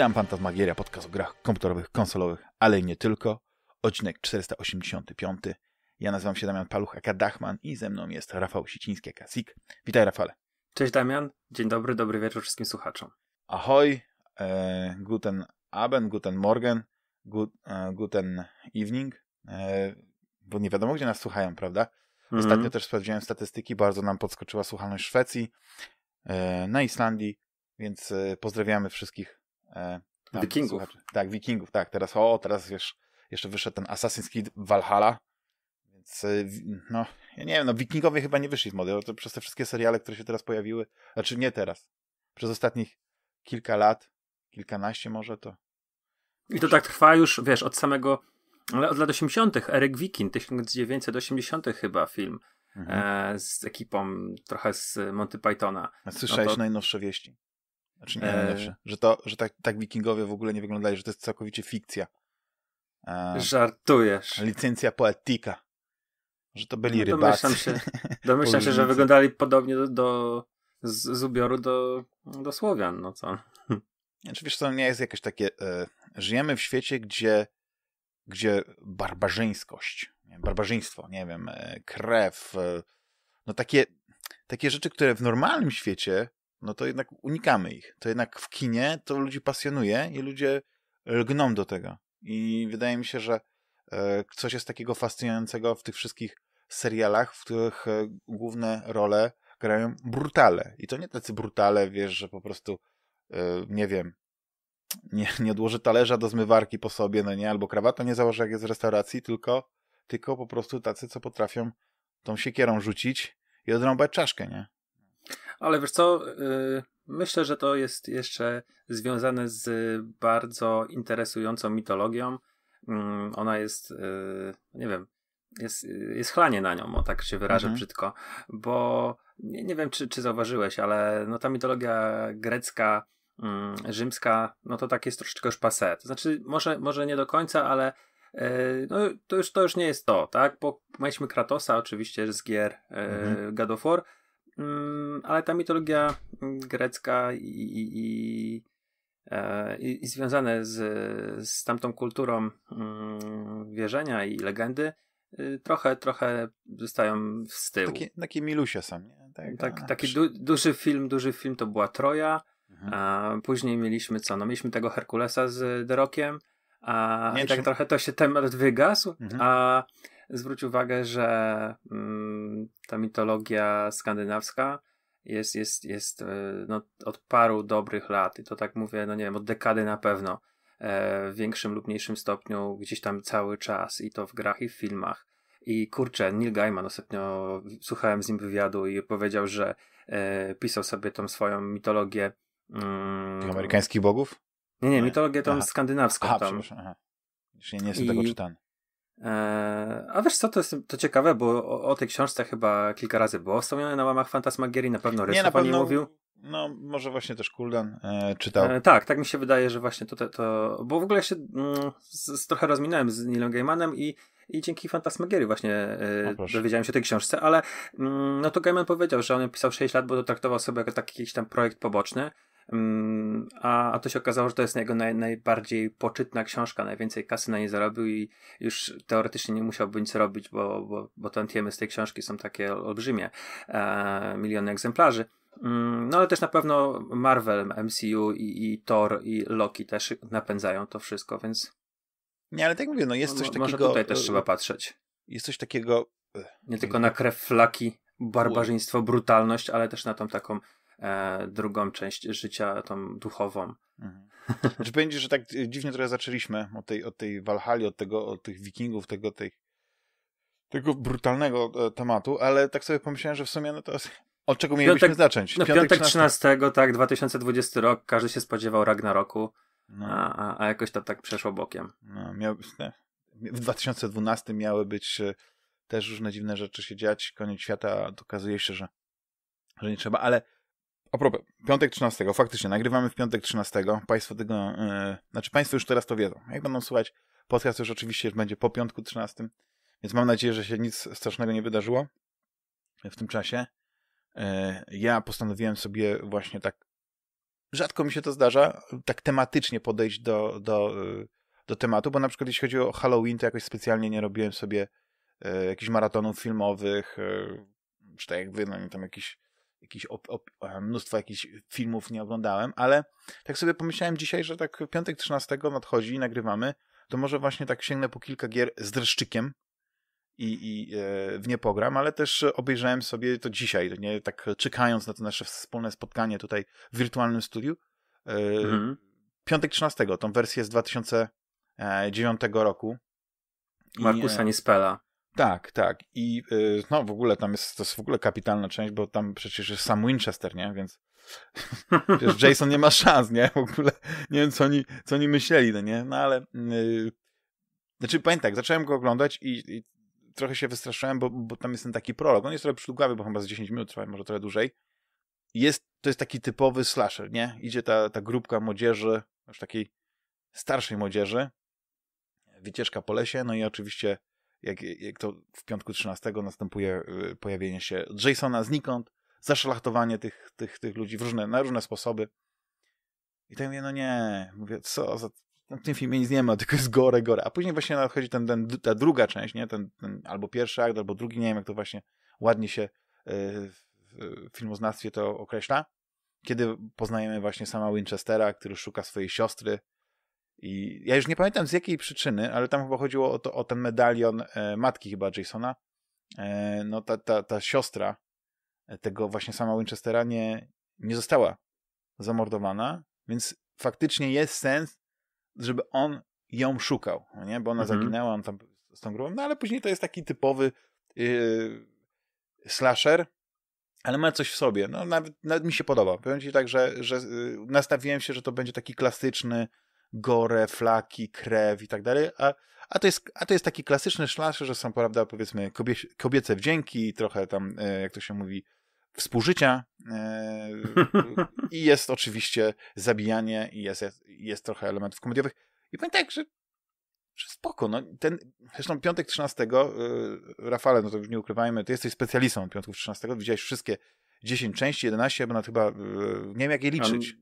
Witam, Fantasmagieria, podcast o grach komputerowych, konsolowych, ale nie tylko. Odcinek 485. Ja nazywam się Damian Paluch, aka Dachman i ze mną jest Rafał Siciński, aka Sik. Witaj, Rafale. Cześć, Damian. Dzień dobry, dobry wieczór wszystkim słuchaczom. Ahoj, e, guten Abend, guten Morgen, gut, e, guten Evening, e, bo nie wiadomo, gdzie nas słuchają, prawda? Mm Ostatnio też sprawdziłem statystyki, bardzo nam podskoczyła słuchalność Szwecji, e, na Islandii, więc e, pozdrawiamy wszystkich E, Wikingów. tak, Wikingów, tak. Teraz, o, teraz wiesz, jeszcze wyszedł ten Assassin's Creed Valhalla. Więc, y, no, ja nie wiem, no, Wikingowie chyba nie wyszli z mody. To przez te wszystkie seriale, które się teraz pojawiły, znaczy nie teraz, przez ostatnich kilka lat, kilkanaście może to. I to tak trwa już, wiesz, od samego, ale od lat 80. Eryk Wikin, 1980 chyba film. Mhm. E, z ekipą trochę z Monty Pythona. A słyszałeś no to... najnowsze wieści? Znaczy nie najlepsze. E, że, to, że tak, tak wikingowie w ogóle nie wyglądali, że to jest całkowicie fikcja. E, Żartujesz. Licencja poetyka. Że to byli no, rybacy. Domyślam się, domyślam się że wyglądali podobnie do, do z, z, ubioru do, do Słowian, no co? Znaczy wiesz, to nie jest jakieś takie... E, żyjemy w świecie, gdzie, gdzie barbarzyńskość, barbarzyństwo, nie wiem, e, krew, e, no takie, takie rzeczy, które w normalnym świecie no to jednak unikamy ich. To jednak w kinie to ludzi pasjonuje i ludzie lgną do tego. I wydaje mi się, że e, coś jest takiego fascynującego w tych wszystkich serialach, w których e, główne role grają brutale. I to nie tacy brutale, wiesz, że po prostu, e, nie wiem, nie, nie odłoży talerza do zmywarki po sobie, no nie, albo krawata nie założy, jak jest w restauracji, tylko, tylko po prostu tacy, co potrafią tą siekierą rzucić i odrąbać czaszkę, nie? Ale wiesz co, y, myślę, że to jest jeszcze związane z bardzo interesującą mitologią. Mm, ona jest, y, nie wiem, jest, jest chlanie na nią, o tak się wyrażę mhm. brzydko, bo nie, nie wiem, czy, czy zauważyłeś, ale no, ta mitologia grecka, mm, rzymska, no to tak jest troszeczkę już passé. To znaczy, może, może nie do końca, ale y, no, to, już, to już nie jest to, tak? Bo mieliśmy Kratosa oczywiście z gier mhm. God of War, Mm, ale ta mitologia mm, grecka i, i, e, i, i, związane z, z tamtą kulturą mm, wierzenia i legendy y, trochę, trochę zostają w tyłu. Taki takie milusie nie? Tak, tak taki du, duży film, duży film to była Troja, mhm. później mieliśmy co? No mieliśmy tego Herkulesa z Derokiem, a nie, tak trochę to się temat wygasł, mhm. a zwróć uwagę, że mm, ta mitologia skandynawska jest, jest, jest e, no, od paru dobrych lat, i to tak mówię, no nie wiem, od dekady na pewno, e, w większym lub mniejszym stopniu gdzieś tam cały czas i to w grach i w filmach. I kurczę, Neil Gaiman ostatnio słuchałem z nim wywiadu i powiedział, że e, pisał sobie tą swoją mitologię. Mm, Amerykańskich bogów? Nie, nie, mitologię tą aha. skandynawską. Aha, tam. Aha. Jeszcze nie, nie jestem I, tego czytany. Eee, a wiesz co, to jest to ciekawe, bo o, o tej książce chyba kilka razy było wspomniane na łamach Fantasmagierii, na pewno Rysów nie, pewno, mówił. No, może właśnie też Kuldan e, czytał. E, tak, tak mi się wydaje, że właśnie to, to, bo w ogóle się mm, z, z, trochę rozminąłem z Neilem Gaimanem i, i dzięki Fantasmagierii właśnie e, dowiedziałem się o tej książce, ale mm, no to Gaiman powiedział, że on pisał 6 lat, bo to traktował sobie jako taki jakiś tam projekt poboczny, Mm, a, a to się okazało, że to jest jego naj, najbardziej poczytna książka, najwięcej kasy na niej zarobił i już teoretycznie nie musiałby nic robić, bo, bo, bo tantiemy z tej książki są takie olbrzymie, e, miliony egzemplarzy. Mm, no ale też na pewno Marvel, MCU i, i Thor i Loki też napędzają to wszystko, więc... Nie, ale tak mówię, no jest no, coś no, takiego... Może tutaj też e, trzeba patrzeć. Jest coś takiego... E, nie tylko na krew flaki, barbarzyństwo, brutalność, ale też na tą taką e, drugą część życia, tą duchową. Mhm. Czy będzie, że tak dziwnie trochę zaczęliśmy od tej, od tej Walhali, od tego, od tych wikingów, tego, tej, tego brutalnego e, tematu, ale tak sobie pomyślałem, że w sumie no to jest... Od czego mielibyśmy piątek, zacząć? No, piątek, piątek 13. 13, tak, 2020 rok, każdy się spodziewał Ragnaroku, no. a, a, jakoś to tak przeszło bokiem. No, miał, ne, w 2012 miały być e, też różne dziwne rzeczy się dziać, koniec świata, okazuje się, że, że nie trzeba, ale a propos, piątek 13, faktycznie, nagrywamy w piątek 13. Państwo tego, yy, znaczy Państwo już teraz to wiedzą. Jak będą słuchać, podcast już oczywiście będzie po piątku 13, więc mam nadzieję, że się nic strasznego nie wydarzyło w tym czasie. Yy, ja postanowiłem sobie właśnie tak, rzadko mi się to zdarza, tak tematycznie podejść do, do, yy, do tematu, bo na przykład jeśli chodzi o Halloween, to jakoś specjalnie nie robiłem sobie jakichś maratonów filmowych, czy tak jak wy, no, tam jakiś jakichś mnóstwo jakichś filmów nie oglądałem, ale tak sobie pomyślałem dzisiaj, że tak piątek 13 nadchodzi i nagrywamy, to może właśnie tak sięgnę po kilka gier z dreszczykiem i, i e, w nie pogram, ale też obejrzałem sobie to dzisiaj, nie tak czekając na to nasze wspólne spotkanie tutaj w wirtualnym studiu. E, mhm. Piątek 13, tą wersję z 2009 e, roku. Markusa I, e, Nispela. Tak, tak. I y, no w ogóle tam jest, to jest w ogóle kapitalna część, bo tam przecież jest sam Winchester, nie? Więc Jason nie ma szans, nie? W ogóle nie wiem, co oni, co oni myśleli, no nie? No ale... Yy... Znaczy pamiętam, tak, zacząłem go oglądać i, i trochę się wystraszyłem, bo, bo, tam jest ten taki prolog. On jest trochę przydługawy, bo chyba z 10 minut trwa, może trochę dłużej. Jest, to jest taki typowy slasher, nie? Idzie ta, ta grupka młodzieży, już takiej starszej młodzieży, wycieczka po lesie, no i oczywiście jak, jak to w piątku 13 następuje y, pojawienie się Jasona znikąd, zaszlachtowanie tych, tych, tych ludzi w różne, na różne sposoby. I tak mówię, no nie, mówię, co za... No w tym filmie nic nie ma, tylko jest gore, gore. A później właśnie nadchodzi ten, ten, ta druga część, nie? Ten, ten albo pierwszy akt, albo drugi, nie wiem jak to właśnie ładnie się yy, w filmoznawstwie to określa, kiedy poznajemy właśnie sama Winchestera, który szuka swojej siostry, i ja już nie pamiętam z jakiej przyczyny, ale tam chyba chodziło o, to, o ten medalion e, matki chyba Jasona. E, no ta, ta, ta siostra e, tego właśnie sama Winchestera nie, nie została zamordowana, więc faktycznie jest sens, żeby on ją szukał, nie? bo ona mhm. zaginęła, on tam z tą grubą, no ale później to jest taki typowy y, slasher, ale ma coś w sobie, no nawet, nawet mi się podoba. Powiem ci tak, że, że y, nastawiłem się, że to będzie taki klasyczny gore, flaki, krew i tak dalej, a, a, to, jest, a to jest taki klasyczny szlasz, że są, prawda, powiedzmy kobie, kobiece wdzięki, trochę tam, e, jak to się mówi, współżycia e, i jest oczywiście zabijanie i jest, jest, jest trochę elementów komediowych. I pamiętaj, że że spoko, no ten, zresztą piątek 13, e, Rafale, no to już nie ukrywajmy, ty jesteś specjalistą piątków 13, widziałeś wszystkie 10 części, 11, bo na chyba, nie wiem jak je liczyć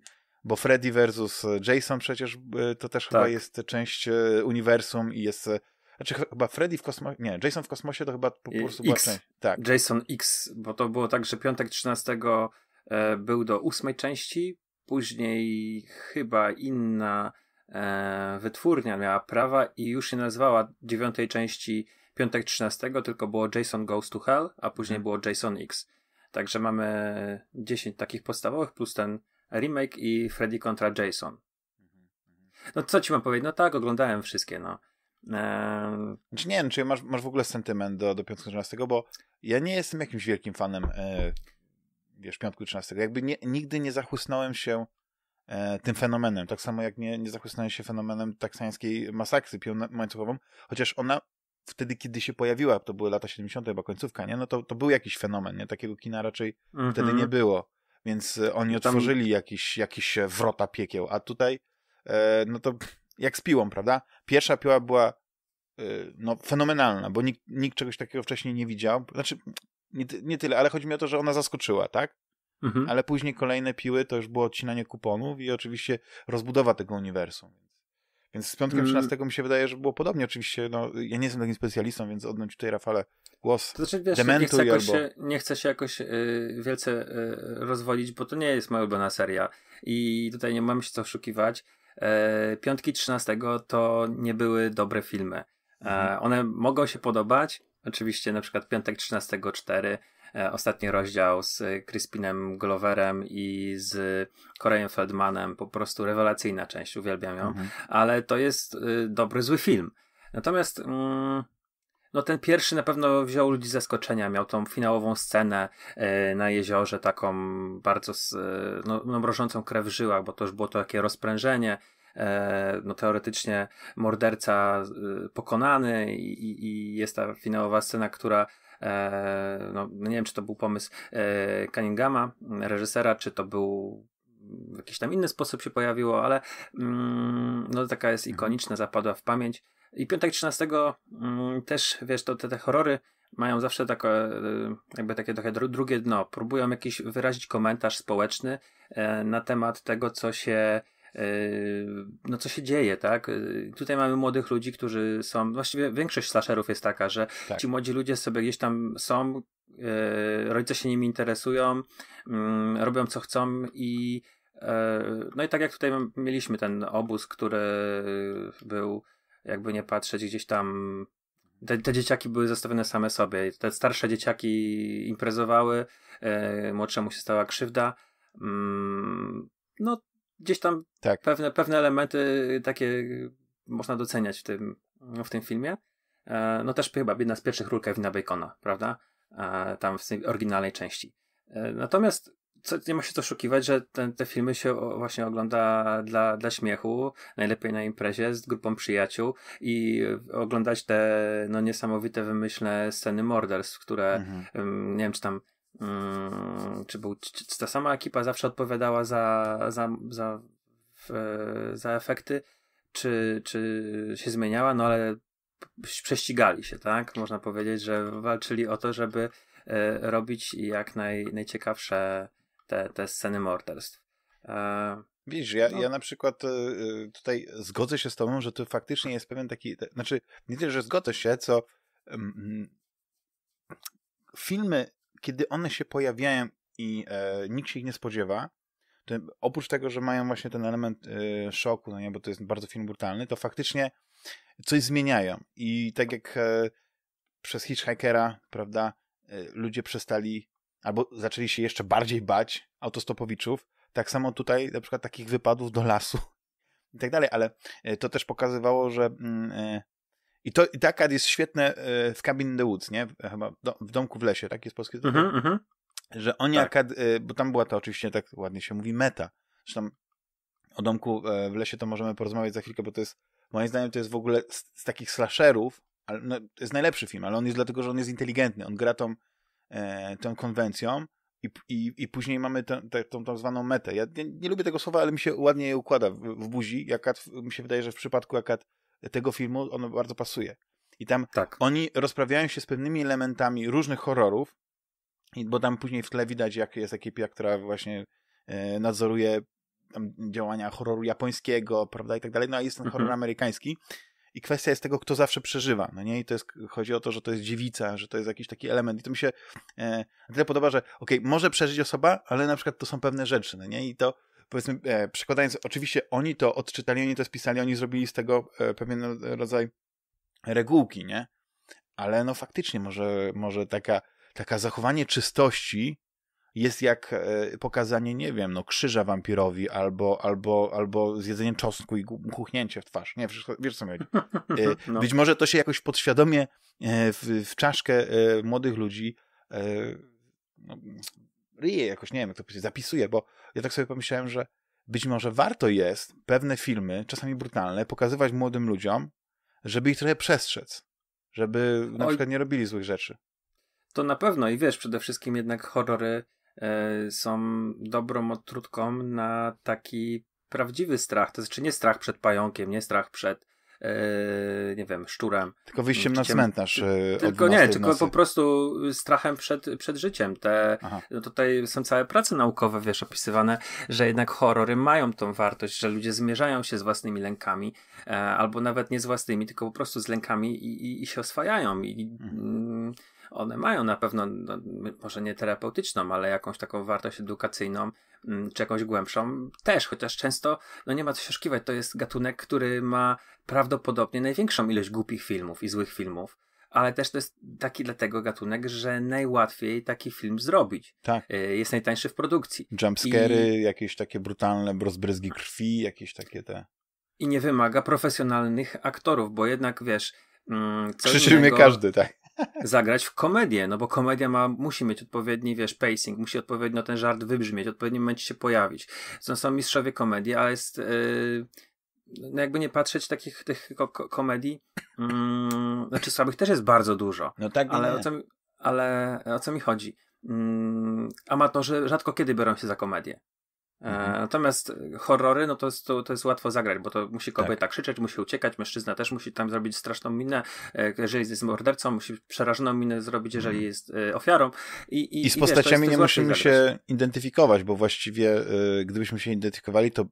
bo Freddy versus Jason przecież y, to też tak. chyba jest część y, uniwersum i jest. Znaczy chyba Freddy w kosmosie. Nie, Jason w kosmosie to chyba po, prostu X. część. tak. Jason X, bo to było tak, że piątek 13 e, był do ósmej części, później chyba inna e, wytwórnia miała prawa i już się nazywała dziewiątej części piątek 13, tylko było Jason Goes to Hell, a później hmm. było Jason X. Także mamy 10 takich podstawowych, plus ten remake i Freddy kontra Jason. Mhm, no co ci mam powiedzieć? No tak, oglądałem wszystkie, no. Eee... Czy znaczy, nie wiem, czy masz, masz w ogóle sentyment do, do piątku 13, bo ja nie jestem jakimś wielkim fanem e, wiesz, piątku 13. Jakby nie, nigdy nie zachłysnąłem się e, tym fenomenem. Tak samo jak nie, nie zachłysnąłem się fenomenem taksańskiej masakry łańcuchową, chociaż ona wtedy, kiedy się pojawiła, to były lata 70., chyba końcówka, nie? No to, to był jakiś fenomen, nie? Takiego kina raczej mm -hmm. wtedy nie mhm. było. Więc e, oni otworzyli Tam... jakieś, jakieś e, wrota piekieł, a tutaj e, no to jak z piłą, prawda? Pierwsza piła była e, no, fenomenalna, bo nikt, nikt czegoś takiego wcześniej nie widział. Znaczy, nie, nie tyle, ale chodzi mi o to, że ona zaskoczyła, tak? Mhm. Ale później kolejne piły to już było odcinanie kuponów i oczywiście rozbudowa tego uniwersum. Więc z piątkiem 13 mm. mi się wydaje, że było podobnie. Oczywiście, no, ja nie jestem takim specjalistą, więc odnąć tutaj Rafale głos to znaczy, wiesz, dementuj, nie, chcę jakoś, albo... nie chcę się jakoś y, wielce y, rozwolić, bo to nie jest małybana seria i tutaj nie mamy się co oszukiwać. E, piątki 13 to nie były dobre filmy. E, mhm. one mogą się podobać, oczywiście na przykład piątek 13 4 e, ostatni rozdział z Crispinem Gloverem i z Koreem Feldmanem, po prostu rewelacyjna część, uwielbiam ją, mhm. ale to jest y, dobry, zły film. Natomiast mm, no ten pierwszy na pewno wziął ludzi z zaskoczenia. Miał tą finałową scenę e, na jeziorze, taką bardzo e, no, no, mrożącą krew w żyłach, bo to już było to takie rozprężenie. E, no teoretycznie morderca pokonany i, i, i jest ta finałowa scena, która no, nie wiem, czy to był pomysł Cunninghama, reżysera, czy to był w jakiś tam inny sposób się pojawiło, ale mm, no, taka jest mhm. ikoniczna, zapadła w pamięć. I piątek 13 mm, też, wiesz, to, te, te horrory mają zawsze takie, e, jakby takie trochę drugie dno. Próbują jakiś wyrazić komentarz społeczny e, na temat tego, co się e, no co się dzieje, tak? Tutaj mamy młodych ludzi, którzy są, właściwie większość slasherów jest taka, że tak. ci młodzi ludzie sobie gdzieś tam są, rodzice się nimi interesują, mm, robią co chcą i no i tak jak tutaj mieliśmy ten obóz, który był jakby nie patrzeć gdzieś tam. Te, te dzieciaki były zostawione same sobie. Te starsze dzieciaki imprezowały, yy, e, młodszemu się stała krzywda. Yy, no, gdzieś tam tak. pewne, pewne elementy takie można doceniać w tym, w tym filmie. E, no też chyba jedna z pierwszych rulka wina Bacona, prawda? E, tam w oryginalnej części. natomiast co, nie ma się to oszukiwać, że ten, te filmy się właśnie ogląda dla, dla śmiechu, najlepiej na imprezie z grupą przyjaciół i oglądać te no, niesamowite, wymyślne sceny morderstw, które mhm. nie wiem czy tam mm, czy, był, czy, czy ta sama ekipa zawsze odpowiadała za, za, za, w, za efekty, czy, czy się zmieniała, no ale prześcigali się, tak? Można powiedzieć, że walczyli o to, żeby e, robić jak naj, najciekawsze te, te sceny morderstw. E, Widzisz, ja, no. ja na przykład e, e, tutaj zgodzę się z tobą, że to faktycznie jest pewien taki, znaczy nie tyle, że zgodzę się, co mm, filmy, kiedy one się pojawiają i e, nikt się ich nie spodziewa, to, oprócz tego, że mają właśnie ten element e, szoku, no nie, bo to jest bardzo film brutalny, to faktycznie coś zmieniają. I tak jak e, przez Hitchhikera, prawda, e, ludzie przestali albo zaczęli się jeszcze bardziej bać autostopowiczów. Tak samo tutaj na przykład takich wypadów do lasu i tak dalej, ale e, to też pokazywało, że mm, e, i to i tak jest świetne e, w Cabin in the Woods, nie? Chyba w domku w lesie, tak jest polskie tytuł? Mm -hmm, że oni, tak. akad, bo tam była to oczywiście, tak ładnie się mówi, meta. Zresztą o domku w lesie to możemy porozmawiać za chwilkę, bo to jest, moim zdaniem, to jest w ogóle z, z takich slasherów, ale, no, to jest najlepszy film, ale on jest dlatego, że on jest inteligentny. On gra tą e, tą konwencją i, i, i później mamy tę, tę, tą, tak zwaną metę. Ja nie, nie, lubię tego słowa, ale mi się ładnie je układa w, w buzi. Jakat, mi się wydaje, że w przypadku jakat tego filmu ono bardzo pasuje. I tam tak. oni rozprawiają się z pewnymi elementami różnych horrorów, bo tam później w tle widać, jak jest ekipa, która właśnie e, nadzoruje działania horroru japońskiego, prawda, i tak dalej. No a jest ten horror mhm. amerykański i kwestia jest tego, kto zawsze przeżywa, no nie? I to jest, chodzi o to, że to jest dziewica, że to jest jakiś taki element i to mi się e, tyle podoba, że okej, okay, może przeżyć osoba, ale na przykład to są pewne rzeczy, no nie? I to powiedzmy, e, przekładając, oczywiście oni to odczytali, oni to spisali, oni zrobili z tego e, pewien rodzaj regułki, nie? Ale no faktycznie może, może taka, taka zachowanie czystości jest jak e, pokazanie, nie wiem, no, krzyża wampirowi albo, albo, albo zjedzenie czosnku i kuchnięcie w twarz. Nie, wiesz, wiesz co mi chodzi. E, no. Być może to się jakoś podświadomie e, w, w czaszkę młodych ludzi no, ryje jakoś, nie wiem jak to powiedzieć, zapisuje, bo ja tak sobie pomyślałem, że być może warto jest pewne filmy, czasami brutalne, pokazywać młodym ludziom, żeby ich trochę przestrzec, żeby na Oj. przykład nie robili złych rzeczy. To na pewno i wiesz, przede wszystkim jednak horrory E, są dobrą odtrutką na taki prawdziwy strach. To znaczy nie strach przed pająkiem, nie strach przed e, nie wiem, szczurem. Tylko wyjściem na cmentarz. E, tylko nie, tylko po prostu strachem przed, przed życiem. Te, no tutaj są całe prace naukowe, wiesz, opisywane, że jednak horrory mają tą wartość, że ludzie zmierzają się z własnymi lękami, albo nawet nie z własnymi, tylko po prostu z lękami i, i, i się oswajają. I, mhm. Mm, one mają na pewno, no, może nie terapeutyczną, ale jakąś taką wartość edukacyjną, mm, czy jakąś głębszą też, chociaż często, no nie ma co się oszukiwać, to jest gatunek, który ma prawdopodobnie największą ilość głupich filmów i złych filmów ale też to jest taki dlatego gatunek, że najłatwiej taki film zrobić. Tak. Y, jest najtańszy w produkcji. Jumpscary, I... jakieś takie brutalne rozbryzgi krwi, jakieś takie te. I nie wymaga profesjonalnych aktorów, bo jednak wiesz. Mm, Krzyczymy innego... każdy, tak zagrać w komedię, no bo komedia ma, musi mieć odpowiedni, wiesz, pacing, musi odpowiednio ten żart wybrzmieć, w odpowiednim momencie się pojawić. Są, są mistrzowie komedii, a jest... Yy, no jakby nie patrzeć takich tych ko komedii, yy, znaczy słabych też jest bardzo dużo. No tak, ale nie. o, co mi, ale o co mi chodzi? Yy, amatorzy rzadko kiedy biorą się za komedię. E, mhm. Natomiast horrory, no to jest, to, to jest łatwo zagrać, bo to musi kobieta tak. krzyczeć, musi uciekać, mężczyzna też musi tam zrobić straszną minę, e, jeżeli jest mordercą, musi przerażoną minę zrobić, jeżeli mhm. jest e, ofiarą. I, i, I z postaciami wiesz, nie musimy się identyfikować, bo właściwie gdybyśmy się identyfikowali, to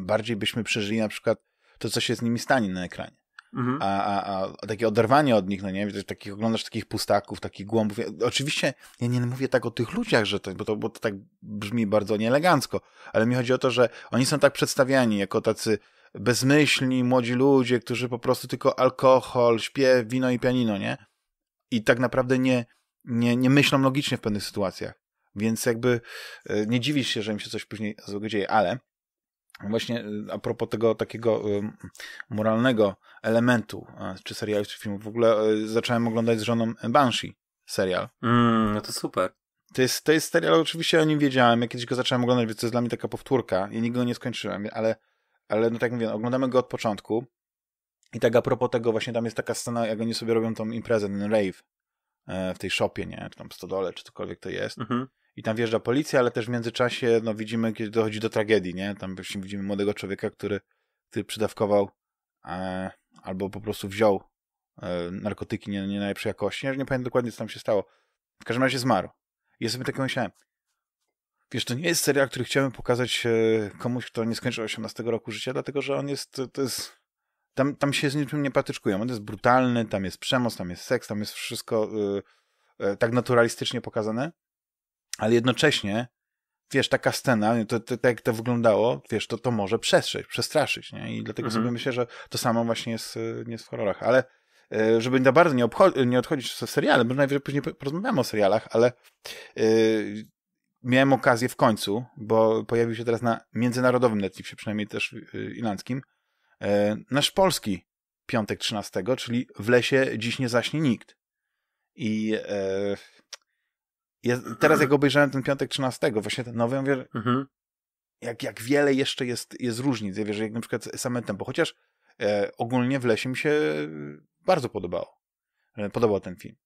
bardziej byśmy przeżyli na przykład to, co się z nimi stanie na ekranie. Mhm. A, a, a, takie oderwanie od nich, no nie, wiesz, takich, oglądasz takich pustaków, takich głąbów. Ja, oczywiście ja nie mówię tak o tych ludziach, że to bo, to, bo to tak brzmi bardzo nieelegancko, ale mi chodzi o to, że oni są tak przedstawiani jako tacy bezmyślni młodzi ludzie, którzy po prostu tylko alkohol, śpiew, wino i pianino, nie? I tak naprawdę nie, nie, nie myślą logicznie w pewnych sytuacjach. Więc jakby e, nie dziwisz się, że im się coś później złego dzieje, ale właśnie y, a propos tego takiego y, moralnego elementu, czy serialu, czy filmu, w ogóle y, zacząłem oglądać z żoną Banshee serial. Mm, no to super. To jest, to jest serial, oczywiście o nim wiedziałem, ja kiedyś go zacząłem oglądać, więc to jest dla mnie taka powtórka, ja nigdy go nie skończyłem, ale, ale no tak mówię, oglądamy go od początku i tak a propos tego, właśnie tam jest taka scena, jak oni sobie robią tą imprezę, ten rave e, w tej shopie, nie, czy tam w stodole, czy cokolwiek to jest. Mhm i tam wjeżdża policja, ale też w międzyczasie no, widzimy, kiedy dochodzi do tragedii, nie? Tam właśnie widzimy młodego człowieka, który, który przydawkował e, albo po prostu wziął e, narkotyki nie, nie najlepszej jakości. Nie, nie pamiętam dokładnie, co tam się stało. W każdym razie zmarł. I ja sobie tak myślałem, wiesz, to nie jest serial, który chciałem pokazać e, komuś, kto nie skończył 18 roku życia, dlatego, że on jest, e, to jest tam, tam się z niczym nie patyczkują. On jest brutalny, tam jest przemoc, tam jest seks, tam jest wszystko e, tak naturalistycznie pokazane, ale jednocześnie, wiesz, taka scena, to, to, to jak to wyglądało, wiesz, to, to może przestrzeć, przestraszyć, nie? I dlatego mhm. sobie myślę, że to samo właśnie jest, y, nie jest w horrorach, ale y, żeby za bardzo nie, nie odchodzić ze serialem, bo najwyżej później porozmawiamy o serialach, ale yy, miałem okazję w końcu, bo pojawił się teraz na międzynarodowym Netflixie, przynajmniej też yy, irlandzkim, yy, nasz polski piątek 13, czyli w lesie dziś nie zaśnie nikt. I e, ja, teraz jak obejrzałem ten piątek 13, właśnie ten nowy, ja mówię, mhm. jak, jak wiele jeszcze jest, jest różnic, ja wiesz, jak na przykład same bo chociaż e, ogólnie w lesie mi się bardzo podobało, e, podobał ten film.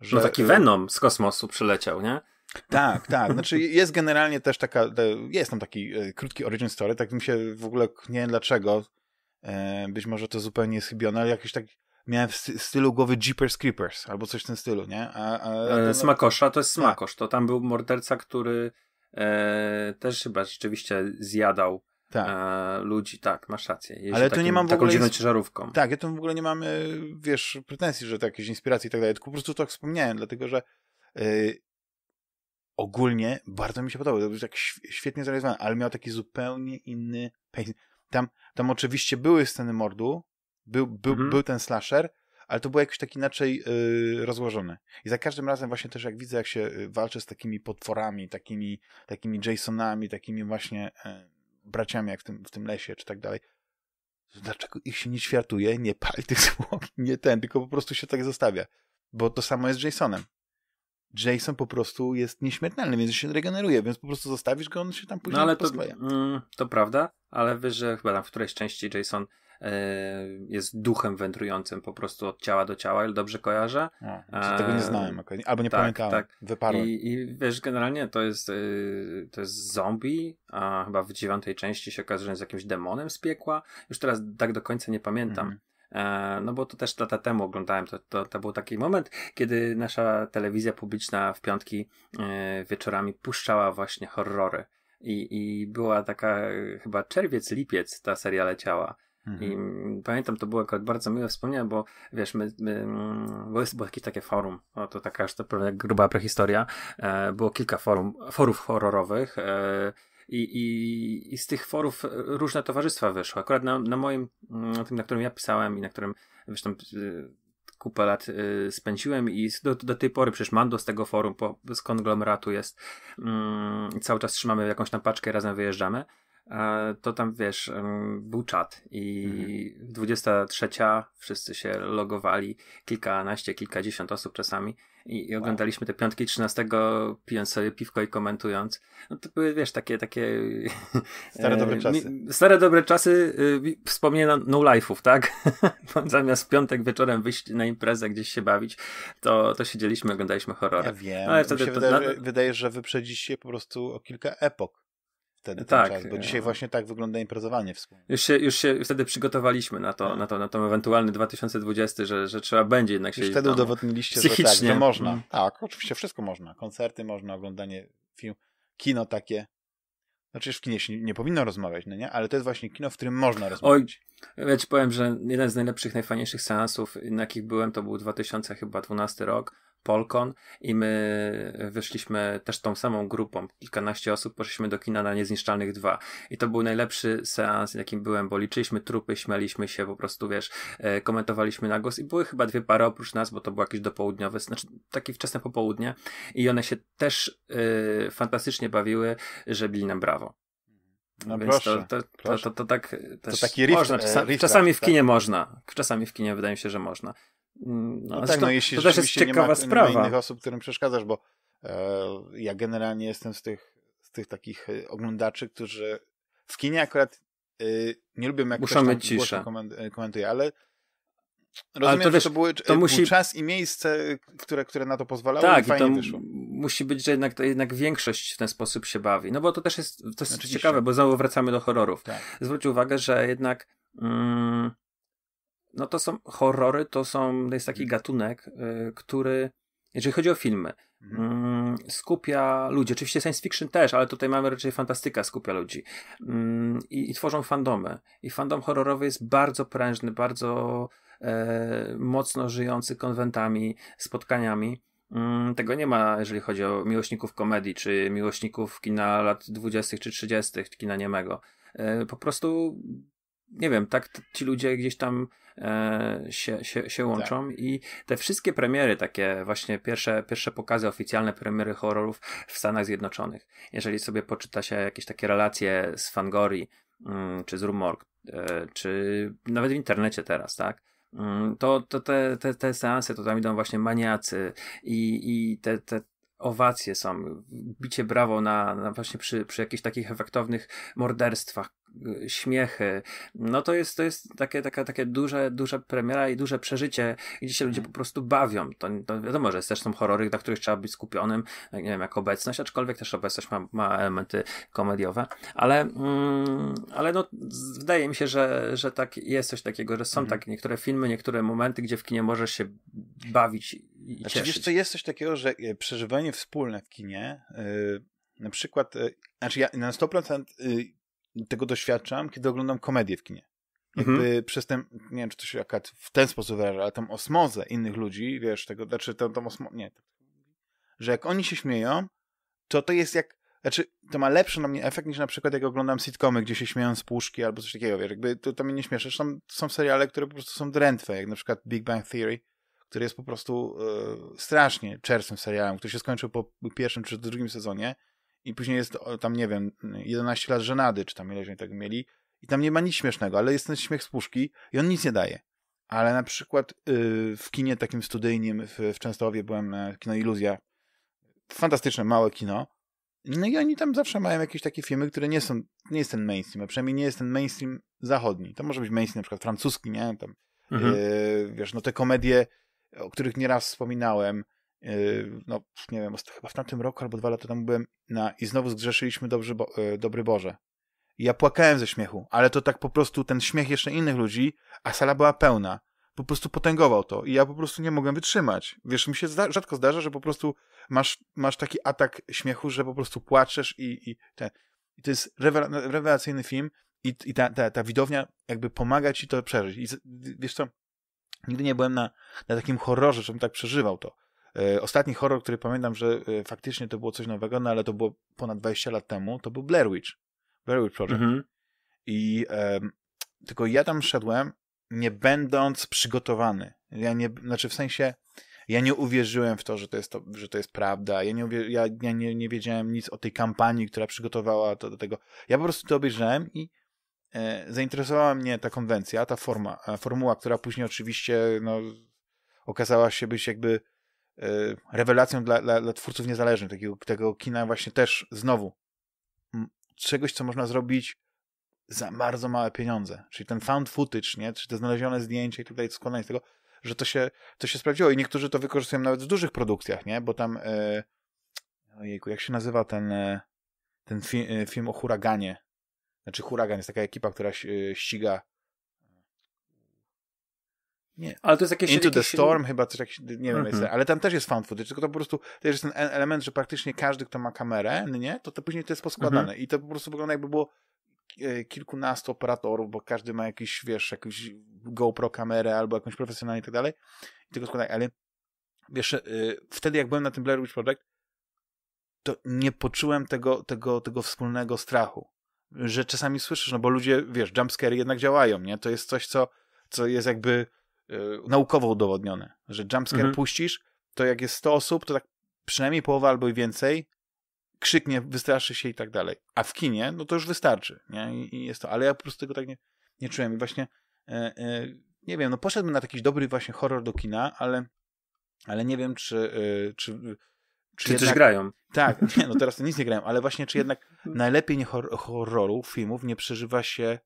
Że, no taki e, Venom z kosmosu przyleciał, nie? Tak, tak. Znaczy jest generalnie też taka, jest tam taki e, krótki origin story, tak mi się w ogóle, nie wiem dlaczego, e, być może to zupełnie jest chybione, ale jakiś taki miałem w stylu głowy Jeepers Creepers albo coś w tym stylu, nie? A, a, e, a ten... Smakosza to jest tak. smakosz. To tam był morderca, który e, też chyba rzeczywiście zjadał tak. E, ludzi. Tak, masz rację. Jeździ Ale tu nie mam w ogóle. Taką ciężarówką. Tak, ja tu w ogóle nie mam, e, wiesz, pretensji, że to jakieś inspiracje i tak dalej. Tylko po prostu to tak wspomniałem, dlatego że. E, ogólnie bardzo mi się podobał, to był tak świetnie zrealizowany, ale miał taki zupełnie inny Tam, tam oczywiście były sceny mordu, był, był, mhm. był ten slasher, ale to było jakoś tak inaczej yy, rozłożone. I za każdym razem właśnie też jak widzę, jak się y, walczy z takimi potworami, takimi, takimi Jasonami, takimi właśnie yy, braciami jak w tym, w tym lesie czy tak dalej, dlaczego ich się nie światuje, nie pali tych słów, nie ten, tylko po prostu się tak zostawia. Bo to samo jest z Jasonem. Jason po prostu jest nieśmiertelny, więc się regeneruje, więc po prostu zostawisz go, on się tam no później No ale to, mm, to prawda, ale wiesz, że chyba tam w którejś części Jason E, jest duchem wędrującym po prostu od ciała do ciała, ile dobrze kojarzę. A, znaczy, tego nie e, znałem, okay. albo nie tak, pamiętałem, tak. wyparłem. I, I, wiesz, generalnie to jest, e, to jest zombie, a chyba w dziewiątej części się okazuje, że jest jakimś demonem z piekła. Już teraz tak do końca nie pamiętam. Mm no bo to też lata temu oglądałem, to, to, to, był taki moment, kiedy nasza telewizja publiczna w piątki wieczorami puszczała właśnie horrory. I, I była taka chyba czerwiec, lipiec ta seria leciała. Mhm. I mm, pamiętam, to było bardzo miłe wspomnienie, bo wiesz, my, my, mm, bo jest było jakieś takie forum, o, to taka to prawie gruba prehistoria, e, było kilka forum, forów horrorowych e, i, i, i, z tych forów e, różne towarzystwa wyszły. Akurat na, na moim, mm, na tym, na którym ja pisałem i na którym, wiesz, tam e, kupę lat y, spędziłem i do, do, tej pory przecież Mando z tego forum po, z konglomeratu jest y, cały czas trzymamy jakąś i razem wyjeżdżamy E, to tam wiesz, był czat i mhm. 23 wszyscy się logowali, kilkanaście, kilkadziesiąt osób czasami i, i oglądaliśmy wow. te piątki 13, pijąc sobie piwko i komentując. No to były, wiesz, takie, takie... Stare e, dobre czasy. Stare dobre czasy, y, wspomnienia no life'ów, tak? Zamiast piątek wieczorem wyjść na imprezę, gdzieś się bawić, to, to siedzieliśmy, oglądaliśmy horror. Ja wiem, no, ale wtedy, Mi się to, wydaje, że, wydaje, że wyprzedzić się po prostu o kilka epok tak, czas, bo dzisiaj no. właśnie tak wygląda imprezowanie wspólne. Już się, już się wtedy przygotowaliśmy na to, no. na to, na to ewentualny 2020, że, że trzeba będzie jednak się... wtedy udowodniliście, psychicznie. że tak, że można. Mm. Tak, oczywiście wszystko można. Koncerty można, oglądanie film, kino takie. Znaczy w kinie się nie, powinno rozmawiać, no nie? Ale to jest właśnie kino, w którym można rozmawiać. Oj, ja ci powiem, że jeden z najlepszych, najfajniejszych seansów, na jakich byłem, to był 2012 rok Polkon i my wyszliśmy też tą samą grupą, kilkanaście osób, poszliśmy do kina na Niezniszczalnych 2 i to był najlepszy seans, jakim byłem, bo liczyliśmy trupy, śmialiśmy się po prostu, wiesz, e, komentowaliśmy na głos i były chyba dwie pary oprócz nas, bo to było jakieś dopołudniowe, znaczy takie wczesne popołudnie i one się też yy, fantastycznie bawiły, że bili nam brawo. No Więc proszę, to, to, proszę. to, to, tak to, e, tak też to taki rift, można. Czasami, czasami w kinie tak? można. Czasami w kinie wydaje mi się, że można. Mm, no, no tak, to, no jeśli to też jest ciekawa nie ma, sprawa. innych osób, którym przeszkadzasz, bo e, ja generalnie jestem z tych, z tych takich e, oglądaczy, którzy w kinie akurat e, nie lubię jak Muszą ktoś tam głośno e, komentuje, ale Rozumiem, ale to, wiesz, to, były, to e, musi... był czas i miejsce, które, które na to pozwalało tak, i fajnie i to wyszło. Musi być, że jednak, jednak większość w ten sposób się bawi. No bo to też jest, to jest ciekawe, bo znowu wracamy do horrorów. Tak. Zwróć uwagę, że jednak mm, no to są horrory, to są, to jest taki mm. gatunek, y, który, jeżeli chodzi o filmy, mhm. mm, skupia ludzi. Oczywiście science fiction też, ale tutaj mamy raczej fantastyka skupia ludzi. Mm, I, tworzą fandomy. I fandom horrorowy jest bardzo prężny, bardzo e, mocno żyjący konwentami, spotkaniami. Tego nie ma, jeżeli chodzi o miłośników komedii, czy miłośników kina lat 20. czy 30., kina niemego. E, po prostu nie wiem, tak ci ludzie gdzieś tam e, się, się, się łączą tak. i te wszystkie premiery, takie właśnie pierwsze, pierwsze pokazy oficjalne premiery horrorów w Stanach Zjednoczonych. Jeżeli sobie poczyta się jakieś takie relacje z Fangorii, mm, czy z Rumorg, e, czy nawet w internecie teraz, tak? Mm, to, to te, te, te seanse to tam idą właśnie maniacy i, i te, te, owacje są, bicie brawo na, na właśnie przy, przy jakichś takich efektownych morderstwach, y, śmiechy. No to jest, to jest takie, taka, takie duże, duże premiera i duże przeżycie, gdzie się ludzie mhm. po prostu bawią. To, to wiadomo, że też są horrory, na których trzeba być skupionym, no nie wiem, jak obecność, aczkolwiek też obecność ma, ma elementy komediowe, ale, mm, ale no, wydaje mi się, że, że tak jest coś takiego, że są mhm. tak niektóre filmy, niektóre momenty, gdzie w kinie możesz się bawić i znaczy, cieszyć. Wiesz, co jest coś takiego, że e, przeżywanie wspólne w kinie, e, na przykład, e, znaczy ja na 100% tego doświadczam, kiedy oglądam komedię w kinie. Mhm. Jakby mhm. przez ten, nie wiem, czy to się akurat w ten sposób wyraża, ale tą osmozę innych ludzi, wiesz, tego, znaczy tą, tą osmozę, nie, że jak oni się śmieją, to to jest jak znaczy, to ma lepszy na mnie efekt niż na przykład jak oglądam sitcomy, gdzie się śmieją z puszki albo coś takiego, wiesz, jakby to, to mnie nie śmieszy. są seriale, które po prostu są drętwe, jak na przykład Big Bang Theory, który jest po prostu e, strasznie czerstwym serialem, który się skończył po pierwszym czy drugim sezonie i później jest tam, nie wiem, 11 lat żenady, czy tam ileś nie tak mieli i tam nie ma nic śmiesznego, ale jest ten śmiech z puszki i on nic nie daje. Ale na przykład y, w kinie takim studyjnym w, w Częstochowie byłem, e, kino Iluzja, fantastyczne, małe kino, no i oni tam zawsze mają jakieś takie filmy, które nie są, nie jest ten mainstream, a przynajmniej nie jest ten mainstream zachodni. To może być mainstream na przykład francuski, nie? Tam, mhm. E, wiesz, no te komedie o których nieraz wspominałem. Y, no, nie wiem, chyba w tamtym roku albo dwa lata temu byłem na i znowu zgrzeszyliśmy dobrze, bo, y, Dobry Boże. I ja płakałem ze śmiechu, ale to tak po prostu ten śmiech jeszcze innych ludzi, a sala była pełna. Po prostu potęgował to i ja po prostu nie mogłem wytrzymać. Wiesz, mi się zda rzadko zdarza, że po prostu masz, masz taki atak śmiechu, że po prostu płaczesz i, i ten. I to jest rewelacyjny film i, i ta, ta, ta widownia jakby pomaga ci to przeżyć. I wiesz co, Nigdy nie byłem na, na takim horrorze, żebym tak przeżywał to. E, ostatni horror, który pamiętam, że e, faktycznie to było coś nowego, no ale to było ponad 20 lat temu, to był Blair Witch. Blair Witch Project. Mhm. I um, tylko ja tam szedłem, nie będąc przygotowany. Ja nie, znaczy w sensie, ja nie uwierzyłem w to, że to jest, to, że to jest prawda. Ja, nie, ja, ja nie, nie wiedziałem nic o tej kampanii, która przygotowała to do tego. Ja po prostu to obejrzałem i E, zainteresowała mnie ta konwencja, ta forma, e, formuła, która później oczywiście no, okazała się być jakby e, rewelacją dla, dla, dla twórców niezależnych, takiego, tego kina właśnie też znowu czegoś, co można zrobić za bardzo małe pieniądze. Czyli ten found footage, nie? czy te znalezione zdjęcia i tutaj skłonanie z tego, że to się, to się sprawdziło. I niektórzy to wykorzystują nawet w dużych produkcjach, nie? Bo tam... Yy... Ojejku, jak się nazywa ten, ten fi film o huraganie? Znaczy Huragan jest taka ekipa, która y, ściga y, nie. Ale to jest jakieś... Into jakieś... the Storm chyba coś jakieś, nie wiem, mhm. jest, ale tam też jest found footage, tylko to po prostu też jest ten e-, element, że praktycznie każdy, kto ma kamerę, nie, to, to później to jest poskładane mhm. i to po prostu wygląda jakby było e, kilkunastu operatorów, bo każdy ma jakiś, wiesz, jakąś GoPro kamerę albo jakąś profesjonalną i tak dalej. I tylko składają, ale wiesz, e, wtedy jak byłem na tym Blair Witch Project, to nie poczułem tego, tego, tego wspólnego strachu że czasami słyszysz, no bo ludzie, wiesz, jumpscary jednak działają, nie? To jest coś, co, co jest jakby y, naukowo udowodnione, że jumpscare mhm. puścisz, to jak jest 100 osób, to tak przynajmniej połowa albo i więcej krzyknie, wystraszy się i tak dalej. A w kinie, no to już wystarczy, nie? I, i jest to, ale ja po prostu tego tak nie, nie czułem i właśnie y, y, nie wiem, no poszedłbym na jakiś dobry właśnie horror do kina, ale ale nie wiem, czy, czy czy, czy jednak... coś grają? Tak, nie, no teraz to nic nie grają, ale właśnie czy jednak najlepiej nie hor horrorów, filmów nie przeżywa się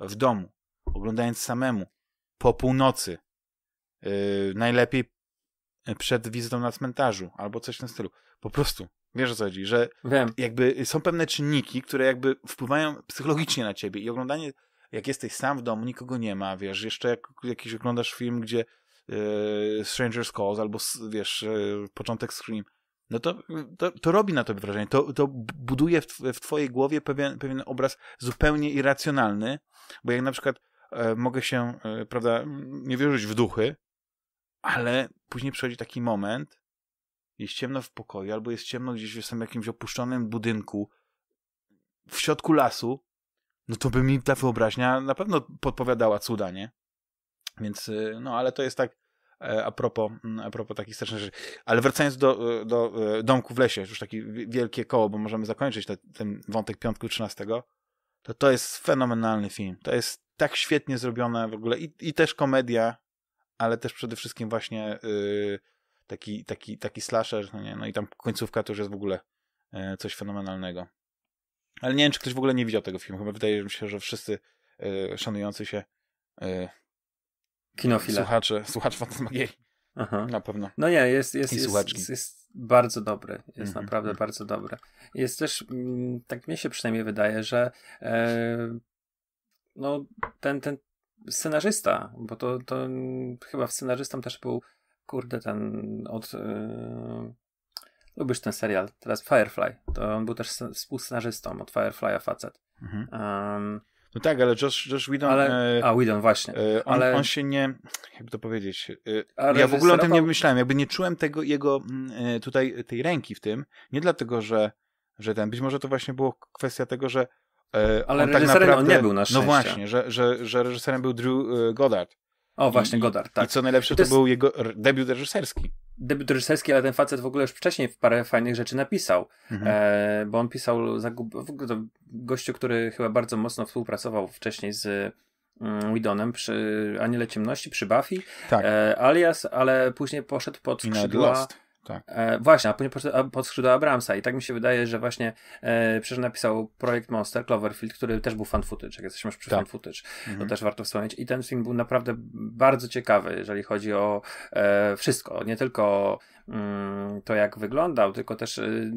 w domu, oglądając samemu, po północy, yy, najlepiej przed wizytą na cmentarzu, albo coś w tym stylu. Po prostu, wiesz o co chodzi, że Wiem. jakby są pewne czynniki, które jakby wpływają psychologicznie na ciebie i oglądanie, jak jesteś sam w domu, nikogo nie ma, wiesz, jeszcze jak jakiś oglądasz film, gdzie yy, Stranger's Calls albo, wiesz, yy, początek Scream, no to, to, to, robi na tobie wrażenie. To, to buduje w, w twojej głowie pewien, pewien obraz zupełnie irracjonalny, bo jak na przykład e, mogę się, e, prawda, nie wierzyć w duchy, ale później przychodzi taki moment, jest ciemno w pokoju, albo jest ciemno gdzieś w jakimś opuszczonym budynku, w środku lasu, no to by mi ta wyobraźnia na pewno podpowiadała cuda, nie? Więc, e, no ale to jest tak, E, a propos, mm, a propos takich strasznych rzeczy. Ale wracając do, e, do e, domku w lesie, już takie wielkie koło, bo możemy zakończyć te, ten wątek piątku 13, to to jest fenomenalny film. To jest tak świetnie zrobione w ogóle i, i też komedia, ale też przede wszystkim właśnie yy, taki, taki, taki slasher, no, nie, no i tam końcówka to już jest w ogóle yy, coś fenomenalnego. Ale nie wiem, czy ktoś w ogóle nie widział tego filmu. Chyba wydaje mi się, że wszyscy yy, szanujący się Kinofila. Słuchacze, słuchacz Fantasmagierii. Na pewno. No nie, jest, jest, jest, jest, jest bardzo dobry. Jest mm -hmm. naprawdę mm -hmm. bardzo dobry. Jest też, mm, tak mi się przynajmniej wydaje, że e, no, ten, ten scenarzysta, bo to, to chyba scenarzystą też był, kurde, ten od. E, lubisz ten serial, teraz Firefly. To on był też współscenarzystą od Firefly'a facet. Um, no tak, ale Josh, Josh Whedon... Ale, e, a, Whedon, właśnie. E, on, ale... on się nie... Jakby to powiedzieć... E, ja w ogóle o tym nie myślałem. Jakby nie czułem tego jego mm, tutaj, tej ręki w tym. Nie dlatego, że, że ten... Być może to właśnie było kwestia tego, że ale on tak reżyserem tak naprawdę, on nie był na no szczęście. No właśnie, że, że, że reżyserem był Drew Goddard. O, właśnie, Godard, tak. I co najlepsze, to, to był jego debiut reżyserski. Debiut reżyserski, ale ten facet w ogóle już wcześniej parę fajnych rzeczy napisał, mhm. e, bo on pisał zagub... gościu, który chyba bardzo mocno współpracował wcześniej z mm, Widonem przy Aniele Ciemności, przy Buffy, tak. e, alias, ale później poszedł pod skrzydła... Tak. E, właśnie, a później pod, skrzydła Abramsa. I tak mi się wydaje, że właśnie e, przecież napisał projekt Monster, Cloverfield, który też był fan footage, jak jesteśmy już przy tak. fan footage. Mhm. To też warto wspomnieć. I ten film był naprawdę bardzo ciekawy, jeżeli chodzi o e, wszystko. Nie tylko Mm, to, jak wyglądał, tylko też y,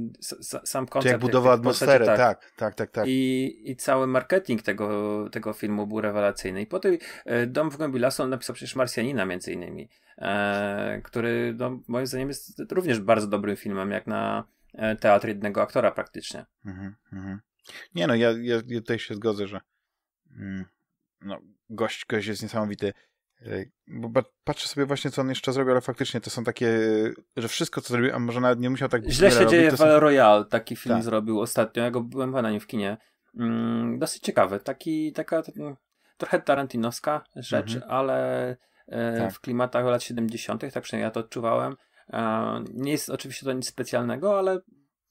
sam koncept. To jak budował atmosferę, tak. tak, tak, tak. tak. I, I cały marketing tego, tego filmu był rewelacyjny. I po tej e, Dom w głębi lasu on napisał przecież Marsjanina między innymi, e, który no, moim zdaniem jest również bardzo dobrym filmem, jak na e, teatr jednego aktora praktycznie. Mhm, mhm. Nie no, ja, ja, tutaj się zgodzę, że mm, no, gość, gość jest niesamowity. Bo patrzę sobie właśnie, co on jeszcze zrobił, ale faktycznie to są takie, że wszystko, co zrobił, a może nawet nie musiał tak... Źle się robić, dzieje Val są... taki film tak. zrobił ostatnio, ja go byłem na nim w kinie. Mm, dosyć ciekawy, taki, taka mm, trochę tarantinowska rzecz, mhm. ale e, tak. w klimatach lat 70., tak przynajmniej ja to odczuwałem. E, nie jest oczywiście to nic specjalnego, ale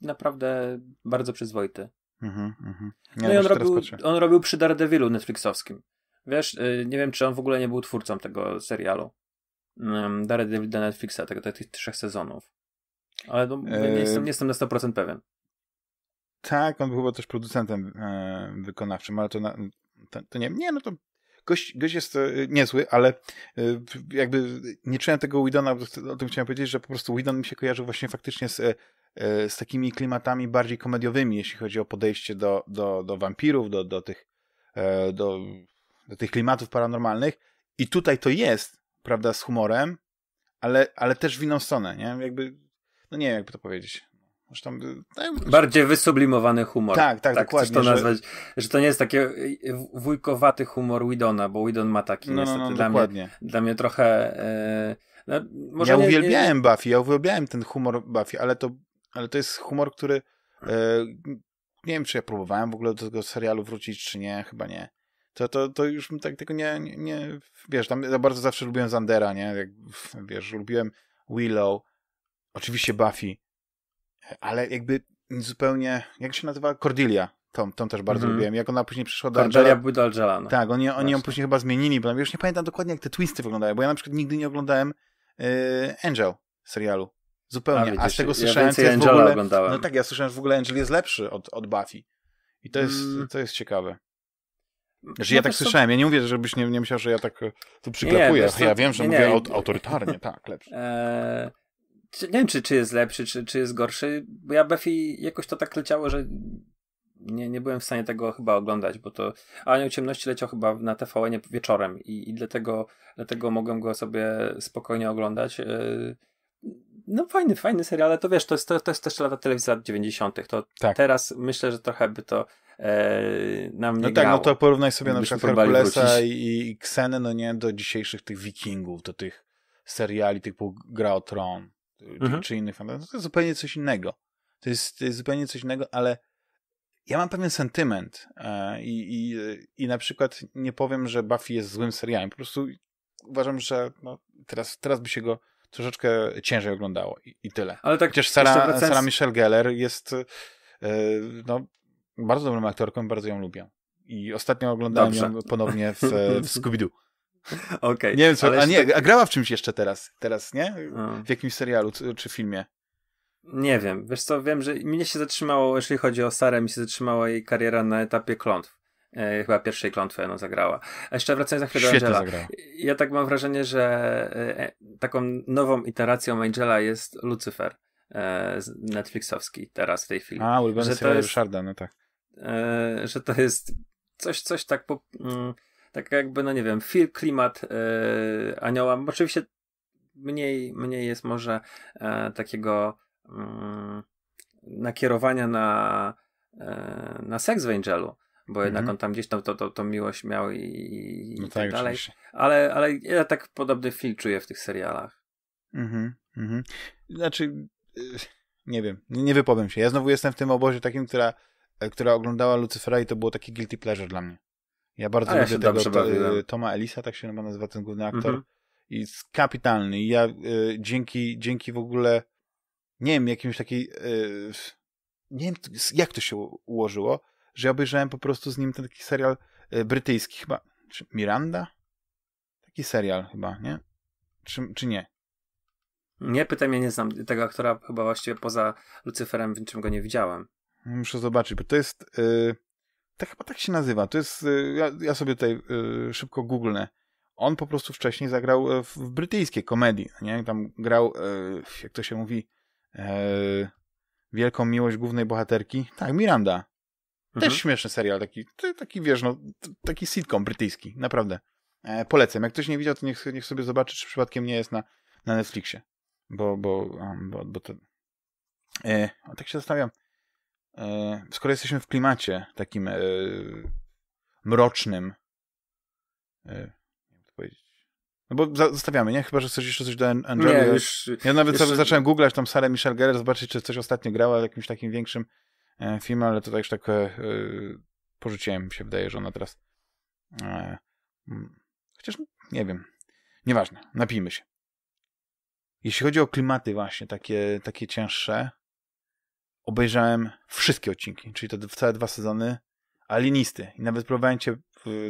naprawdę bardzo przyzwoity. Mhm, mhm. Ja no i on robił, on robił przy Daredevilu Netflixowskim. Wiesz, y, nie wiem, czy on w ogóle nie był twórcą tego serialu. Mm, Daredevil dla Netflixa, tego, tych trzech sezonów. Ale no, e, nie, jestem, nie jestem na 100% pewien. Tak, on był chyba też producentem e, wykonawczym, ale to, na, to, to, nie Nie, no to gość, gość jest e, niezły, ale e, jakby nie czułem tego Widona, o tym chciałem powiedzieć, że po prostu Widon mi się kojarzył właśnie faktycznie z, e, e, z takimi klimatami bardziej komediowymi, jeśli chodzi o podejście do, do, do wampirów, do, do tych do do tych klimatów paranormalnych i tutaj to jest, prawda, z humorem, ale, ale też w inną stronę, nie? Jakby, no nie wiem, jakby to powiedzieć. Zresztą, no, Bardziej wysublimowany humor. Tak, tak, tak dokładnie. To że... Nazwać, że to nie jest taki y, y, wujkowaty humor Widona, bo Widon ma taki no, no niestety no, dla, dokładnie. mnie, dla mnie trochę... Yy, może ja nie, uwielbiałem nie... Buffy, ja uwielbiałem ten humor Buffy, ale to, ale to jest humor, który... Yy, nie wiem, czy ja próbowałem w ogóle do tego serialu wrócić, czy nie, chyba nie to, to, to już tak tego nie, nie, nie, wiesz, tam ja bardzo zawsze lubiłem Zandera, nie, Jak, wiesz, lubiłem Willow, oczywiście Buffy, ale jakby zupełnie, jak się nazywa? Cordelia. Tą, tą też bardzo mm. lubiłem. Jak ona później przyszła do Cordelia Angela... był do No. Tak, oni, oni ją później chyba zmienili, bo już nie pamiętam dokładnie, jak te twisty wyglądają, bo ja na przykład nigdy nie oglądałem yy, Angel serialu. Zupełnie. A, A z tego ja słyszałem, co jest w ogóle... Oglądałem. No tak, ja słyszałem, że w ogóle Angel jest lepszy od, od Buffy. I to jest, mm. to jest ciekawe. Że no ja tak są... słyszałem, ja nie mówię, żebyś nie, nie myślał, że ja tak e, tu przyklepuję. Nie, ja wiem, że nie, mówię nie, autorytarnie, tak, lepszy. E, nie wiem, czy, czy jest lepszy, czy, czy jest gorszy, bo ja Buffy jakoś to tak leciało, że nie, nie byłem w stanie tego chyba oglądać, bo to Anioł Ciemności leciał chyba na tvn wieczorem i, i dlatego, dlatego mogłem go sobie spokojnie oglądać. E, no fajny, fajny serial, ale to wiesz, to jest, to, to jest też lata telewizji lat 90. To tak. teraz myślę, że trochę by to e, nam no nie tak, No tak, grało. no to porównaj sobie na przykład Herkulesa i, i Kseny, no nie, do dzisiejszych tych wikingów, do tych seriali typu Gra o Tron mhm. czy innych fantastycznych. No to jest zupełnie coś innego. To jest, to jest, zupełnie coś innego, ale ja mam pewien sentyment e, i, i, i na przykład nie powiem, że Buffy jest złym serialem. Po prostu uważam, że no, teraz, teraz by się go troszeczkę ciężej oglądało i, i tyle. Ale tak Chociaż Sara, wracając... Sara Michelle Geller jest yy, no, bardzo dobrą aktorką, bardzo ją lubię. I ostatnio oglądałem Dobrze. ją ponownie w, e, w Scooby-Doo. Okay, nie wiem co, a nie, tak- a grała w czymś jeszcze teraz, teraz, nie? W jakimś serialu czy, czy filmie. Nie wiem, wiesz co, wiem, że mnie się zatrzymało, jeśli chodzi o Sarę, mi się zatrzymała jej kariera na etapie klątw. E, chyba pierwszej klątwy Eno zagrała. jeszcze wracając na chwilę do Angela. Ja tak mam wrażenie, że e, e, taką nową iteracją Angela jest Lucifer Netflixowski teraz w tej chwili. A, ulubiony serial Ryszarda, no tak. że to jest coś, coś tak po, mm, tak jakby, no nie wiem, film, klimat anioła. Oczywiście mniej, mniej jest może takiego mm, nakierowania na, na seks w Angelu, bo jednak mm -hmm. on tam gdzieś tam tą to, to, to miłość miał i, i, no tak, tak dalej. Ale, ale ja tak podobny film czuję w tych serialach. Mhm, mm Mm znaczy, y, nie wiem, nie wypowiem się. Ja znowu jestem w tym obozie takim, która, e, która oglądała Lucyfera i to było taki guilty pleasure dla mnie. Ja bardzo ja lubię tego to, y, Toma Elisa, tak się nazywa ten główny aktor. -hmm. I jest kapitalny. I ja y, dzięki, dzięki w ogóle, nie wiem, jakimś takiej, y, nie wiem jak to się ułożyło, że ja obejrzałem po prostu z nim ten taki serial e, brytyjski chyba, czy Miranda? Taki serial chyba, nie? Czy, czy nie? Nie, pytam, ja nie znam tego aktora chyba właściwie poza Lucyferem, w niczym go nie widziałem. Muszę zobaczyć, bo to jest... Yy, tak chyba tak się nazywa. To jest... Yy, ja, ja, sobie tutaj yy, szybko googlnę. On po prostu wcześniej zagrał w, w brytyjskiej komedii, nie? Tam grał, jak to się mówi, Wielką Miłość Głównej Bohaterki. Tak, Miranda. Mhm. Też śmieszny serial, taki, taki wiesz, no, taki sitcom brytyjski, naprawdę. E, polecam. Jak ktoś nie widział, to niech, niech sobie zobaczy, czy przypadkiem nie jest na, na Netflixie. Bo, bo, um, bo, bo to... E, tak się zastanawiam. E, skoro jesteśmy w klimacie takim e, mrocznym, jak e, to powiedzieć, no bo zostawiamy, nie? Chyba, że chcesz jeszcze coś do Angeli. ja nawet jeszcze... zacząłem googlać tam Sarę Michelle Geller, zobaczyć, czy coś ostatnio grała w jakimś takim większym E, filmy, ale tutaj już tak e, e, porzuciłem, się wydaje, że ona teraz... Chociaż nie wiem. Nieważne, napijmy się. Jeśli chodzi o klimaty właśnie, takie, takie cięższe, obejrzałem wszystkie odcinki, czyli te całe dwa sezony Alienisty. I nawet próbowałem cię,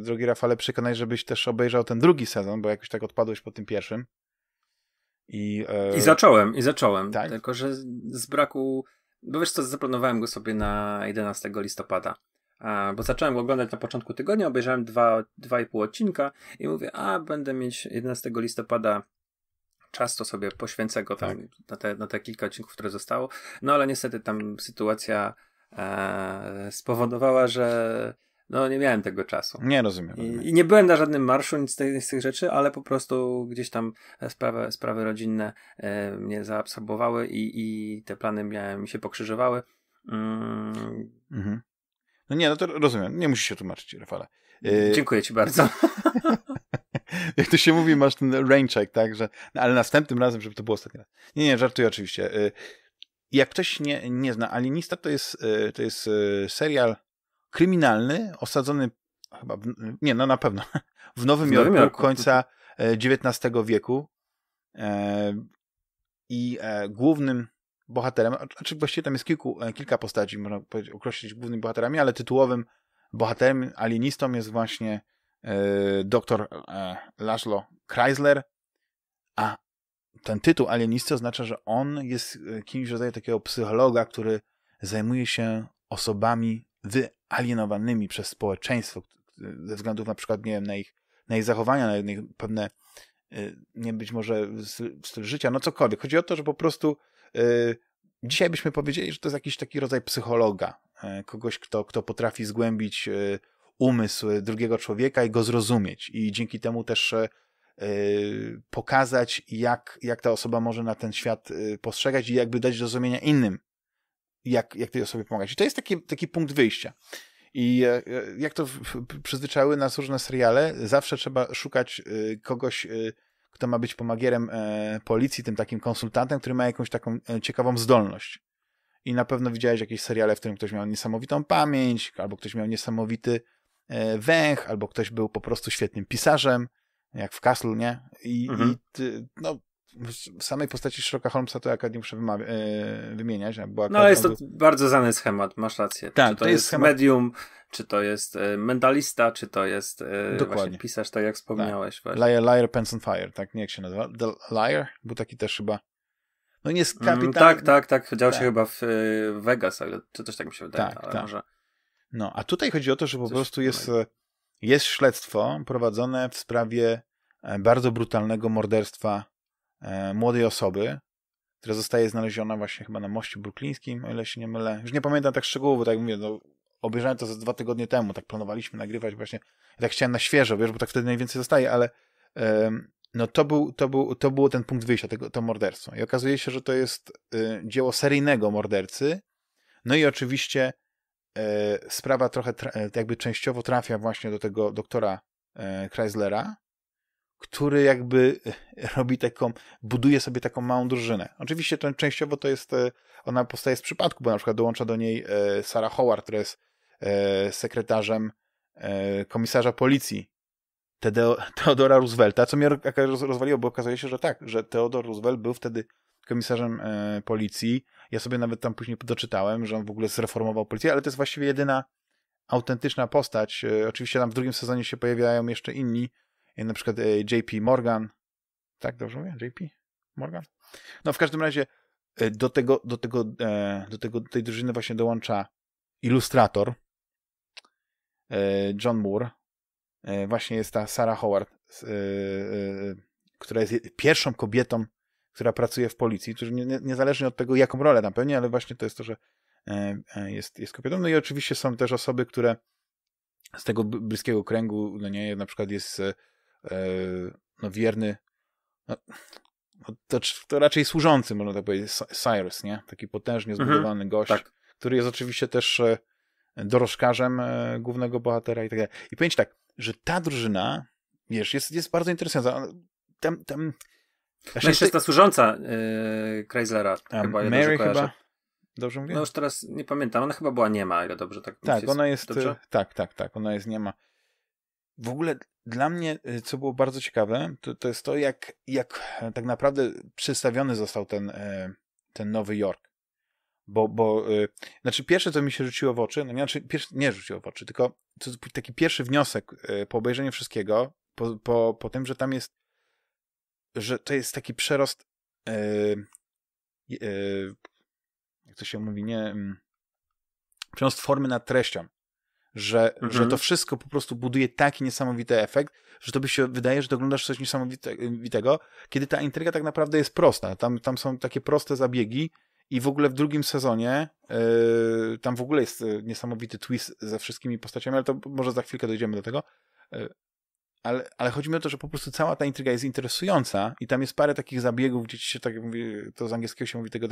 drogi Rafale, przekonać, żebyś też obejrzał ten drugi sezon, bo jakoś tak odpadłeś po tym pierwszym. I, e... I zacząłem, i zacząłem. Tak? Tylko, że z braku bo wiesz co, zaplanowałem go sobie na 11 listopada. A, bo zacząłem go oglądać na początku tygodnia, obejrzałem 2,5 odcinka i mówię, a będę mieć 11 listopada czas, to sobie poświęcę go tam tak. na, te, na te kilka odcinków, które zostało. No ale niestety tam sytuacja e, spowodowała, że no nie miałem tego czasu. Nie rozumiem. I, i nie byłem na żadnym marszu, nic z, z tych, rzeczy, ale po prostu gdzieś tam e, sprawy, sprawy rodzinne e, mnie zaabsorbowały i, i te plany miałem, mi się pokrzyżowały. Mm. Mhm. No nie, no to rozumiem. Nie musisz się tłumaczyć, Rafale. E... Dziękuję ci bardzo. jak to się mówi, masz ten rain check, tak? Że, no, ale następnym razem, żeby to było ostatni raz. Nie, nie, żartuję oczywiście. E, jak ktoś nie, nie zna, Alinista, to jest, e, to jest serial kryminalny, osadzony chyba, w, nie, no na pewno, w Nowym, w Jorku, Nowym Jorku końca XIX e, wieku. E, I e, głównym bohaterem, znaczy właściwie tam jest kilku, kilka postaci, można określić głównymi bohaterami, ale tytułowym bohaterem, alienistą jest właśnie doktor Laszlo Chrysler, a ten tytuł alienisty oznacza, że on jest kimś rodzajem takiego psychologa, który zajmuje się osobami wyalienowanymi przez społeczeństwo ze względów na przykład, nie wiem, na ich, na ich zachowania, na ich pewne, y, nie być może styl życia, no cokolwiek. Chodzi o to, że po prostu y, dzisiaj byśmy powiedzieli, że to jest jakiś taki rodzaj psychologa, y, kogoś, kto, kto potrafi zgłębić umysł drugiego człowieka i go zrozumieć i dzięki temu też pokazać, jak, jak ta osoba może na ten świat postrzegać i jakby dać do zrozumienia innym jak, jak tej osobie pomagać. I to jest taki, taki punkt wyjścia. I e, e, jak to przyzwyczaiły nas różne seriale, zawsze trzeba szukać e, kogoś, kto ma być pomagierem policji, tym takim konsultantem, który ma jakąś taką ciekawą zdolność. I na pewno widziałeś jakieś seriale, w którym ktoś miał niesamowitą pamięć, albo ktoś miał niesamowity węch, albo ktoś był po prostu świetnym pisarzem, jak w Castle, nie? I, mhm. i ty, no, w samej postaci Sherlocka Holmesa to jaka nie muszę yy, wymieniać. Była no ale jest to był... bardzo znany schemat, masz rację. Tak, czy to, to jest, schemat... medium, czy to jest y, mentalista, czy to jest y, Dokładnie. pisarz, tak jak wspomniałeś. Tak. Liar, Liar, Pence on Fire, tak? Nie, jak się nazywa? The Liar? Był taki też chyba no nie jest mm, kapitan... Mm, tak, tak, tak. Działo tak. się chyba w y, Vegas, ale czy też tak mi się wydaje. Tak, no, tak. Może... No, a tutaj chodzi o to, że po Coś prostu jest, jest śledztwo prowadzone w sprawie bardzo brutalnego morderstwa E, młodej osoby, która zostaje znaleziona właśnie chyba na moście bruklińskim, o ile się nie mylę. Już nie pamiętam tak szczegółowo, tak jak mówię, no, obejrzałem to ze dwa tygodnie temu, tak planowaliśmy nagrywać właśnie, tak chciałem na świeżo, wiesz, bo tak wtedy najwięcej zostaje, ale no to, był, to, był, to było ten punkt wyjścia, tego, to morderstwo. I okazuje się, że to jest y, dzieło seryjnego mordercy, no i oczywiście e, sprawa trochę, e, jakby częściowo trafia właśnie do tego doktora Chryslera, który jakby e, robi taką, buduje sobie taką małą drużynę. Oczywiście to, częściowo to jest, e, ona powstaje z przypadku, bo na przykład dołącza do niej e, Sarah Howard, która jest sekretarzem komisarza policji Teodora Roosevelta, co mnie rozwaliło, bo okazuje się, że tak, że Teodor Roosevelt był wtedy komisarzem policji. Ja sobie nawet tam później doczytałem, że on w ogóle zreformował policję, ale to jest właściwie jedyna autentyczna postać. Oczywiście tam w drugim sezonie się pojawiają jeszcze inni, E, na przykład e, JP Morgan, tak dobrze mówię? JP Morgan? No w każdym razie e, do tego, do tego, do tego, do tej drużyny właśnie dołącza ilustrator John Moore. Właśnie jest ta Sarah Howard, która jest pierwszą kobietą, która pracuje w policji, którzy niezależnie od tego, jaką rolę tam pełni, ale właśnie to jest to, że jest, jest kobietą. No i oczywiście są też osoby, które z tego bliskiego kręgu, no nie, na przykład jest E, no, wierny, no, no to, to, raczej służący, można tak powiedzieć, Cyrus, nie? Taki potężnie mhm. zbudowany mhm, gość, tak. który jest oczywiście też e, dorożkarzem e, głównego bohatera i tak dalej. I powiem tak, że ta drużyna, wiesz, jest, jest bardzo interesująca. Tam, tam... Znaczy, jeszcze jest ta służąca yy, Chryslera, chyba, ja Mary dobrze chyba. Dobrze mówię? No już teraz nie pamiętam, ona chyba była niema, ale dobrze tak Tak, ona jest, dobrze? tak, tak, tak, ona jest niema. W ogóle dla mnie, y, co było bardzo ciekawe, to, to jest to, jak, jak e, tak naprawdę przedstawiony został ten, e, ten Nowy Jork. Bo, bo y, znaczy pierwsze, co mi się rzuciło w oczy, no, znaczy nie rzuciło w oczy, tylko to, taki pierwszy wniosek e, po obejrzeniu wszystkiego, po, po, po tym, że tam jest, że to jest taki przerost, jak to się mówi, nie, mm, przerost formy nad treścią że, mhm. że to wszystko po prostu buduje taki niesamowity efekt, że to by się wydaje, że oglądasz coś niesamowitego, kiedy ta intryga tak naprawdę jest prosta. Tam, tam są takie proste zabiegi i w ogóle w drugim sezonie yy, tam w ogóle jest e, niesamowity twist ze wszystkimi postaciami, ale to może za chwilkę dojdziemy do tego. E, ale, ale chodzi mi o to, że po prostu cała ta intryga jest interesująca i tam jest parę takich zabiegów, gdzie ci się tak mówi, to z angielskiego się mówi tego,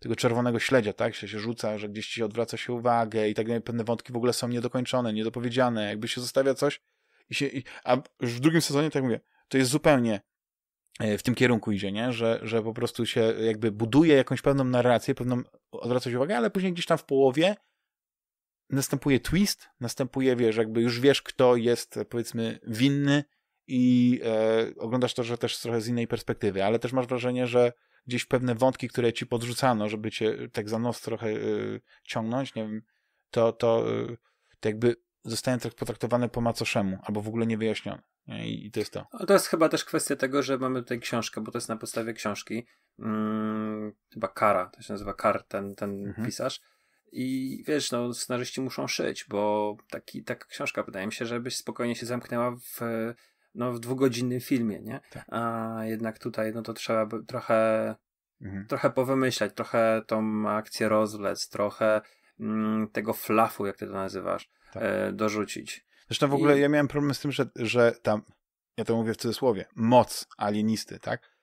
tego czerwonego śledzia, tak? Się, się rzuca, że gdzieś ci odwraca się uwagę i tak dalej. Pewne wątki w ogóle są niedokończone, niedopowiedziane, jakby się zostawia coś i się. I, a w drugim sezonie, tak mówię, to jest zupełnie e, w tym kierunku idzie, nie? Że, że po prostu się jakby buduje jakąś pewną narrację, pewną się uwagę, ale później gdzieś tam w połowie następuje twist, następuje, wiesz, jakby już wiesz, kto jest, powiedzmy, winny i e, oglądasz to, że też trochę z innej perspektywy, ale też masz wrażenie, że gdzieś pewne wątki, które ci podrzucano, żeby cię tak za nos trochę e, ciągnąć, nie wiem, to, to, e, to jakby zostają potraktowane po macoszemu, albo w ogóle nie I, I to jest to. No, to jest chyba też kwestia tego, że mamy tutaj książkę, bo to jest na podstawie książki. Hmm, chyba Kara, to się nazywa Kar, ten, ten mhm. pisarz i wiesz, no, scenarzyści muszą szyć, bo taki, taka książka wydaje mi się, żebyś spokojnie się zamknęła w, no, w dwugodzinnym filmie, nie? Tak. A jednak tutaj, no to trzeba trochę, mhm. trochę powymyślać, trochę tą akcję rozlec, trochę m, mm, tego flafu, jak ty to nazywasz, tak. e, dorzucić. Zresztą w ogóle I... ja miałem problem z tym, że, że tam, ja to mówię w cudzysłowie, moc alienisty, tak?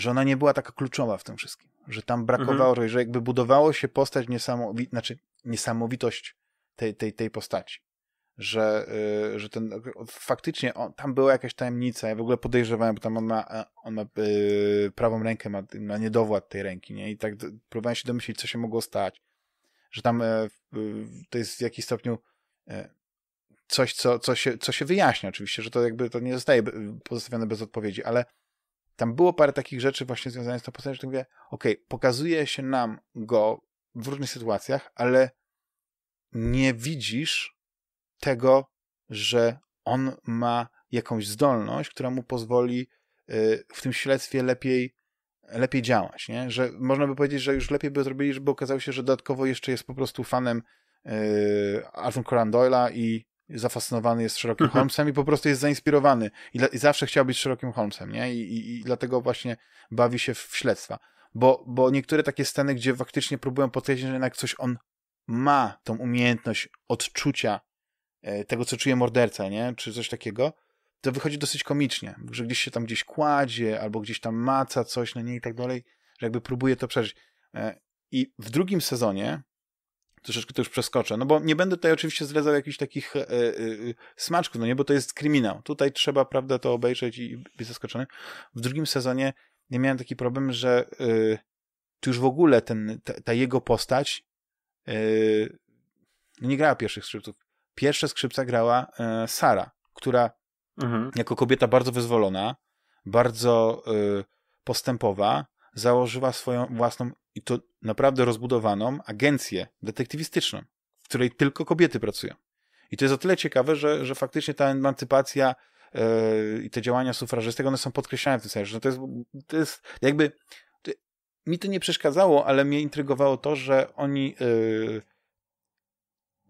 że ona nie była taka kluczowa w tym wszystkim, że tam brakowało, mhm. że jakby budowało się postać niesamowit, znaczy niesamowitość tej, tej, tej postaci, że, yy, że ten, faktycznie on, tam była jakaś tajemnica, ja w ogóle podejrzewałem, bo tam on ma, e, on ma yy, prawą rękę, ma, ma niedowład tej ręki, nie, i tak próbowałem się domyślić, co się mogło stać, że tam yy, to jest w jakiś stopniu e, coś, co, co, się, co się wyjaśnia oczywiście, że to jakby to nie zostaje y, pozostawione bez odpowiedzi, ale tam było parę takich rzeczy właśnie związanych z tą postacią, że mówię, okej, okay, pokazuje się nam go w różnych sytuacjach, ale nie widzisz tego, że on ma jakąś zdolność, która mu pozwoli y, w tym śledztwie lepiej, lepiej działać, nie? Że można by powiedzieć, że już lepiej by zrobili, żeby okazało się, że dodatkowo jeszcze jest po prostu fanem y, Arthur Conan Doyle'a i zafascynowany jest szerokim mhm. Holmesem i po prostu jest zainspirowany i, i zawsze chciał być szerokim Holmesem, nie? I, i, I, dlatego właśnie bawi się w śledztwa. Bo, bo niektóre takie sceny, gdzie faktycznie próbują podkreślić, że jednak coś on ma, tą umiejętność odczucia e, tego, co czuje morderca, nie? Czy coś takiego, to wychodzi dosyć komicznie, że gdzieś się tam gdzieś kładzie, albo gdzieś tam maca coś na niej i tak dalej, że jakby próbuje to przeżyć. E, I w drugim sezonie troszeczkę to już przeskoczę, no bo nie będę tutaj oczywiście zlecał jakichś takich e, e, e, smaczków, no nie, bo to jest kryminał. Tutaj trzeba, prawda, to obejrzeć i, być zaskoczony. W drugim sezonie nie miałem taki problem, że tu już w ogóle ten, ta, ta jego postać no nie grała pierwszych skrzypców. Pierwsze skrzypca grała Sara, która mhm. jako kobieta bardzo wyzwolona, bardzo postępowa, założyła swoją własną, i to naprawdę rozbudowaną, agencję detektywistyczną, w której tylko kobiety pracują. I to jest o tyle ciekawe, że, że faktycznie ta emancypacja yy, i te działania sufrażystek, one są podkreślane w tym sensie, że to jest, to jest jakby... To, mi to nie przeszkadzało, ale mnie intrygowało to, że oni... Yy,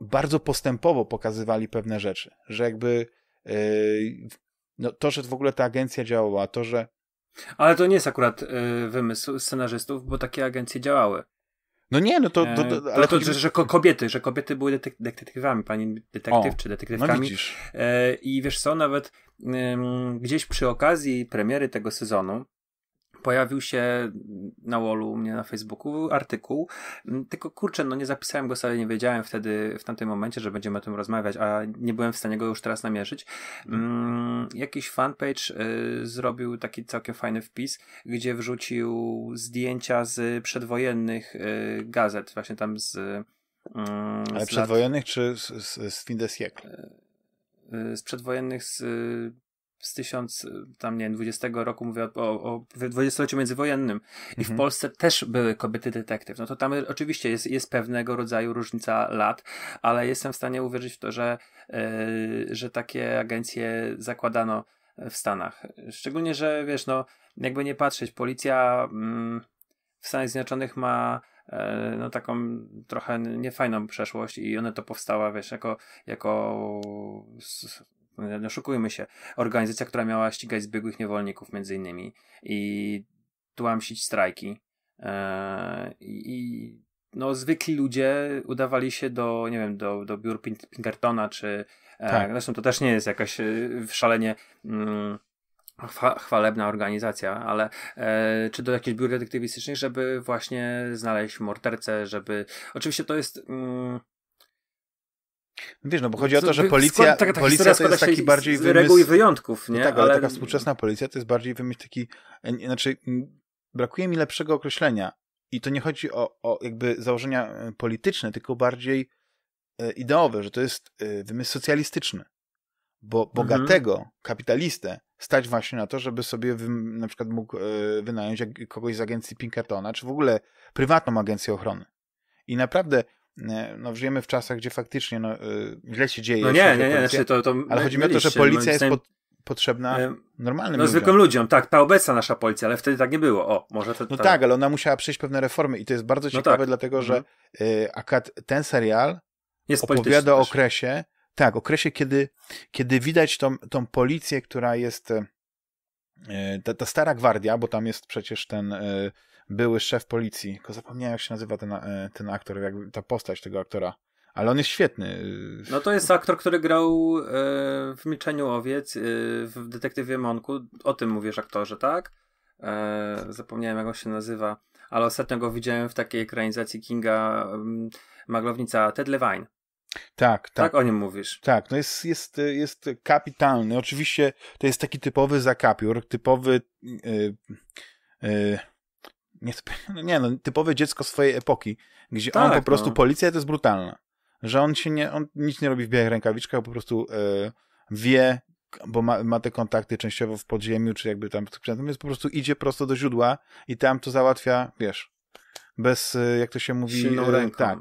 bardzo postępowo pokazywali pewne rzeczy, że jakby yy, no to, że w ogóle ta agencja działała, to, że ale to nie jest akurat y, wymysł scenarzystów, bo takie agencje działały. No nie, no to... E, to, to ale, to, że, że, kobiety, że kobiety były detek detektywami, pani detektyw o, czy no detektywkami. No widzisz. E, I wiesz co, nawet y, gdzieś przy okazji premiery tego sezonu pojawił się na wallu u mnie na Facebooku artykuł, tylko kurczę, no nie zapisałem go sobie, nie wiedziałem wtedy, w tamtym momencie, że będziemy o tym rozmawiać, a nie byłem w stanie go już teraz namierzyć. Mm, jakiś fanpage y, zrobił taki całkiem fajny wpis, gdzie wrzucił zdjęcia z przedwojennych y, gazet, właśnie tam z... Y, Ale z przedwojennych lat... czy z, z, z y, y, z przedwojennych z z tysiąc tam nie wiem, 20 roku, mówię o, o, o dwudziestoleciu międzywojennym i mhm. w Polsce też były kobiety detektyw. No to tam oczywiście jest, jest pewnego rodzaju różnica lat, ale jestem w stanie uwierzyć w to, że, yy, że takie agencje zakładano w Stanach. Szczególnie, że wiesz, no jakby nie patrzeć, policja mm, w Stanach Zjednoczonych ma e, no taką trochę niefajną przeszłość i ona to powstała, wiesz, jako, jako no oszukujmy się, organizacja, która miała ścigać zbiegłych niewolników między innymi i tłamsić strajki eee, i no, zwykli ludzie udawali się do, nie wiem, do, do biur Pinkertona, czy e, tak. e, zresztą to też nie jest jakaś e, szalenie mm, chwalebna organizacja, ale e, czy do jakichś biur detektywistycznych, żeby właśnie znaleźć mordercę, żeby... Oczywiście to jest... Mm, Wiesz, no bo no chodzi o to, że policja, taka, taka policja to jest taki bardziej z, z wymysł... reguł i wyjątków, nie? No tak, ale... ale... taka współczesna policja to jest bardziej wymysł taki... E, znaczy, brakuje mi lepszego określenia. I to nie chodzi o, o jakby założenia e, polityczne, tylko bardziej e, ideowe, że to jest wymysł socjalistyczny. Bo mhm. bogatego mhm. kapitalistę stać właśnie na to, żeby sobie wy, na przykład mógł wynająć kogoś z agencji Pinkertona, czy w ogóle prywatną agencję ochrony. I naprawdę no, żyjemy w czasach, gdzie faktycznie no, y, źle się dzieje. No nie, nie, nie, znaczy to, to Ale chodzi mi o to, że no, policja jest pod, potrzebna e, normalnym No zwykłym ludziom, tak, ta obecna nasza policja, ale wtedy tak nie było. O, może to, No tak. tak, ale ona musiała przejść pewne reformy i to jest bardzo no ciekawe, no tak. dlatego że mhm. Y, ten serial jest opowiada o okresie, tak, okresie, kiedy, kiedy widać tą, tą policję, która jest y, ta, ta stara gwardia, bo tam jest przecież ten były szef policji, tylko zapomniałem jak się nazywa ten, e, ten aktor, jak, ta postać tego aktora. Ale on jest świetny. No to jest aktor, który grał e, w Milczeniu Owiec, e, w Detektywie Monku. O tym mówisz aktorze, tak? E, zapomniałem jak on się nazywa. Ale ostatnio go widziałem w takiej ekranizacji Kinga mm, Maglownica Ted Levine. Tak, tak. Tak o nim mówisz. Tak, no jest, jest, jest kapitalny. Oczywiście to jest taki typowy zakapiór, typowy... Yy, yy, nie, no nie no, typowe dziecko swojej epoki, gdzie tak, on po prostu, no. policja to jest brutalna. Że on się nie, on nic nie robi w białych rękawiczkach, po prostu e, wie, bo ma, ma, te kontakty częściowo w podziemiu, czy jakby tam, więc po prostu idzie prosto do źródła i tam to załatwia, wiesz, bez, e, jak to się mówi, silną e, ręką. Tak.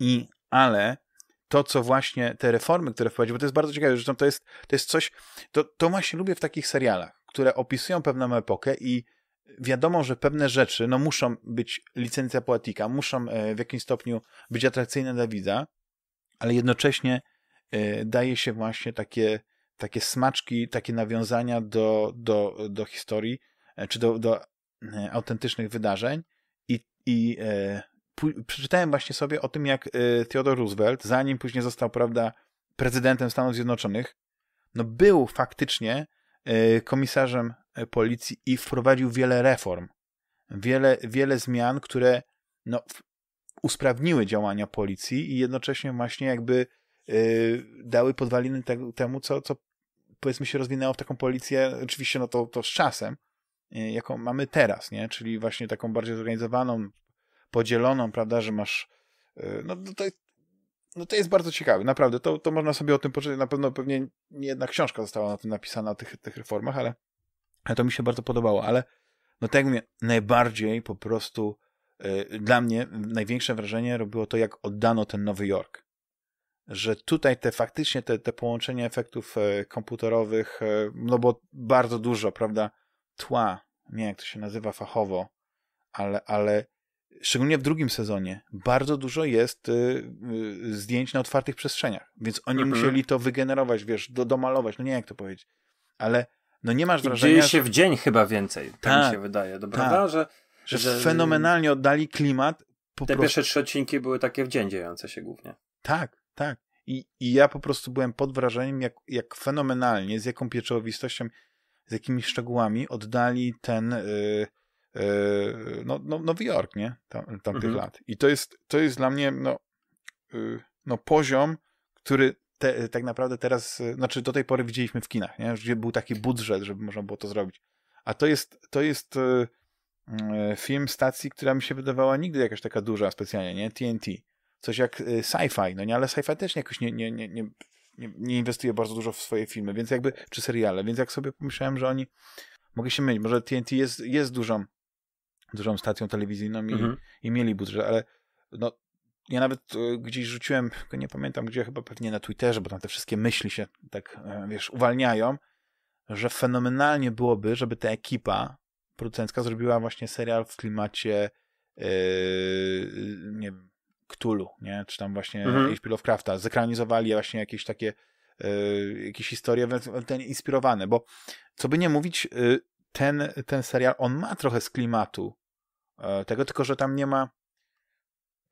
I, ale to, co właśnie te reformy, które wprowadził, bo to jest bardzo ciekawe, że to jest, to jest coś, to, to właśnie lubię w takich serialach, które opisują pewną epokę i wiadomo, że pewne rzeczy no, muszą być licencja poetyka, muszą e, w jakimś stopniu być atrakcyjne dla widza, ale jednocześnie e, daje się właśnie takie, takie smaczki, takie nawiązania do, do, do historii e, czy do, do autentycznych wydarzeń. I, i e, przeczytałem właśnie sobie o tym, jak Theodore Roosevelt, zanim później został, prawda, prezydentem Stanów Zjednoczonych, no był faktycznie komisarzem E, policji i wprowadził wiele reform, wiele, wiele zmian, które no, usprawniły działania policji i jednocześnie właśnie jakby yy, dały podwaliny te, temu, co, co powiedzmy się rozwinęło w taką policję, oczywiście no to, to z czasem, yy, jaką mamy teraz, nie? Czyli właśnie taką bardziej zorganizowaną, podzieloną, prawda, że masz yy, no to jest, no to jest bardzo ciekawe, naprawdę, to, to można sobie o tym poczytać, na pewno pewnie nie jedna książka została na tym napisana o tych, tych reformach, ale ale to mi się bardzo podobało, ale no tak jak mówię, najbardziej po prostu yy, dla mnie największe wrażenie robiło to, jak oddano ten Nowy Jork. Że tutaj te faktycznie te, te połączenie efektów e, komputerowych, e, no bo bardzo dużo, prawda, tła, nie jak to się nazywa fachowo, ale, ale szczególnie w drugim sezonie, bardzo dużo jest y, y, zdjęć na otwartych przestrzeniach, więc oni mhm. musieli to wygenerować, wiesz, do, domalować, no nie jak to powiedzieć, ale no nie masz wrażenia. Dzieje się że... w dzień chyba więcej, tak, mi się tak. wydaje, dobra? Tak. że, że, że, fenomenalnie oddali klimat. Po te prostu... pierwsze trzy odcinki były takie w dzień dziejące się głównie. Tak, tak. I, I ja po prostu byłem pod wrażeniem, jak, jak fenomenalnie, z jaką pieczołowistością, z jakimi szczegółami oddali ten. Yy, yy, no, no, Nowy Jork, nie? Tam, tamtych mhm. lat. I to jest, to jest dla mnie no, yy, no poziom, który te, tak naprawdę teraz, znaczy do tej pory widzieliśmy w kinach, nie? gdzie był taki budżet, żeby można było to zrobić. A to jest, to jest e, e, film stacji, która mi się wydawała nigdy jakaś taka duża specjalnie, nie? TNT. Coś jak e, sci-fi, no nie, ale sci-fi też jakoś nie, nie, nie, nie, nie inwestuje bardzo dużo w swoje filmy, więc jakby, czy seriale, więc jak sobie pomyślałem, że oni, mogę się mylić, może TNT jest, jest dużą, dużą stacją telewizyjną i, mhm. i mieli budżet, ale no, ja nawet e, gdzieś rzuciłem, nie pamiętam gdzie, chyba pewnie na Twitterze, bo tam te wszystkie myśli się tak, e, wiesz, uwalniają, że fenomenalnie byłoby, żeby ta ekipa producencka zrobiła właśnie serial w klimacie yy, nie wiem, Cthulhu, nie? Czy tam właśnie mhm. H.P. Lovecrafta. Zekranizowali właśnie jakieś takie yy, jakieś historie ten inspirowane, bo co by nie mówić, yy, ten, ten serial, on ma trochę z klimatu tego, tylko że tam nie ma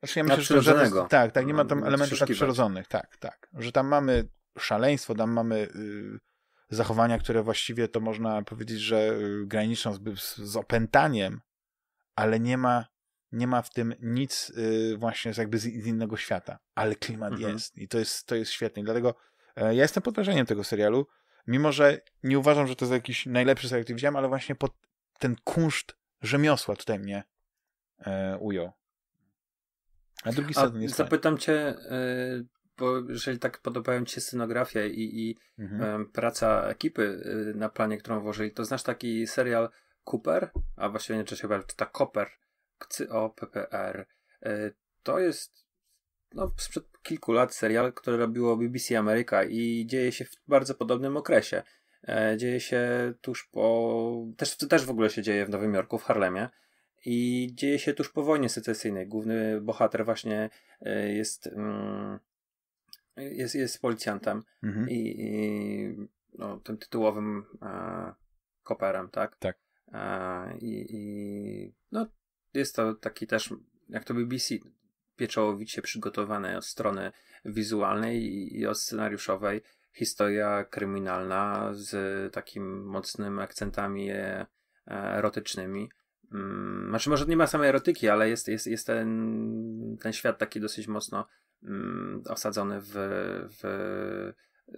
znaczy ja myślę, że, że tak, tak, nie ma tam elementów nadprzyrodzonych, tak, tak. Że tam mamy szaleństwo, tam mamy y, zachowania, które właściwie to można powiedzieć, że yy, graniczą z, z opętaniem, ale nie ma, nie ma w tym nic yy, właśnie jakby z, z, innego świata. Ale klimat mhm. jest i to jest, to jest świetne. dlatego e, ja jestem pod wrażeniem tego serialu, mimo że nie uważam, że to jest jakiś najlepszy serial, który widziałem, ale właśnie pod ten kunszt rzemiosła tutaj mnie e, ujął. A drugi sezon jest Zapytam fajny. cię, e, bo jeżeli tak podobają ci się scenografia i, i mhm. E, praca ekipy e, na planie, którą włożyli, to znasz taki serial Cooper, a właściwie nie czy czyta Cooper, C-O-P-P-R. To jest no, sprzed kilku lat serial, który robiło BBC Ameryka i dzieje się w bardzo podobnym okresie. Dzieje się tuż po. Też, też w ogóle się dzieje w Nowym Jorku, w Harlemie i dzieje się tuż po wojnie secesyjnej. Główny bohater właśnie e, jest mm, jest, jest policjantem mhm. i, i no, tym tytułowym e, koperem, tak? Tak. E, i, i, no, jest to taki też, jak to BBC, pieczołowicie przygotowane od strony wizualnej i, i od scenariuszowej historia kryminalna z takim mocnym akcentami e, erotycznymi. Mm, znaczy może nie ma samej erotyki, ale jest, jest, jest ten, ten świat taki dosyć mocno mm, osadzony w, w y,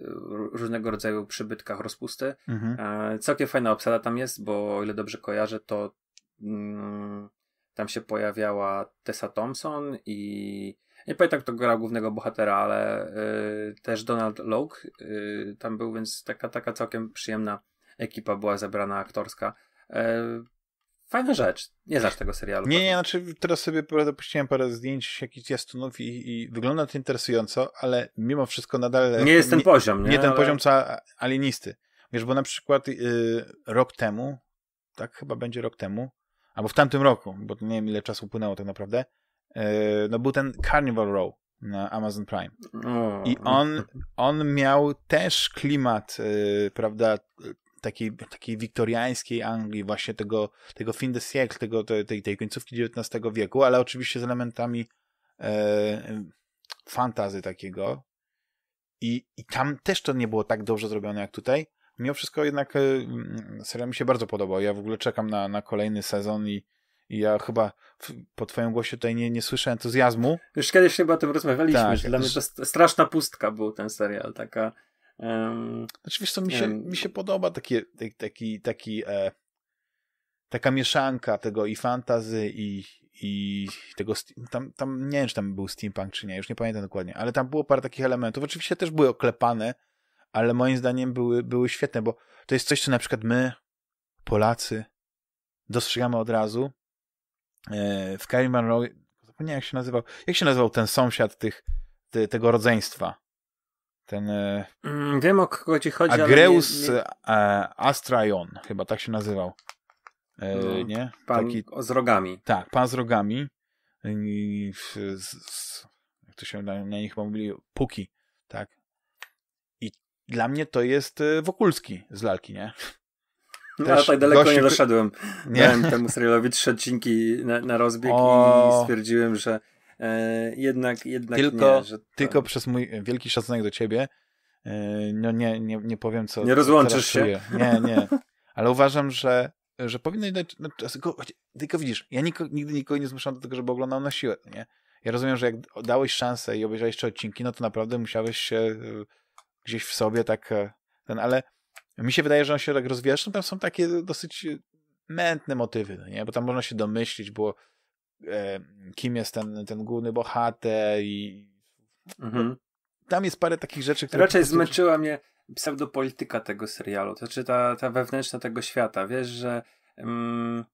różnego rodzaju przybytkach rozpusty. Mhm. E, całkiem fajna obsada tam jest, bo o ile dobrze kojarzę, to mm, tam się pojawiała Tessa Thompson i nie pamiętam kto grał głównego bohatera, ale y, też Donald Logue y, tam był, więc taka, taka całkiem przyjemna ekipa była zebrana aktorska. E, Fajna rzecz. Nie znasz tego serialu. Nie, nie, nie znaczy teraz sobie dopuściłem parę zdjęć jakichś jastunów i, i wygląda to interesująco, ale mimo wszystko nadal... Nie jest ten nie, poziom, nie? Nie ten ale... poziom co alienisty. Wiesz, bo na przykład yy, rok temu, tak chyba będzie rok temu, albo w tamtym roku, bo nie wiem ile czasu upłynęło tak naprawdę, yy, no był ten Carnival Row na Amazon Prime. O. I on, on miał też klimat, yy, prawda, takiej, takiej wiktoriańskiej Anglii, właśnie tego, tego fin de siècle, tego, tej, tej końcówki XIX wieku, ale oczywiście z elementami e, fantazy takiego. I, I tam też to nie było tak dobrze zrobione jak tutaj. Mimo wszystko jednak e, serial mi się bardzo podobał. Ja w ogóle czekam na, na kolejny sezon i, i ja chyba w, po twoim głosie tutaj nie, nie słyszę entuzjazmu. Już kiedyś chyba o tym rozmawialiśmy, tak, że dla mnie to straszna pustka był ten serial, taka Um, znaczy wiesz co, mi się, um, mi się podoba takie, taki, taki, e, taka mieszanka tego i fantazy i, i tego, tam, tam nie wiem czy tam był steampunk czy nie, już nie pamiętam dokładnie, ale tam było parę takich elementów, oczywiście też były oklepane, ale moim zdaniem były, były świetne, bo to jest coś, co na przykład my, Polacy, dostrzegamy od razu. E, w Kyrie Monroe, zapomniałem jak się nazywał, jak się nazywał ten sąsiad tych, te, tego rodzeństwa? ten... E, mm, wiem o kogo ci chodzi, Agreus ale nie, nie... E, Astraion, chyba tak się nazywał. E, no, nie? Pan Taki... z rogami. Tak, pan z rogami. Z, z, jak to się na, na nich mówili? Puki, tak. I dla mnie to jest Wokulski z lalki, nie? no, ale tak daleko nie doszedłem. Nie? Dałem temu serialowi trzy odcinki na, na rozbieg o... i stwierdziłem, że E, jednak, jednak tylko, nie, że to... Tylko przez mój wielki szacunek do ciebie e, no nie, nie, nie powiem co. Nie rozłączysz się. Czuję. Nie, nie. Ale uważam, że, że powinno dać. na no, tylko, tylko widzisz, ja niko, nigdy nikogo nie zmuszam do tego, żeby oglądał na siłę. No nie? Ja rozumiem, że jak dałeś szansę i obejrzałeś jeszcze odcinki, no to naprawdę musiałeś się e, gdzieś w sobie tak. Ten, ale mi się wydaje, że on się tak rozwija. Zresztą tam są takie dosyć mętne motywy, no nie? bo tam można się domyślić, bo E, kim jest ten, ten główny bohater i mhm. tam jest parę takich rzeczy, które... Raczej prostu... zmęczyła mnie pseudopolityka tego serialu, to znaczy ta, ta wewnętrzna tego świata, wiesz, że mm,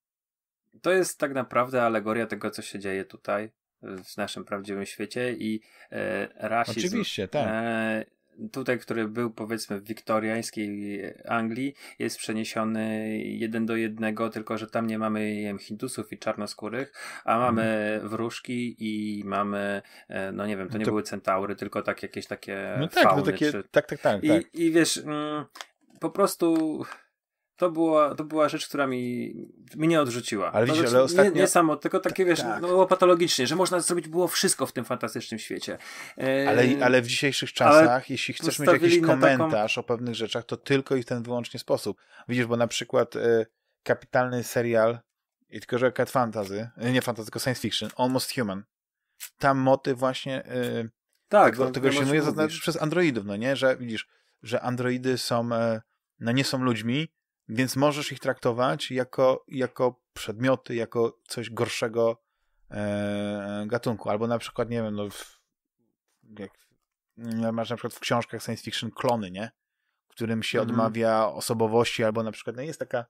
to jest tak naprawdę alegoria tego, co się dzieje tutaj w naszym prawdziwym świecie i e, rasizm. Oczywiście, tak. E, tutaj, który był powiedzmy w wiktoriańskiej Anglii, jest przeniesiony jeden do jednego, tylko że tam nie mamy wiem, Hindusów i czarnoskórych, a mamy mhm. wróżki i mamy, e, no nie wiem, to nie to... były centaury, tylko tak jakieś takie. No tak, no fauny, takie, czy... tak, tak, tak, I, tak. I wiesz, mm, po prostu to była, to była rzecz, która mi mnie odrzuciła. Ale, widzisz, znaczy, ale ostatnio... nie, nie samo, tylko takie tak, wiesz, tak. no, patologicznie, że można zrobić było wszystko w tym fantastycznym świecie. E... Ale, ale w dzisiejszych czasach, jeśli chcesz mieć jakiś komentarz taką... o pewnych rzeczach, to tylko i w ten wyłącznie sposób. Widzisz, bo na przykład e, kapitalny serial, i tylko że Cat Fantasy, e, nie Fantasy, tylko Science Fiction, Almost Human. Tam motyw właśnie e, tak, tego, no, tego się mówi przez androidów, no nie? Że widzisz, że androidy są, no nie są ludźmi, więc możesz ich traktować jako, jako przedmioty, jako coś gorszego e, gatunku. Albo na przykład, nie wiem, no w, jak, no, masz na przykład w książkach science fiction klony, nie? Którym się mhm. odmawia osobowości, albo na przykład, no jest taka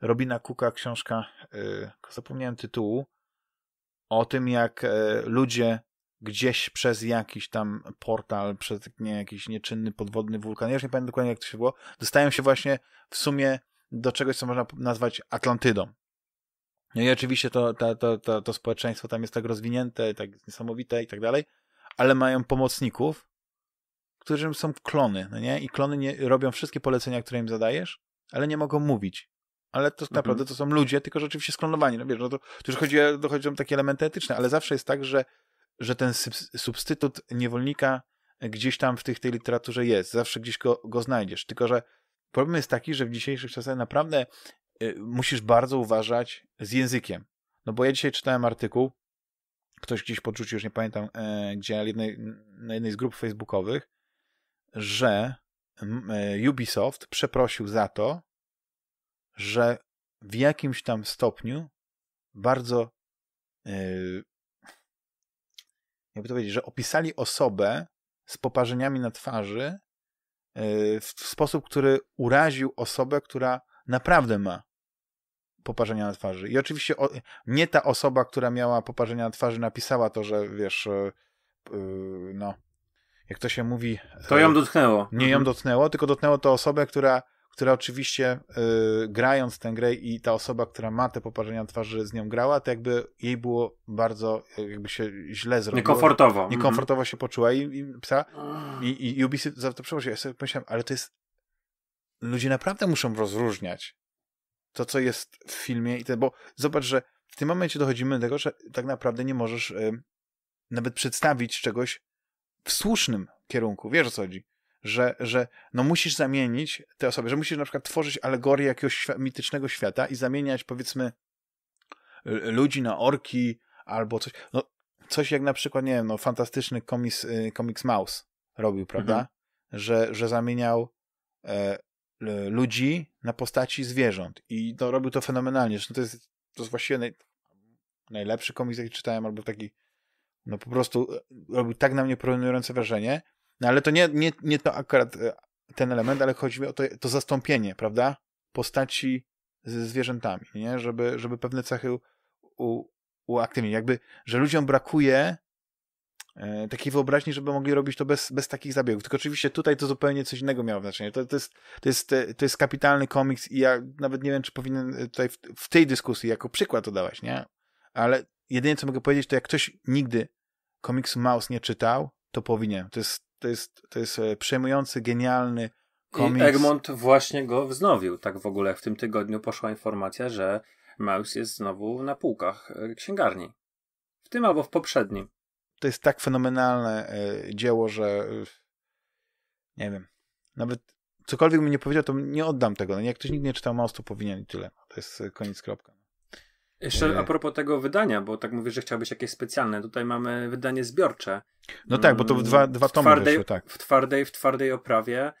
Robina Kuka książka, y, zapomniałem tytułu, o tym jak y, ludzie gdzieś przez jakiś tam portal, przez nie, jakiś nieczynny podwodny wulkan, ja już nie pamiętam dokładnie jak to się było, dostają się właśnie w sumie do czegoś, co można nazwać Atlantydą. No i oczywiście to, to, to, to, to społeczeństwo tam jest tak rozwinięte, tak niesamowite i tak dalej, ale mają pomocników, którym są klony, no nie? I klony nie, robią wszystkie polecenia, które im zadajesz, ale nie mogą mówić. Ale to mhm. naprawdę to są ludzie, tylko rzeczywiście sklonowani. No wiesz, no to, to już chodzi, dochodzą takie elementy etyczne, ale zawsze jest tak, że że ten substytut niewolnika gdzieś tam w tych, tej literaturze jest, zawsze gdzieś go, go znajdziesz. Tylko, że problem jest taki, że w dzisiejszych czasach naprawdę y, musisz bardzo uważać z językiem. No bo ja dzisiaj czytałem artykuł, ktoś gdzieś podrzucił, już nie pamiętam e, gdzie, ale jednej, na jednej z grup facebookowych, że e, Ubisoft przeprosił za to, że w jakimś tam stopniu bardzo e, jakby to powiedzieć, że opisali osobę z poparzeniami na twarzy e, w sposób, który uraził osobę, która naprawdę ma poparzenia na twarzy. I oczywiście nie ta osoba, która miała poparzenia na twarzy, napisała to, że wiesz, e, e, no, jak to się mówi. To ją dotknęło. Nie ją mhm. dotknęło, tylko dotknęło to osobę, która która oczywiście yy, grając tę grę i ta osoba, która ma te poparzenia twarzy z nią grała, to jakby jej było bardzo, jakby się źle zrobiło. Niekomfortowo. Mhm. Niekomfortowo mm -hmm. się poczuła i, i psa. I, i Ubisoft za to przeprosił. Ja sobie pomyślałem, ale to jest... Ludzie naprawdę muszą rozróżniać to, co jest w filmie i te, bo zobacz, że w tym momencie dochodzimy do tego, że tak naprawdę nie możesz yy, nawet przedstawić czegoś w słusznym kierunku. Wiesz o co chodzi? że, że no musisz zamienić te osoby, że musisz na przykład tworzyć alegorię jakiegoś świ mitycznego świata i zamieniać powiedzmy ludzi na orki albo coś. No, coś jak na przykład, nie wiem, no, fantastyczny y, komiks, komiks Mouse robił, prawda? Mhm. Że, że zamieniał e, ludzi na postaci zwierząt i no, robił to fenomenalnie. Zresztą to jest, to jest właściwie naj, najlepszy komiks, jaki czytałem, albo taki no po prostu e, robił tak na mnie porównujące wrażenie, no ale to nie, nie, nie to akurat e, ten element, ale chodzi mi o to, to zastąpienie, prawda? Postaci ze zwierzętami, nie? Żeby, żeby pewne cechy u, uaktywnić. Jakby, że ludziom brakuje e, takiej wyobraźni, żeby mogli robić to bez, bez takich zabiegów. Tylko oczywiście tutaj to zupełnie coś innego miało znaczenie. To, to, jest, to, jest, to jest kapitalny komiks i ja nawet nie wiem, czy powinien e, tutaj w, w tej dyskusji jako przykład to dawać, nie? Ale jedynie, co mogę powiedzieć, to jak ktoś nigdy komiksu Mouse nie czytał, to powinien. To jest to jest, to jest e, przejmujący, genialny komiks. I Egmont właśnie go wznowił. Tak w ogóle w tym tygodniu poszła informacja, że Maus jest znowu na półkach e, księgarni. W tym albo w poprzednim. To jest tak fenomenalne e, dzieło, że nie wiem. Nawet cokolwiek mi nie powiedział, to nie oddam tego. No, jak ktoś nigdy nie czytał Maus, to powinien i tyle. To jest koniec kropka. Jeszcze e, a propos tego wydania, bo tak mówisz, że chciałbyś jakieś specjalne. Tutaj mamy wydanie zbiorcze. No tak, bo to w mm, dwa, dwa w twardej, wyszły, tak. W twardej, w twardej oprawie, e,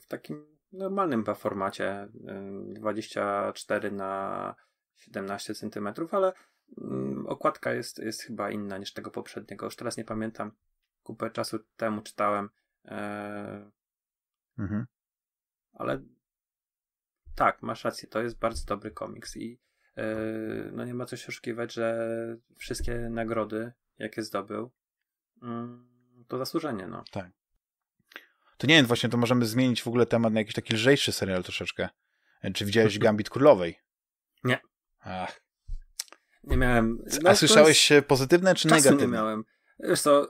w takim normalnym formacie, 24 e, na 17 cm, ale mm, okładka jest, jest chyba inna niż tego poprzedniego. Już teraz nie pamiętam, kupę czasu temu czytałem. Mhm. Ale tak, masz rację, to jest bardzo dobry komiks i E, no nie ma co się oszukiwać, że wszystkie nagrody, jakie zdobył, mm, to zasłużenie, no. Tak. To nie wiem, właśnie to możemy zmienić w ogóle temat na jakiś taki lżejszy serial troszeczkę. E, czy widziałeś Gambit Królowej? Nie. Ach. Nie miałem. No, A słyszałeś pozytywne czy negatywne? nie miałem. Wiesz co,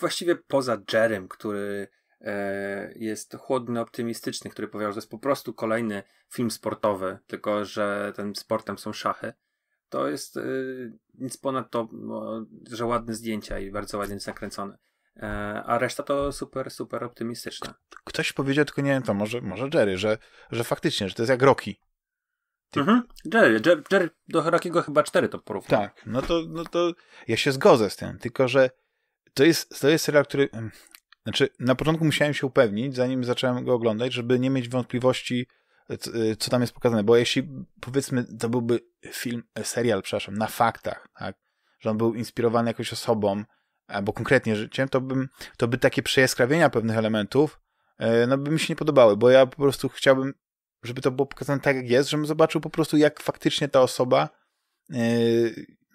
właściwie poza Jerem, który E, jest chłodny, optymistyczny, który powiedział, że to jest po prostu kolejny film sportowy, tylko że tym sportem są szachy. To jest y, nic ponad to, no, że ładne zdjęcia i bardzo ładnie jest nakręcone. E, a reszta to super, super optymistyczne. Ktoś powiedział, tylko nie wiem, to może, może Jerry, że, że faktycznie, że to jest jak Rocky. Ty... Mhm. Jerry, Jerry, Jerry do Rockiego chyba cztery to porównał. Tak, no to, no to ja się zgodzę z tym, tylko że to jest, to jest serial, który mm, znaczy, na początku musiałem się upewnić, zanim zacząłem go oglądać, żeby nie mieć wątpliwości, e, e, co tam jest pokazane. Bo jeśli, powiedzmy, to byłby film, e, serial, przepraszam, na faktach, tak? że on był inspirowany jakąś osobą, albo konkretnie życiem, to, bym, to by takie przejaskrawienia pewnych elementów, no by mi się nie podobały, bo ja po prostu chciałbym, żeby to było pokazane tak, jak jest, żebym zobaczył po prostu, jak faktycznie ta osoba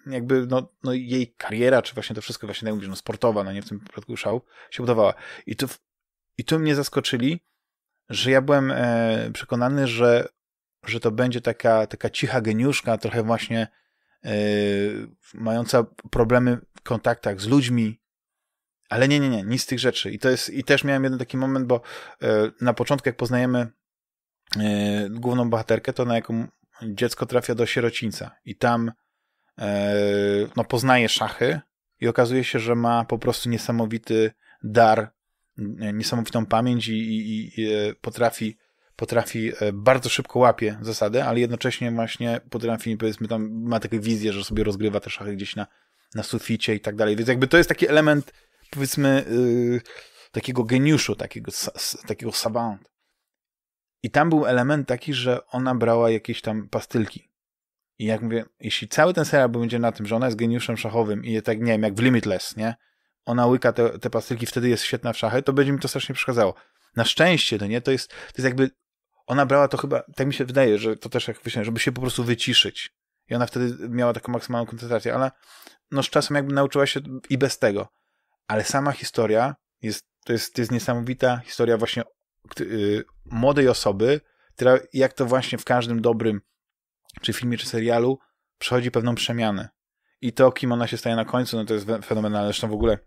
jakby no, no jej kariera, czy właśnie to wszystko, właśnie tak mówisz, no sportowa, no nie w tym przypadku szał, się budowała. I tu, i tu mnie zaskoczyli, że ja byłem e, przekonany, że, że to będzie taka, taka cicha geniuszka, trochę właśnie e, mająca problemy w kontaktach z ludźmi, ale nie, nie, nie, nic z tych rzeczy. I to jest, i też miałem jeden taki moment, bo e, na początku, jak poznajemy e, główną bohaterkę, to na jaką dziecko trafia do sierocińca i tam E, no, poznaje szachy i okazuje się, że ma po prostu niesamowity dar, niesamowitą pamięć i, i, i e, potrafi, potrafi e, bardzo szybko łapie zasady, ale jednocześnie właśnie potrafi, powiedzmy, tam ma takie wizję, że sobie rozgrywa te szachy gdzieś na, na suficie i tak dalej. Więc jakby to jest taki element, powiedzmy, yy, takiego geniuszu, takiego, takiego savant. I tam był element taki, że ona brała jakieś tam pastylki i jak mówię, jeśli cały ten serial będzie na tym, że ona jest geniuszem szachowym i tak, nie wiem, jak w Limitless, nie? Ona łyka te, te pastylki, wtedy jest świetna w szachy, to będzie mi to strasznie przeszkadzało. Na szczęście, to nie, to jest, to jest jakby, ona brała to chyba, tak mi się wydaje, że to też jak wyśmiałem, żeby się po prostu wyciszyć. I ona wtedy miała taką maksymalną koncentrację, ale no z czasem jakby nauczyła się i bez tego. Ale sama historia jest, to jest, to jest niesamowita historia właśnie y, młodej osoby, która jak to właśnie w każdym dobrym czy filmie, czy serialu przechodzi pewną przemianę. I to, kim ona się staje na końcu, no to jest fenomenalne. Zresztą w ogóle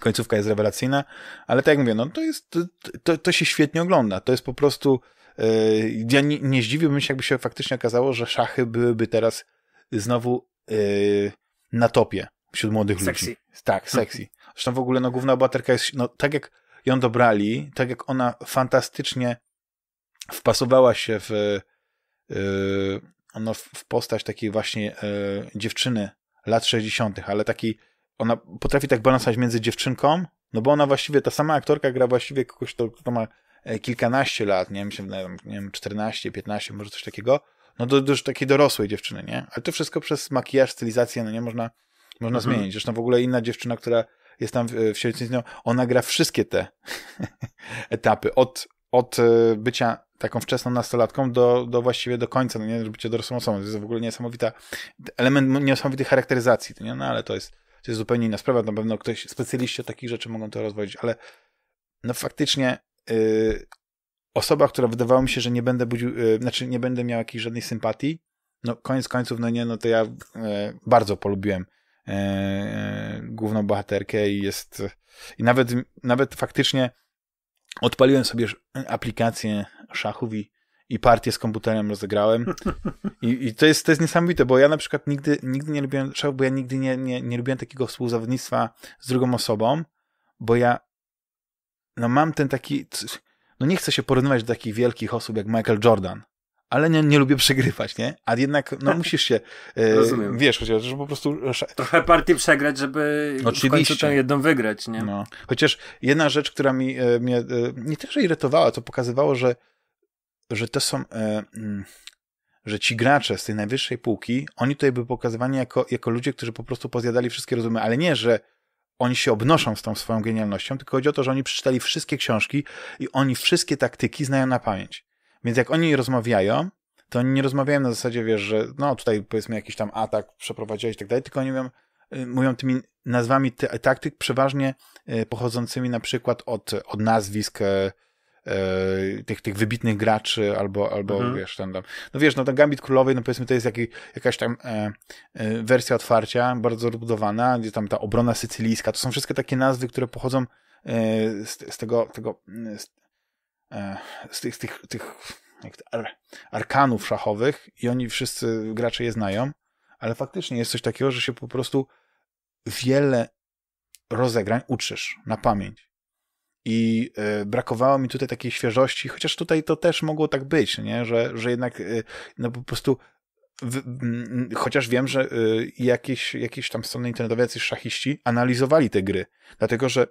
końcówka jest rewelacyjna, ale tak jak mówię, no to jest, to, to, to się świetnie ogląda. To jest po prostu, yy, ja nie, nie zdziwiłbym się, jakby się faktycznie okazało, że szachy byłyby teraz znowu yy, na topie wśród młodych sexy. ludzi. Tak, sexy. Zresztą w ogóle, no główna bohaterka jest, no tak jak ją dobrali, tak jak ona fantastycznie wpasowała się w, yy, no, w postać takiej właśnie e, dziewczyny lat 60., ale taki, ona potrafi tak balansować między dziewczynką, no bo ona właściwie, ta sama aktorka gra właściwie kogoś, kto, kto ma e, kilkanaście lat, nie wiem, się, nie wiem, 14, 15, może coś takiego, no do, do takiej dorosłej dziewczyny, nie? Ale to wszystko przez makijaż, stylizację, no nie można, można mhm. zmienić. Zresztą w ogóle inna dziewczyna, która jest tam w, w sieci, ona gra wszystkie te etapy, od od e, bycia taką wczesną nastolatką do, do właściwie do końca, no nie, żeby bycia dorosłą osobą. To jest w ogóle niesamowita, element niesamowitej charakteryzacji, nie? no ale to jest, to jest zupełnie inna sprawa, na pewno ktoś, specjaliści o takich rzeczy mogą to rozwodzić, ale no faktycznie yy, osoba, która wydawało mi się, że nie będę budził, yy, znaczy nie będę miał jakiejś żadnej sympatii, no koniec końców, no nie, no to ja yy, bardzo polubiłem e, główną bohaterkę i jest i nawet, nawet faktycznie odpaliłem sobie aplikację szachów i, i partię z komputerem rozegrałem. I, I, to, jest, to jest niesamowite, bo ja na przykład nigdy, nigdy nie lubiłem szachów, bo ja nigdy nie, nie, nie lubiłem takiego współzawodnictwa z drugą osobą, bo ja no mam ten taki, no nie chcę się porównywać do takich wielkich osób jak Michael Jordan, ale nie, nie lubię przegrywać, nie? A jednak, no tak. musisz się, e, Rozumiem. wiesz, chociaż że po prostu... Trochę partii przegrać, żeby Oczywiście. w końcu tę jedną wygrać, nie? No. Chociaż jedna rzecz, która mi, e, mnie e, nie tyle, że irytowała, to pokazywało, że, że to są... Mm, że ci gracze z tej najwyższej półki, oni tutaj byli pokazywani jako, jako ludzie, którzy po prostu pozjadali wszystkie rozumy, ale nie, że oni się obnoszą z tą swoją genialnością, tylko chodzi o to, że oni przeczytali wszystkie książki i oni wszystkie taktyki znają na pamięć. Więc jak oni rozmawiają, to oni nie rozmawiają na zasadzie, wiesz, że no tutaj powiedzmy jakiś tam atak przeprowadziłeś i tak dalej, tylko oni mówią, y, mówią tymi nazwami taktyk przeważnie y, pochodzącymi na przykład od, od nazwisk e, e, tych, tych wybitnych graczy, albo, albo mhm. wiesz, ten tam. No wiesz, no ten Gambit Królowej, no powiedzmy, to jest jakiś jakaś tam e, e, wersja otwarcia, bardzo rozbudowana, gdzie tam ta obrona sycylijska, to są wszystkie takie nazwy, które pochodzą e, z, z, tego, tego z, E, z tych, z tych, tych arkanów szachowych i oni wszyscy gracze je znają, ale faktycznie jest coś takiego, że się po prostu wiele rozegrań uczysz na pamięć. I y, brakowało mi tutaj takiej świeżości, chociaż tutaj to też mogło tak być, nie? Że, że jednak y, no po prostu w, chociaż wiem, że y, jakieś, jakieś tam strony internetowe, jacyś szachiści analizowali te gry, dlatego że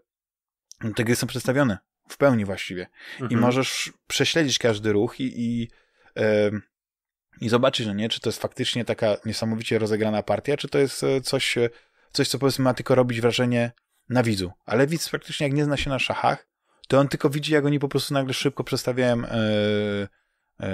te gry są przedstawione w pełni właściwie. Mhm. I możesz prześledzić każdy ruch i, i, e, i zobaczyć, no nie, czy to jest faktycznie taka niesamowicie rozegrana partia, czy to jest e, coś, e, coś co powiedzmy ma tylko robić wrażenie na widzu. Ale widz praktycznie jak nie zna się na szachach, to on tylko widzi, jak oni po prostu nagle szybko przestawiają e, E,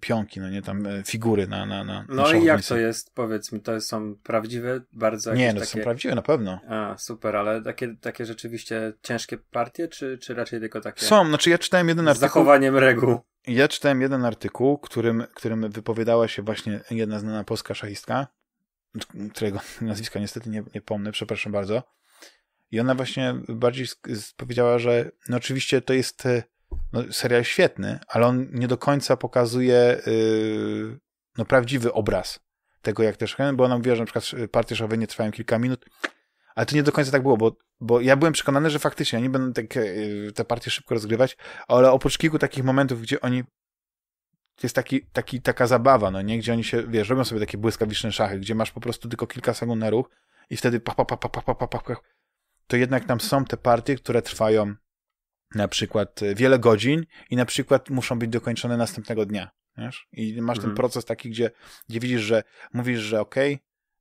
pionki, no nie tam e, figury na. na, na no i jak to jest? Powiedz mi, to są prawdziwe, bardzo Nie, no to takie... są prawdziwe na pewno. A, super, ale takie, takie rzeczywiście ciężkie partie, czy, czy raczej tylko takie. Są, znaczy ja czytałem jeden artykuł. Z zachowaniem reguł. Ja czytałem jeden artykuł, którym, którym wypowiadała się właśnie jedna znana polska szachistka, którego nazwiska niestety nie, nie pomnę, przepraszam bardzo. I ona właśnie bardziej powiedziała, że no oczywiście to jest e, no, serial świetny, ale on nie do końca pokazuje yy, no, prawdziwy obraz tego, jak też bo ona mówiła, że na przykład partie szowe nie trwają kilka minut, ale to nie do końca tak było, bo, bo ja byłem przekonany, że faktycznie oni będą tak, te partie szybko rozgrywać, ale oprócz kilku takich momentów, gdzie oni jest taki, taki, taka zabawa, no nie? Gdzie oni się, wiesz, robią sobie takie błyskawiczne szachy, gdzie masz po prostu tylko kilka sekund na ruch i wtedy pach, pach, pach, pach, pach, pach, pach. To jednak tam są te partie, które trwają na przykład e, wiele godzin i na przykład muszą być dokończone następnego dnia. Wiesz? I masz mhm. ten proces taki, gdzie, gdzie widzisz, że mówisz, że okej,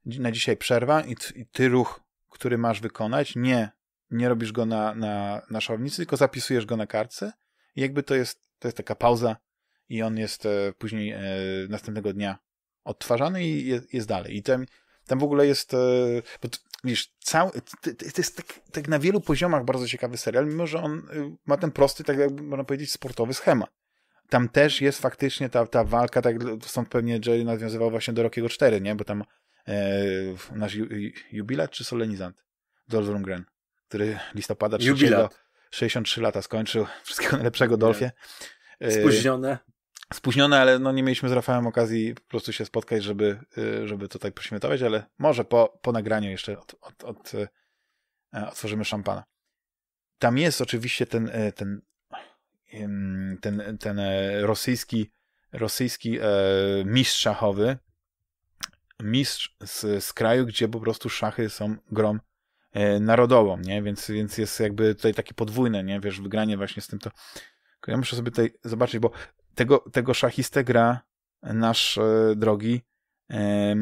okay, na dzisiaj przerwa i, i, ty ruch, który masz wykonać, nie, nie robisz go na, na, na szownicy, tylko zapisujesz go na kartce i jakby to jest, to jest taka pauza i on jest e, później e, następnego dnia odtwarzany i jest, jest dalej. I ten, tam w ogóle jest, e, bo to, widzisz, cały, to, to jest tak, tak, na wielu poziomach bardzo ciekawy serial, mimo że on y, ma ten prosty, tak jakby można powiedzieć, sportowy schemat. Tam też jest faktycznie ta, ta walka, tak stąd pewnie Jerry nawiązywał właśnie do Rockiego 4, nie? Bo tam e, nasz ju, jubilat czy solenizant? Dolph Lundgren, który listopada 63 lata skończył. Wszystkiego najlepszego, Dolfie. Spóźnione spóźnione, ale no nie mieliśmy z Rafałem okazji po prostu się spotkać, żeby, y, żeby tutaj poświętować, ale może po, po nagraniu jeszcze od, od, od, y, e, otworzymy szampana. Tam jest oczywiście ten, e, ten, ten, ten, ten rosyjski, rosyjski e, mistrz szachowy, mistrz z, z kraju, gdzie po prostu szachy są grom narodową, nie? Więc, więc jest jakby tutaj takie podwójne, nie? Wiesz, wygranie właśnie z tym to... Ja muszę sobie tutaj zobaczyć, bo tego, tego szachistę gra nasz e, drogi e, e,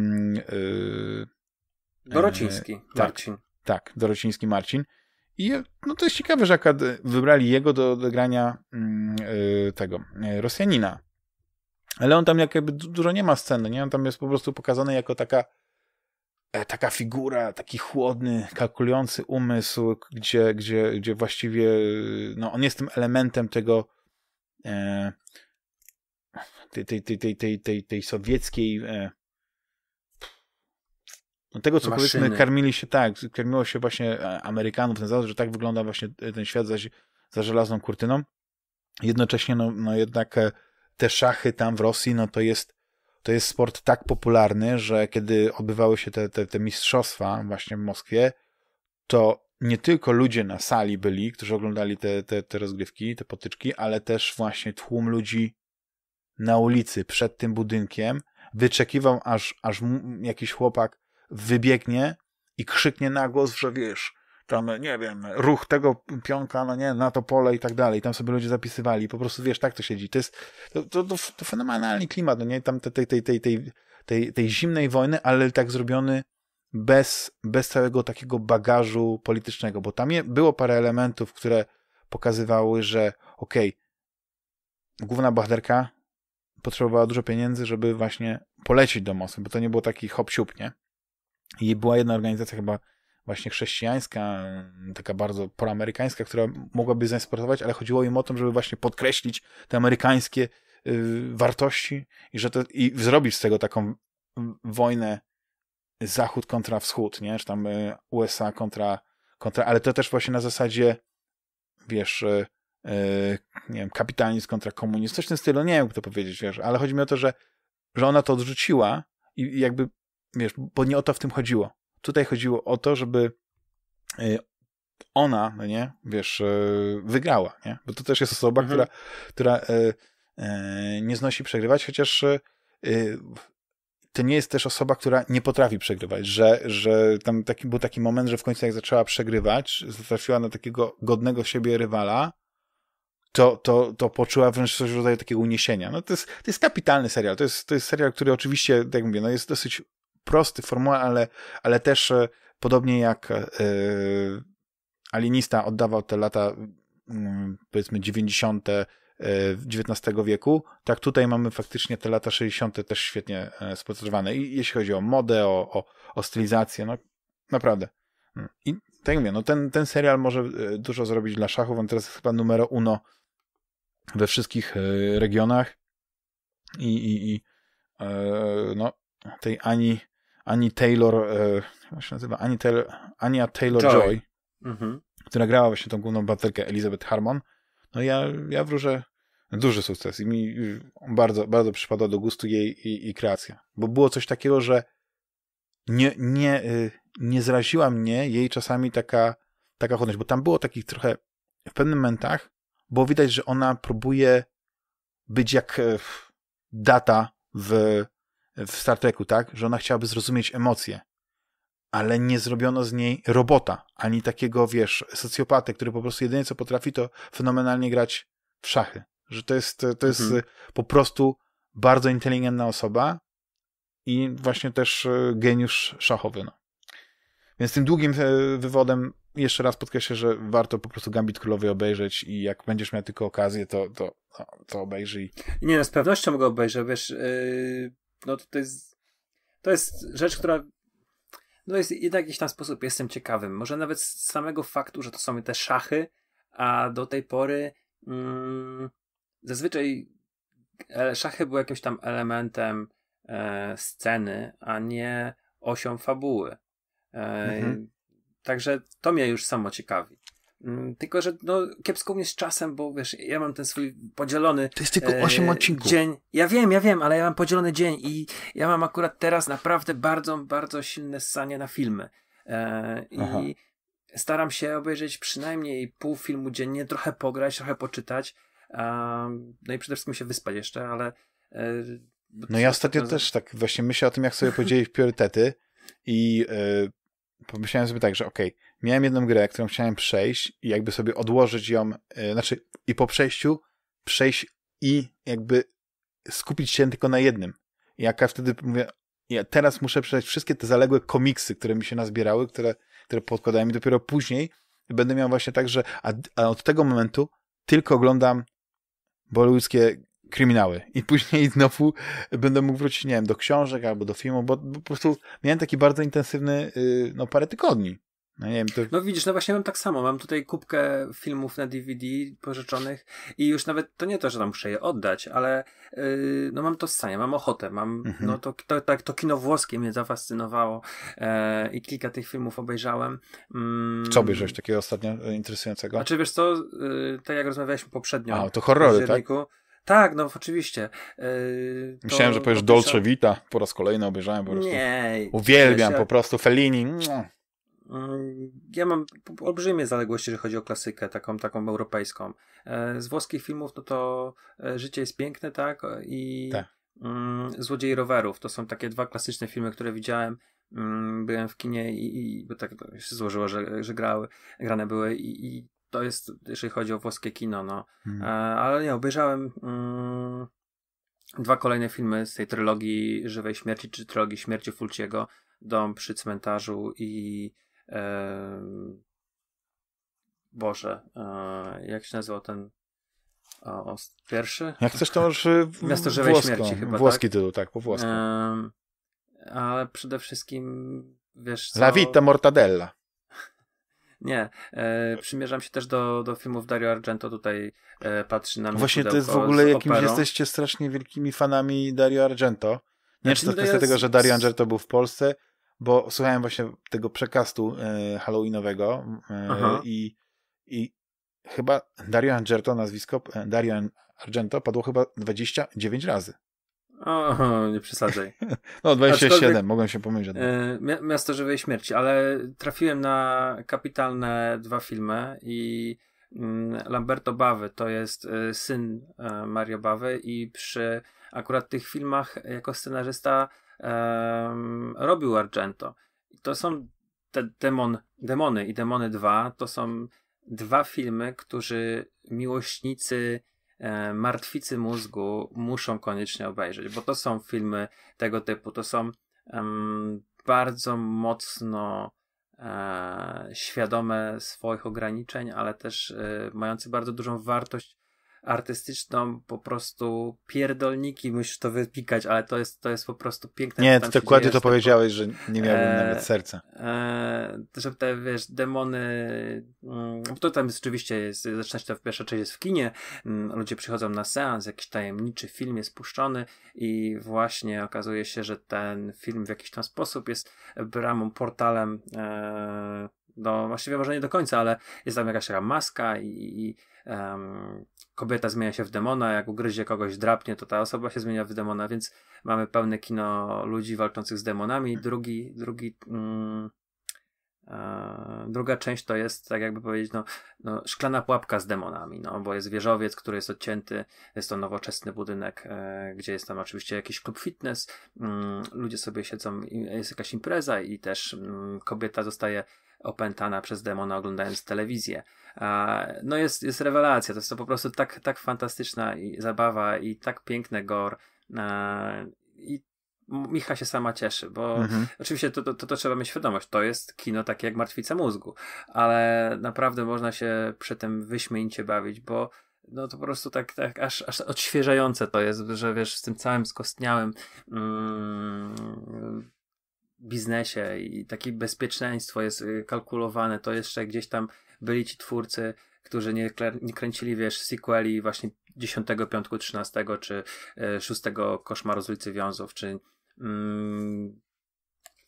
Dorociński tak, Marcin. Tak, Dorociński Marcin. I no to jest ciekawe, że wybrali jego do odegrania mm, e, tego e, Rosjanina. Ale on tam jakby dużo nie ma sceny, no nie? On tam jest po prostu pokazany jako taka e, taka figura, taki chłodny, kalkulujący umysł, gdzie, gdzie, gdzie właściwie no, on jest tym elementem tego e, tej, tej, tej, tej, tej, tej, tej sowieckiej e, no tego, co Maszyny. powiedzmy karmili się tak, karmiło się właśnie e, Amerykanów, ten zarzut, że tak wygląda właśnie e, ten świat za, za żelazną kurtyną. Jednocześnie, no, no jednak e, te szachy tam w Rosji, no to jest, to jest sport tak popularny, że kiedy odbywały się te, te, te mistrzostwa właśnie w Moskwie, to nie tylko ludzie na sali byli, którzy oglądali te, te, te rozgrywki, te potyczki, ale też właśnie tłum ludzi na ulicy przed tym budynkiem, wyczekiwał, aż, aż jakiś chłopak wybiegnie i krzyknie na głos, że wiesz, tam, nie wiem, ruch tego pionka, no nie, na to pole i tak dalej. Tam sobie ludzie zapisywali. Po prostu, wiesz, tak to siedzi. To jest to, to, to, to fenomenalny klimat, no nie, tam tej, tej, tej, tej, tej, tej zimnej wojny, ale tak zrobiony bez, bez całego takiego bagażu politycznego, bo tam je, było parę elementów, które pokazywały, że okej, okay, główna bohaterka potrzebowała dużo pieniędzy, żeby właśnie polecieć do Moskwy, bo to nie było taki hop-siup, nie? I była jedna organizacja chyba właśnie chrześcijańska, taka bardzo proamerykańska, która mogłaby zainspirować, ale chodziło im o to, żeby właśnie podkreślić te amerykańskie y, wartości i, że to, i zrobić z tego taką wojnę Zachód kontra Wschód, nie? Czy tam y, USA kontra, kontra, ale to też właśnie na zasadzie, wiesz, y, E, nie wiem, kapitalizm kontra komunizm, coś w tym stylu, nie wiem, jak to powiedzieć, wiesz, ale chodzi mi o to, że, że ona to odrzuciła i jakby, wiesz, bo nie o to w tym chodziło. Tutaj chodziło o to, żeby e, ona, no nie, wiesz, e, wygrała, nie? Bo to też jest osoba, mhm. która, która nie znosi przegrywać, chociaż to nie jest też osoba, która nie potrafi przegrywać, że, że tam taki, był taki moment, że w końcu jak zaczęła przegrywać, zatrafiła na takiego godnego siebie rywala, to, to, to poczuła wręcz coś rodzaju takiego uniesienia. No to jest, to jest kapitalny serial. To jest, to jest serial, który oczywiście, tak jak mówię, no jest dosyć prosty formuła, ale, ale też e, podobnie jak yy, oddawał te lata yy, powiedzmy 90. XIX e, wieku, tak tutaj mamy faktycznie te lata 60. też świetnie sprocedowane, I jeśli chodzi o modę, o, o, o stylizację, no naprawdę. Mm. I tak jak mówię, no ten, ten serial może dużo zrobić dla szachów, on teraz jest chyba numero uno we wszystkich e, regionach i, i, i e, no, tej Ani, Ani Taylor, e, jak się nazywa? Ani Taylor, Ania Taylor-Joy, Joy. Mhm. która grała właśnie tą główną baterkę Elizabeth Harmon. No ja, ja wróżę duży sukces i mi bardzo, bardzo przypadła do gustu jej i, i kreacja. Bo było coś takiego, że nie, nie, y, nie zraziła mnie jej czasami taka, taka chłodność, bo tam było takich trochę w pewnych momentach bo widać, że ona próbuje być jak e, data w, w Star Treku, tak? Że ona chciałaby zrozumieć emocje, ale nie zrobiono z niej robota, ani takiego, wiesz, socjopatę, który po prostu jedynie co potrafi, to fenomenalnie grać w szachy. Że to jest, e, to jest mhm. E, po prostu bardzo inteligentna osoba i właśnie też geniusz szachowy. No. Więc tym długim wywodem jeszcze raz podkreślę, że warto po prostu Gambit królowy obejrzeć i jak będziesz miał tylko okazję, to, to, to, to obejrzyj. Nie, no, z pewnością go obejrzę, wiesz, yy, no to, to jest to jest rzecz, która no jest jednak w jakiś tam sposób jestem ciekawym. Może nawet z samego faktu, że to są te szachy, a do tej pory mm, zazwyczaj szachy były jakimś tam elementem e, sceny, a nie osią fabuły. E, mhm. Także to mnie już samo ciekawi. Mm, tylko, że no, kiepsko mnie z czasem, bo wiesz, ja mam ten swój podzielony. To jest tylko 8 e, odcinków. Dzień. Ja wiem, ja wiem, ale ja mam podzielony dzień i ja mam akurat teraz naprawdę bardzo, bardzo silne ssanie na filmy. E, I staram się obejrzeć przynajmniej pół filmu dziennie, trochę pograć, trochę poczytać. E, no i przede wszystkim się wyspać jeszcze, ale. E, no ja ostatnio to... też tak właśnie myślę o tym, jak sobie podzielić priorytety i e, pomyślałem sobie tak, że okej, okay, miałem jedną grę, którą chciałem przejść i jakby sobie odłożyć ją, yy, znaczy i po przejściu przejść i jakby skupić się tylko na jednym. I jaka wtedy mówię, ja teraz muszę przeczytać wszystkie te zaległe komiksy, które mi się nazbierały, które, które podkładają mi dopiero później. Będę miał właśnie tak, że a, a od tego momentu tylko oglądam boludzkie kryminały. I później znowu będę mógł wrócić, nie wiem, do książek albo do filmu, bo, bo po prostu miałem taki bardzo intensywny, yy, no parę tygodni. No, nie wiem, to... no widzisz, no właśnie mam tak samo. Mam tutaj kupkę filmów na DVD pożyczonych i już nawet to nie to, że tam muszę je oddać, ale yy, no mam to ssanie, mam ochotę, mam, mhm. no to, to, to, tak, to kino włoskie mnie zafascynowało e, i kilka tych filmów obejrzałem. Mm. Co obejrzałeś takiego ostatnio e, interesującego? Znaczy wiesz co, yy, tak jak rozmawialiśmy poprzednio. A, to horrory, tak? Tak, no oczywiście. Yy, Myślałem, że powiesz Dolce Vita. Po raz kolejny obejrzałem po prostu. Nie. Uwielbiam po prostu Fellini. Mm, ja mam olbrzymie zaległości, jeżeli chodzi o klasykę, taką, taką europejską. E, z włoskich filmów, no to e, Życie jest piękne, tak? I tak. Mm, Złodziej rowerów. To są takie dwa klasyczne filmy, które widziałem. Mm, byłem w kinie i, i bo tak się złożyło, że, że grały, grane były i, i to jest, jeżeli chodzi o włoskie kino, no. Hmm. E, ale nie, obejrzałem mm, dwa kolejne filmy z tej trylogii Żywej Śmierci, czy trylogii Śmierci Fulciego, Dom przy cmentarzu i e, Boże, e, jak się nazywał ten o, o, pierwszy? Jak chcesz, to już e, Miasto Żywej Śmierci chyba, tak? Włoski tak? tytuł, tak, po włosku. E, ale przede wszystkim, wiesz co... La vita mortadella. Nie, e, przymierzam się też do, do filmów Dario Argento, tutaj e, patrzy na mnie Właśnie to jest w ogóle jakimś, operą. jesteście strasznie wielkimi fanami Dario Argento. Nie ja znaczy, czy to no kwestia jest... tego, że Dario Argento był w Polsce, bo słuchałem właśnie tego przekastu e, halloweenowego e, i, i chyba Dario Argento, nazwisko e, Dario Argento padło chyba 29 razy. O, nie przesadzaj. No, 27, mogłem się pomylić. E, miasto Żywej Śmierci, ale trafiłem na kapitalne dwa filmy i mm, Lamberto Bawy to jest e, syn e, Mario Bawy i przy akurat tych filmach jako scenarzysta um, robił Argento. To są te demon, Demony i Demony 2 to są dwa filmy, którzy miłośnicy E, martwicy mózgu muszą koniecznie obejrzeć, bo to są filmy tego typu. To są um, bardzo mocno e, świadome swoich ograniczeń, ale też e, mające bardzo dużą wartość artystyczną, po prostu pierdolniki, musisz to wypikać, ale to jest, to jest po prostu piękne. Nie, to dokładnie to powiedziałeś, że nie miałbym e, nawet serca. E, żeby te, wiesz, demony, mm, to tam jest, oczywiście jest, zaczyna się to w pierwsza część jest w kinie, mm, ludzie przychodzą na seans, jakiś tajemniczy film jest puszczony i właśnie okazuje się, że ten film w jakiś tam sposób jest bramą, portalem e, no właściwie może nie do końca, ale jest tam jakaś taka maska i, i um, kobieta zmienia się w demona, jak ugryzie kogoś, drapnie, to ta osoba się zmienia w demona, więc mamy pełne kino ludzi walczących z demonami. Mhm. Drugi, drugi, mm, e, druga część to jest, tak jakby powiedzieć, no, no, szklana pułapka z demonami, no, bo jest wieżowiec, który jest odcięty, jest to nowoczesny budynek, e, gdzie jest tam oczywiście jakiś klub fitness, mm, ludzie sobie siedzą, jest jakaś impreza i też mm, kobieta zostaje opętana przez demona oglądając telewizję. No jest, jest rewelacja, to jest to po prostu tak, tak fantastyczna zabawa i tak piękny gore. I Micha się sama cieszy, bo mhm. oczywiście to, to, to, trzeba mieć świadomość. To jest kino takie jak Martwica Mózgu, ale naprawdę można się przy tym wyśmienicie bawić, bo no to po prostu tak, tak aż, aż odświeżające to jest, że wiesz, z tym całym skostniałym mm, biznesie i takie bezpieczeństwo jest y, kalkulowane, to jeszcze gdzieś tam byli ci twórcy, którzy nie, nie kręcili, wiesz, sequeli właśnie 10 piątku 13 czy 6 y, koszmaru z ulicy Wiązów, czy mm,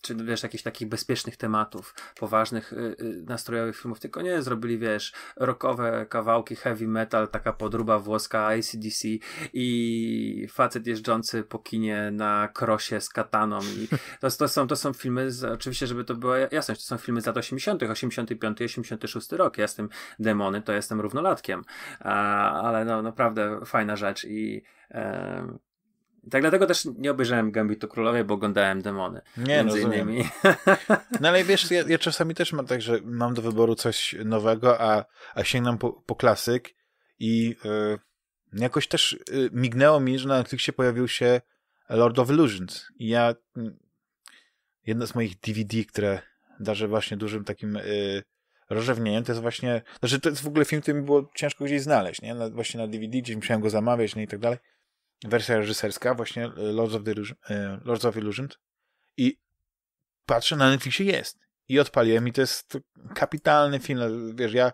czy wiesz, jakichś takich bezpiecznych tematów, poważnych, yy, nastrojowych filmów, tylko nie, zrobili, wiesz, rockowe kawałki, heavy metal, taka podruba włoska ICDC i facet jeżdżący po kinie na krosie z kataną i to, to, są, to są filmy, z, oczywiście, żeby to była jasność, to są filmy z lat 80., 85., 86 rok, ja jestem demony, to jestem równolatkiem, A, ale no, naprawdę fajna rzecz i tak dlatego też nie obejrzałem Gambitu Królowej, bo oglądałem demony. Nie, między innymi. No ale wiesz, ja, ja, czasami też mam tak, że mam do wyboru coś nowego, a, a sięgnam po, po klasyk i e, jakoś też e, mignęło mi, że na Netflixie pojawił się Lord of Illusions. I ja mm, jedno z moich DVD, które darzę właśnie dużym takim yy, rozrzewnieniem, to jest właśnie, znaczy to jest w ogóle film, który mi było ciężko gdzieś znaleźć, nie? Na, właśnie na DVD, gdzieś musiałem go zamawiać, nie? i tak dalej wersja reżyserska, właśnie e, Lords of, the, e, Lords of Illusion i patrzę, na Netflixie jest. I odpaliłem i to jest kapitalny film. Wiesz, ja e,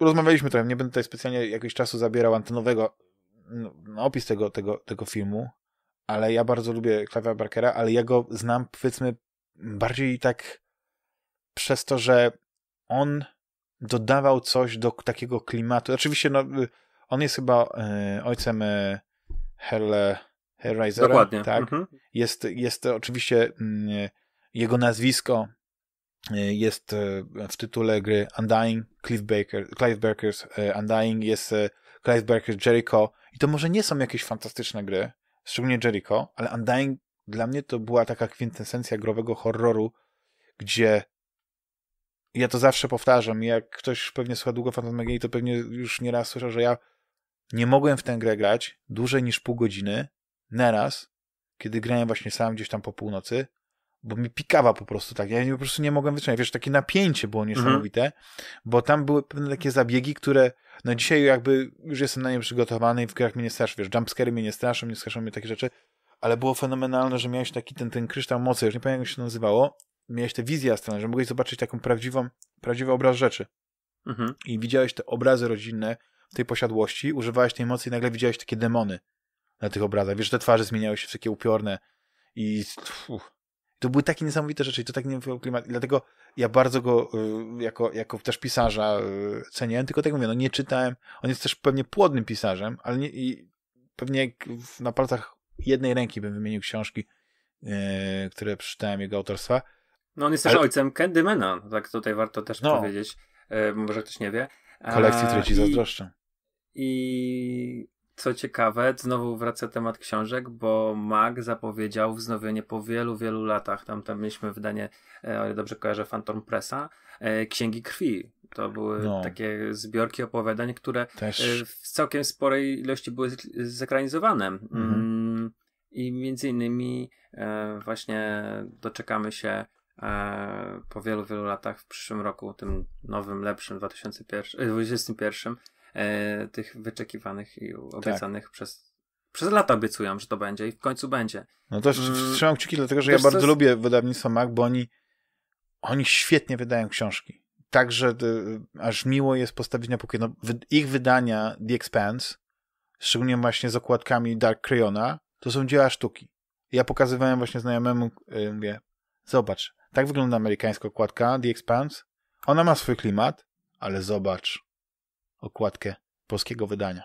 rozmawialiśmy trochę, nie będę tutaj specjalnie jakiegoś czasu zabierał antenowego na opis tego, tego, tego filmu, ale ja bardzo lubię Clive'a Barkera, ale ja go znam, powiedzmy, bardziej tak przez to, że on dodawał coś do takiego klimatu. Oczywiście, no, y, on jest chyba ojcem Helle, Hellraisera. Dokładnie. Tak? Mhm. Jest, jest oczywiście mm, jego nazwisko y, jest y, w tytule gry Undying, Cliff Baker, Clive Baker's y, Undying, jest Clive Baker's Jericho i to może nie są jakieś fantastyczne gry, szczególnie Jericho, ale Undying dla mnie to była taka kwintesencja growego horroru, gdzie ja to zawsze powtarzam, jak ktoś pewnie słucha długo Fantasmagierii, to pewnie już nieraz słyszał, że ja nie mogłem w tę grę grać dłużej niż pół godziny, naraz, kiedy grałem właśnie sam gdzieś tam po północy, bo mi pikawa po prostu tak. Ja po prostu nie mogłem wytrzymać. Wiesz, takie napięcie było mhm. niesamowite, mm -hmm. bo tam były pewne takie zabiegi, które no dzisiaj jakby już jestem na nie przygotowany i w grach mnie nie straszy. Wiesz, jumpscary mnie nie straszą, nie straszą mnie takie rzeczy, ale było fenomenalne, że miałeś taki ten, ten kryształ mocy, już nie pamiętam jak się nazywało, miałeś tę wizję astralną, że mogłeś zobaczyć taką prawdziwą, prawdziwy obraz rzeczy. Mhm. I widziałeś te obrazy rodzinne, tej posiadłości, używałeś tej mocy i nagle widziałeś takie demony na tych obrazach. Wiesz, te twarze zmieniały się w takie upiorne i uff, to były takie niesamowite rzeczy i to tak nie klimat. I dlatego ja bardzo go y, jako, jako też pisarza y, ceniłem, tylko tak mówię, no nie czytałem. On jest też pewnie płodnym pisarzem, ale nie, pewnie na palcach jednej ręki bym wymienił książki, yy, które przeczytałem jego autorstwa. No on jest ale... też ojcem Candymana, tak tutaj warto też no. powiedzieć, yy, może ktoś nie wie. kolekcji, które ci i... I co ciekawe, znowu wraca temat książek, bo Mag zapowiedział wznowienie po wielu, wielu latach. Tam, tam mieliśmy wydanie, ale e, dobrze kojarzę, Phantom Pressa, e, Księgi Krwi. To były no. takie zbiorki opowiadań, które e, Też... w całkiem sporej ilości były zekranizowane. Mhm. Mm, I między innymi właśnie doczekamy się po wielu, wielu latach w przyszłym roku, tym nowym, lepszym 2021, e, tych wyczekiwanych i obiecanych tak. przez przez lata obiecują, że to będzie i w końcu będzie. No to mm. trzymam kciuki, dlatego że Wiesz, ja bardzo jest... lubię wydawnictwo Mac, bo oni, oni świetnie wydają książki. Także e, aż miło jest postawić na półkę. No, ich wydania The Expanse, szczególnie właśnie z okładkami Dark Crayona, to są dzieła sztuki. Ja pokazywałem właśnie znajomemu, yy, mówię, zobacz, tak wygląda amerykańska okładka The Expanse. Ona ma swój klimat, ale zobacz, okładkę polskiego wydania.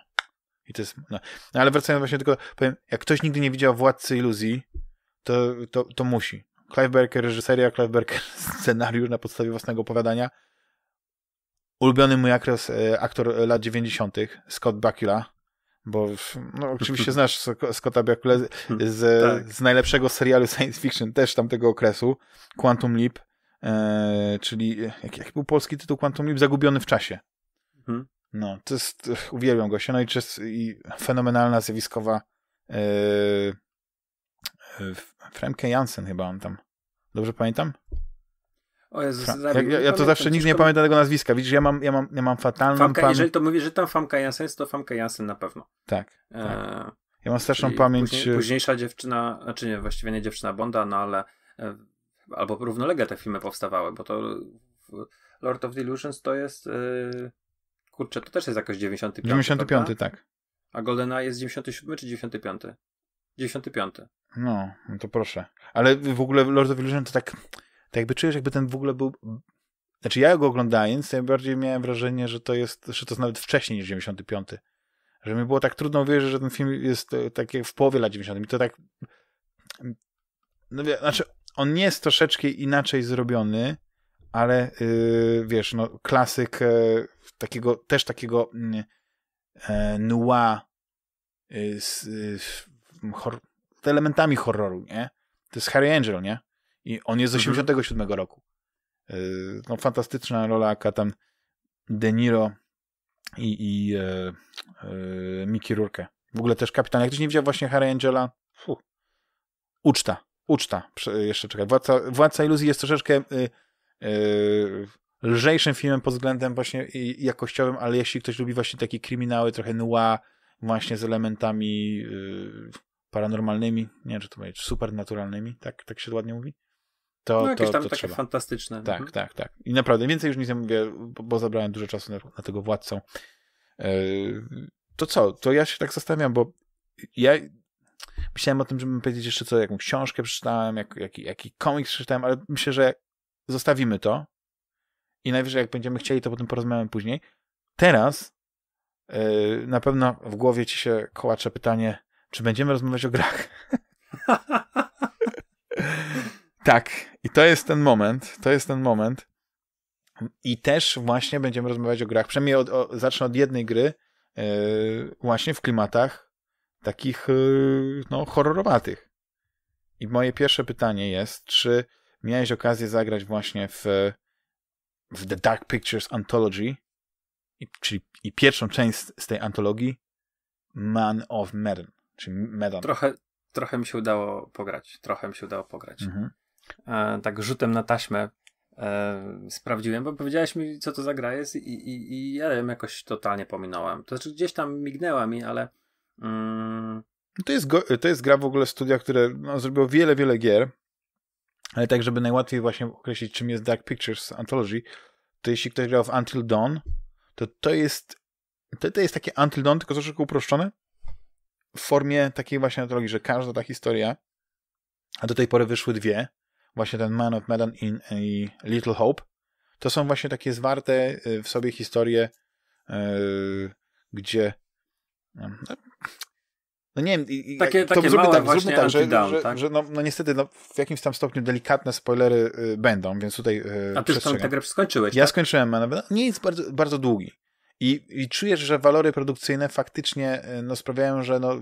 I to jest, no. no ale wracając właśnie tylko, powiem, jak ktoś nigdy nie widział Władcy Iluzji, to, to, to musi. Clive Barker, reżyseria, Clive Barker, scenariusz na podstawie własnego opowiadania. Ulubiony mój akres, e, aktor e, lat 90., Scott Bakula, bo no, oczywiście znasz Scotta Bakula z, z, tak. z, najlepszego serialu science fiction, też tamtego okresu, Quantum Leap, e, czyli e, jaki, jaki był polski tytuł Quantum Leap? Zagubiony w czasie. Mhm. No, to jest, uwielbiam go się, no i, i fenomenalna, zjawiskowa yy, e, e, Fremke Jansen chyba on tam, dobrze pamiętam? O Jezus, Fra- ja, ja, ja, to zawsze nikt nie pamięta tego nazwiska. Widzisz, ja mam, ja mam, ja mam fatalną Famka, pamięć. Jeżeli to mówisz, że tam Famka Jansen jest, to Famka Jansen na pewno. Tak. E, tak. Ja mam straszną pamięć. Później, późniejsza dziewczyna, znaczy nie, właściwie nie dziewczyna Bonda, no ale albo równolegle te filmy powstawały, bo to Lord of the Illusions to jest kurczę, to też jest jakoś 95. 95, prawda? tak. A GoldenEye jest 97 czy 95? 95. No, no to proszę. Ale w ogóle Lord of Illusion to tak, tak jakby czujesz, jakby ten w ogóle był... Znaczy ja go oglądając, najbardziej miałem wrażenie, że to jest, że to jest nawet wcześniej niż 95. Że mi było tak trudno wierzyć że ten film jest e, tak jak w połowie lat 90. I to tak... No, znaczy, on nie jest troszeczkę inaczej zrobiony, ale yy, wiesz, no, klasyk, yy, takiego, też takiego mm, e, noir e, e, z, hor, elementami horroru, nie? To jest Harry Angel, nie? I on jest z 87 mhm. roku. E, no, fantastyczna rola, jaka tam De Niro i, i e, e, Mickey Rourke. W ogóle też kapitan. Jak ktoś nie widział właśnie Harry Angela, fuh, uczta, uczta. Prze, jeszcze czekaj. Władca, Władca Iluzji jest troszeczkę y, y, lżejszym filmem pod względem właśnie jakościowym, ale jeśli ktoś lubi właśnie takie kryminały, trochę noir, właśnie z elementami yy, paranormalnymi, nie wiem, czy to będzie supernaturalnymi, tak, tak się ładnie mówi? To, no jakieś to, tam to takie trzeba. fantastyczne. No. Tak, mhm. tak, tak. I naprawdę, więcej już nic nie mówię, bo, bo zabrałem dużo czasu na, na tego władcę. Yy, to co? To ja się tak zastanawiam, bo ja myślałem o tym, żebym powiedzieć jeszcze co, jaką książkę przeczytałem, jak, jaki, jaki komiks przeczytałem, ale myślę, że zostawimy to i najwyżej jak będziemy chcieli, to potem porozmawiamy później. Teraz yy, na pewno w głowie ci się kołacze pytanie, czy będziemy rozmawiać o grach? tak, i to jest ten moment, to jest ten moment. I też właśnie będziemy rozmawiać o grach, przynajmniej od, o, zacznę od jednej gry, yy, właśnie w klimatach takich yy, no, horrorowatych. I moje pierwsze pytanie jest, czy miałeś okazję zagrać właśnie w w The Dark Pictures Anthology, czyli i pierwszą część z tej antologii, Man of Medan. Czyli Medan. Trochę, trochę mi się udało pograć. Trochę mi się udało pograć. Mhm. E, tak rzutem na taśmę e, sprawdziłem, bo powiedziałeś mi, co to za gra jest i, i, i ja ją jakoś totalnie pominąłem. To znaczy gdzieś tam mignęła mi, ale... Mm... To, jest go, to jest gra w ogóle studia, które no, zrobiło wiele, wiele gier ale tak, żeby najłatwiej właśnie określić, czym jest Dark Pictures Anthology, to jeśli ktoś grał w Until Dawn, to to jest to, to jest takie Until Dawn, tylko troszeczkę uproszczone w formie takiej właśnie antologii, że każda ta historia, a do tej pory wyszły dwie, właśnie ten Man of Medan i Little Hope, to są właśnie takie zwarte y, w sobie historie, yy, gdzie no, no nie wiem, i, takie, to takie zróbmy małe tak, właśnie tak, że, down, że, tak? że no, no, niestety no, w jakimś tam stopniu delikatne spoilery y, będą, więc tutaj y, A ty tę grę skończyłeś, Ja tak? skończyłem ale nawet, no, Nie jest bardzo, bardzo długi. I, I czujesz, że walory produkcyjne faktycznie y, no, sprawiają, że no,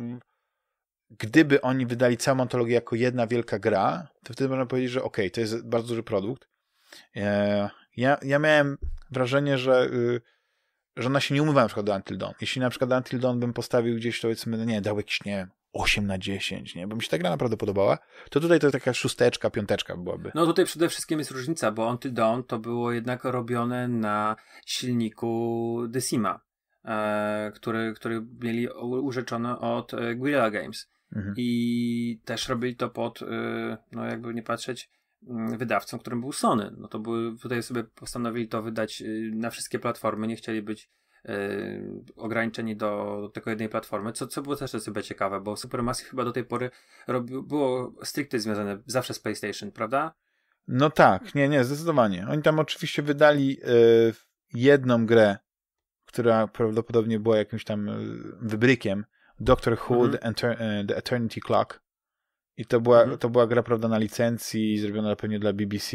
gdyby oni wydali całą antologię jako jedna wielka gra, to wtedy można powiedzieć, że okej, okay, to jest bardzo duży produkt. E, ja, ja miałem wrażenie, że... Y, że ona się nie umywa na przykład do Until Dawn. Jeśli na przykład Until Dawn bym postawił gdzieś, to powiedzmy, no nie, dał jakiś, nie 8 na 10, nie? Bo mi się ta gra naprawdę podobała. To tutaj to taka szósteczka, piąteczka byłaby. No tutaj przede wszystkim jest różnica, bo Until Dawn to było jednak robione na silniku Decima, e, który, który mieli użyczony od e, Guerrilla Games. Mhm. I też robili to pod, e, no jakby nie patrzeć, Mm, wydawcą, którym był Sony. No to były, tutaj sobie postanowili to wydać y, na wszystkie platformy, nie chcieli być yy, ograniczeni do, tylko jednej platformy, co, co było też sobie ciekawe, bo Supermassive chyba do tej pory było stricte związane zawsze z PlayStation, prawda? No tak, nie, nie, zdecydowanie. Oni tam oczywiście wydali yy, jedną grę, która prawdopodobnie była jakimś tam y, wybrykiem, Doctor Who, and mhm. y, the Eternity Clock, i to była, mhm. to była gra, prawda, na licencji, zrobiona pewnie dla BBC,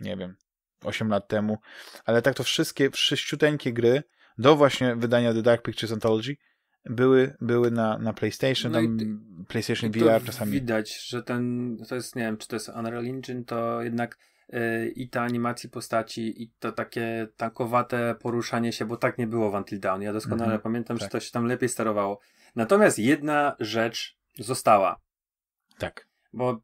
nie wiem, 8 lat temu. Ale tak to wszystkie, sześciuteńkie gry do właśnie wydania The Dark Pictures Anthology były, były na, na PlayStation, no PlayStation VR czasami. Widać, że ten, to jest, nie wiem, czy to jest Unreal Engine, to jednak yy, i ta animacja postaci, i to takie tankowate poruszanie się, bo tak nie było w Until Dawn. Ja doskonale mhm, pamiętam, tak. że to się tam lepiej sterowało. Natomiast jedna rzecz została. Tak. Bo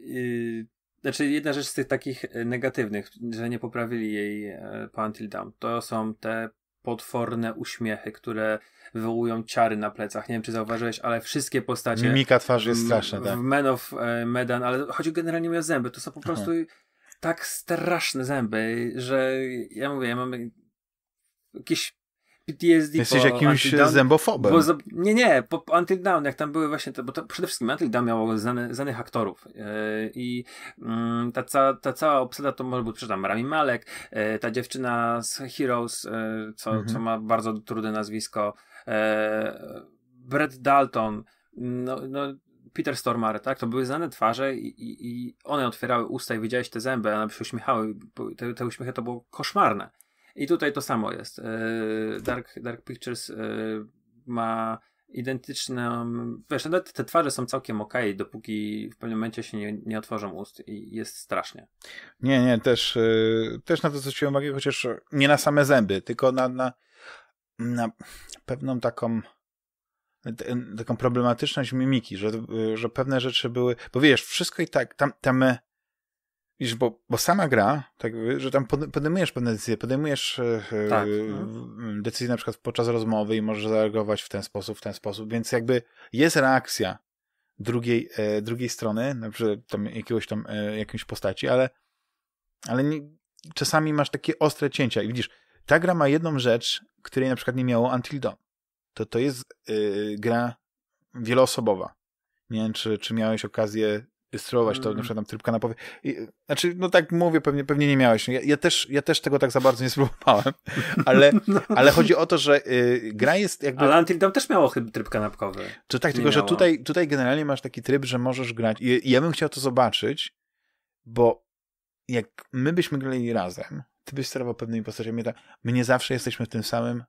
yy, znaczy jedna rzecz z tych takich e, negatywnych, że nie poprawili jej e, po Until Dawn, to są te potworne uśmiechy, które wywołują ciary na plecach. Nie wiem, czy zauważyłeś, ale wszystkie postacie... Mimika twarzy jest straszna, tak. W Men of e, Medan, ale chodzi generalnie o zęby. To są po prostu Aha. tak straszne zęby, że ja mówię, ja mam jakieś. PTSD Jesteś jakimś zębofobem. Bo, nie, nie, po Until Down, jak tam były właśnie, bo to przede wszystkim Until Down miało znany, znanych aktorów yy, i yy, ta, ca, ta cała obsada to może być, przepraszam, Rami Malek, yy, ta dziewczyna z Heroes, e, co, mhm. co ma bardzo trudne nazwisko, Brett Dalton, no, no Peter Stormare, tak? To były znane twarze i, i, i one otwierały usta i widziałeś te zęby, one się uśmiechały. Te, te uśmiechy to było koszmarne. I tutaj to samo jest. E, Dark, Dark Pictures e, ma identyczną. Wiesz, nawet te twarze są całkiem okej, dopóki w pewnym momencie się nie, nie otworzą ust i jest strasznie. Nie, nie, też, e, też na to zwróciłem uwagę, chociaż nie na same zęby, tylko na, na, na pewną taką taką problematyczność mimiki, że, że pewne rzeczy były, bo wiesz, wszystko i tak, tam, tam bo, bo sama gra, tak, że tam podejmujesz pewne decyzje, podejmujesz e, e, tak, no. decyzje na przykład podczas rozmowy i możesz zareagować w ten sposób, w ten sposób, więc jakby jest reakcja drugiej, e, drugiej strony, na przykład tam jakiegoś tam, jakiejś postaci, ale, ale nie, czasami masz takie ostre cięcia i widzisz, ta gra ma jedną rzecz, której na przykład nie miało Until Dawn. To, to jest gra wieloosobowa. Nie wiem, czy, czy miałeś okazję spróbować to, mm. na przykład tam tryb kanapowy. I, znaczy, no tak mówię, pewnie, pewnie nie miałeś. Ja, ja, też, ja też tego tak za bardzo nie spróbowałem, ale, no. ale chodzi o to, że y, gra jest jakby... Ale Until Dawn też miało tryb kanapkowy. To tak, nie tylko miało. że tutaj, tutaj generalnie masz taki tryb, że możesz grać. I, I, ja bym chciał to zobaczyć, bo jak my byśmy grali razem, ty byś sterował pewnymi postaciami, tak, my nie zawsze jesteśmy w tym samym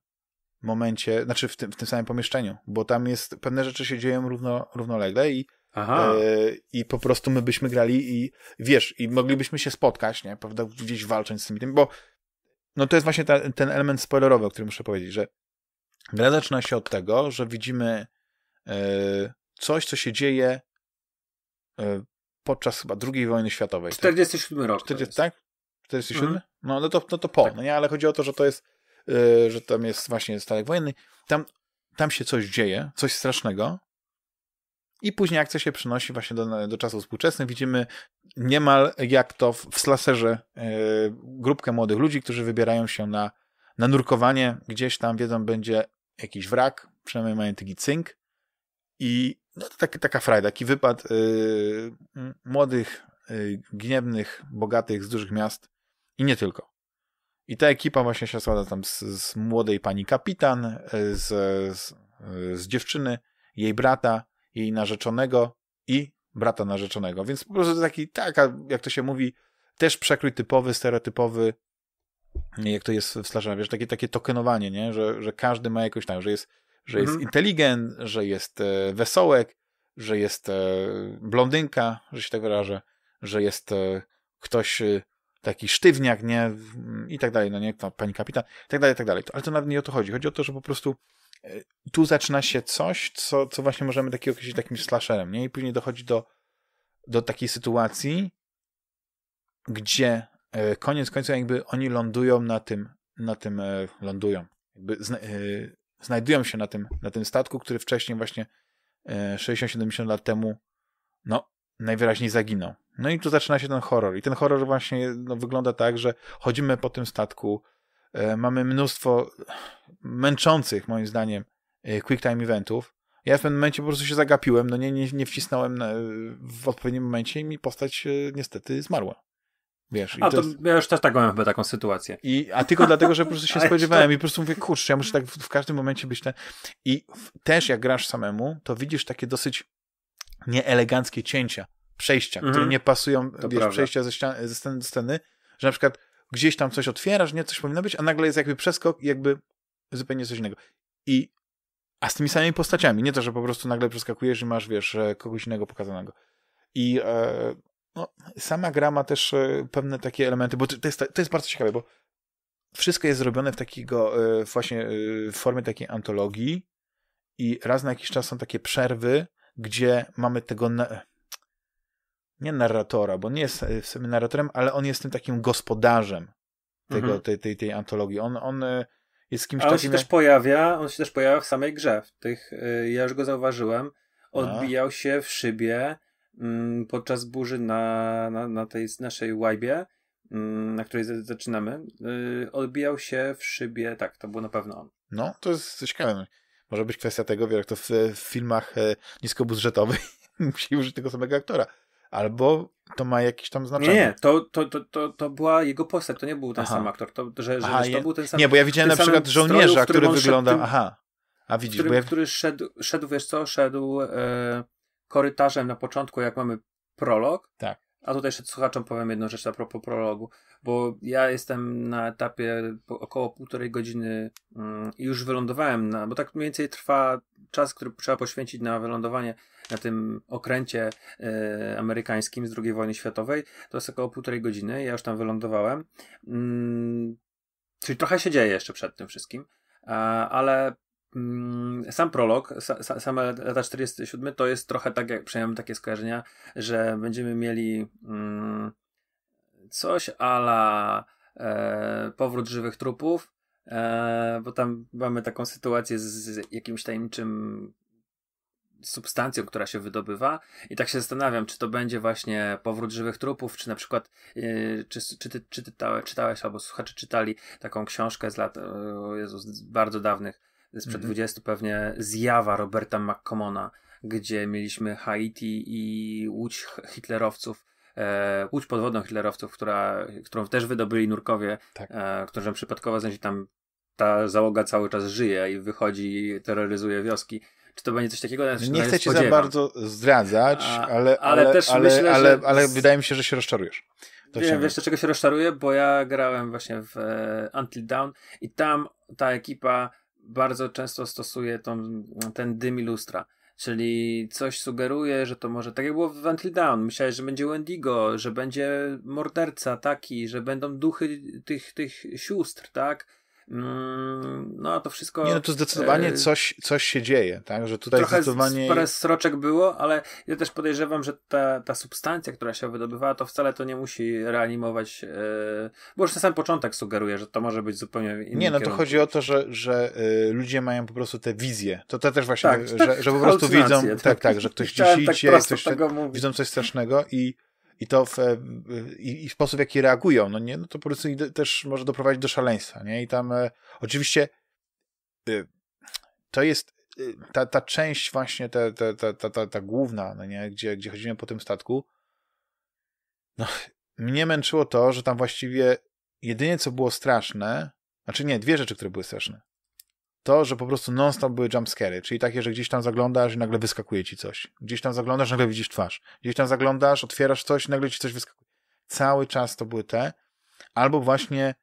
momencie, znaczy w tym, w tym samym pomieszczeniu, bo tam jest, pewne rzeczy się dzieją równo, równolegle i Aha. E, I po prostu my byśmy grali i wiesz, i moglibyśmy się spotkać, nie? Prawda? Gdzieś walcząc z tymi tym, bo no to jest właśnie ta, ten element spoilerowy, o którym muszę powiedzieć, że gra zaczyna się od tego, że widzimy e, coś, co się dzieje e, podczas chyba II wojny światowej. 47 tak? rok. 40, tak? 47? Mhm. No, no, to, no to po, tak. no nie, ale chodzi o to, że to jest, że tam jest właśnie Stalek Wojenny. Tam, tam się coś dzieje, coś strasznego, i później akcja się przenosi właśnie do, do czasów współczesnych. Widzimy niemal jak to w, w slaserze yy, grupkę młodych ludzi, którzy wybierają się na, na nurkowanie. Gdzieś tam wiedzą, będzie jakiś wrak, przynajmniej mają taki cynk. I no, to taki, taka frajda, taki wypad yy, młodych, yy, gniewnych, bogatych z dużych miast i nie tylko. I ta ekipa właśnie się składa tam z, z młodej pani kapitan, z, z, z dziewczyny, jej brata, jej narzeczonego i brata narzeczonego. Więc po prostu taki, taka, jak to się mówi, też przekrój typowy, stereotypowy, jak to jest w slasherze, wiesz, takie, takie tokenowanie, nie? Że, że każdy ma jakoś tam, że jest, że jest mhm. inteligent, że jest e, wesołek, że jest e, blondynka, że się tak wyrażę, że jest e, ktoś e, taki sztywniak, nie? I tak dalej, no nie? Ta pani kapitan, i tak dalej, i tak dalej. Ale to nawet nie o to chodzi. Chodzi o to, że po prostu tu zaczyna się coś, co, co właśnie możemy taki określić takim slasherem, nie? I później dochodzi do, do takiej sytuacji, gdzie e, koniec końców jakby oni lądują na tym, na tym e, lądują, jakby zna, e, znajdują się na tym, na tym statku, który wcześniej właśnie 60-70 lat temu no, najwyraźniej zaginął. No i tu zaczyna się ten horror. I ten horror właśnie no, wygląda tak, że chodzimy po tym statku, E, mamy mnóstwo męczących, moim zdaniem, e, quick time eventów. Ja w pewnym momencie po prostu się zagapiłem, no nie, nie, nie wcisnąłem e, w odpowiednim momencie i mi postać niestety zmarła. Wiesz, a to, jest... ja już też tak mam chyba taką sytuację. I, a tylko dlatego, że po prostu się spodziewałem to... i po prostu mówię, kurczę, ja muszę tak w, w każdym momencie być ten. I w, też jak grasz samemu, to widzisz takie dosyć nieeleganckie cięcia, przejścia, mm -hmm. które mhm. nie pasują, to wiesz, prawda. przejścia ze, ścian, ze sceny do sceny, że na przykład gdzieś tam coś otwierasz, nie, coś powinno być, a nagle jest jakby przeskok, jakby zupełnie coś innego. I a z tymi samymi postaciami, nie to, że po prostu nagle przeskakujesz i masz, wiesz, e, kogoś innego pokazanego. I e, no, sama gra ma też e, pewne takie elementy, bo to jest, to jest bardzo ciekawe, bo wszystko jest zrobione w takiego e, właśnie w formie takiej antologii i raz na jakiś czas są takie przerwy, gdzie mamy tego na, nie narratora, bo nie jest e, w narratorem, ale on jest tym takim gospodarzem tego, mhm. tej, tej, tej antologii. On, on e, jest kimś A on się też pojawia, on się też pojawia w samej grze. W tych, e, ja już go zauważyłem, odbijał A. się w szybie m, mm, podczas burzy na, na, na tej naszej łajbie, m, mm, na której zaczynamy. odbijał się w szybie, tak, to było na pewno on. No, to jest coś ciekawe. Może być kwestia tego, jak to w, w filmach e, niskobudżetowych musi użyć tego samego aktora albo to ma jakieś tam znaczenie. Nie, to, to, to, to, to była jego postać, to nie był ten Aha. sam aktor, to, że, że, Aha, to był ten sam... Nie, bo ja widziałem na przykład żołnierza, który wyglądał... Tym... Aha, a widzisz, który, bo ja... Który szedł, szedł, wiesz co, szedł e, korytarzem na początku, jak mamy prolog. Tak. A tutaj jeszcze słuchaczom powiem jedną rzecz a propos prologu, bo ja jestem na etapie około półtorej godziny mm, i już wylądowałem, na, bo tak mniej więcej trwa czas, który trzeba poświęcić na wylądowanie na tym okręcie e, amerykańskim z II wojny światowej. To jest około półtorej godziny, ja już tam wylądowałem. Mm, czyli trochę się dzieje jeszcze przed tym wszystkim, ale Mm, sam prolog, sa, same lata 47 to jest trochę tak, jak przejmę takie skojarzenia, że będziemy mieli mm, coś ala e, powrót żywych trupów, e, bo tam mamy taką sytuację z, jakimś tajemniczym substancją, która się wydobywa i tak się zastanawiam, czy to będzie właśnie powrót żywych trupów, czy na przykład e, czy, czy, ty, czy ty czytałeś albo słuchacze czytali taką książkę z lat, o Jezus, bardzo dawnych, sprzed mm-hmm. 20 pewnie zjawa Roberta McComona, gdzie mieliśmy Haiti i łódź hitlerowców, e, łódź podwodną hitlerowców, która, którą też wydobyli nurkowie, tak. e, którzy przypadkowo, znaczy tam ta załoga cały czas żyje i wychodzi, terroryzuje wioski. Czy to będzie coś takiego? Ja nie chcę cię za bardzo zdradzać, A, ale, ale, ale, też ale, myślę, ale, że... ale wydaje mi się, że się rozczarujesz. To Wiem, wiesz, do czego się rozczaruję, bo ja grałem właśnie w e, Until Down i tam ta ekipa bardzo często stosuje tą, ten dym ilustra, Czyli coś sugeruje, że to może tak jak było w Until Down. Myślałeś, że będzie Wendigo, że będzie morderca taki, że będą duchy tych, tych sióstr, tak? Mm, no to wszystko. Nie, no to zdecydowanie e, coś, coś się dzieje, tak? Że tutaj trochę zdecydowanie. Parę sroczek było, ale ja też podejrzewam, że ta, ta substancja, która się wydobywała, to wcale to nie musi reanimować. E, bo już na sam początek sugeruje, że to może być zupełnie inny. Nie, no kierunku. to chodzi o to, że, że e, ludzie mają po prostu te wizje. To, te też właśnie, tak, że, tak, że, po prostu widzą. Tak, tak, tak że ktoś gdzieś tak idzie, tak ktoś, widzą coś strasznego i i to w, e, i, i sposób, w jaki reagują, no nie, no to po prostu też może doprowadzić do szaleństwa, nie? I tam e, oczywiście y, to jest y, ta, ta część właśnie, ta, ta, ta, ta, ta, ta główna, no nie? Gdzie, gdzie chodzimy po tym statku, no, mnie męczyło to, że tam właściwie jedynie co było straszne, znaczy nie, dwie rzeczy, które były straszne to, że po prostu non-stop były jumpscary, czyli takie, że gdzieś tam zaglądasz i nagle wyskakuje ci coś. Gdzieś tam zaglądasz, nagle widzisz twarz. Gdzieś tam zaglądasz, otwierasz coś i nagle ci coś wyskakuje. Cały czas to były te. Albo właśnie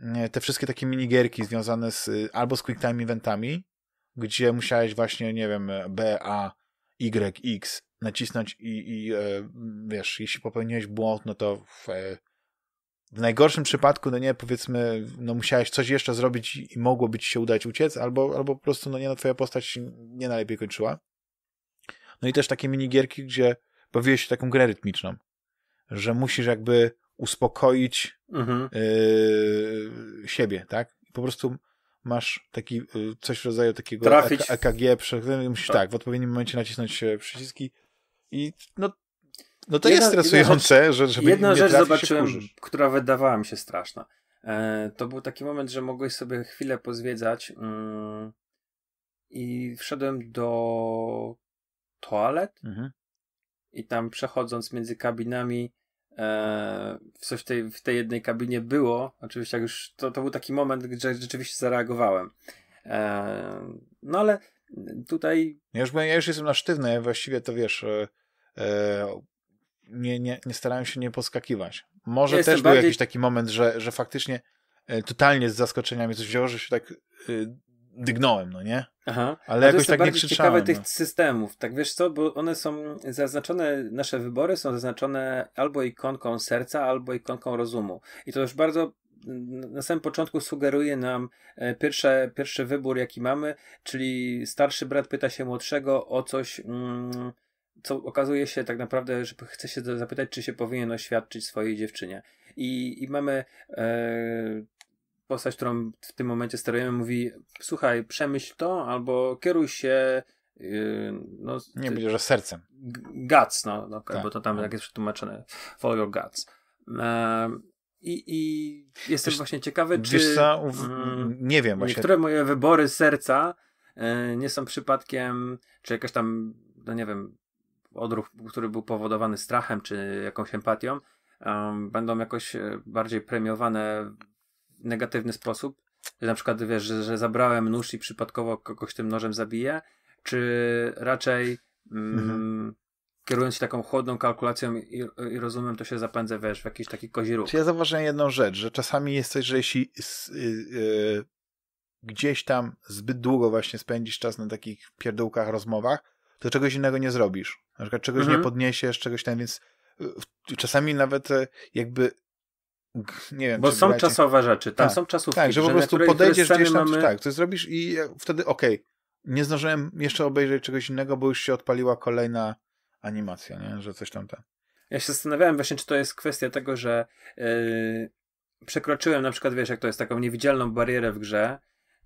mm, te wszystkie takie minigierki związane z, y, albo z quicktime eventami, gdzie musiałeś właśnie, nie wiem, B, A, Y, X nacisnąć i, i e, wiesz, jeśli popełniłeś błąd, no to w, w najgorszym przypadku, no nie, powiedzmy, no musiałeś coś jeszcze zrobić i mogło być się udać uciec, albo, albo po prostu, no nie, no twoja postać nie najlepiej kończyła. No i też takie minigierki, gdzie bawiłeś się taką grę rytmiczną, że musisz jakby uspokoić mhm. Yy, siebie, tak? Po prostu masz taki, y, coś w rodzaju takiego Trafić. EKG, musisz tak. tak, w odpowiednim momencie nacisnąć przyciski i no no to jedna, jest stresujące, że żeby Jedna rzecz zobaczyłem, która wydawała mi się straszna. E, to był taki moment, że mogłeś sobie chwilę pozwiedzać yy, i wszedłem do toalet mhm. i tam przechodząc między kabinami e, coś w tej, w tej jednej kabinie było. Oczywiście jak już to, to był taki moment, gdzie rzeczywiście zareagowałem. E, no ale tutaj... Ja już, ja już jestem na sztywne, właściwie to wiesz... E, nie, nie, nie starają się nie podskakiwać. Może ja też był bardziej... jakiś taki moment, że, że faktycznie e, totalnie z zaskoczeniami coś wzięło, że się tak y, dygnąłem, no nie? Aha. Ale no jakoś tak nie krzyczałem. ciekawe no. tych systemów, tak wiesz co, bo one są zaznaczone, nasze wybory są zaznaczone albo ikonką serca, albo ikonką rozumu. I to już bardzo na samym początku sugeruje nam e, pierwsze, pierwszy wybór, jaki mamy, czyli starszy brat pyta się młodszego o coś, mm, co okazuje się tak naprawdę, że chce się zapytać, czy się powinien oświadczyć swojej dziewczynie. I, i mamy e, postać, którą w tym momencie sterujemy, mówi: Słuchaj, przemyśl to, albo kieruj się. Y, no, nie będzie, że sercem. Guts, no, no tak, bo to tam no. tak jest przetłumaczone. Follow your guts. E, i, I jestem wiesz, właśnie ciekawy, czy. Wiesz co, w, mm, nie wiem, właśnie. Niektóre moje wybory serca e, nie są przypadkiem, czy jakaś tam, no nie wiem, odruch, który był powodowany strachem czy jakąś empatią, um, będą jakoś e, bardziej premiowane w negatywny sposób. na przykład wiesz, że, że zabrałem nóż i przypadkowo kogoś tym nożem zabiję, czy raczej mm, mhm. kierując się taką chłodną kalkulacją i, i, rozumem, to się zapędzę wiesz, w jakiś taki kozi ruch. Ja zauważyłem jedną rzecz, że czasami jest coś, że jeśli y, y, gdzieś tam zbyt długo właśnie spędzisz czas na takich pierdółkach, rozmowach, to czegoś innego nie zrobisz. Na przykład czegoś mhm. nie podniesiesz, czegoś tam, więc y, czasami nawet y, jakby nie wiem, Bo są czasowe rzeczy, tam tak, są czasówki. Tak, że po prostu podejdziesz gdzieś tam, tak, mamy... tak, coś zrobisz i e, wtedy okej, okay, nie zdążyłem jeszcze obejrzeć czegoś innego, bo już się odpaliła kolejna animacja, nie? że coś tam tam. Ja się zastanawiałem właśnie, czy to jest kwestia tego, że yy, przekroczyłem na przykład, wiesz, jak to jest taką niewidzialną barierę w grze,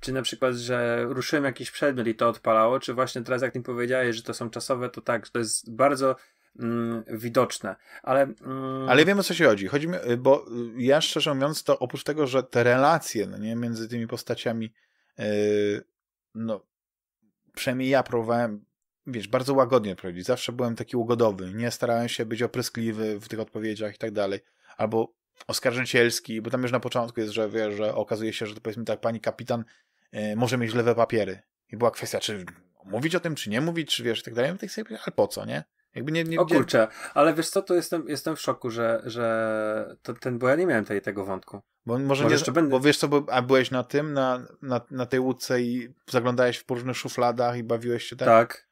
czy na przykład, że ruszyłem jakiś przedmiot i to odpalało, czy właśnie teraz, jak mi powiedziałeś, że to są czasowe, to tak, to jest bardzo mm, widoczne, ale... Mm... Ale wiem, o co się chodzi. chodzi mi, bo ja szczerze mówiąc, to oprócz tego, że te relacje no nie, między tymi postaciami yy, no przynajmniej ja próbowałem wiesz, bardzo łagodnie prowadzić. Zawsze byłem taki ugodowy. Nie starałem się być opryskliwy w tych odpowiedziach i tak dalej. Albo oskarżycielski, bo tam już na początku jest, że wie, że okazuje się, że to powiedzmy tak, pani kapitan E, może mieć lewe papiery. I była kwestia, czy mówić o tym, czy nie mówić, czy wiesz, i tak dalej. No, tak sobie, ale po co, nie? Jakby nie, nie, o kurczę, ale wiesz co, to jestem, jestem w szoku, że, że to, ten, bo ja nie miałem tej, tego wątku. Bo może, może nie, będę... bo wiesz co, bo, a byłeś na tym, na, na, na tej łódce i zaglądałeś w różnych szufladach i bawiłeś się tak? Tak,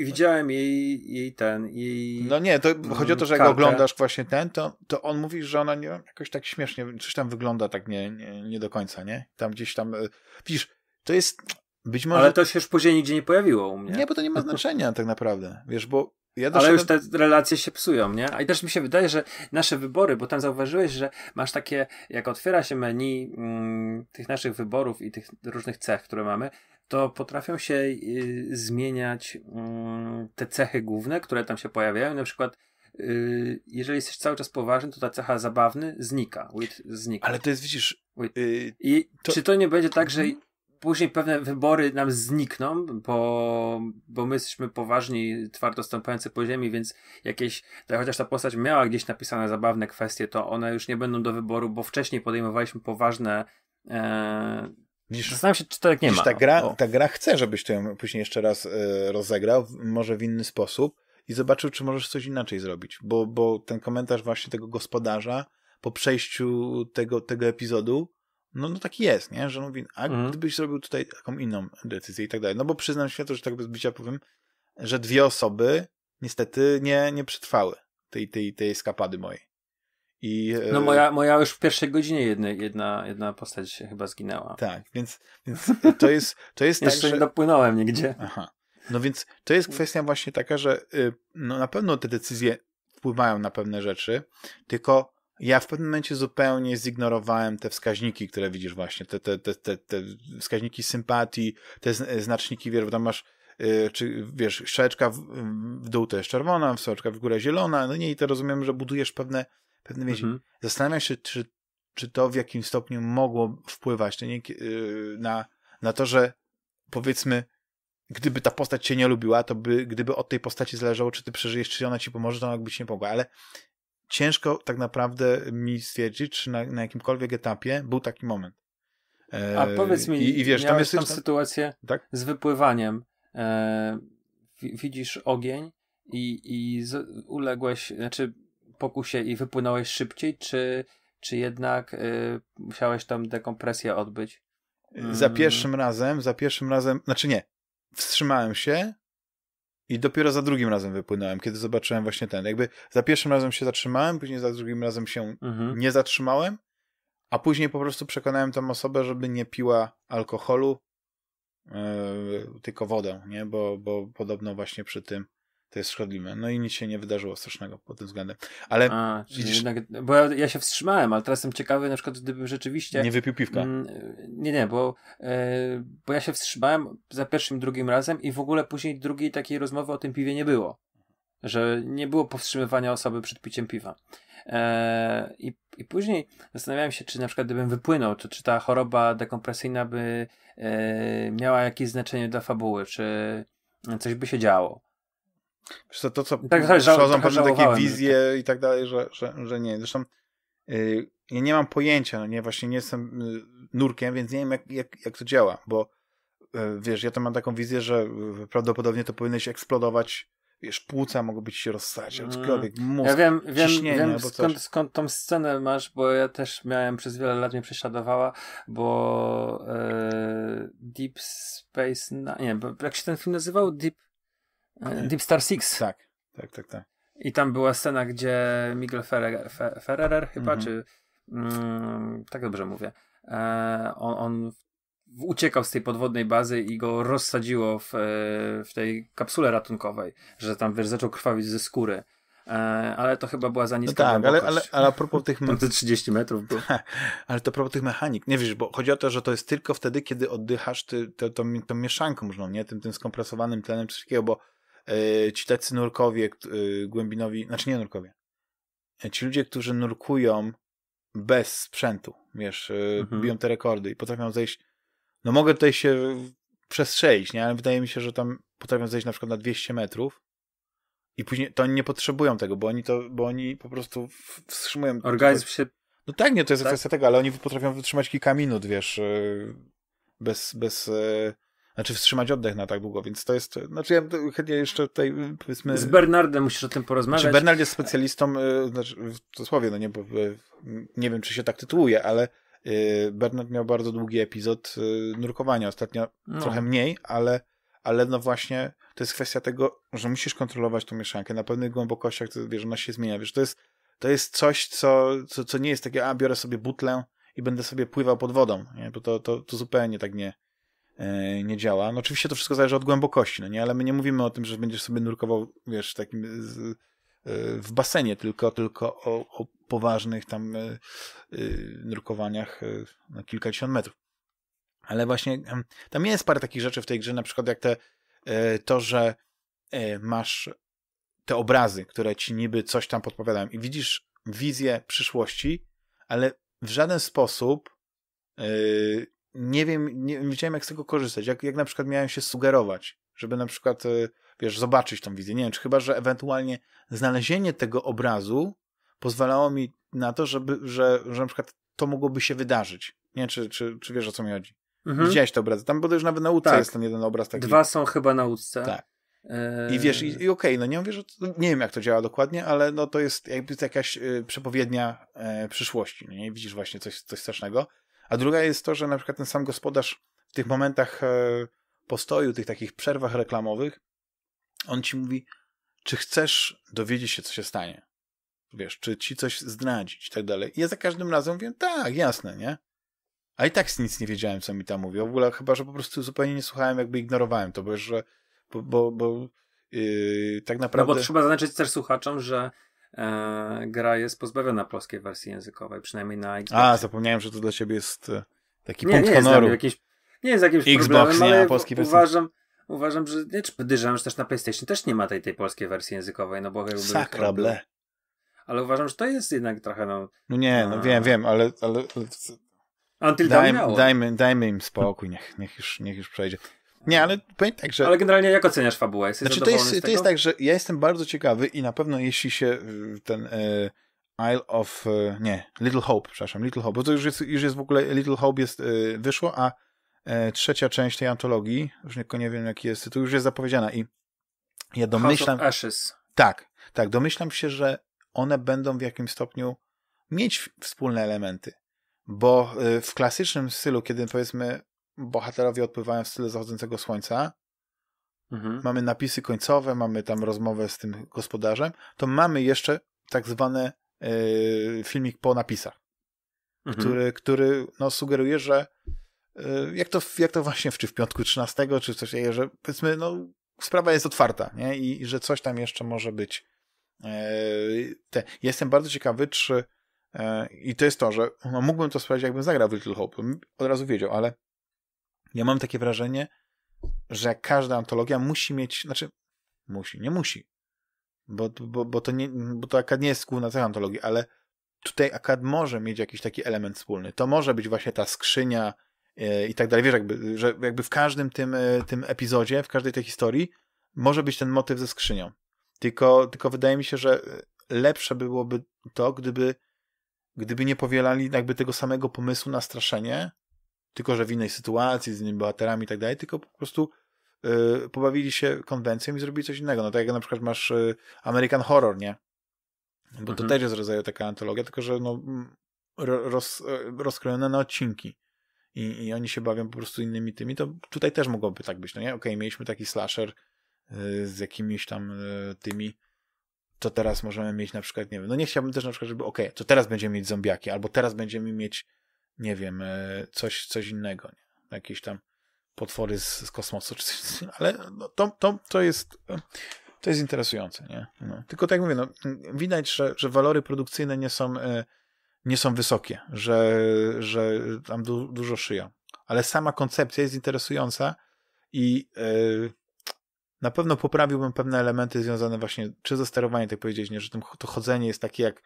Widziałem jej, jej ten, jej... No nie, to mm, chodzi o to, że jak kartę. oglądasz właśnie ten, to, to on mówi, że ona nie, jakoś tak śmiesznie, coś tam wygląda tak nie, nie, nie do końca, nie? Tam gdzieś tam, e, widzisz, to jest być może... Ale to się już później nigdzie nie pojawiło u mnie. Nie, bo to nie ma znaczenia tak naprawdę, wiesz, bo ja Ale już te relacje się psują, nie? A i też mi się wydaje, że nasze wybory, bo tam zauważyłeś, że masz takie, jak otwiera się menu mm, tych naszych wyborów i tych różnych cech, które mamy, to potrafią się y, zmieniać mm, te cechy główne, które tam się pojawiają. Na przykład, y, jeżeli jesteś cały czas poważny, to ta cecha zabawny znika. Wit znika. Ale to jest, widzisz. Y, I to... czy to nie będzie tak, że mhm. później pewne wybory nam znikną, bo, bo my jesteśmy poważni, twardo stąpający po ziemi, więc jakieś, chociaż ta postać miała gdzieś napisane zabawne kwestie, to one już nie będą do wyboru, bo wcześniej podejmowaliśmy poważne e, Widzisz, Zastanawiam się, czy to tak nie widzisz, ma. Ta gra, ta gra chce, żebyś to ją później jeszcze raz y, rozegrał, może w inny sposób i zobaczył, czy możesz coś inaczej zrobić, bo, bo ten komentarz właśnie tego gospodarza po przejściu tego, tego epizodu, no, no taki jest, nie? że mówi, a mhm. gdybyś zrobił tutaj taką inną decyzję i tak dalej. No bo przyznam światu, że tak bez bicia powiem, że dwie osoby niestety nie, nie przetrwały tej, tej, tej eskapady mojej. I, no e, moja, moja już w pierwszej godzinie jedna, jedna, jedna postać chyba zginęła. Tak, więc, więc to jest, to jest tak, Jeszcze że... nie dopłynąłem nigdzie. Aha. No więc to jest kwestia właśnie taka, że y, no na pewno te decyzje wpływają na pewne rzeczy, tylko ja w pewnym momencie zupełnie zignorowałem te wskaźniki, które widzisz właśnie, te, te, te, te, te wskaźniki sympatii, te znaczniki, wiesz, tam masz y, czy wiesz, strzałeczka w, w dół to jest czerwona, strzałeczka w górę zielona, no nie, i to rozumiem, że budujesz pewne Pewne, mhm. Zastanawiam się, czy, czy to w jakim stopniu mogło wpływać nie, yy, na, na to, że powiedzmy, gdyby ta postać cię nie lubiła, to by, gdyby od tej postaci zależało, czy ty przeżyjesz, czy ona ci pomoże, to ona by ci nie pomogła, ale ciężko tak naprawdę mi stwierdzić, czy na, na jakimkolwiek etapie był taki moment. E, A yy, powiedz mi, i, i wiesz, tam jest tam sytuację tak? z wypływaniem. E, widzisz ogień i, i z, uległeś, znaczy pokusie i wypłynąłeś szybciej, czy, czy jednak y, musiałeś tam dekompresję odbyć? Za mm. pierwszym razem, za pierwszym razem, znaczy nie, wstrzymałem się i dopiero za drugim razem wypłynąłem, kiedy zobaczyłem właśnie ten. Jakby za pierwszym razem się zatrzymałem, później za drugim razem się mhm. nie zatrzymałem, a później po prostu przekonałem tą osobę, żeby nie piła alkoholu, yy, tylko wodę, nie? Bo, bo podobno właśnie przy tym to jest szkodliwe. No i nic się nie wydarzyło strasznego pod tym względem. Ale A, widzisz... Jednak, bo ja, ja, się wstrzymałem, ale teraz jestem ciekawy, na przykład gdybym rzeczywiście... Nie wypił piwka. Mm, nie, nie, bo, e, bo ja się wstrzymałem za pierwszym, drugim razem i w ogóle później drugiej takiej rozmowy o tym piwie nie było. Że nie było powstrzymywania osoby przed piciem piwa. E, I, I później zastanawiałem się, czy na przykład gdybym wypłynął, czy, czy ta choroba dekompresyjna by e, miała jakieś znaczenie dla fabuły, czy coś by się działo. Wiesz co, to, co tak, przychodzą pewne takie no wizje tak. i tak dalej, że, że, że nie. Zresztą yy, ja nie mam pojęcia, no nie, właśnie nie jestem yy, nurkiem, więc nie wiem, jak, jak, jak to działa, bo yy, wiesz, ja to mam taką wizję, że y, prawdopodobnie to powinno eksplodować wiesz, płuca mogą być się rozsać, mm. aczkolwiek mózg, Ja wiem, wiem, wiem skąd, skąd tą scenę masz, bo ja też miałem, przez wiele lat mnie prześladowała, bo e, Deep Space, nie, bo jak się ten film nazywał? Deep E, Deep Star Six. Tak, tak, tak, tak. I tam była scena, gdzie Miguel Ferrer, Ferrer chyba, mhm. czy mm, tak dobrze mówię, e, on, on uciekał z tej podwodnej bazy i go rozsadziło w, e, w tej kapsule ratunkowej, że tam wiesz, zaczął krwawić ze skóry. E, ale to chyba była za no niska no Tak, ale, ale, ale a propos tych... Me... 30 metrów było. ale to a propos tych mechanik. Nie wiesz, bo chodzi o to, że to jest tylko wtedy, kiedy oddychasz to, to, tą, mieszanką nie? Tym, tym skompresowanym tlenem wszystkiego, bo Y, ci tacy nurkowie, y, głębinowi, znaczy nie nurkowie, y, ci ludzie, którzy nurkują bez sprzętu, wiesz, mhm. biją te rekordy i potrafią zejść, no mogę tutaj się przestrzelić, nie, ale wydaje mi się, że tam potrafią zejść na przykład na 200 metrów i później to oni nie potrzebują tego, bo oni to, bo oni po prostu wstrzymują. Organizm się... No tak, nie, to jest tak? kwestia tego, ale oni potrafią wytrzymać kilka minut, wiesz, bez, bez znaczy wstrzymać oddech na tak długo, więc to jest, znaczy ja chętnie jeszcze tutaj powiedzmy... Z Bernardem musisz o tym porozmawiać. Znaczy Bernard jest specjalistą, e, znaczy w cudzysłowie, no nie, bo, e, nie wiem, czy się tak tytułuje, ale e, Bernard miał bardzo długi epizod nurkowania, ostatnio no. trochę mniej, ale, ale no właśnie to jest kwestia tego, że musisz kontrolować tą mieszankę na pewnych głębokościach, to, wiesz, ona się zmienia, wiesz, to jest, to jest coś, co, co, co nie jest takie, a biorę sobie butlę i będę sobie pływał pod wodą, nie? bo to, to, to zupełnie tak nie, E, nie działa. No oczywiście to wszystko zależy od głębokości, no nie, ale my nie mówimy o tym, że będziesz sobie nurkował, wiesz, takim e, z, e, w basenie, tylko, tylko o, o poważnych tam y, y, nurkowaniach na kilkadziesiąt metrów. Ale właśnie tam jest parę takich rzeczy w tej grze, na przykład jak te, y, to, że masz te obrazy, które ci niby coś tam podpowiadają i widzisz wizję przyszłości, ale w żaden sposób nie wiem, nie, wiedziałem jak z tego korzystać, jak, jak na przykład miałem się sugerować, żeby na przykład, e, wiesz, zobaczyć tą wizję. Nie wiem, czy chyba, że ewentualnie znalezienie tego obrazu pozwalało mi na to, żeby, że, że na przykład to mogłoby się wydarzyć. Nie, czy, czy, czy wiesz o co mi chodzi? Mhm. Widziałeś te obrazy. Tam już nawet na łódce tak. jest ten jeden obraz taki. Dwa są chyba na łódce. Tak. E, I wiesz, i, i okej, okay, no nie mówię, że to, nie wiem jak to działa dokładnie, ale no to jest jakby jakaś y, przepowiednia y, przyszłości, nie? Widzisz właśnie coś, coś strasznego. A druga jest to, że na przykład ten sam gospodarz w tych momentach e, postoju, tych takich przerwach reklamowych, on ci mówi, czy chcesz dowiedzieć się, co się stanie. Wiesz, czy ci coś zdradzić i tak dalej. I ja za każdym razem wiem: tak, jasne, nie? A i tak nic nie wiedziałem, co mi tam mówi. W ogóle chyba, że po prostu zupełnie nie słuchałem, jakby ignorowałem to, bo, że, bo, bo, bo yy, tak naprawdę... No bo trzeba zaznaczyć też słuchaczom, że e, gra jest pozbawiona polskiej wersji językowej, przynajmniej na Xbox. A, zapomniałem, że to dla ciebie jest e, taki nie, punkt nie honoru. Jakimś, nie jest jakimś Xbox, problemem, nie, ale na polskiej wersji. uważam, uważam, że nie, czy podejrzewam, że też na PlayStation też nie ma tej, tej polskiej wersji językowej, no bo Sakrable. Sakra ble. Ale uważam, że to jest jednak trochę, no... No nie, no a... wiem, wiem, ale... ale... ale... Until dajmy, dajmy, dajmy im spokój, niech, niech, już, niech już przejdzie. Nie, ale powiem tak, że... Ale generalnie jak oceniasz fabułę? Jesteś znaczy, to jest, to jest tak, że ja jestem bardzo ciekawy i na pewno jeśli się y, ten e, Isle of... E, nie, Little Hope, przepraszam, Little Hope, bo to już jest, już jest w ogóle... Little Hope jest, e, wyszło, a trzecia część tej antologii, już nie, nie wiem jaki jest tytuł, już jest zapowiedziana i ja domyślam... House of Ashes. Tak, tak, domyślam się, że one będą w jakimś stopniu mieć wspólne elementy, bo w klasycznym stylu, kiedy powiedzmy bohaterowie odpływają w stylu zachodzącego słońca, mhm. mamy napisy końcowe, mamy tam rozmowę z tym gospodarzem, to mamy jeszcze tak zwany e, filmik po napisach, mhm. który, który no, sugeruje, że e, jak, to, jak to właśnie w, czy w piątku 13, czy coś takiego, że powiedzmy, no, sprawa jest otwarta nie? I, i że coś tam jeszcze może być. E, te. Jestem bardzo ciekawy, czy i to jest to, że no, mógłbym to sprawdzić, jakbym zagrał w Little Hope. Od razu wiedział, ale ja mam takie wrażenie, że każda antologia musi mieć, znaczy musi, nie musi, bo, bo, bo, to, nie, bo to akad nie jest główna cech antologii, ale tutaj akad może mieć jakiś taki element wspólny. To może być właśnie ta skrzynia e, i tak dalej. Wiesz, jakby, że jakby w każdym tym, e, tym epizodzie, w każdej tej historii może być ten motyw ze skrzynią. Tylko, tylko wydaje mi się, że lepsze byłoby to, gdyby, gdyby nie powielali jakby tego samego pomysłu na straszenie, tylko że w innej sytuacji, z innymi bohaterami i tak dalej, tylko po prostu y, pobawili się konwencją i zrobili coś innego. No tak jak na przykład masz y, American Horror, nie? Bo mhm. to też jest rodzaju taka antologia, tylko że no, roz, e, rozkrojone na odcinki. I, I oni się bawią po prostu innymi tymi, to tutaj też mogłoby tak być, no nie? Okej, okay, mieliśmy taki slasher y, z jakimiś tam y, tymi, to teraz możemy mieć na przykład, nie wiem, no nie chciałbym też na przykład, żeby, okej, okay, to teraz będziemy mieć zombiaki, albo teraz będziemy mieć nie wiem, e, coś, coś innego, nie? jakieś tam potwory z, z kosmosu, czy coś, ale no, to, to, to jest to jest interesujące, nie? No. Tylko tak jak mówię, no, widać, że, że walory produkcyjne nie są, e, nie są wysokie, że, że tam du, dużo szyją, ale sama koncepcja jest interesująca i yy, na pewno poprawiłbym pewne elementy związane właśnie, czy ze sterowaniem, tak powiedzieć, nie, że tym, to chodzenie jest takie jak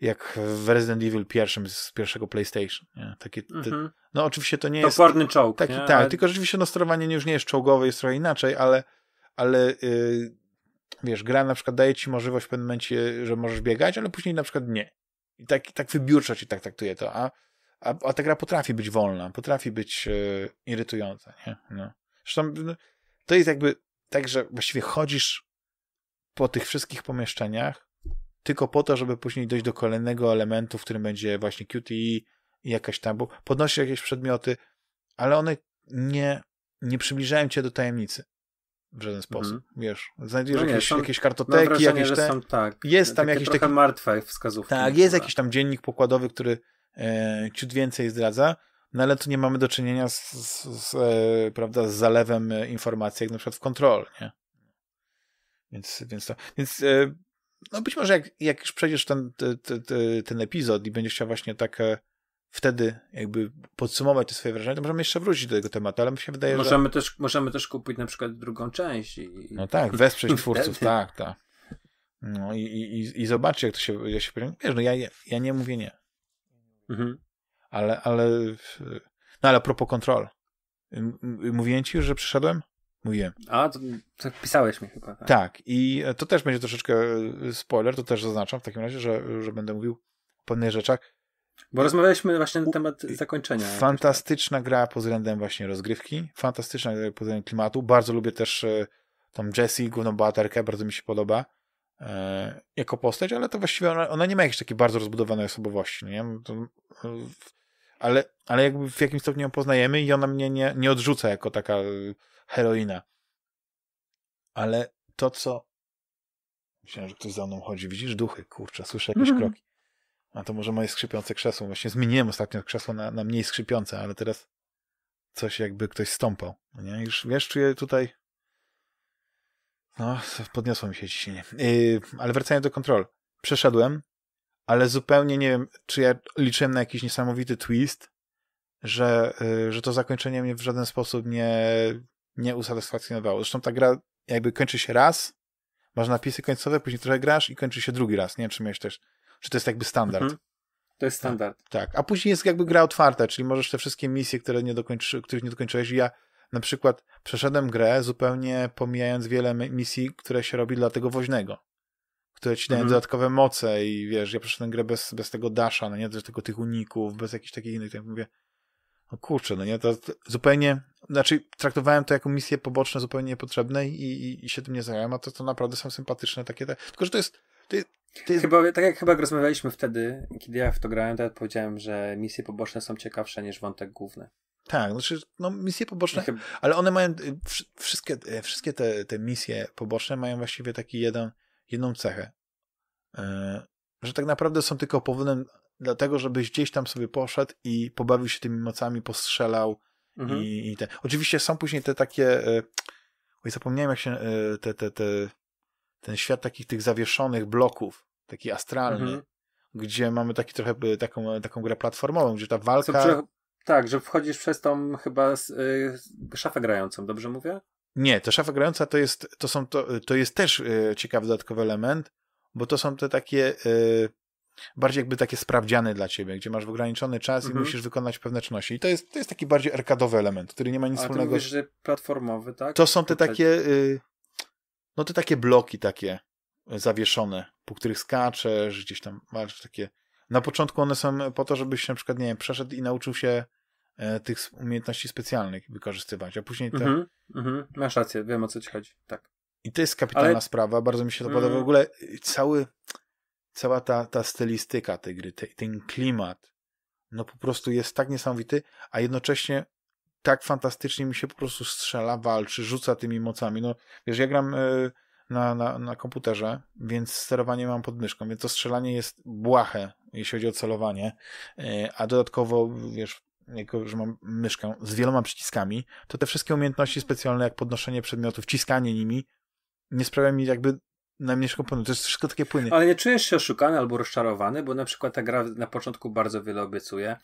jak w Resident Evil pierwszym z pierwszego PlayStation. Nie? Takie, mm -hmm. No oczywiście to nie to jest... Toporny czołg. Taki, nie? Tak, ale... tylko rzeczywiście no, sterowanie już nie jest czołgowe, jest trochę inaczej, ale, ale yy, wiesz, gra na przykład daje ci możliwość w pewnym momencie, że możesz biegać, ale później na przykład nie. I tak, tak wybiórczo ci tak traktuje to, a, a, a ta gra potrafi być wolna, potrafi być yy, irytująca. Nie? No. Zresztą no, to jest jakby tak, że właściwie chodzisz po tych wszystkich pomieszczeniach tylko po to, żeby później dojść do kolejnego elementu, w którym będzie właśnie QTE i jakaś tam, bo podnosi jakieś przedmioty, ale one nie, nie przybliżają cię do tajemnicy w żaden mhm. sposób, mm. wiesz, znajdujesz no nie, jakieś, są, jakieś kartoteki, wrażenie, jakieś te... Są, tak, jest tam jakiś taki... martwe wskazówki. Tak, jest jakiś tam dziennik pokładowy, który e, ciut więcej zdradza, no ale tu nie mamy do czynienia z, z, z e, prawda, z zalewem informacji, jak na przykład w kontrol, nie? Więc, więc, to, więc e, no być może jak, jak już przejdziesz ten, ten ten ten epizod i będziesz chciał właśnie tak e, wtedy jakby podsumować te swoje wrażenia, to możemy jeszcze wrócić do tego tematu, ale mi się wydaje, możemy że... Też, możemy też kupić na przykład drugą część. I... No tak, wesprzeć twórców, tak, tak. No i, i, i zobaczcie, jak to się, ja się Wiesz, no ja, ja nie mówię nie. Mhm. Ale, ale... No ale a propos kontrol. Mówiłem ci już, że przyszedłem? Mówiłem. A, to, to pisałeś mi chyba. Tak. tak, i to też będzie troszeczkę y, spoiler, to też zaznaczam w takim razie, że, że będę mówił o pewnych rzeczach. Bo rozmawialiśmy właśnie na temat zakończenia. Fantastyczna gra pod względem właśnie rozgrywki, fantastyczna gra pod względem klimatu. Bardzo lubię też y, tą Jessie, główną bohaterkę, bardzo mi się podoba e, jako postać, ale to właściwie ona, ona, nie ma jakiejś takiej bardzo rozbudowanej osobowości, nie? No to, no, ale, ale jakby w jakimś stopniu ją poznajemy i ona mnie nie, nie odrzuca jako taka y, heroina. Ale to, co... Myślałem, że ktoś za mną chodzi. Widzisz duchy, kurczę, słyszę jakieś mhm. kroki. A to może moje skrzypiące krzesło. Właśnie zmieniłem ostatnio krzesło na, na mniej skrzypiące, ale teraz coś jakby ktoś stąpał. Nie? Już wiesz, czuję tutaj. No, podniosło mi się ciśnienie. Yy, ale wracając do kontrol. Przeszedłem, ale zupełnie nie wiem, czy ja liczyłem na jakiś niesamowity twist, że, yy, że to zakończenie mnie w żaden sposób nie, nie usatysfakcjonowało. Zresztą ta gra jakby kończy się raz, masz napisy końcowe, później trochę grasz i kończy się drugi raz. Nie wiem, czy miałeś też, czy to jest jakby standard. Mhm. To jest tak. standard. tak, a później jest jakby gra otwarta, czyli możesz te wszystkie misje, które nie dokończy, których nie dokończyłeś. Ja na przykład przeszedłem grę zupełnie pomijając wiele misji, które się robi dla tego woźnego, które ci dają mhm. dodatkowe moce i wiesz, ja przeszedłem grę bez, bez tego dasha, no nie, bez tego tych uników, bez jakichś takich innych, tak mówię, o no kurczę, no nie, to zupełnie, znaczy traktowałem to jako misje poboczne zupełnie niepotrzebne i, i, i się tym nie zająłem, a to, to naprawdę są sympatyczne takie, te, tylko że to jest, to jest Chyba, tak jak chyba rozmawialiśmy wtedy, kiedy ja w to grałem, to ja powiedziałem, że misje poboczne są ciekawsze niż wątek główny. Tak, znaczy, no misje poboczne, chyba... ale one mają, y, wszystkie, y, wszystkie te, te misje poboczne mają właściwie taki jeden, jedną cechę, y, że tak naprawdę są tylko powodem dlatego, żebyś gdzieś tam sobie poszedł i pobawił się tymi mocami, postrzelał mhm. i, i te. Oczywiście są później te takie. E, oj, zapomniałem jak się. E, te, te, te, ten świat takich tych zawieszonych bloków, taki astralny, mhm. gdzie mamy taki trochę e, taką, taką grę platformową, gdzie ta walka. tak, że wchodzisz przez tą chyba y, szafę grającą, dobrze mówię? Nie, ta szafa grająca to jest, to są to, to jest też ciekawy dodatkowy element, bo to są te takie bardziej jakby takie sprawdziany dla ciebie, gdzie masz ograniczony czas mhm. i musisz wykonać pewne czynności. I to jest, to jest taki bardziej arkadowy element, który nie ma nic wspólnego. Mówisz, że platformowy, tak? To są te takie. Y, no te takie bloki takie y, zawieszone, po których skaczesz, gdzieś tam masz takie. Na początku one są po to, żebyś na przykład, nie wiem, przeszedł i nauczył się e, tych umiejętności specjalnych wykorzystywać, a później te... Mm -hmm, mm -hmm. Masz rację, wiem o co ci chodzi, tak. I to jest kapitalna Ale... sprawa, bardzo mi się to podoba. Mm. W mhm. ogóle y, cały, cała ta, ta stylistyka tej gry, te, ten klimat, no po prostu jest tak niesamowity, a jednocześnie tak fantastycznie mi się po prostu strzela, walczy, rzuca tymi mocami. No wiesz, ja gram y, na, na, na komputerze, więc sterowanie mam pod myszką, więc to strzelanie jest błahe, jeśli chodzi o celowanie, y, a dodatkowo, wiesz, jako że mam myszkę z wieloma przyciskami, to te wszystkie umiejętności specjalne, jak podnoszenie przedmiotów, ciskanie nimi, nie sprawia mi jakby najmniej szkopuny. To jest wszystko takie płynie. Ale nie czujesz się oszukany albo rozczarowany, bo na przykład ta gra na początku bardzo wiele obiecuje.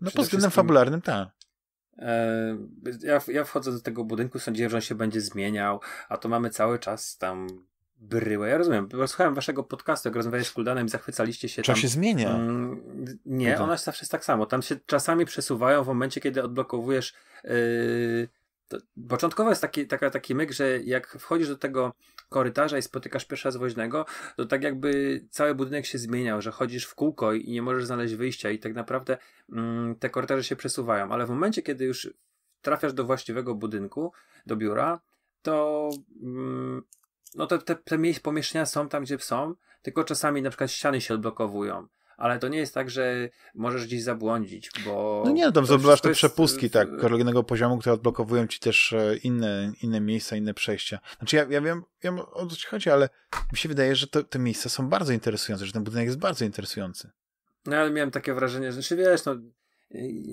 no pod względem fabularnym, tak. E, ja, ja wchodzę do tego budynku, sądziłem, że on się będzie zmieniał, a to mamy cały czas tam bryłę. Ja rozumiem, słuchałem waszego podcastu, jak rozmawiałeś z Kuldanem i zachwycaliście się Czas tam. się zmienia. Mm, nie, Kuldan. ona zawsze jest tak samo. Tam się czasami przesuwają w momencie, kiedy odblokowujesz yy, Początkowo jest taki, taka, taki myk, że jak wchodzisz do tego korytarza i spotykasz pierwsza z woźnego, to tak jakby cały budynek się zmieniał, że chodzisz w kółko i nie możesz znaleźć wyjścia i tak naprawdę mm, te korytarze się przesuwają, ale w momencie, kiedy już trafiasz do właściwego budynku, do biura, to mm, no te, te, te pomieszczenia są tam, gdzie są, tylko czasami na przykład ściany się odblokowują ale to nie jest tak, że możesz gdzieś zabłądzić, bo... No nie, no tam zdobywasz te przepustki, jest... Y, tak, kolejnego poziomu, które odblokowują ci też e, inne, inne miejsca, inne przejścia. Znaczy ja, ja wiem, wiem o co ci chodzi, ale mi się wydaje, że to, te miejsca są bardzo interesujące, że ten budynek jest bardzo interesujący. No ale miałem takie wrażenie, że znaczy, wiesz, no y,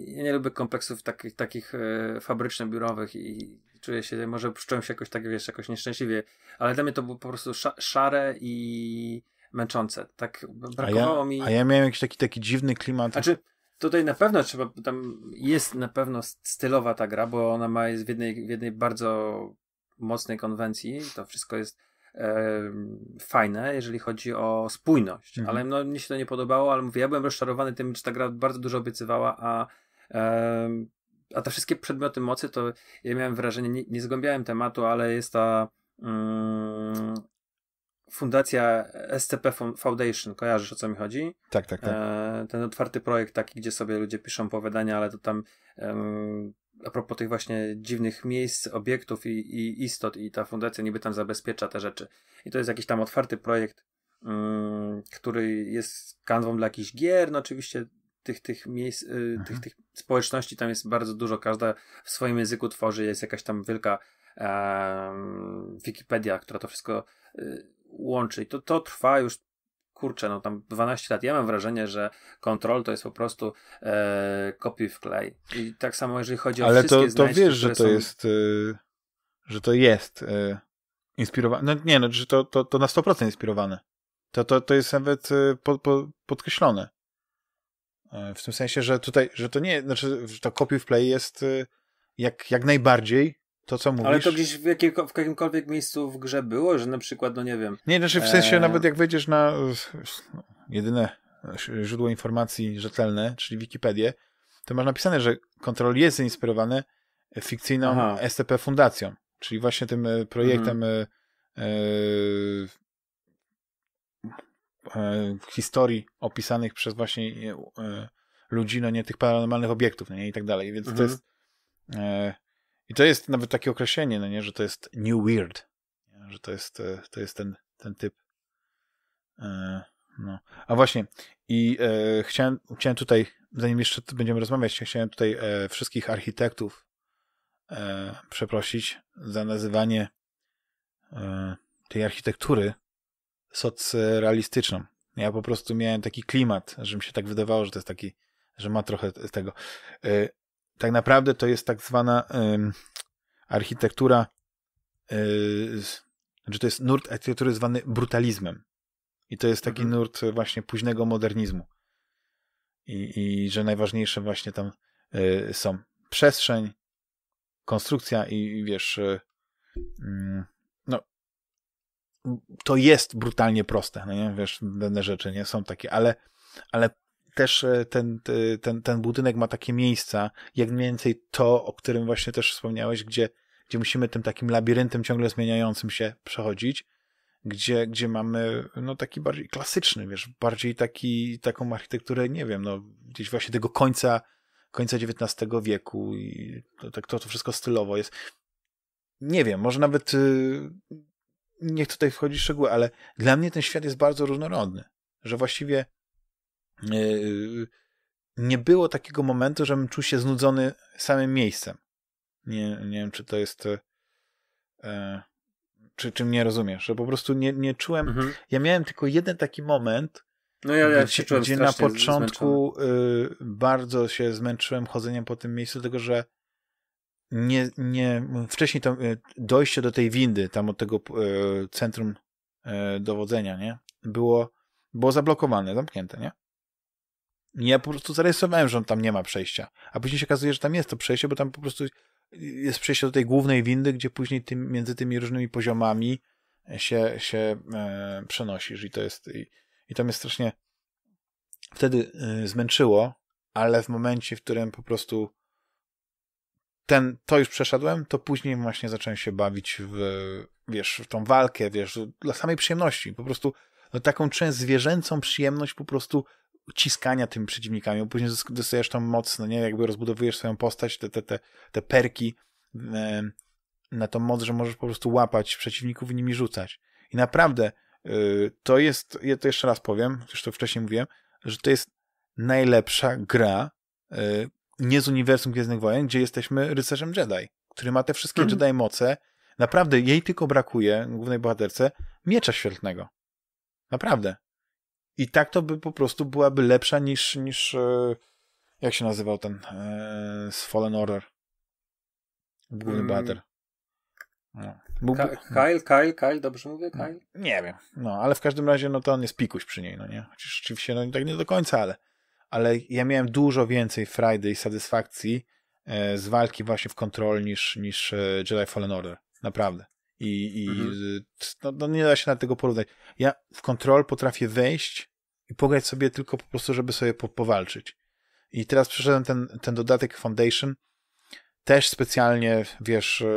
ja nie lubię kompleksów takich, takich e, fabryczno-biurowych i czuję się, może czułem się jakoś tak, wiesz, jakoś nieszczęśliwie, ale dla mnie to było po prostu szare i męczące. Tak brakowało a ja, mi. A ja miałem jakiś taki, taki dziwny klimat. Znaczy, tutaj na pewno trzeba, tam jest na pewno stylowa ta gra, bo ona ma jest w jednej, w jednej bardzo mocnej konwencji. To wszystko jest e, fajne, jeżeli chodzi o spójność. Mhm. Ale no, mnie się to nie podobało, ale mówię, ja byłem rozczarowany tym, że ta gra bardzo dużo obiecywała, a. E, a te wszystkie przedmioty mocy, to ja miałem wrażenie, nie, nie zgłębiałem tematu, ale jest ta mm, fundacja SCP Foundation, kojarzysz o co mi chodzi? Tak, tak, tak. E, ten otwarty projekt taki, gdzie sobie ludzie piszą opowiadania, ale to tam em, a propos tych właśnie dziwnych miejsc, obiektów i, i, istot i ta fundacja niby tam zabezpiecza te rzeczy. I to jest jakiś tam otwarty projekt, mm, który jest kanwą dla jakichś gier, no oczywiście tych, tych miejsc, y, mhm. tych, tych społeczności tam jest bardzo dużo, każda w swoim języku tworzy, jest jakaś tam wielka Wikipedia, która to wszystko y, łączy. I to, to trwa już kurczę, no tam 12 lat. Ja mam wrażenie, że kontrol to jest po prostu e, kopiuj w klej. I tak samo jeżeli chodzi o Ale wszystkie to, to wiesz, że to są... jest e, że to jest e, inspirowane. No nie, no, że to, to, to na 100% inspirowane. To, to, to jest nawet y, e, po, po, podkreślone. w tym sensie, że tutaj, że to nie, znaczy, że to kopiuj w play jest jak, jak najbardziej to, co mówisz. Ale to gdzieś w, w jakimkolwiek miejscu w grze było, że na przykład, no nie wiem. Nie, znaczy w sensie e... nawet jak wejdziesz na jedyne źródło informacji rzetelne, czyli Wikipedię, to masz napisane, że kontrol jest zainspirowany fikcyjną Aha. STP Fundacją, czyli właśnie tym e, projektem mhm. E, e, e, historii opisanych przez właśnie e, ludzi, no nie tych paranormalnych obiektów, no nie i tak dalej. Więc mhm. to jest i to jest nawet takie określenie, no nie, że to jest new weird, że to jest, e, to jest ten, ten typ. E, no. A właśnie, i e, chciałem, chciałem tutaj, zanim jeszcze będziemy rozmawiać, chciałem tutaj e, wszystkich architektów e, przeprosić za nazywanie e, tej architektury socrealistyczną. Ja po prostu miałem taki klimat, że mi się tak wydawało, że to jest taki, że ma trochę tego tak naprawdę to jest tak zwana y, architektura, y, to jest nurt architektury zwany brutalizmem. I to jest taki mhm. nurt właśnie późnego modernizmu. I, I, że najważniejsze właśnie tam y, są przestrzeń, konstrukcja i, i wiesz, e, mm, no, to jest brutalnie proste, no nie? wiesz, pewne rzeczy nie są takie, ale, ale też e, ten, e, ten, ten budynek ma takie miejsca, jak mniej więcej to, o którym właśnie też wspomniałeś, gdzie, gdzie musimy tym takim labiryntem ciągle zmieniającym się przechodzić, gdzie, gdzie mamy no taki bardziej klasyczny, wiesz, bardziej taki, taką architekturę, nie wiem, no gdzieś właśnie tego końca, końca XIX wieku i to, tak, to, to wszystko stylowo jest. Nie wiem, może nawet y, niech tutaj wchodzi w szczegóły, ale dla mnie ten świat jest bardzo różnorodny, że właściwie E, nie było takiego momentu, żebym czuł się znudzony samym miejscem. Nie, nie wiem, czy to jest. E, e, czy, czy mnie rozumiesz, że po prostu nie, nie czułem. Mhm. Ja miałem tylko jeden taki moment. No ja, ja gdzie, gdzie na początku y, bardzo się zmęczyłem chodzeniem po tym miejscu, dlatego że nie, nie wcześniej to y, dojście do tej windy, tam od tego y, centrum dowodzenia, nie? Było, było zablokowane, zamknięte, nie? Ja po prostu zarejestrowałem, że on tam nie ma przejścia. A później się okazuje, że tam jest to przejście, bo tam po prostu jest przejście do tej głównej windy, gdzie później tym, między tymi różnymi poziomami się, się e, przenosisz. I to jest. I, I to mnie strasznie wtedy e, zmęczyło, ale w momencie, w którym po prostu ten, to już przeszedłem, to później właśnie zacząłem się bawić w, wiesz, w tą walkę, wiesz, dla samej przyjemności. Po prostu no, taką część zwierzęcą przyjemność po prostu ciskania tym przeciwnikami, później dostajesz tą moc, no nie, jakby rozbudowujesz swoją postać, te, te, te, te perki e, na tą moc, że możesz po prostu łapać przeciwników i nimi rzucać. I naprawdę y, to jest, ja to jeszcze raz powiem, już to wcześniej mówiłem, że to jest najlepsza gra y, nie z uniwersum Gwiezdnych Wojen, gdzie jesteśmy rycerzem Jedi, który ma te wszystkie mm. Jedi moce. Naprawdę jej tylko brakuje, głównej bohaterce, miecza świetlnego. Naprawdę. I tak to by po prostu byłaby lepsza niż, niż e, jak się nazywał ten e, z Fallen Order? Główny mm. No. Był, Ka Kyle, Kyle, Kyle, dobrze mówię, no, Kyle? Nie wiem, no ale w każdym razie no to on jest pikuś przy niej, no nie? Chociaż oczywiście no tak nie do końca, ale, ale ja miałem dużo więcej frajdy i satysfakcji e, z walki właśnie w kontrol niż, niż e, Jedi Fallen Order, naprawdę. I, i mhm. no, no, nie da się na tego porównać. Ja w kontrol potrafię wejść i pograć sobie tylko po prostu, żeby sobie po, powalczyć. I teraz przyszedłem ten, ten dodatek Foundation. Też specjalnie, wiesz, e,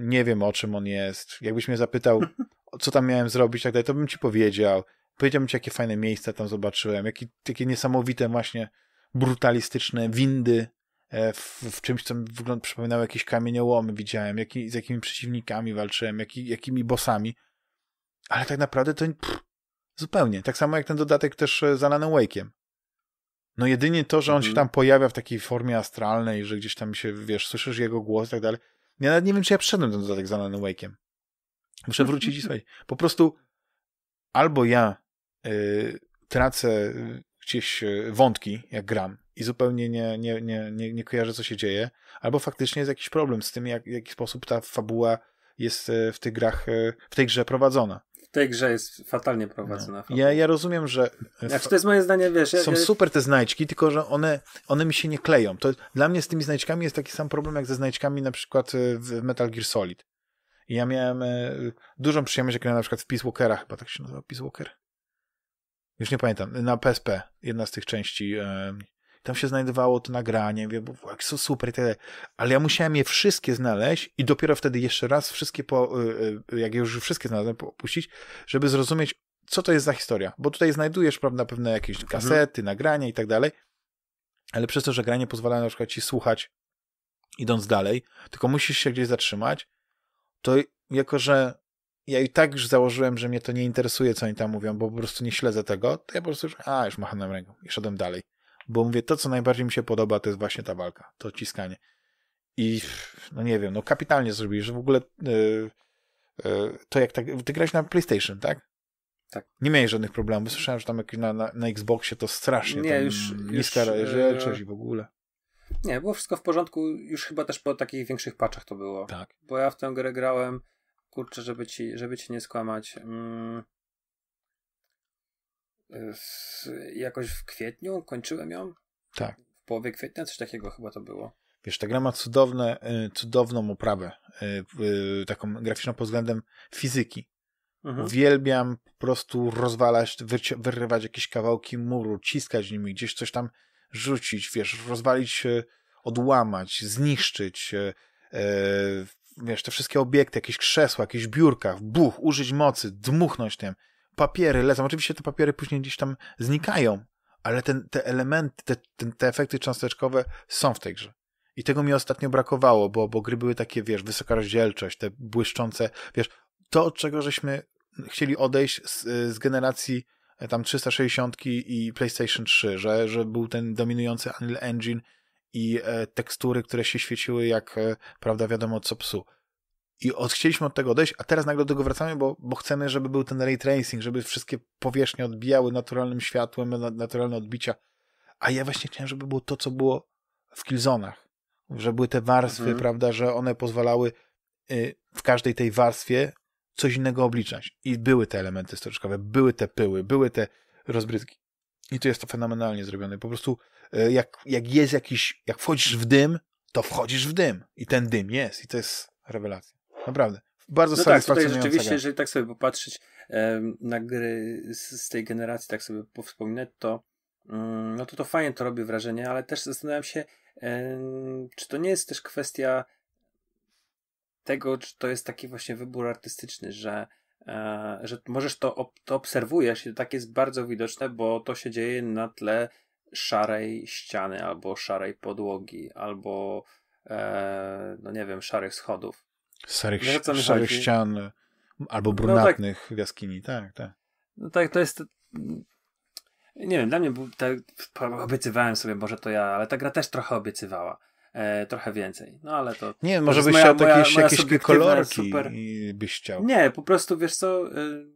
nie wiem o czym on jest. Jakbyś mnie zapytał, co tam miałem zrobić, tak dalej, to bym ci powiedział. Powiedziałbym ci, jakie fajne miejsca tam zobaczyłem, jakie, jakie niesamowite właśnie brutalistyczne windy E, w, w czymś, co mi przypominało jakieś kamieniołomy, widziałem, jaki, z jakimi przeciwnikami walczyłem, jaki, jakimi bossami, ale tak naprawdę to pff, zupełnie. Tak samo jak ten dodatek też e, z Alanem Wake'iem. No jedynie to, że on mhm. się tam pojawia w takiej formie astralnej, że gdzieś tam się, wiesz, słyszysz jego głos i tak dalej. Ja nawet nie wiem, czy ja przeszedłem ten dodatek z Alanem Wake'iem. Muszę wrócić i słuchaj. Po prostu albo ja y, tracę gdzieś wątki, jak gram, i zupełnie nie, nie, nie, nie, nie kojarzę, co się dzieje, albo faktycznie jest jakiś problem z tym, jak, w jaki sposób ta fabuła jest e, w tych grach, e, w tej grze prowadzona. W tej grze jest fatalnie prowadzona. No. Ja, ja rozumiem, że. E, znaczy, to jest moje zdanie, wiesz. Są ja, ja... super te znajdźki, tylko że one, one mi się nie kleją. To, dla mnie z tymi znajdźkami jest taki sam problem, jak ze znajdźkami na przykład w Metal Gear Solid. I ja miałem dużą przyjemność, jak na przykład w Peace Walkera, chyba tak się nazywał Peace Walker. Już nie pamiętam, na PSP, jedna z tych części tam się znajdowało to nagranie, wie, bo jak są super i tak dalej. Ale ja musiałem je wszystkie znaleźć i dopiero wtedy jeszcze raz wszystkie, po, y, y, jak już wszystkie znalazłem, opuścić, żeby zrozumieć, co to jest za historia. Bo tutaj znajdujesz, prawda, pewne jakieś mhm. kasety, mhm. nagrania i tak dalej, ale przez to, że granie pozwala na przykład ci słuchać idąc dalej, tylko musisz się gdzieś zatrzymać, to jako, że ja i tak już założyłem, że mnie to nie interesuje, co oni tam mówią, bo po prostu nie śledzę tego, to ja po prostu już, a, już macham ręką i szedłem dalej. Bo mówię, to co najbardziej mi się podoba, to jest właśnie ta walka, to ciskanie. I no nie wiem, no kapitalnie zrobili, że w ogóle yy, yy, to jak tak. Ty grałeś na PlayStation, tak? Tak. Nie miałeś żadnych problemów. Słyszałem, że tam jak na, na, na Xboxie to strasznie nie, już, niska już, rzecz e, i w ogóle. Nie, było wszystko w porządku. Już chyba też po takich większych paczach to było. Tak. Bo ja w tę grę grałem, kurczę, żeby ci, żeby ci nie skłamać. Mm, w, jakoś w kwietniu kończyłem ją. Tak. W połowie kwietnia coś takiego chyba to było. Wiesz, ta gra ma cudowne, y, cudowną oprawę, y, y, taką graficzną pod względem fizyki. Mhm. Uwielbiam po prostu rozwalać, wyrywać jakieś kawałki muru, ciskać nimi, gdzieś coś tam rzucić, wiesz, rozwalić, odłamać, zniszczyć, wiesz, te wszystkie obiekty, jakieś krzesła, jakieś biurka, buch, użyć mocy, dmuchnąć tym papiery lecą. Oczywiście te papiery później gdzieś tam znikają, ale ten, te elementy, te, te, te efekty cząsteczkowe są w tej grze. I tego mi ostatnio brakowało, bo, bo gry były takie, wiesz, wysoka rozdzielczość, te błyszczące, wiesz, to od czego żeśmy chcieli odejść z, z generacji e, tam 360 i PlayStation 3, że, że był ten dominujący Unreal Engine i e, tekstury, które się świeciły jak, e, prawda, wiadomo co psu i od, chcieliśmy od tego odejść, a teraz nagle do tego wracamy, bo, bo chcemy, żeby był ten ray tracing, żeby wszystkie powierzchnie odbijały naturalnym światłem, naturalne odbicia. A ja właśnie chciałem, żeby było to, co było w Killzonach, że były te warstwy, mhm. prawda, że one pozwalały y, w każdej tej warstwie coś innego obliczać. I były te elementy stoczkowe, były te pyły, były te rozbryzgi. I to jest to fenomenalnie zrobione. Po prostu y, jak, jak jest jakiś, jak wchodzisz w dym, to wchodzisz w dym. I ten dym jest. I to jest rewelacja. Naprawdę. Bardzo no satysfakcjonująca tak, tutaj rzeczywiście, gra. jeżeli tak sobie popatrzeć na gry z, z, tej generacji, tak sobie powspominać, to mm, no to to fajnie to robi wrażenie, ale też zastanawiam się, czy to nie jest też kwestia tego, czy to jest taki właśnie wybór artystyczny, że e, że możesz to, ob to obserwujesz i to tak jest bardzo widoczne, bo to się dzieje na tle szarej ściany albo szarej podłogi, albo e, no nie wiem, szarych schodów. No szarych, szarych ścian albo brunatnych no tak. w jaskini, tak, tak. No tak, to jest mm, nie wiem, dla mnie tak, obiecywałem sobie, może to ja, ale ta gra też trochę obiecywała. E, trochę więcej. No ale to. Nie, to może byś moja, chciał moja, jakieś, moja kolorki super... byś chciał. Nie, po prostu wiesz co. Y...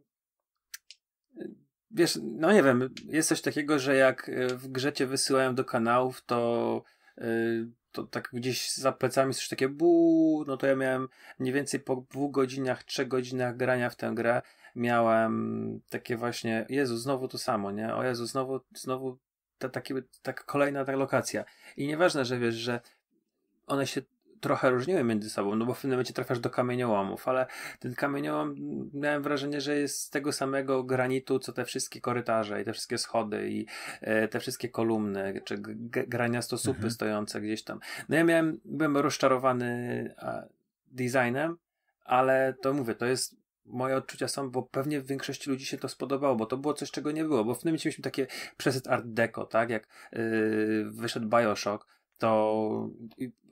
Wiesz, no nie wiem, jest coś takiego, że jak e, w grzecie wysyłają do kanałów, to y to tak gdzieś za plecami coś takie bu, no to ja miałem mniej więcej po dwóch godzinach, trzech godzinach grania w tę grę miałem takie właśnie, Jezu, znowu to samo, nie? O Jezu, znowu, znowu ta, taki, ta kolejna ta lokacja. I nieważne, że wiesz, że one się trochę różniły między sobą, no bo w pewnym momencie trafiasz do kamieniołomów, ale ten kamieniołom miałem wrażenie, że jest z tego samego granitu, co te wszystkie korytarze i te wszystkie schody i e, te wszystkie kolumny, czy grania stosupy mhm. stojące gdzieś tam. No ja miałem, byłem rozczarowany a, designem, ale to mówię, to jest moje odczucia są, bo pewnie w większości ludzi się to spodobało, bo to było coś, czego nie było, bo w tym momencie mieliśmy takie przesyt art deco, tak, jak yy, wyszedł Bioshock, to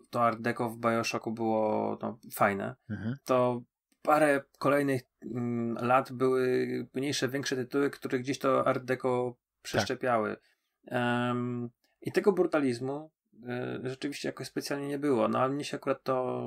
to art deco w Bioshocku było no, fajne, mhm. to parę kolejnych mm, lat były mniejsze, większe tytuły, które gdzieś to art deco przeszczepiały. Tak. Um, I tego brutalizmu y, rzeczywiście jakoś specjalnie nie było. No ale mnie się akurat to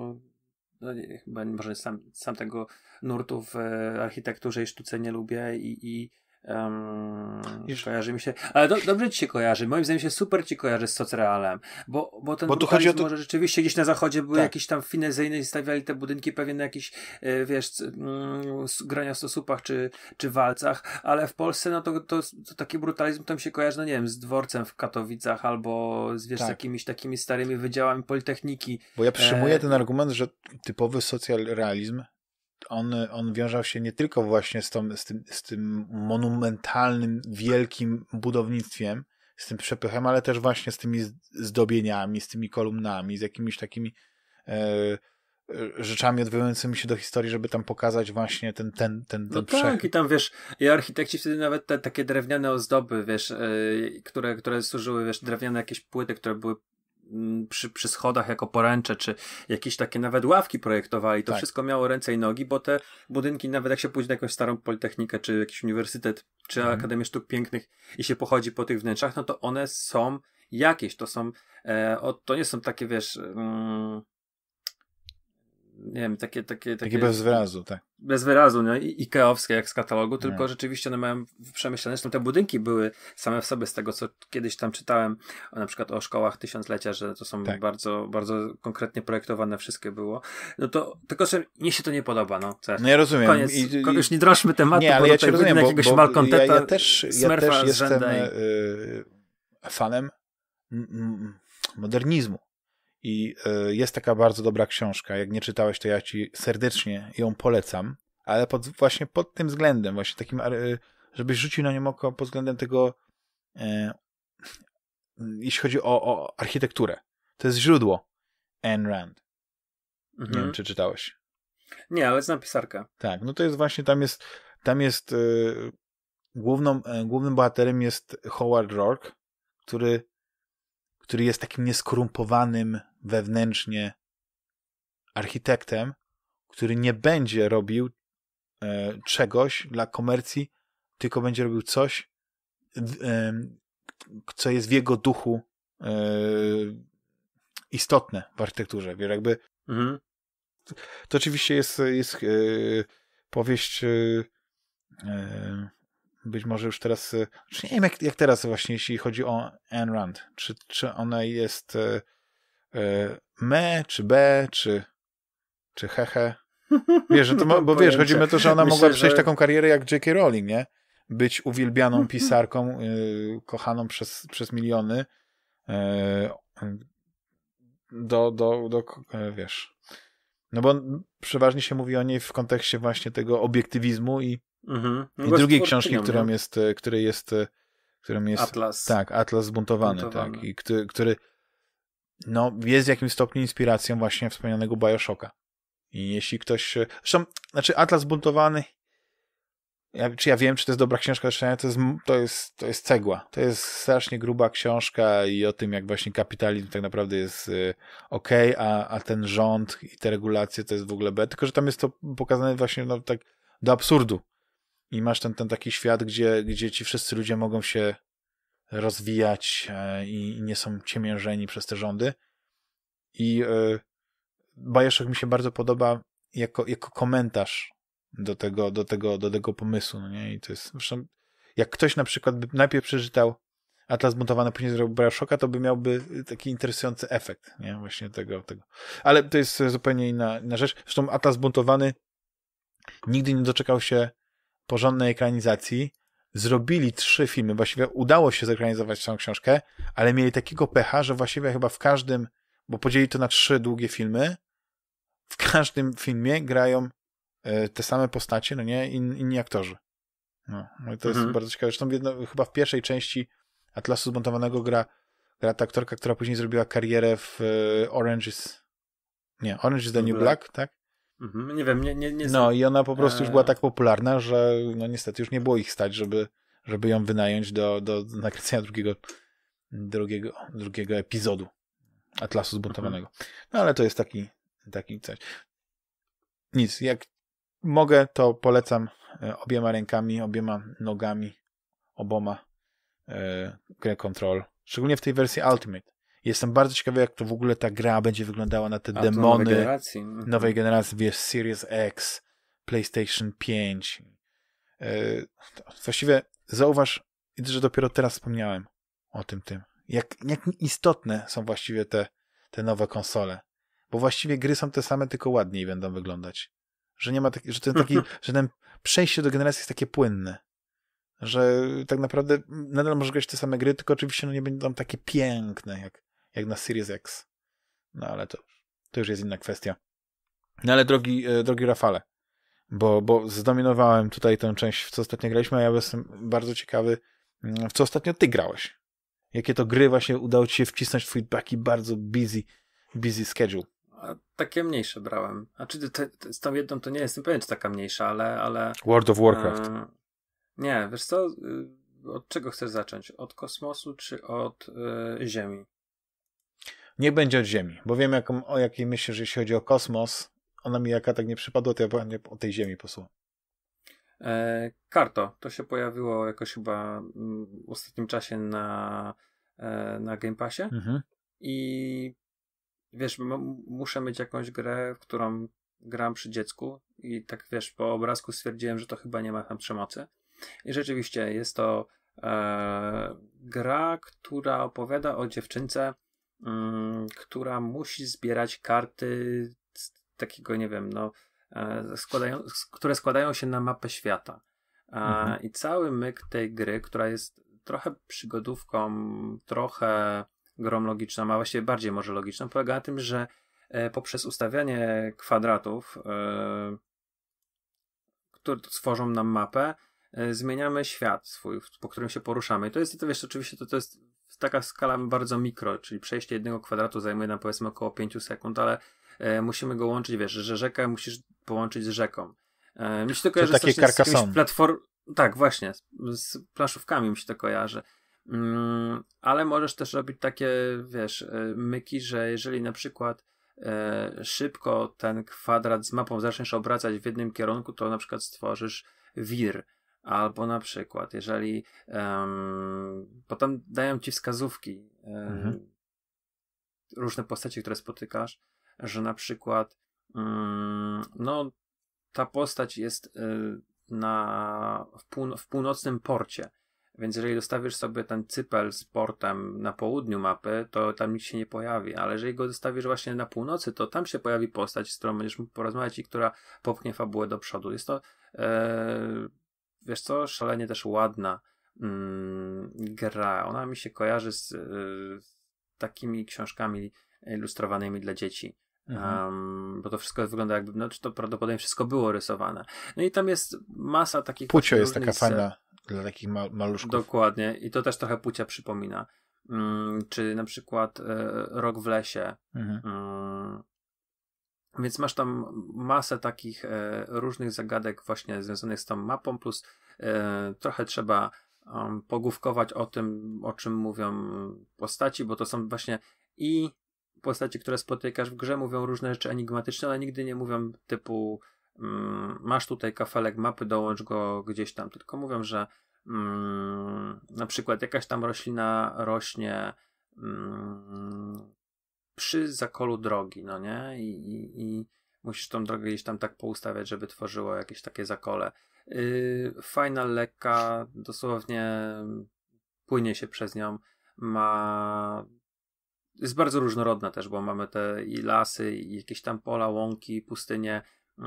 no, nie, chyba może sam, sam tego nurtu w e, architekturze i sztuce nie lubię i, i Um, kojarzy mi się. Ale do, dobrze ci się kojarzy. Moim zdaniem się super ci kojarzy z socrealem. Bo, bo ten bo tu chodzi o to... może rzeczywiście gdzieś na zachodzie były tak. jakieś tam finezyjne i stawiali te budynki pewnie na jakichś, e, wiesz, mm, grania w stosupach czy, czy walcach, ale w Polsce no to, to, to taki brutalizm tam się kojarzy, no nie wiem, z dworcem w Katowicach albo z, wiesz, tak. z jakimiś takimi starymi wydziałami Politechniki. Bo ja przyjmuję e... ten argument, że typowy socjalrealizm on, on wiążał się nie tylko właśnie z, tą, z, tym, z tym monumentalnym, wielkim budownictwem, z tym przepychem, ale też właśnie z tymi zdobieniami, z tymi kolumnami, z jakimiś takimi e, e, rzeczami odwołującymi się do historii, żeby tam pokazać właśnie ten ten ten, no ten No tak, i tam wiesz, i architekci wtedy nawet te takie drewniane ozdoby, wiesz, e, które, które służyły, wiesz, drewniane jakieś płyty, które były Mm, przy, przy schodach jako poręcze, czy jakieś takie nawet ławki projektowali. To tak. wszystko miało ręce i nogi, bo te budynki, nawet jak się pójdzie na jakąś starą politechnikę, czy jakiś uniwersytet, czy mhm. Akademię Sztuk Pięknych i się pochodzi po tych wnętrzach, no to one są jakieś, to są, e, o, to nie są takie, wiesz, mm, nie wiem, takie... Takie, takie, takie bez wyrazu, tak. Bez wyrazu, no, ikeowskie jak z katalogu, no. tylko nie. rzeczywiście one mają przemyślane, zresztą te budynki były same w sobie, z tego co kiedyś tam czytałem, na przykład o szkołach tysiąclecia, że to są tak. bardzo, bardzo konkretnie projektowane wszystkie było, no to tylko, że mnie się to nie podoba, no. No ja rozumiem. Koniec, I, i, już nie drożmy tematu, nie, ale bo ja rozumiem, bo, jakiegoś bo malkonteta, ja, ja też, ja też jestem... Y, fanem modernizmu. I e, jest taka bardzo dobra książka. Jak nie czytałeś, to ja ci serdecznie ją polecam, ale pod, właśnie pod tym względem, właśnie takim, e, żebyś rzucił na nią oko pod względem tego, e, jeśli chodzi o, o, architekturę. To jest źródło Ayn Rand. Mhm. Nie wiem, mhm. czy czytałeś. Nie, ale znam pisarkę. Tak, no to jest właśnie, tam jest, tam jest e, główną, głównym bohaterem jest Howard Rourke, który, który jest takim nieskorumpowanym wewnętrznie architektem, który nie będzie robił e, czegoś dla komercji, tylko będzie robił coś, e, co jest w jego duchu e, istotne w architekturze. Wiesz, jakby mhm. to oczywiście jest, jest e, powieść e, e, być może już teraz, znaczy nie wiem jak, jak teraz właśnie, jeśli chodzi o Ayn Rand, czy, czy ona jest E, me, czy b, czy, czy hehe. Wiesz, że to, ma, bo wiesz, chodzi o to, że ona Myślę, mogła przejść że... taką karierę jak J.K. Rowling, nie? Być uwielbianą pisarką, yy, kochaną przez, przez miliony. Yy, do, do, do, e, wiesz. No bo przeważnie się mówi o niej w kontekście właśnie tego obiektywizmu i, mhm. no i drugiej książki, którą jest, której jest, którym jest. Atlas. Tak, Atlas zbuntowany, tak. zbuntowany. tak. I który, który no, jest w jakimś stopniu inspiracją właśnie wspomnianego Bioshocka. I jeśli ktoś... E, zresztą, znaczy Atlas Buntowany ja, czy ja wiem, czy to jest dobra książka do czytania, to jest, to, jest, to jest cegła. To jest strasznie gruba książka i o tym, jak właśnie kapitalizm tak naprawdę jest e, ok, a, a ten rząd i te regulacje to jest w ogóle B. Tylko, że tam jest to pokazane właśnie no, tak do absurdu. I masz ten, ten taki świat, gdzie, gdzie ci wszyscy ludzie mogą się rozwijać e, i nie są ciemiężeni przez te rządy. I e, Bajeszek mi się bardzo podoba jako, jako komentarz do tego, do tego, do tego pomysłu. No nie? I to jest, zresztą, jak ktoś na przykład by najpierw przeczytał Atlas buntowany, później zrobił Bioshocka, to by miałby taki interesujący efekt, nie? Właśnie tego, tego. Ale to jest zupełnie inna, inna rzecz. Zresztą Atlas buntowany nigdy nie doczekał się porządnej ekranizacji zrobili trzy filmy. Właściwie udało się zekranizować tą książkę, ale mieli takiego pecha, że właściwie chyba w każdym, bo podzieli to na trzy długie filmy, w każdym filmie grają e, te same postacie, no nie, In, inni aktorzy. No, no i to mhm. jest bardzo ciekawe. Zresztą jedno, chyba w pierwszej części Atlasu Zmontowanego gra, gra ta aktorka, która później zrobiła karierę w e, Orange is... Nie, Orange is the New Black, tak? Mhm, nie wiem, nie, nie, nie No i ona po prostu już była e, tak popularna, że no niestety już nie było ich stać, żeby, żeby ją wynająć do, do nakręcenia drugiego, drugiego, drugiego epizodu Atlasu Zbuntowanego. Mhm. No ale to jest taki, taki coś. Nic, jak mogę, to polecam e, obiema rękami, obiema nogami, oboma e, grę Control. Szczególnie w tej wersji Ultimate. Jestem bardzo ciekawy, jak to w ogóle ta gra będzie wyglądała na te A, demony nowej generacji. No. nowej generacji, wiesz, Series X, PlayStation 5. E, właściwie zauważ, że dopiero teraz wspomniałem o tym tym. Jak, jak istotne są właściwie te, te nowe konsole. Bo właściwie gry są te same, tylko ładniej będą wyglądać. Że nie ma taki, że ten taki, że ten przejście do generacji jest takie płynne. Że tak naprawdę nadal możesz grać te same gry, tylko oczywiście no nie będą takie piękne jak, jak na Series X. No ale to, to już jest inna kwestia. No ale drogi, e, drogi Rafale, bo, bo zdominowałem tutaj tę część, w co ostatnio graliśmy, a ja jestem bardzo ciekawy, mm, w co ostatnio ty grałeś. Jakie to gry właśnie udało ci się wcisnąć w twój taki bardzo busy, busy schedule? A takie mniejsze brałem. A czy te, te, z tą jedną to nie jestem pewien, czy taka mniejsza, ale... ale World of e, Warcraft. nie, wiesz co, y, od czego chcesz zacząć? Od kosmosu czy od y, Ziemi? Nie będzie od Ziemi, bo wiem o jakiej myślisz, jeśli chodzi o kosmos. Ona mi jaka tak nie przypadła, to ja o tej Ziemi posłucham. E, Karto, to się pojawiło jakoś chyba mm, w ostatnim czasie na, e, na Game Passie. Mhm. I wiesz, muszę mieć jakąś grę, w którą gram przy dziecku i tak wiesz, po obrazku stwierdziłem, że to chyba nie ma tam przemocy. I rzeczywiście jest to e, gra, która opowiada o dziewczynce, Mm, która musi zbierać karty z takiego, nie wiem, no, e, składają, które składają się na mapę świata. E, mhm. I cały myk tej gry, która jest trochę przygodówką, trochę grom logiczną, a właściwie bardziej może logiczną, polega na tym, że e, poprzez ustawianie kwadratów, które tworzą nam mapę, zmieniamy świat swój, po którym się poruszamy. I to jest, to wiesz, oczywiście to, to jest taka skala bardzo mikro, czyli przejście jednego kwadratu zajmuje nam powiedzmy około 5 sekund, ale e, musimy go łączyć, wiesz, że rzekę musisz połączyć z rzeką. E, mi się to kojarzy to takie z platform... Tak, właśnie, z, plaszówkami planszówkami mi się to kojarzy. Mm, ale możesz też robić takie, wiesz, e, myki, że jeżeli na przykład e, szybko ten kwadrat z mapą zaczniesz obracać w jednym kierunku, to na przykład stworzysz wir Albo na przykład, jeżeli um, potem dają ci wskazówki, um, mhm. różne postacie, które spotykasz, że na przykład um, no, ta postać jest y, na, w, pół, w, północnym porcie. Więc jeżeli dostawisz sobie ten cypel z portem na południu mapy, to tam nic się nie pojawi. Ale jeżeli go dostawisz właśnie na północy, to tam się pojawi postać, z którą będziesz mógł porozmawiać i która popchnie fabułę do przodu. Jest to. Yy, wiesz co, szalenie też ładna mm, gra. Ona mi się kojarzy z y, takimi książkami ilustrowanymi dla dzieci. Mhm. Um, bo to wszystko wygląda jakby, no czy to prawdopodobnie wszystko było rysowane. No i tam jest masa takich. Pucio jest taka e, fajna dla takich maluszków. Dokładnie. I to też trochę pucia przypomina. Mm, czy na przykład y, Rok w lesie. Mhm. Mm, więc masz tam masę takich e, różnych zagadek właśnie związanych z tą mapą, plus e, trochę trzeba um, pogłówkować o tym, o czym mówią postaci, bo to są właśnie i postaci, które spotykasz w grze, mówią różne rzeczy enigmatyczne, ale nigdy nie mówią typu mm, masz tutaj kafelek mapy, dołącz go gdzieś tam, tylko mówią, że mm, na przykład jakaś tam roślina rośnie mm, przy zakolu drogi, no nie? I, i, i musisz tą drogę gdzieś tam tak poustawiać, żeby tworzyło jakieś takie zakole. Yy, fajna, lekka, dosłownie płynie się przez nią. Ma. Jest bardzo różnorodna też, bo mamy te i lasy, i jakieś tam pola, łąki, pustynie. Yy,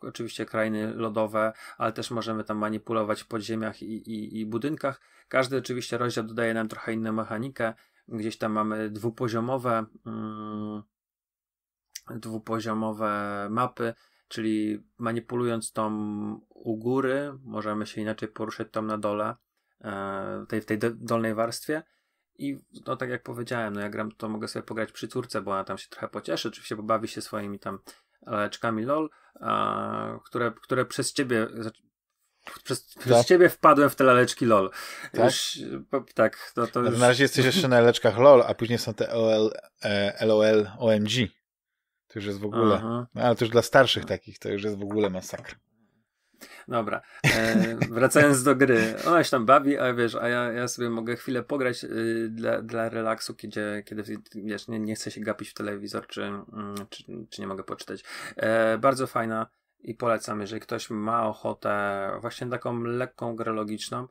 oczywiście krainy lodowe, ale też możemy tam manipulować w podziemiach i, i, i budynkach. Każdy oczywiście rozdział dodaje nam trochę inną mechanikę, Gdzieś tam mamy dwupoziomowe, mm, dwupoziomowe mapy, czyli manipulując tą u góry, możemy się inaczej poruszać tą na dole, e, tej, w tej dolnej warstwie. I no tak jak powiedziałem, no jak gram, to mogę sobie pograć przy córce, bo ona tam się trochę pocieszy, oczywiście pobawi się swoimi tam leczkami LOL, a, które, które przez ciebie znaczy, przez, tak? przez ciebie wpadłem w te laleczki LOL. Tak? Już, tak, no to już... Na razie jesteś jeszcze na leczkach LOL, a później są te lol, e, LOL OMG. To już jest w ogóle, no, ale to już dla starszych takich, to już jest w ogóle masakra. Dobra, e, wracając do gry. Ona się tam bawi, a wiesz, a ja, ja sobie mogę chwilę pograć y, dla, dla relaksu, kiedy, kiedy wiesz, nie, nie chcę się gapić w telewizor, czy, y, czy, czy, nie mogę poczytać. E, bardzo fajna i polecam, jeżeli ktoś ma ochotę właśnie taką lekką grę logiczną,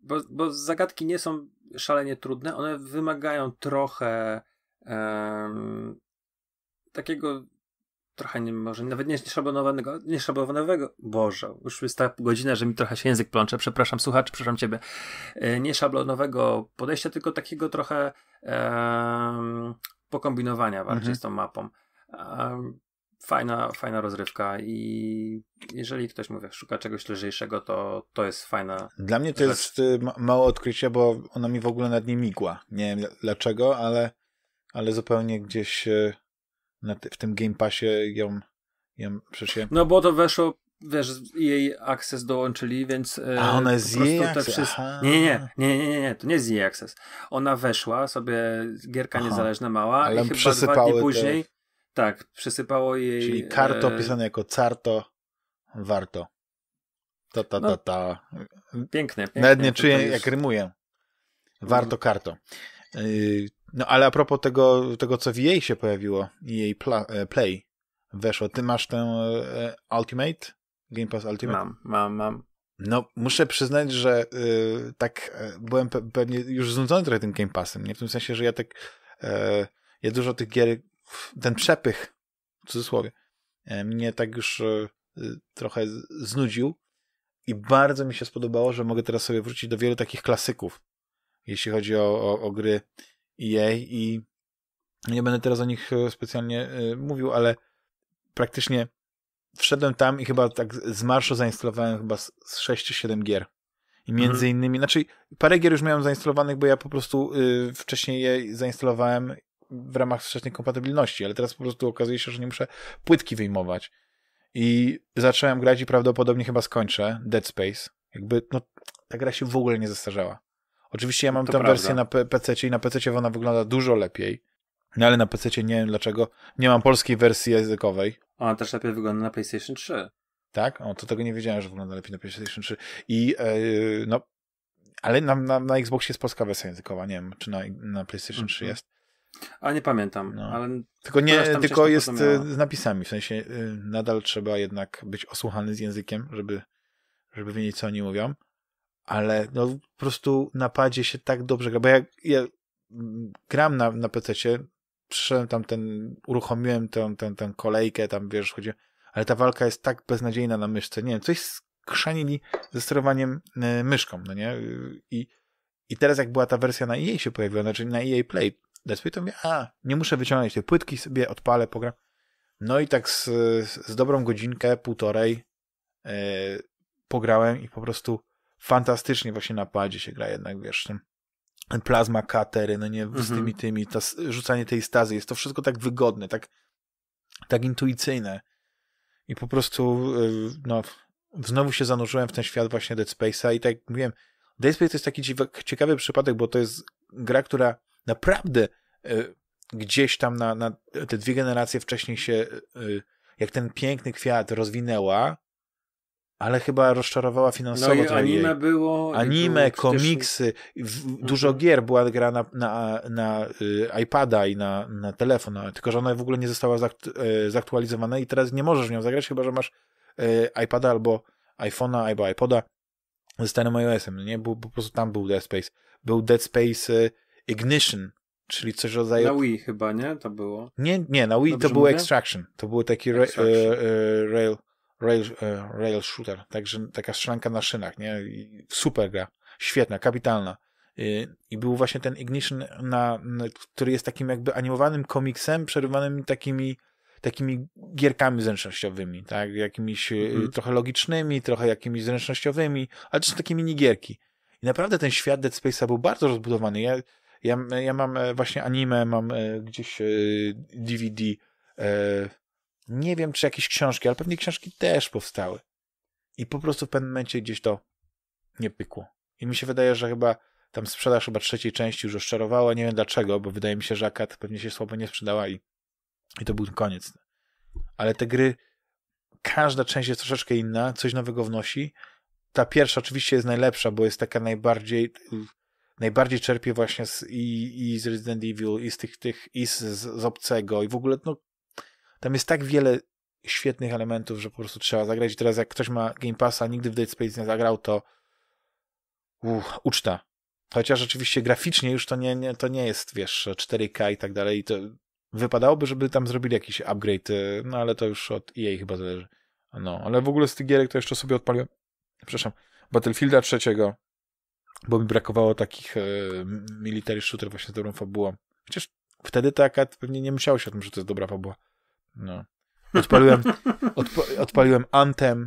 bo, bo zagadki nie są szalenie trudne, one wymagają trochę um, takiego trochę nie, może nawet nie szablonowanego, nie szablonowego, Boże, już jest ta godzina, że mi trochę się język plącze, przepraszam słuchacz, przepraszam ciebie, e, nie szablonowego podejścia, tylko takiego trochę um, pokombinowania bardziej mhm. z tą mapą. Um, fajna, fajna rozrywka i jeżeli ktoś mówi, szuka czegoś lżejszego, to to jest fajna. Dla mnie to rzecz. jest y, małe odkrycie, bo ona mi w ogóle nad nie migła. Nie wiem dlaczego, ale, ale zupełnie gdzieś y, w tym Game Passie ją, ją przecież. No bo to weszło wiesz, jej akces dołączyli, więc. Y, A ona jest z jej Access. Nie, nie, nie, nie, nie, to nie jest jej akces. Ona weszła sobie, gierka niezależna mała, i chyba dwa dni później tak, przesypało jej. Czyli karto e, pisane jako carto, warto. Ta, ta, no. ta, ta. No, piękne, piękne. Nawet nie czuję, jak rymuję. Mhm. Warto, karto. E, no ale a propos tego, tego co w jej się pojawiło, jej e, play weszło. Ty masz ten Ultimate? Game Pass Ultimate? Mam, mam, mam. No, muszę przyznać, że y, tak y, byłem pe pewnie już znudzony trochę tym Game Passem, nie? W tym sensie, że ja tak y, ja dużo tych gier ten przepych, w cudzysłowie, e, mnie tak już e, trochę znudził i bardzo mi się spodobało, że mogę teraz sobie wrócić do wielu takich klasyków, jeśli chodzi o, o, o gry EA i nie będę teraz o nich e, specjalnie mówił, ale praktycznie wszedłem tam i chyba tak z marszu zainstalowałem chyba z 6 czy 7 gier. I mhm. między innymi, znaczy parę gier już miałem zainstalowanych, bo ja po prostu y, wcześniej je zainstalowałem w ramach wstecznej kompatybilności, ale teraz po prostu okazuje się, że nie muszę płytki wyjmować. I zacząłem grać i prawdopodobnie chyba skończę Dead Space. Jakby, no, ta gra się w ogóle nie zestarzała. Oczywiście ja mam tę wersję na PC i na PC ona wygląda dużo lepiej. No ale na PC nie wiem dlaczego. Nie mam polskiej wersji językowej. Ona też lepiej wygląda na PlayStation 3. Tak? O, to tego nie wiedziałem, że wygląda lepiej na PlayStation 3. I yy, no, ale na, na, na Xboxie jest polska wersja językowa. Nie wiem, czy na, na PlayStation 3 mm -hmm. jest. A nie pamiętam. No. Ale tylko nie, tylko jest y, z napisami, w sensie y, nadal trzeba jednak być osłuchany z językiem, żeby, żeby wiedzieć, co oni mówią. Ale no, po prostu napadzie się tak dobrze gra, bo jak ja gram na, na PC-cie, przyszedłem tam ten, uruchomiłem tę, tę, tę kolejkę, tam wiesz, chodzi, ale ta walka jest tak beznadziejna na myszce, nie wiem, coś skrzanili ze sterowaniem y, myszką, no nie? I, i teraz jak była ta wersja na EA się pojawiła, znaczy na EA Play, Let's Play, to mówię, a, nie muszę wyciągać tej płytki, sobie odpalę, pogram. No i tak z, z dobrą godzinkę, półtorej e, pograłem i po prostu fantastycznie właśnie na padzie się gra jednak, wiesz, ten plazma katery, no nie, z mhm. tymi tymi, to rzucanie tej stazy, jest to wszystko tak wygodne, tak, tak intuicyjne i po prostu, e, no, znowu się zanurzyłem w ten świat właśnie Dead Space'a i tak jak mówiłem, Dead Space to jest taki ciekawy przypadek, bo to jest gra, która naprawdę y, gdzieś tam na, na, te dwie generacje wcześniej się, y, jak ten piękny kwiat rozwinęła, ale chyba rozczarowała finansowo. No i anime jej. było. Anime, było komiksy, w, mhm. dużo gier była gra na, na, na e, iPada i na, na telefon, tylko że ona w ogóle nie została zaktualizowana i teraz nie możesz nią zagrać, chyba że masz iPada albo iPhone'a, albo iPoda ze starym iOS-em, no nie? Bo, po prostu tam był Dead Space. Był Dead Space Ignition, czyli coś rodzaju... Na Wii chyba, nie? To było. Nie, nie na Wii Dobrze to było Extraction. To był taki ra e, e, rail, rail, e, rail shooter, także taka strzelanka na szynach, nie? I super gra, świetna, kapitalna. E, I był właśnie ten Ignition, na, na, który jest takim jakby animowanym komiksem, przerywanym takimi takimi gierkami zręcznościowymi, tak? Jakimiś mm. trochę logicznymi, trochę jakimiś zręcznościowymi, ale to są takie minigierki. I naprawdę ten świat Dead Space'a był bardzo rozbudowany. Ja ja, ja mam e, właśnie anime, mam e, gdzieś DVD. E, nie wiem, czy jakieś książki, ale pewnie książki też powstały. I po prostu w pewnym momencie gdzieś to nie pykło. I mi się wydaje, że chyba tam sprzedaż chyba trzeciej części już oszczerowała. Nie wiem dlaczego, bo wydaje mi się, że Akat pewnie się słabo nie sprzedała i, i to był koniec. Ale te gry, każda część jest troszeczkę inna, coś nowego wnosi. Ta pierwsza oczywiście jest najlepsza, bo jest taka najbardziej najbardziej czerpie właśnie z, i, i z Resident Evil, i z tych, tych i z, z Obcego, i w ogóle, no, tam jest tak wiele świetnych elementów, że po prostu trzeba zagrać. I teraz jak ktoś ma Game Passa, nigdy w Dead Space nie zagrał, to uch, uczta. Chociaż rzeczywiście graficznie już to nie, nie, to nie jest, wiesz, 4K i tak dalej. I to wypadałoby, żeby tam zrobili jakiś upgrade, y, no ale to już od EA chyba zależy. No, ale w ogóle z tych gierek to jeszcze sobie odpaliłem, przepraszam, Battlefielda trzeciego, bo mi brakowało takich e, military shooter właśnie z dobrą fabułą. Chociaż wtedy to akad pewnie nie myślało się o tym, że to jest dobra fabuła. No. Odpaliłem, odpa odpaliłem Anthem.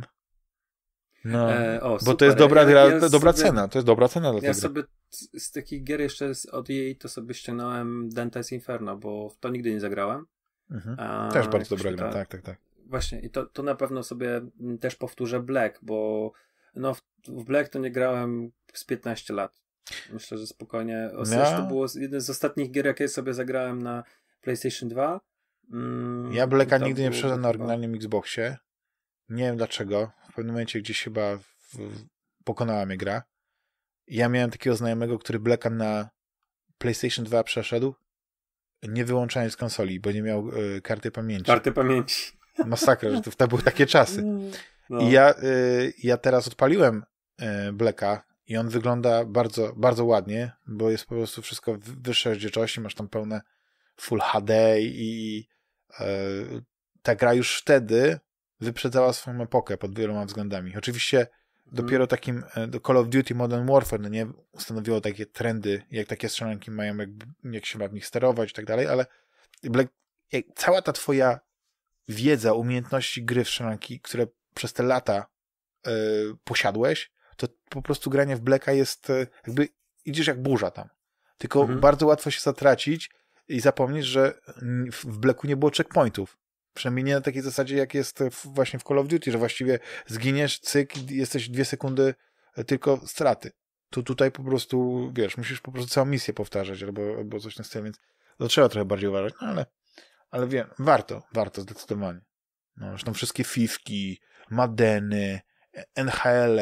No, e, o, bo to jest dobra, ja, ja gra, dobra sobie, cena. To jest dobra cena dla Ja sobie z, takich gier jeszcze od jej to sobie ściągnąłem Dante's Inferno, bo w to nigdy nie zagrałem. Mhm. A, też bardzo dobra gra, tak, tak, tak. Właśnie, i to, to na pewno sobie mm, też powtórzę Black, bo no, w, w Black to nie grałem z 15 lat. Myślę, że spokojnie. Ostatnio ja... to było jeden z ostatnich gier, jakie sobie zagrałem na PlayStation 2. Mm, ja Blacka nigdy nie przeszedłem na oryginalnym Xboxie. Nie wiem dlaczego. W pewnym momencie gdzieś chyba w, w, pokonała mnie gra. Ja miałem takiego znajomego, który Blacka na PlayStation 2 przeszedł, nie wyłączając konsoli, bo nie miał y, karty pamięci. Karty pamięci. Masakra, że to, to były takie czasy. No. I ja, y, ja teraz odpaliłem y, Blacka i on wygląda bardzo, bardzo ładnie, bo jest po prostu wszystko w wyższej rozdzielczości, masz tam pełne Full HD i e, ta gra już wtedy wyprzedzała swoją epokę pod wieloma względami. Oczywiście mhm. dopiero takim e, Call of Duty Modern Warfare no nie ustanowiło takie trendy, jak takie strzelanki mają, jak, jak się ma w nich sterować i tak dalej, ale Black, jak, cała ta twoja wiedza, umiejętności gry w strzelanki, które przez te lata e, posiadłeś, to po prostu granie w Blacka jest e, jakby idziesz jak burza tam. Tylko mhm. bardzo łatwo się zatracić i zapomnieć, że w Blacku nie było checkpointów. Przynajmniej nie na takiej zasadzie, jak jest właśnie w Call of Duty, że właściwie zginiesz, cyk, jesteś dwie sekundy e, tylko straty. Tu tutaj po prostu, wiesz, musisz po prostu całą misję powtarzać albo, albo coś na styl, więc to trzeba trochę bardziej uważać, no ale, ale wiem, warto, warto zdecydowanie. No, zresztą wszystkie fifki, Madeny, NHL,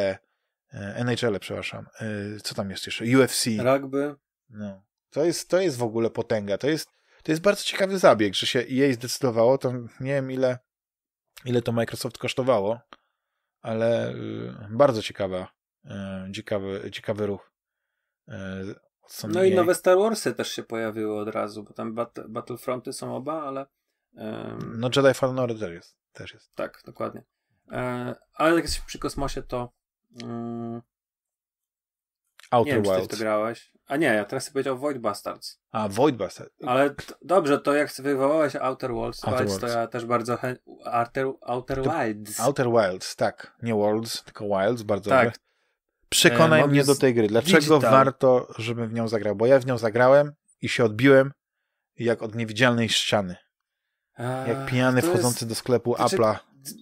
E, NHL, przepraszam. E, co tam jest jeszcze? UFC. Rugby. No. To jest, to jest w ogóle potęga. To jest, to jest bardzo ciekawy zabieg, że się jej zdecydowało. To nie wiem ile, ile to Microsoft kosztowało, ale y, bardzo ciekawa, y, ciekawy, ciekawy ruch. Y, no jej. i nowe Star Warsy też się pojawiły od razu, bo tam bat Battlefronty są oba, ale. Um... No Jedi Fallen Order też jest. Też jest. Tak, dokładnie. E, ale jak jesteś przy kosmosie, to Yy, Outer nie Wilds. czy ty grałeś. A nie, ja teraz sobie powiedział Void Bastards. A, Void Bastards. Ale dobrze, to jak wywołałeś Outer Worlds, Outer Wilds, to ja też bardzo chętnie... Outer, Outer to, Wilds. Outer Wilds, tak. Nie Worlds, tylko Wilds, bardzo tak. Dobrze. Przekonaj e, mnie do tej gry. Dlaczego Digital. warto, żebym w nią zagrał? Bo ja w nią zagrałem i się odbiłem jak od niewidzialnej ściany. jak pijany wchodzący jest... do sklepu Apple. Znaczy,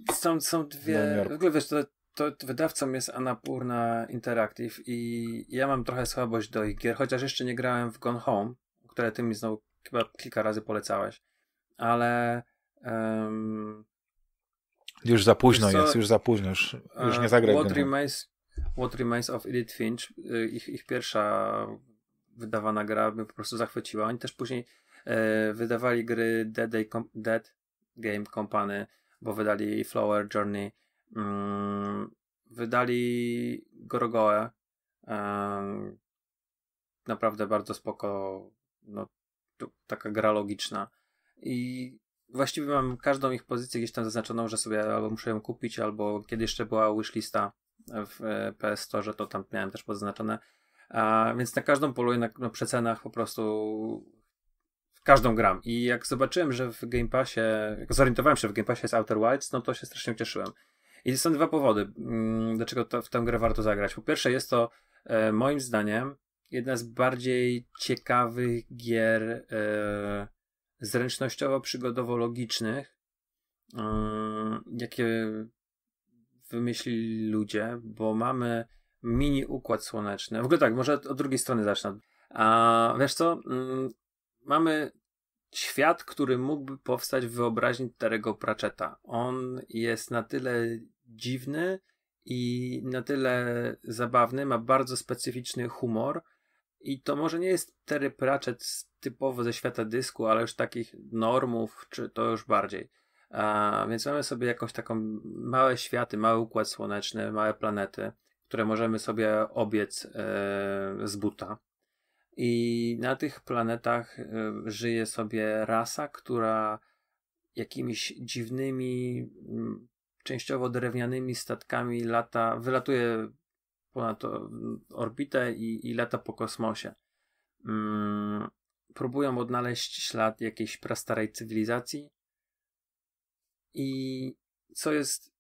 Apple'a. Są, są dwie... W ogóle wiesz, to to wydawcą jest Annapurna Interactive i ja mam trochę słabość do ich gier, chociaż jeszcze nie grałem w Gone Home, które ty mi znowu chyba kilka razy polecałeś, ale um, już za późno co, jest, już za późno, już, już nie e, zagraj. What Remains, What Remains of Edith Finch, e, ich, ich pierwsza wydawana gra mnie po prostu zachwyciła. Oni też później e, wydawali gry Dead, Day, Dead Game Company, bo wydali Flower Journey, Mm, wydali Gorgoę. Naprawdę bardzo spoko. No, taka gra logiczna. I właściwie mam każdą ich pozycję gdzieś tam zaznaczoną, że sobie albo muszę ją kupić, albo kiedy jeszcze była wishlista w e, PS Store, to tam miałem też podzaznaczone A, więc na każdą poluję na, na przecenach po prostu każdą gram. I jak zobaczyłem, że w Game Passie, jak zorientowałem się, że w Game Passie jest Outer Wilds, no to się strasznie cieszyłem. I są dwa powody, mm, dlaczego to, w tę grę warto zagrać. Po pierwsze, jest to e, moim zdaniem jedna z bardziej ciekawych gier e, zręcznościowo-przygodowo-logicznych, e, jakie wymyślili ludzie, bo mamy mini układ słoneczny. W ogóle tak, może od drugiej strony zacznę. A wiesz co? Mm, mamy świat, który mógłby powstać w wyobraźni Terego Pratchetta. On jest na tyle dziwny i na tyle zabawny, ma bardzo specyficzny humor. I to może nie jest Terry Pratchett typowo ze świata dysku, ale już takich normów, czy to już bardziej. A, więc mamy sobie jakąś taką małe światy, mały układ słoneczny, małe planety, które możemy sobie obiec e, z buta. I na tych planetach e, żyje sobie rasa, która jakimiś dziwnymi mm, częściowo drewnianymi statkami lata, wylatuje ponad orbitę i, i lata po kosmosie. Mm, próbują odnaleźć ślad jakiejś prastarej cywilizacji. I co jest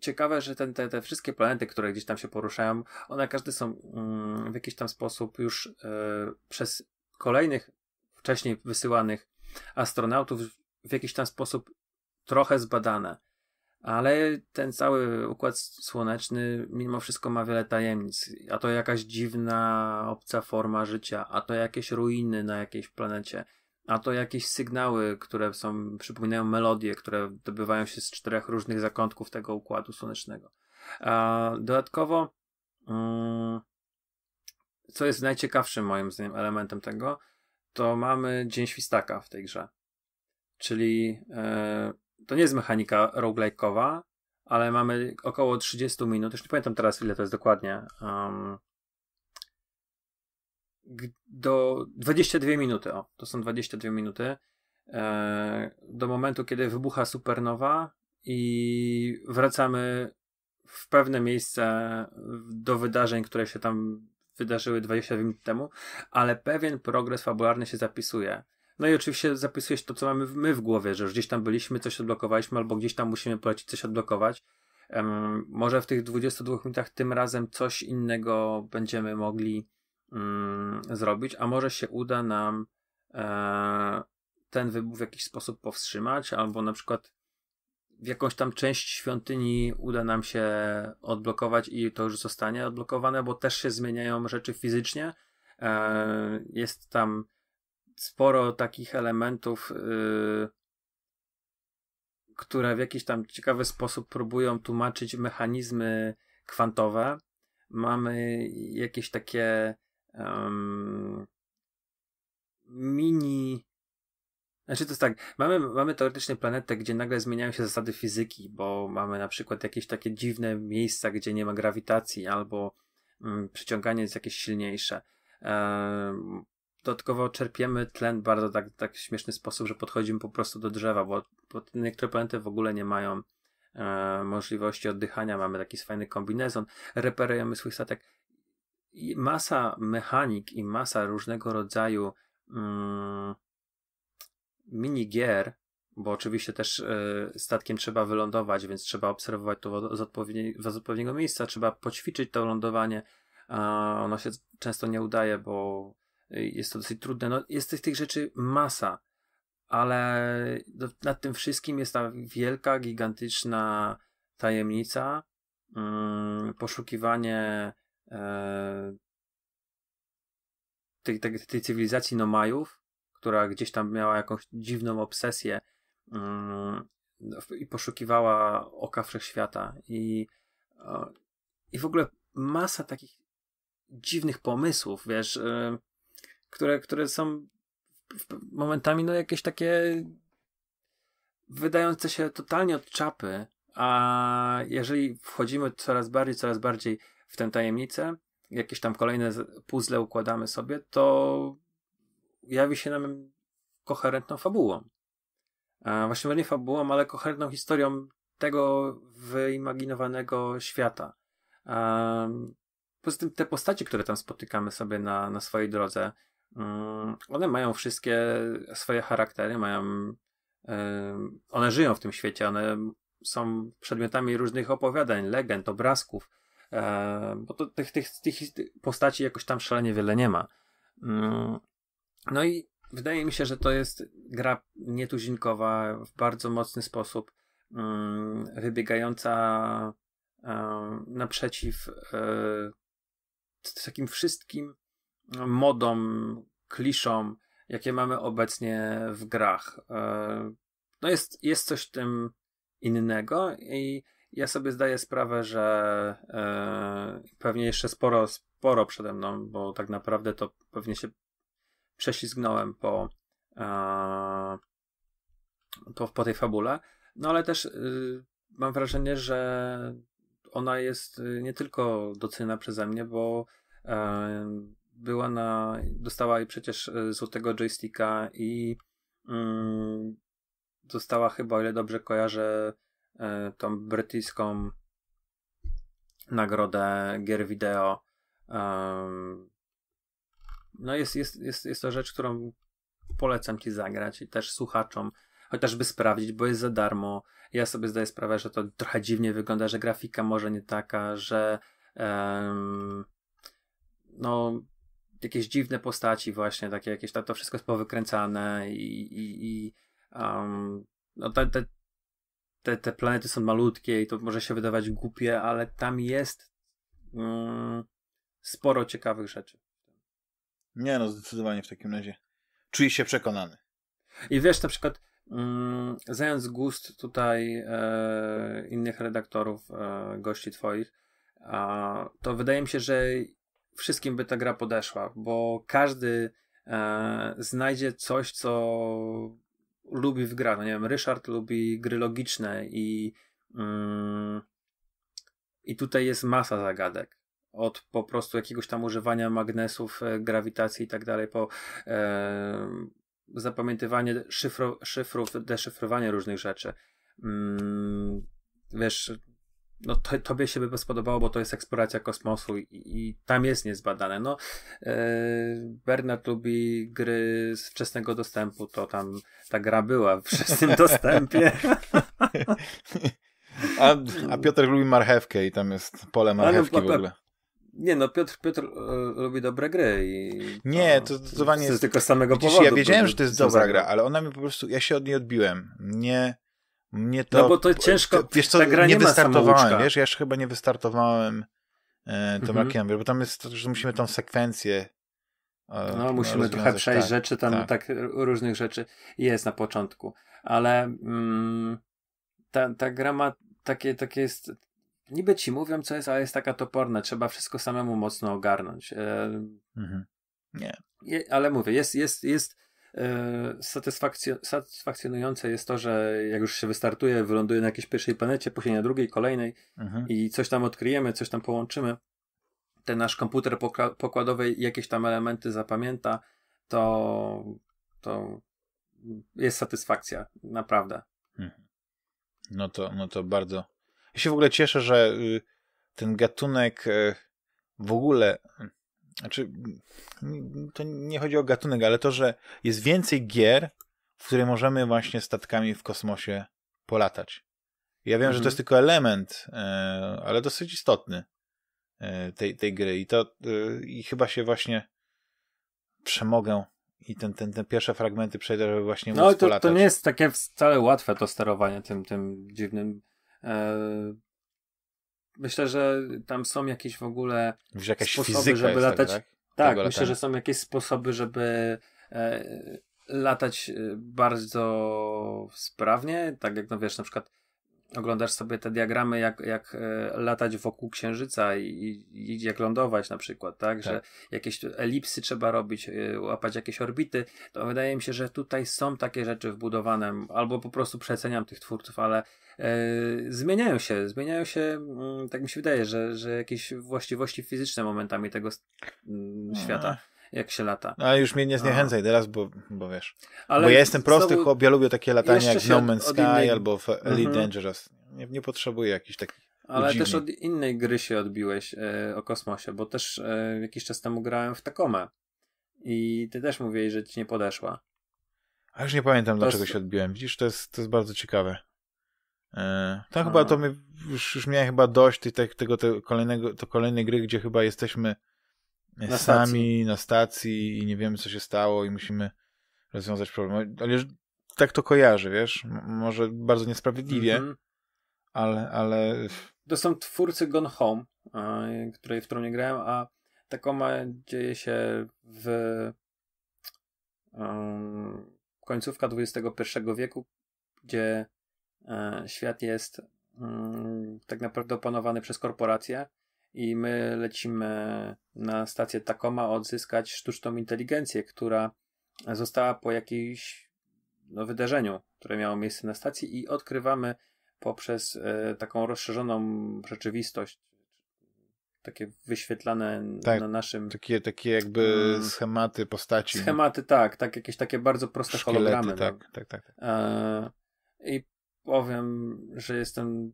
ciekawe, że ten, te, te wszystkie planety, które gdzieś tam się poruszają, one każdy są mm, w jakiś tam sposób już e, przez kolejnych wcześniej wysyłanych astronautów w jakiś tam sposób trochę zbadane ale ten cały układ słoneczny mimo wszystko ma wiele tajemnic. A to jakaś dziwna, obca forma życia, a to jakieś ruiny na jakiejś planecie, a to jakieś sygnały, które są, przypominają melodie, które dobywają się z czterech różnych zakątków tego układu słonecznego. A dodatkowo, mm, co jest najciekawszym moim zdaniem elementem tego, to mamy Dzień Świstaka w tej grze. Czyli yy, to nie jest mechanika roguelike'owa, ale mamy około 30 minut, już nie pamiętam teraz ile to jest dokładnie, um, do 22 minuty, o, to są 22 minuty, e, do momentu, kiedy wybucha supernowa i wracamy w pewne miejsce do wydarzeń, które się tam wydarzyły 22 minut temu, ale pewien progres fabularny się zapisuje. No i oczywiście zapisuje się to, co mamy my w głowie, że już gdzieś tam byliśmy, coś odblokowaliśmy, albo gdzieś tam musimy polecić coś odblokować. Um, może w tych 22 minutach tym razem coś innego będziemy mogli um, zrobić, a może się uda nam e, ten wybuch w jakiś sposób powstrzymać, albo na przykład w jakąś tam część świątyni uda nam się odblokować i to już zostanie odblokowane, bo też się zmieniają rzeczy fizycznie. E, jest tam sporo takich elementów, yy, które w jakiś tam ciekawy sposób próbują tłumaczyć mechanizmy kwantowe. Mamy jakieś takie um, mini. Znaczy to jest tak, mamy, mamy teoretycznie planetę, gdzie nagle zmieniają się zasady fizyki, bo mamy na przykład jakieś takie dziwne miejsca, gdzie nie ma grawitacji albo um, przyciąganie jest jakieś silniejsze. Um, dodatkowo czerpiemy tlen bardzo tak, tak śmieszny sposób, że podchodzimy po prostu do drzewa, bo, bo niektóre planety w ogóle nie mają e, możliwości oddychania, mamy taki fajny kombinezon, reperujemy swój statek. I masa mechanik i masa różnego rodzaju mm, minigier, bo oczywiście też y, statkiem trzeba wylądować, więc trzeba obserwować to z, z odpowiedniego miejsca, trzeba poćwiczyć to lądowanie. E, ono się często nie udaje, bo Y, jest to dosyć trudne. No, jest tych, tych rzeczy masa, ale nad tym wszystkim jest ta wielka, gigantyczna tajemnica, mm, poszukiwanie e, tej, tej, tej cywilizacji Nomajów, która gdzieś tam miała jakąś dziwną obsesję mm, no, i poszukiwała oka wszechświata. I, I w ogóle masa takich dziwnych pomysłów, wiesz. Y, które, które są momentami no jakieś takie wydające się totalnie od czapy, a jeżeli wchodzimy coraz bardziej, coraz bardziej w tę tajemnicę, jakieś tam kolejne puzzle układamy sobie, to jawi się nam koherentną fabułą. A właśnie no nie fabułą, ale koherentną historią tego wyimaginowanego świata. Um, poza tym te postacie, które tam spotykamy sobie na, na swojej drodze, Mm, one mają wszystkie swoje charaktery, mają, one żyją w tym świecie, one są przedmiotami różnych opowiadań, legend, obrazków, e, bo to, tych, tych, tych postaci jakoś tam szalenie wiele nie ma. Mm, no i wydaje mi się, że to jest gra nietuzinkowa w bardzo mocny sposób, mm, wybiegająca naprzeciw e, takim wszystkim modą, kliszą, jakie mamy obecnie w grach. E, no jest, jest coś w tym innego i ja sobie zdaję sprawę, że e, pewnie jeszcze sporo, sporo przede mną, bo tak naprawdę to pewnie się prześlizgnąłem po, e, po, po tej fabule. No ale też y, mam wrażenie, że ona jest y, nie tylko doceniana przeze mnie, bo była na, dostała jej przecież e, złotego joysticka i mm, dostała chyba, o ile dobrze kojarzę, e, tą brytyjską nagrodę gier wideo. Um, no jest, jest, jest, jest to rzecz, którą polecam ci zagrać i też słuchaczom chociażby sprawdzić, bo jest za darmo. Ja sobie zdaję sprawę, że to trochę dziwnie wygląda, że grafika może nie taka, że um, no jakieś dziwne postaci właśnie, takie jakieś, to, wszystko jest powykręcane i, i, i um, no te, te, te, te, planety są malutkie i to może się wydawać głupie, ale tam jest um, sporo ciekawych rzeczy. Nie no, zdecydowanie w takim razie. Czuję się przekonany. I wiesz, na przykład um, zając gust tutaj e, innych redaktorów, e, gości twoich, a, to wydaje mi się, że wszystkim by ta gra podeszła, bo każdy e, znajdzie coś, co lubi w grach. No nie wiem, Ryszard lubi gry logiczne i, mm, i tutaj jest masa zagadek. Od po prostu jakiegoś tam używania magnesów, e, grawitacji i tak dalej, po e, zapamiętywanie szyfro, szyfrów, deszyfrowanie różnych rzeczy. Mm, wiesz, no to, tobie się by spodobało, bo to jest eksploracja kosmosu i, i tam jest niezbadane. No, yy, Bernard lubi gry z wczesnego dostępu, to tam ta gra była w wczesnym dostępie. a, a Piotr lubi marchewkę i tam jest pole no, marchewki no, no, w ogóle. Nie no, Piotr, Piotr e, lubi dobre gry i... Nie, to zdecydowanie jest... tylko z samego Widzisz, powodu. Ja wiedziałem, że to jest dobra gra, ale ona mi po prostu... Ja się od niej odbiłem. Nie mnie no to. No bo to ciężko. Wiesz co, nie wystartowałem, wiesz, ja już chyba nie wystartowałem e, tym mhm. bo tam jest, że musimy tą sekwencję. E, no, musimy trochę przejść tak, rzeczy, tam tak. tak. różnych rzeczy jest na początku, ale mm, ta, ta gra ma takie, takie jest. Niby ci mówią, co jest, ale jest taka toporna. Trzeba wszystko samemu mocno ogarnąć. E, mhm. Nie. Je, ale mówię, jest, jest, jest E, satysfakcjon satysfakcjonujące jest to, że jak już się wystartuje, wyląduje na jakiejś pierwszej planecie, później na drugiej, kolejnej mhm. i coś tam odkryjemy, coś tam połączymy, ten nasz komputer pokładowy jakieś tam elementy zapamięta, to, to jest satysfakcja, naprawdę. Mhm. No to, no to bardzo. Ja się w ogóle cieszę, że y, ten gatunek y, w ogóle znaczy, mm, to nie chodzi o gatunek, ale to, że jest więcej gier, w której możemy właśnie statkami w kosmosie polatać. Ja wiem, mhm. że to mhm. jest tylko element, e, ale dosyć istotny e, tej, tej gry. I to e, i chyba się właśnie przemogę i ten, ten, te pierwsze fragmenty przejdę, żeby właśnie no móc No to, polatać. to nie jest takie wcale łatwe to sterowanie tym, tym dziwnym Myślę, że tam są jakieś w ogóle Wiesz, jakaś sposoby, żeby latać. Tego, tak, tak myślę, że są jakieś sposoby, żeby e, latać e, bardzo sprawnie, tak jak no wiesz, na przykład oglądasz sobie te diagramy, jak, jak e, latać wokół Księżyca i, i jak lądować na przykład, tak? tak? Że jakieś elipsy trzeba robić, e, łapać jakieś orbity, to wydaje mi się, że tutaj są takie rzeczy wbudowane, albo po prostu przeceniam tych twórców, ale yy, zmieniają się, zmieniają się, mm, tak mi się wydaje, że, że jakieś właściwości fizyczne momentami tego yy, świata. No jak się lata. No, A już mnie nie zniechęcaj teraz, bo, bo wiesz. Ale bo ja jestem prosty znowu... chłop, ja lubię takie latania jak No Man's Sky innej... albo Elite mhm. Dangerous. Nie, nie potrzebuję jakichś takich ale też od innej gry się odbiłeś e, o kosmosie, bo też e, jakiś czas temu grałem w Takomę i ty też mówiłeś, że ci nie podeszła. A już nie pamiętam, to dlaczego jest... się odbiłem. Widzisz, to jest, to jest bardzo ciekawe. E, tam chyba to my, już, już miałem chyba dość tej, te, tego kolejnego, to kolejnej gry, gdzie chyba jesteśmy na sami stacji. na stacji i nie wiemy, co się stało i musimy rozwiązać problem. Ale tak to kojarzy, wiesz? Może bardzo niesprawiedliwie, mm -hmm. ale, ale... To są twórcy Gone Home, której, w którą nie grałem, a taką dzieje się w um, końcówka XXI wieku, gdzie e, świat jest um, tak naprawdę opanowany przez korporacje i my lecimy na stację Takoma odzyskać sztuczną inteligencję, która została po jakimś no, wydarzeniu, które miało miejsce na stacji i odkrywamy poprzez e, taką rozszerzoną rzeczywistość, takie wyświetlane tak, na naszym... Takie, takie jakby mm. schematy postaci. Schematy, tak, tak, jakieś takie bardzo proste hologramy. No. Tak, no. tak, tak. tak. E, I powiem, że jestem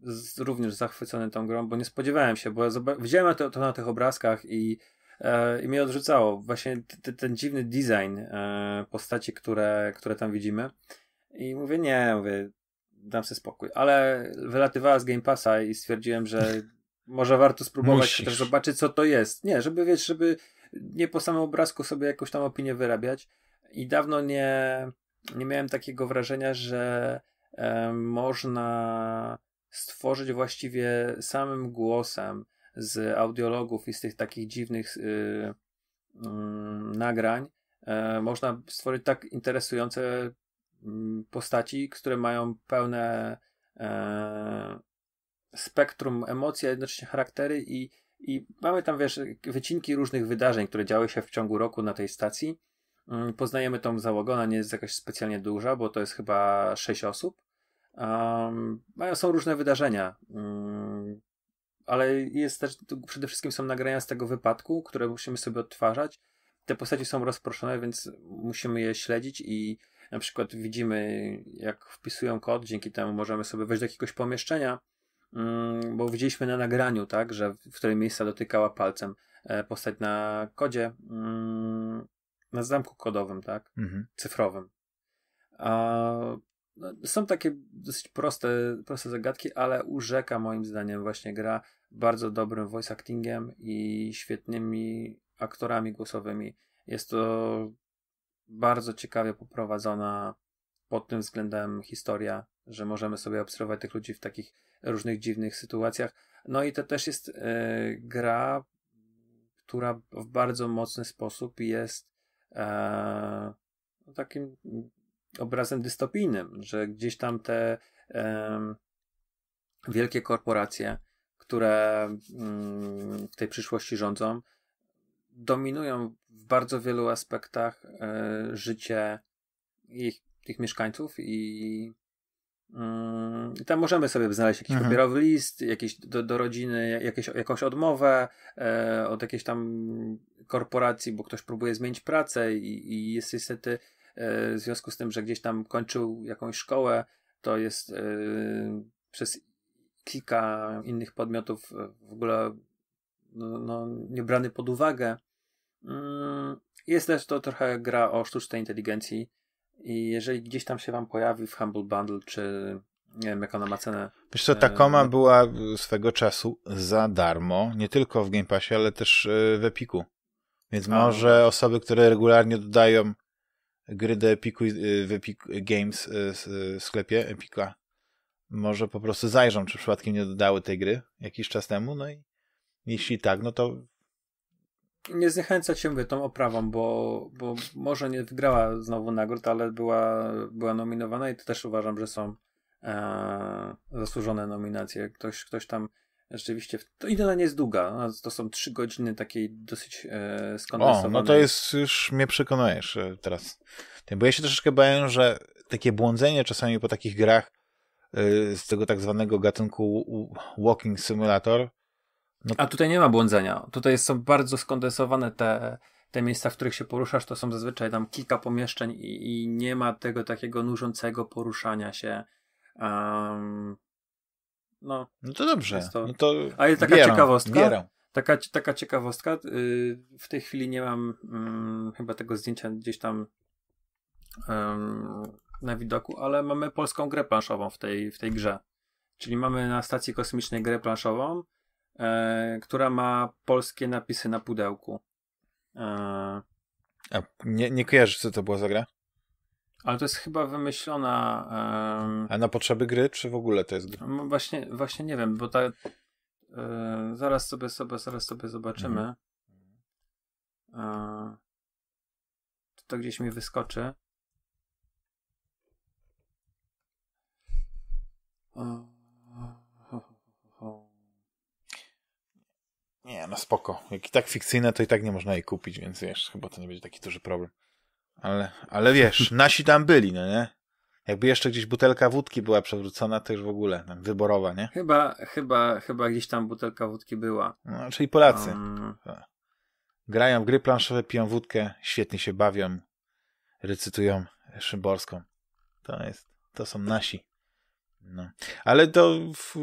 z, również zachwycony tą grą, bo nie spodziewałem się, bo ja widziałem to, to, na tych obrazkach i, e, i mnie odrzucało. Właśnie ten dziwny design e, postaci, które, które tam widzimy. I mówię, nie, mówię, dam sobie spokój. Ale wylatywała z Game Passa i stwierdziłem, że może warto spróbować też zobaczyć, co to jest. Nie, żeby wiesz, żeby nie po samym obrazku sobie jakąś tam opinię wyrabiać. I dawno nie, nie miałem takiego wrażenia, że e, można stworzyć właściwie samym głosem z audiologów i z tych takich dziwnych yy, yy, nagrań yy, można stworzyć tak interesujące mm, postaci, które mają pełne e, spektrum emocji, a jednocześnie charaktery i, i mamy tam, wiesz, wycinki różnych wydarzeń, które działy się w ciągu roku na tej stacji. Mm, poznajemy tą załogę, ona nie jest jakaś specjalnie duża, bo to jest chyba sześć osób. Um, są różne wydarzenia, um, ale jest też, przede wszystkim są nagrania z tego wypadku, które musimy sobie odtwarzać. Te postaci są rozproszone, więc musimy je śledzić i na przykład widzimy, jak wpisują kod, dzięki temu możemy sobie wejść do jakiegoś pomieszczenia, um, bo widzieliśmy na nagraniu, tak, że w której miejsca dotykała palcem e, postać na kodzie, mm, na zamku kodowym, tak, mhm. cyfrowym. A no, są takie dosyć proste, proste zagadki, ale urzeka moim zdaniem właśnie gra bardzo dobrym voice actingiem i świetnymi aktorami głosowymi. Jest to bardzo ciekawie poprowadzona pod tym względem historia, że możemy sobie obserwować tych ludzi w takich różnych dziwnych sytuacjach. No i to też jest e, gra, która w bardzo mocny sposób jest e, no takim obrazem dystopijnym, że gdzieś tam te um, wielkie korporacje, które um, w tej przyszłości rządzą, dominują w bardzo wielu aspektach y, życie ich, mieszkańców mm, i tam możemy sobie znaleźć jakiś mhm. papierowy list, jakiś do, do rodziny, jakieś, jakąś odmowę e, od jakiejś tam korporacji, bo ktoś próbuje zmienić pracę i, i jest niestety E, w związku z tym, że gdzieś tam kończył jakąś szkołę, to jest e, przez kilka innych podmiotów e, w ogóle no, no, nie brany pod uwagę. Mm, jest też to trochę gra o sztucznej inteligencji i jeżeli gdzieś tam się wam pojawi w Humble Bundle, czy nie wiem, jak ona ma cenę. Wiesz co, Takoma no. była swego czasu za darmo, nie tylko w Game Passie, ale też w Epiku. Więc no może osoby, które regularnie dodają gry do Epiku, y, w Epic y, Games y, w sklepie Epica. Może po prostu zajrzą, czy przypadkiem nie dodały tej gry jakiś czas temu, no i jeśli tak, no to nie zniechęcać cię by tą oprawą, bo, bo może nie wygrała znowu nagród, ale była, była nominowana i to też uważam, że są e, zasłużone nominacje. Ktoś, ktoś tam Rzeczywiście, to niej jest długa. To są trzy godziny takiej dosyć e, skondensowanej. O, no to jest, już mnie przekonujesz e, teraz. Bo ja się troszeczkę bałem, że takie błądzenie czasami po takich grach e, z tego tak zwanego gatunku walking simulator. No... A tutaj nie ma błądzenia. Tutaj są bardzo skondensowane te, te miejsca, w których się poruszasz. To są zazwyczaj tam kilka pomieszczeń i, i nie ma tego takiego nużącego poruszania się. Um, no, no to dobrze. To... No to taka bieram, ciekawostka. Bieram. Taka, taka ciekawostka. Yy, w tej chwili nie mam yy, chyba tego zdjęcia gdzieś tam yy, na widoku, ale mamy polską grę planszową w tej, w tej grze. Czyli mamy na stacji kosmicznej grę planszową, e, która ma polskie napisy na pudełku. E, A nie, nie kojarzysz, co to była za gra? Ale to jest chyba wymyślona. Um... A na potrzeby gry, czy w ogóle to jest gra? Właśnie, właśnie nie wiem, bo ta. Yy, zaraz sobie, sobie, zaraz sobie zobaczymy. Mhm. Yy, to gdzieś mi wyskoczy. Nie, no spoko. Jak i tak fikcyjne, to i tak nie można jej kupić, więc wiesz, chyba to nie będzie taki duży problem. Ale, ale wiesz, nasi tam byli, no nie? Jakby jeszcze gdzieś butelka wódki była przewrócona, to już w ogóle tam, wyborowa, nie? Chyba, chyba, chyba gdzieś tam butelka wódki była. No, czyli Polacy. Um... Grają w gry planszowe, piją wódkę, świetnie się bawią, recytują Szymborską. To jest, to są nasi. No. Ale to, w,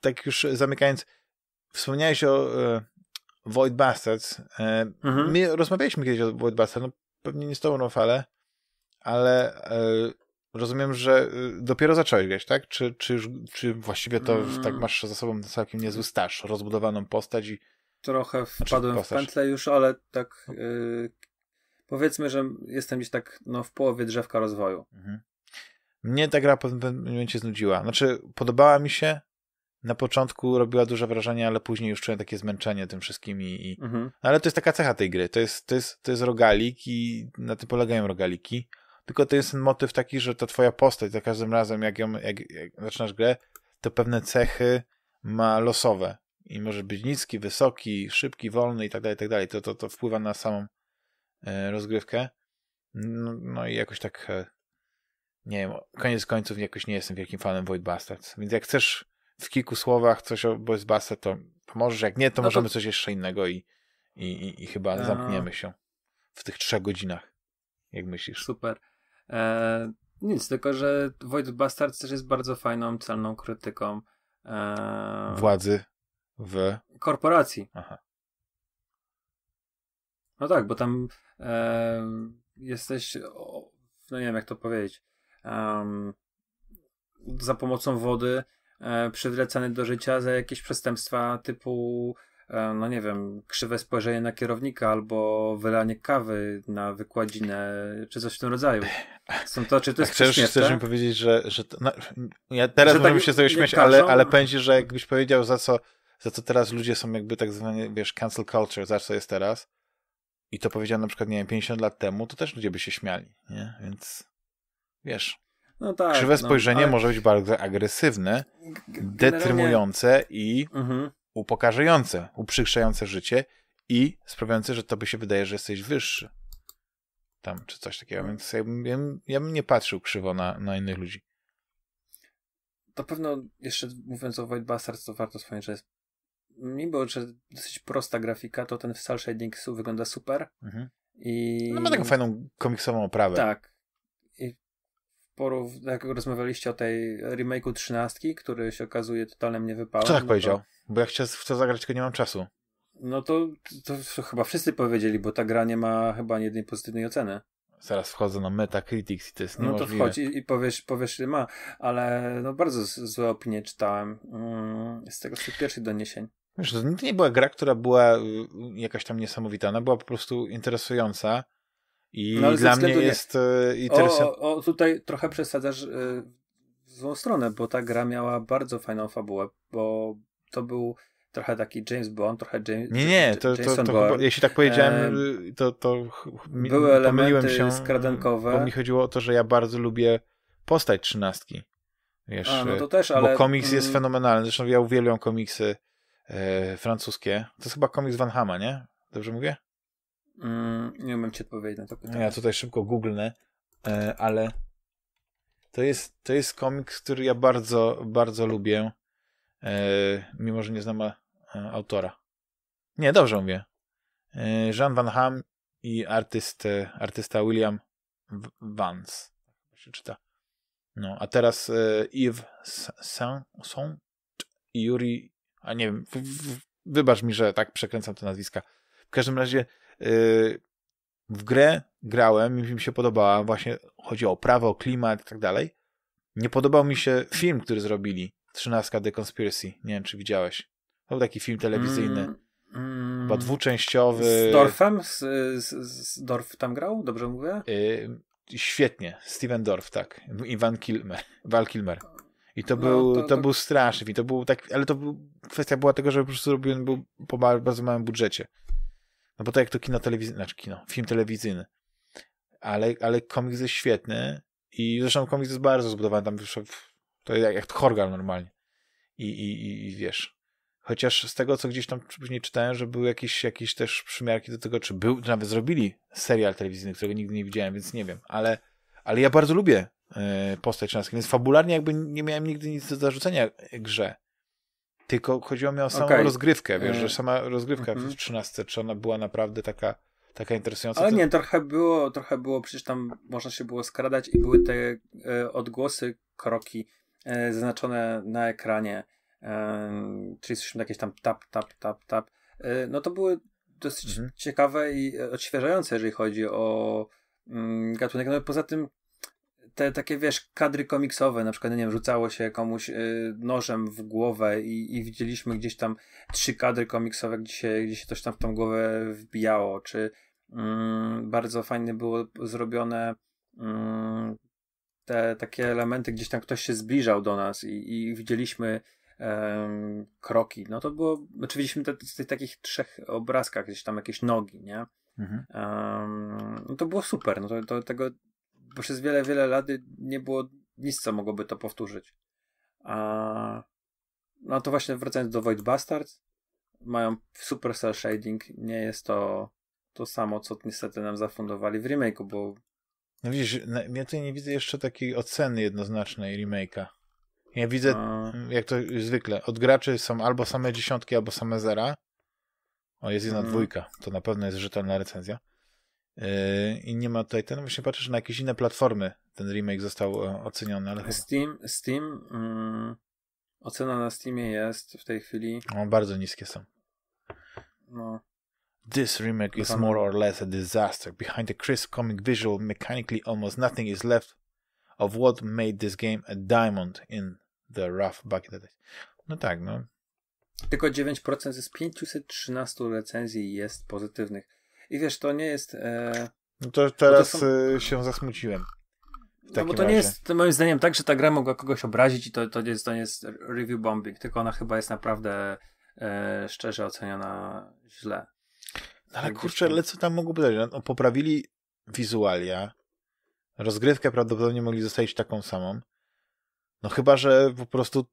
tak już zamykając, wspomniałeś o e, Void Bastards. E, mhm. My rozmawialiśmy kiedyś o Void Bastards, no pewnie nie z tobą, Rafale, ale y, rozumiem, że e, dopiero zacząłeś grać, tak? Czy, czy, już, czy właściwie to tak mm. tak masz za sobą całkiem niezły staż, rozbudowaną postać i... Trochę znaczy, wpadłem znaczy, w pętlę już, ale tak y, powiedzmy, że jestem gdzieś tak no, w połowie drzewka rozwoju. Mhm. Mnie ta gra po pewnym momencie znudziła. Znaczy, podobała mi się, na początku robiła duże wrażenie, ale później już czułem takie zmęczenie tym wszystkim i... Mhm. Ale to jest taka cecha tej gry, to jest, to, jest, to jest rogalik i na tym polegają rogaliki, tylko to jest motyw taki, że ta twoja postać za każdym razem, jak, ją, jak, jak zaczynasz grę, to pewne cechy ma losowe i może być niski, wysoki, szybki, wolny i tak dalej, i tak dalej. To, to, to wpływa na samą e, rozgrywkę. No, no, i jakoś tak e, nie wiem, koniec końców jakoś nie jestem wielkim fanem Void Bastards, więc jak chcesz w kilku słowach coś o Boys Basse, to pomożesz. Jak nie, to no możemy to... coś jeszcze innego i, i, i, i chyba A... zamkniemy się w tych trzech godzinach. Jak myślisz? Super. E, nic, tylko że Void Bastard też jest bardzo fajną, celną krytyką e, władzy w korporacji. Aha. No tak, bo tam e, jesteś, no nie wiem jak to powiedzieć, um, za pomocą wody E, przywracany do życia za jakieś przestępstwa typu e, no nie wiem, krzywe spojrzenie na kierownika albo wylanie kawy na wykładzinę, czy coś w tym rodzaju. Są to, czy to jest chcesz, chcesz mi powiedzieć, że, że to, no, ja teraz że możemy tak, się z tego śmiać, ale, ale pędzi, że jakbyś powiedział za co, za co teraz ludzie są jakby tak zwane, wiesz, cancel culture, za co jest teraz i to powiedział na przykład, nie wiem, 50 lat temu, to też ludzie by się śmiali, nie? Więc wiesz... No tak, Krzywe no, spojrzenie ale... może być bardzo agresywne, Generalnie... detrymujące i mhm. upokarzające, uprzykrzające życie i sprawiające, że to by się wydaje, że jesteś wyższy. Tam, czy coś takiego. Więc ja bym, ja bym, nie patrzył krzywo na, na innych ludzi. Na pewno, jeszcze mówiąc o Void Bastards, to warto wspomnieć, że jest mimo, że dosyć prosta grafika, to ten cel shading wygląda super. Mhm. I... No ma taką fajną komiksową oprawę. Tak porów, jak rozmawialiście o tej remake'u 13, który się okazuje totalnym niewypałem. Co tak no powiedział? To... Bo ja chcę, to zagrać, tylko nie mam czasu. No to, to chyba wszyscy powiedzieli, bo ta gra nie ma chyba jednej pozytywnej oceny zaraz wchodzą na Metacritics i to jest niemożliwe. No to wchodź i, i powiesz, powiesz ma, ale no bardzo złe opinie czytałem mm, z tego z pierwszych doniesień. Wiesz, to nie była gra, która była y, jakaś tam niesamowita, ona była po prostu interesująca, i no, dla mnie jest e, interesujące. O, o, tutaj trochę przesadzasz e, w złą stronę, bo ta gra miała bardzo fajną fabułę, bo to był trochę taki James Bond, trochę James Nie, nie, to, to, to chyba, jeśli tak powiedziałem, to, to Były pomyliłem się. Mm, skradankowe. Bo mi chodziło o to, że ja bardzo lubię postać trzynastki. Wiesz, A, no to też, ale... Bo komiks jest mm. fenomenalny, zresztą ja uwielbiam komiksy e, francuskie. To jest chyba komiks Van Hama, nie? Dobrze mówię? Mm, nie umiem ci odpowiedzieć na to no pytanie. Ja tutaj szybko googlnę, e, ale to jest, to jest komiks, który ja bardzo, bardzo lubię, e, mimo że nie znam e, autora. Nie, dobrze mówię. Jean Van Ham i artyst, artysta William Vance. Tak się czyta. No, a teraz Yves Saint i Yuri, a nie wiem, wybacz mi, że tak przekręcam te nazwiska. W każdym razie Y, w grę grałem, mi się podobała, właśnie chodzi o prawo, o klimat i tak dalej. Nie podobał mi się film, który zrobili, 13 The Conspiracy, nie wiem czy widziałeś. To był taki film telewizyjny. Mm, chyba mm. dwuczęściowy. Z Dorfem? Z, z, z Dorf tam grał? Dobrze mówię? Y, świetnie. Steven Dorf, tak. I Van Kilmer. Val Kilmer. I to, no, był, to, to, to, był straszny film. To był tak, ale to był, kwestia była tego, że po prostu robiłem był po bardzo małym budżecie. No bo tak jak to kino telewizyjne, znaczy kino, film telewizyjny. Ale, ale komiks jest świetny i zresztą komiks jest bardzo zbudowany, tam to jak, jak Horgal normalnie. I, i, i, I wiesz, Chociaż z tego, co gdzieś tam później czytałem, że były jakieś, jakieś też przymiarki do tego, czy był, nawet zrobili serial telewizyjny, którego nigdy nie widziałem, więc nie wiem. Ale, ale ja bardzo lubię e, postać Czaskiej, więc fabularnie jakby nie miałem nigdy nic do zarzucenia grze. Tylko chodziło mi o samą okay. rozgrywkę, wiesz, że mm. sama rozgrywka mm -hmm. w 13, mhm. czy ona była naprawdę taka, taka interesująca. Ale nie, trochę było, trochę było, przecież tam można się było skradać i były te e, odgłosy, kroki e, zaznaczone na ekranie, e, czyli słyszymy jakieś tam tap, tap, tap, tap. E, no to były dosyć mm -hmm. ciekawe i e, odświeżające, jeżeli chodzi o mm, gatunek. No poza tym te takie, wiesz, kadry komiksowe, na przykład, nie wiem, rzucało się komuś y, nożem w głowę i, i, widzieliśmy gdzieś tam trzy kadry komiksowe, gdzie się, gdzie się coś tam w tą głowę wbijało, czy y, bardzo fajnie było zrobione y, te takie elementy, gdzieś tam ktoś się zbliżał do nas i, i widzieliśmy kroki, no to było, oczywiście te, w tych takich trzech obrazkach gdzieś tam jakieś nogi, nie? Mhm. Um, no to było super, no to, to, tego, bo przez wiele, wiele lat nie było nic, co mogłoby to powtórzyć. A, no to właśnie wracając do Void Bastard, mają super cel shading, nie jest to to samo, co niestety nam zafundowali w remake'u, bo... No widzisz, ja tutaj nie widzę jeszcze takiej oceny jednoznacznej remake'a. Ja widzę, A... jak to zwykle, od graczy są albo same dziesiątki, albo same zera. O, jest jedna hmm. dwójka, to na pewno jest rzetelna recenzja. E, i nie ma tutaj ten. Właśnie patrzę, że na jakieś inne platformy ten remake został e, oceniony. Ale Steam, Steam mm, ocena na Steamie jest w tej chwili. O, bardzo niskie są. No. This remake is more or less a disaster. Behind the crisp comic visual, mechanically almost nothing is left of what made this game a diamond in the rough back in the day. No tak, no. Tylko 9% z 513 recenzji jest pozytywnych. I wiesz, to nie jest. E... No to teraz to są... E, się zasmuciłem. No bo to razie. nie jest to moim zdaniem tak, że ta gra mogła kogoś obrazić i to, to, jest, to nie jest review bombing, tylko ona chyba jest naprawdę e, szczerze oceniona źle. No ale tak kurczę, ale co tam mogłoby być? No, poprawili wizualia, rozgrywkę prawdopodobnie mogli zostawić taką samą, no chyba, że po prostu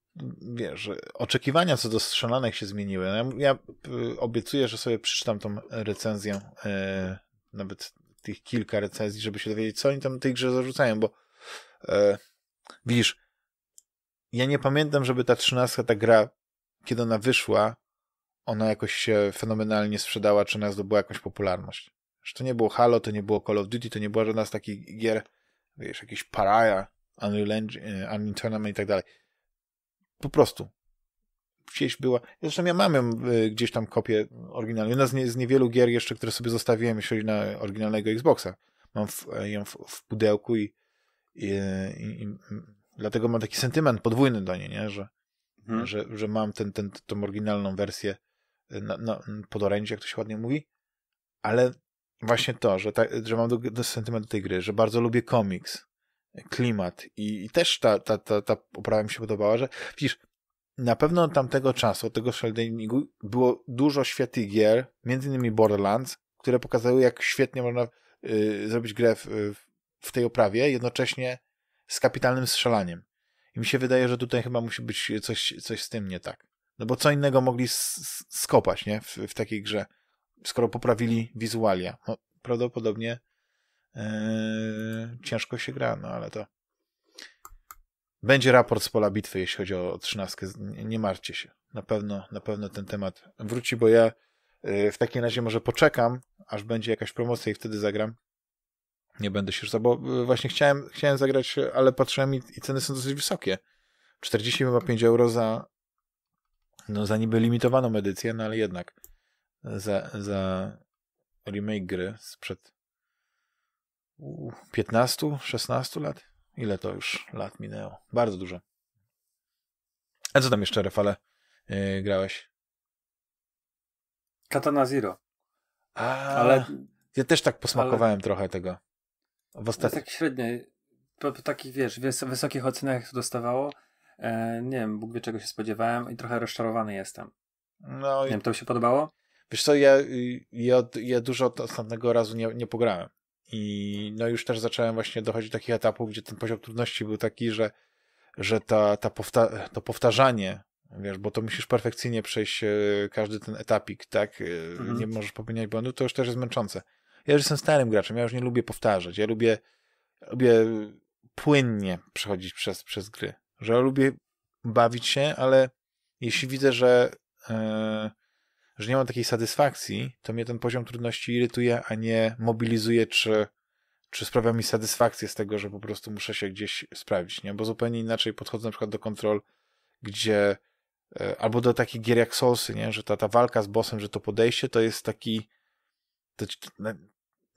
wiesz, oczekiwania co do strzelanek się zmieniły. No ja, ja y, obiecuję, że sobie przeczytam tą recenzję, e, nawet tych kilka recenzji, żeby się dowiedzieć, co oni tam tej grze zarzucają, bo e, widzisz, ja nie pamiętam, żeby ta trzynastka, ta gra, kiedy ona wyszła, ona jakoś się fenomenalnie sprzedała, czy nas zdobyła jakąś popularność. Że to nie było Halo, to nie było Call of Duty, to nie była żadna z takich gier, wiesz, jakiś Paraja, Unreal Engine, e, Unreal Tournament i tak dalej. Po prostu. Gdzieś była. Zresztą ja mam ją e, gdzieś tam kopię oryginalną. Jedna z, nie, z niewielu gier jeszcze, które sobie zostawiłem, jeśli na oryginalnego Xboxa. Mam w, e, ją w, w pudełku i, i, i, i, dlatego mam taki sentyment podwójny do niej, nie? Że, hmm. że, że mam ten, ten, tą oryginalną wersję na, na, pod orędzie, jak to się ładnie mówi, ale właśnie to, że, ta, że mam do, do sentyment do tej gry, że bardzo lubię komiks, klimat. I, i też ta, ta, ta, ta oprawa mi się podobała, że widzisz, na pewno od tamtego czasu, od tego Sheldoningu było dużo świetnych gier, między innymi Borderlands, które pokazały, jak świetnie można y, zrobić grę w, w, tej oprawie, jednocześnie z kapitalnym strzelaniem. I mi się wydaje, że tutaj chyba musi być coś, coś z tym nie tak. No bo co innego mogli skopać, nie? W, w takiej grze, skoro poprawili wizualia. No, prawdopodobnie Eee, ciężko się gra, no ale to. Będzie raport z pola bitwy, jeśli chodzi o trzynastkę. Nie martwcie się. Na pewno, na pewno ten temat wróci, bo ja eee, w takim razie może poczekam, aż będzie jakaś promocja i wtedy zagram. Nie będę się rzucał, bo e, właśnie chciałem, chciałem zagrać, ale patrzyłem i, i ceny są dosyć wysokie. 45 euro za, no, za niby limitowaną edycję, no ale jednak za, za remake gry sprzed 15, 16 lat? Ile to już lat minęło? Bardzo dużo. A co tam jeszcze, Rafale, yy, grałeś? Katana Zero. A, ale... Ja też tak posmakowałem ale... trochę tego. W ostat... Tak średnio. Po, po takich, wiesz, wys wysokich ocenach to dostawało. E, nie wiem, Bóg wie czego się spodziewałem i trochę rozczarowany jestem. No i... Nie wiem, to mi się podobało? Wiesz co, ja, y, ja, ja dużo od ostatniego razu nie, nie pograłem. I no już też zacząłem właśnie dochodzić do takich etapów, gdzie ten poziom trudności był taki, że, że ta, ta powta to powtarzanie, wiesz, bo to musisz perfekcyjnie przejść e, każdy ten etapik, tak? E, mhm. Nie możesz popełniać błędów, to już też jest męczące. Ja już jestem starym graczem, ja już nie lubię powtarzać, ja lubię, lubię płynnie przechodzić przez, przez gry, że ja lubię bawić się, ale jeśli widzę, że yy, że nie mam takiej satysfakcji, to mnie ten poziom trudności irytuje, a nie mobilizuje, czy, czy sprawia mi satysfakcję z tego, że po prostu muszę się gdzieś sprawdzić, nie? Bo zupełnie inaczej podchodzę na przykład do kontrol, gdzie e, albo do takich gier jak Soulsy, nie? Że ta, ta walka z bossem, że to podejście to jest taki to, no,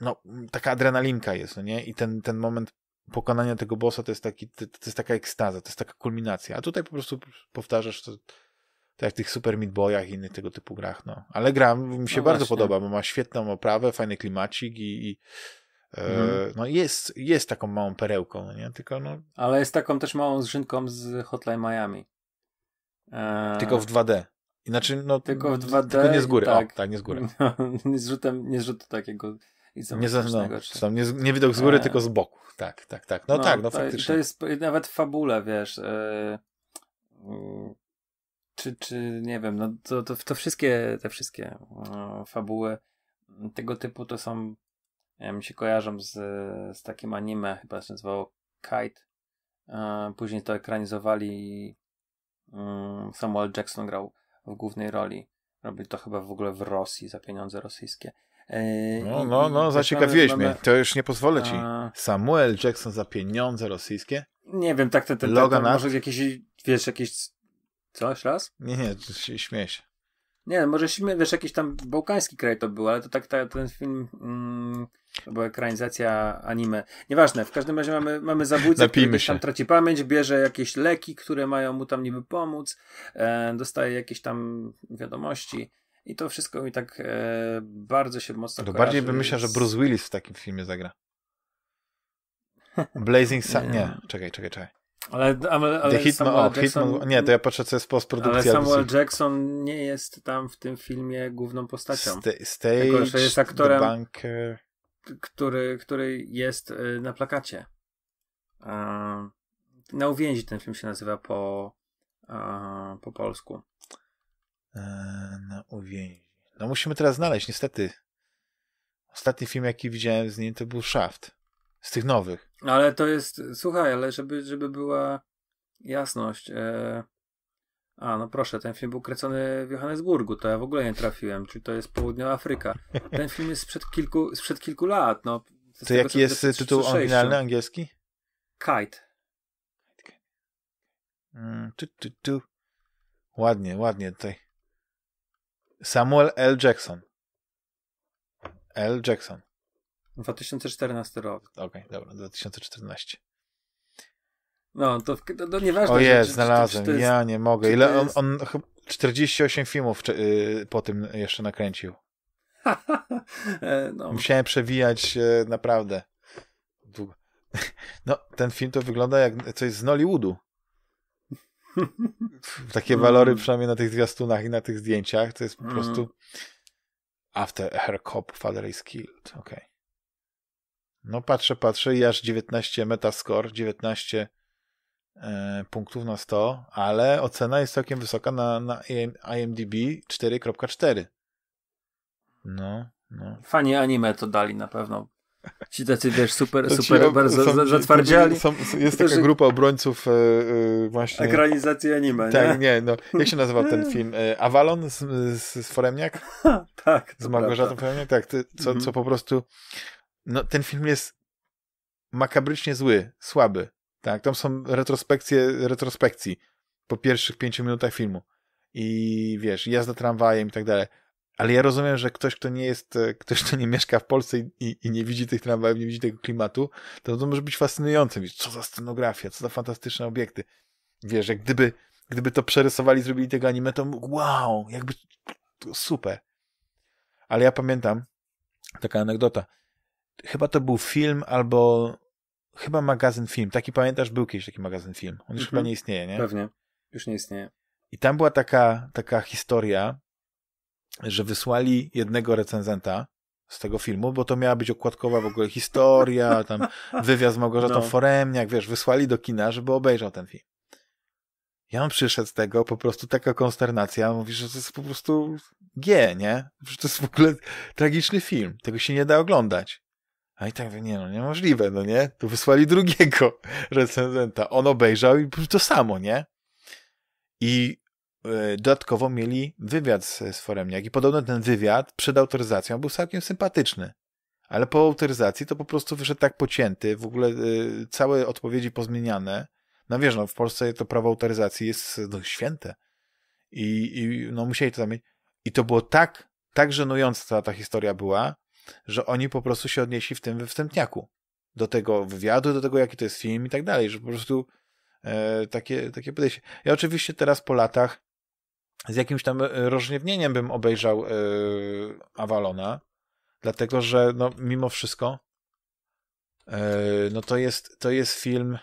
no, taka adrenalinka jest, no nie? I ten, ten moment pokonania tego bossa to jest, taki, to, to, jest taka ekstaza, to jest taka kulminacja. A tutaj po prostu powtarzasz to, tak w tych Super Meat Boyach i innych tego typu grach. No. Ale gra mi się no bardzo właśnie. podoba, bo ma świetną oprawę, fajny klimacik i, i Mm. No jest, jest taką małą perełką, no nie? Tylko no... Ale jest taką też małą zrzynką z Hotline Miami. E, tylko w 2D. Inaczej, no... Tylko w 2D. Tylko nie z góry, tak, o, tak nie z góry. No, nie zrzutem, nie zrzutu takiego nie, no, czy... nie, nie widok z góry, e. tylko z boku. Tak, tak, tak. No, no tak, no to, faktycznie. To jest nawet fabule, wiesz czy, czy nie wiem, no to, to, to wszystkie, te wszystkie no, fabuły tego typu to są, ja mi się kojarzą z, z takim anime, chyba się nazywało Kite. E, później to ekranizowali mm, Samuel Jackson grał w głównej roli. Robił to chyba w ogóle w Rosji za pieniądze rosyjskie. E, no, no, no, zaciekawiłeś mnie. To już nie pozwolę ci. Samuel Jackson za pieniądze rosyjskie? Nie wiem, tak te, te, Logan może jakieś, wiesz, jakieś co, jeszcze raz? Nie, nie, śmieję się. Nie, może śmie, wiesz, jakiś tam bałkański kraj to był, ale to tak ta, ten film mm, to była ekranizacja anime. Nieważne, w każdym razie mamy, mamy zabójcę, który tam traci pamięć, bierze jakieś leki, które mają mu tam niby pomóc, e, dostaje jakieś tam wiadomości. I to wszystko mi tak e, bardzo się mocno To bardziej bym myślał, z... że Bruce Willis w takim filmie zagra. Blazing Sun. Nie, czekaj, czekaj, czekaj. Ale, ale, ale Hitman, Samuel o, Jackson, Hitman, nie, to ja patrzę, co jest postprodukcja. Ale Samuel Jackson nie jest tam w tym filmie główną postacią. St stage, tylko, że jest aktorem, banker. Który, który jest y, na plakacie. Na uwięzi ten film się nazywa po, po polsku. E, na uwięzi. No musimy teraz znaleźć, niestety. Ostatni film, jaki widziałem z nim, to był Shaft. Z tych nowych. Ale to jest, słuchaj, ale żeby, żeby była jasność. E... A, no proszę, ten film był kręcony w Johannesburgu, to ja w ogóle nie trafiłem, czyli to jest Południowa Afryka. Ten film jest sprzed kilku, sprzed kilku lat, no. To jaki jest tytuł oryginalny, angielski? Kite. Mm, tu, tu, tu. Ładnie, ładnie tutaj. Samuel L. Jackson. L. Jackson. 2014 rok. Okej, okay, dobra, 2014. No, to, to, to nieważne. O jest, czy, znalazłem, czy jest, ja nie mogę. Ile on, on, 48 filmów y, po tym jeszcze nakręcił. E, no. Musiałem przewijać e, naprawdę długo. No, ten film to wygląda jak coś z Nollywoodu. Takie walory no. przynajmniej na tych zwiastunach i na tych zdjęciach, to jest po mhm. prostu after her cop father is killed. Okej. Okay. No patrzę, patrzę i aż 19 metascore, 19 e, punktów na 100, ale ocena jest całkiem wysoka na, na IMDb 4.4. No, no. Fani anime to dali na pewno. Ci tacy, wiesz, super, no super, bardzo są, zatwardziali. Są, jest taka grupa obrońców e, e, właśnie... Ekranizacji anime, Tak, nie? no. Jak się nazywa ten film? E, Avalon z, z, z Foremniak? tak. Z Małgorzatą Foremniak? Tak, ty, co, mm -hmm. co po prostu no, ten film jest makabrycznie zły, słaby. Tak, tam są retrospekcje retrospekcji po pierwszych pięciu minutach filmu. I wiesz, jazda tramwajem i tak dalej. Ale ja rozumiem, że ktoś, kto nie jest, e, ktoś, kto nie mieszka w Polsce i, i, i nie widzi tych tramwajów, nie widzi tego klimatu, to to może być fascynujące. Wiesz, co za scenografia, co za fantastyczne obiekty. Wiesz, jak gdyby, gdyby to przerysowali, zrobili tego anime, to wow, jakby super. Ale ja pamiętam, taka anegdota chyba to był film albo chyba magazyn film. Taki pamiętasz, był kiedyś taki magazyn film. On już mhm. chyba nie istnieje, nie? Pewnie, już nie istnieje. I tam była taka, taka historia, że wysłali jednego recenzenta z tego filmu, bo to miała być okładkowa w ogóle historia, tam wywiad z Małgorzatą no. Foremniak, wiesz, wysłali do kina, żeby obejrzał ten film. Ja on przyszedł z tego, po prostu taka konsternacja, mówi, że to jest po prostu G, nie? Że to jest w ogóle tragiczny film, tego się nie da oglądać. A i tak, nie no, niemożliwe, no nie? tu wysłali drugiego recenzenta. On obejrzał i to samo, nie? I e, dodatkowo mieli wywiad z, z Foremniak i podobno ten wywiad przed autoryzacją był całkiem sympatyczny. Ale po autoryzacji to po prostu wyszedł tak pocięty, w ogóle y, całe odpowiedzi pozmieniane. No wiesz, no w Polsce to prawo autoryzacji jest święte. I, I no musieli to tam mieć. I to było tak, tak żenująca ta, ta historia była, że oni po prostu się odnieśli w tym we wstępniaku do tego wywiadu, do tego, jaki to jest film i tak dalej, że po prostu e, takie, takie podejście. Ja oczywiście teraz po latach z jakimś tam e, rozniewnieniem bym obejrzał e, Avalona, dlatego, że no, mimo wszystko e, no to jest, to jest film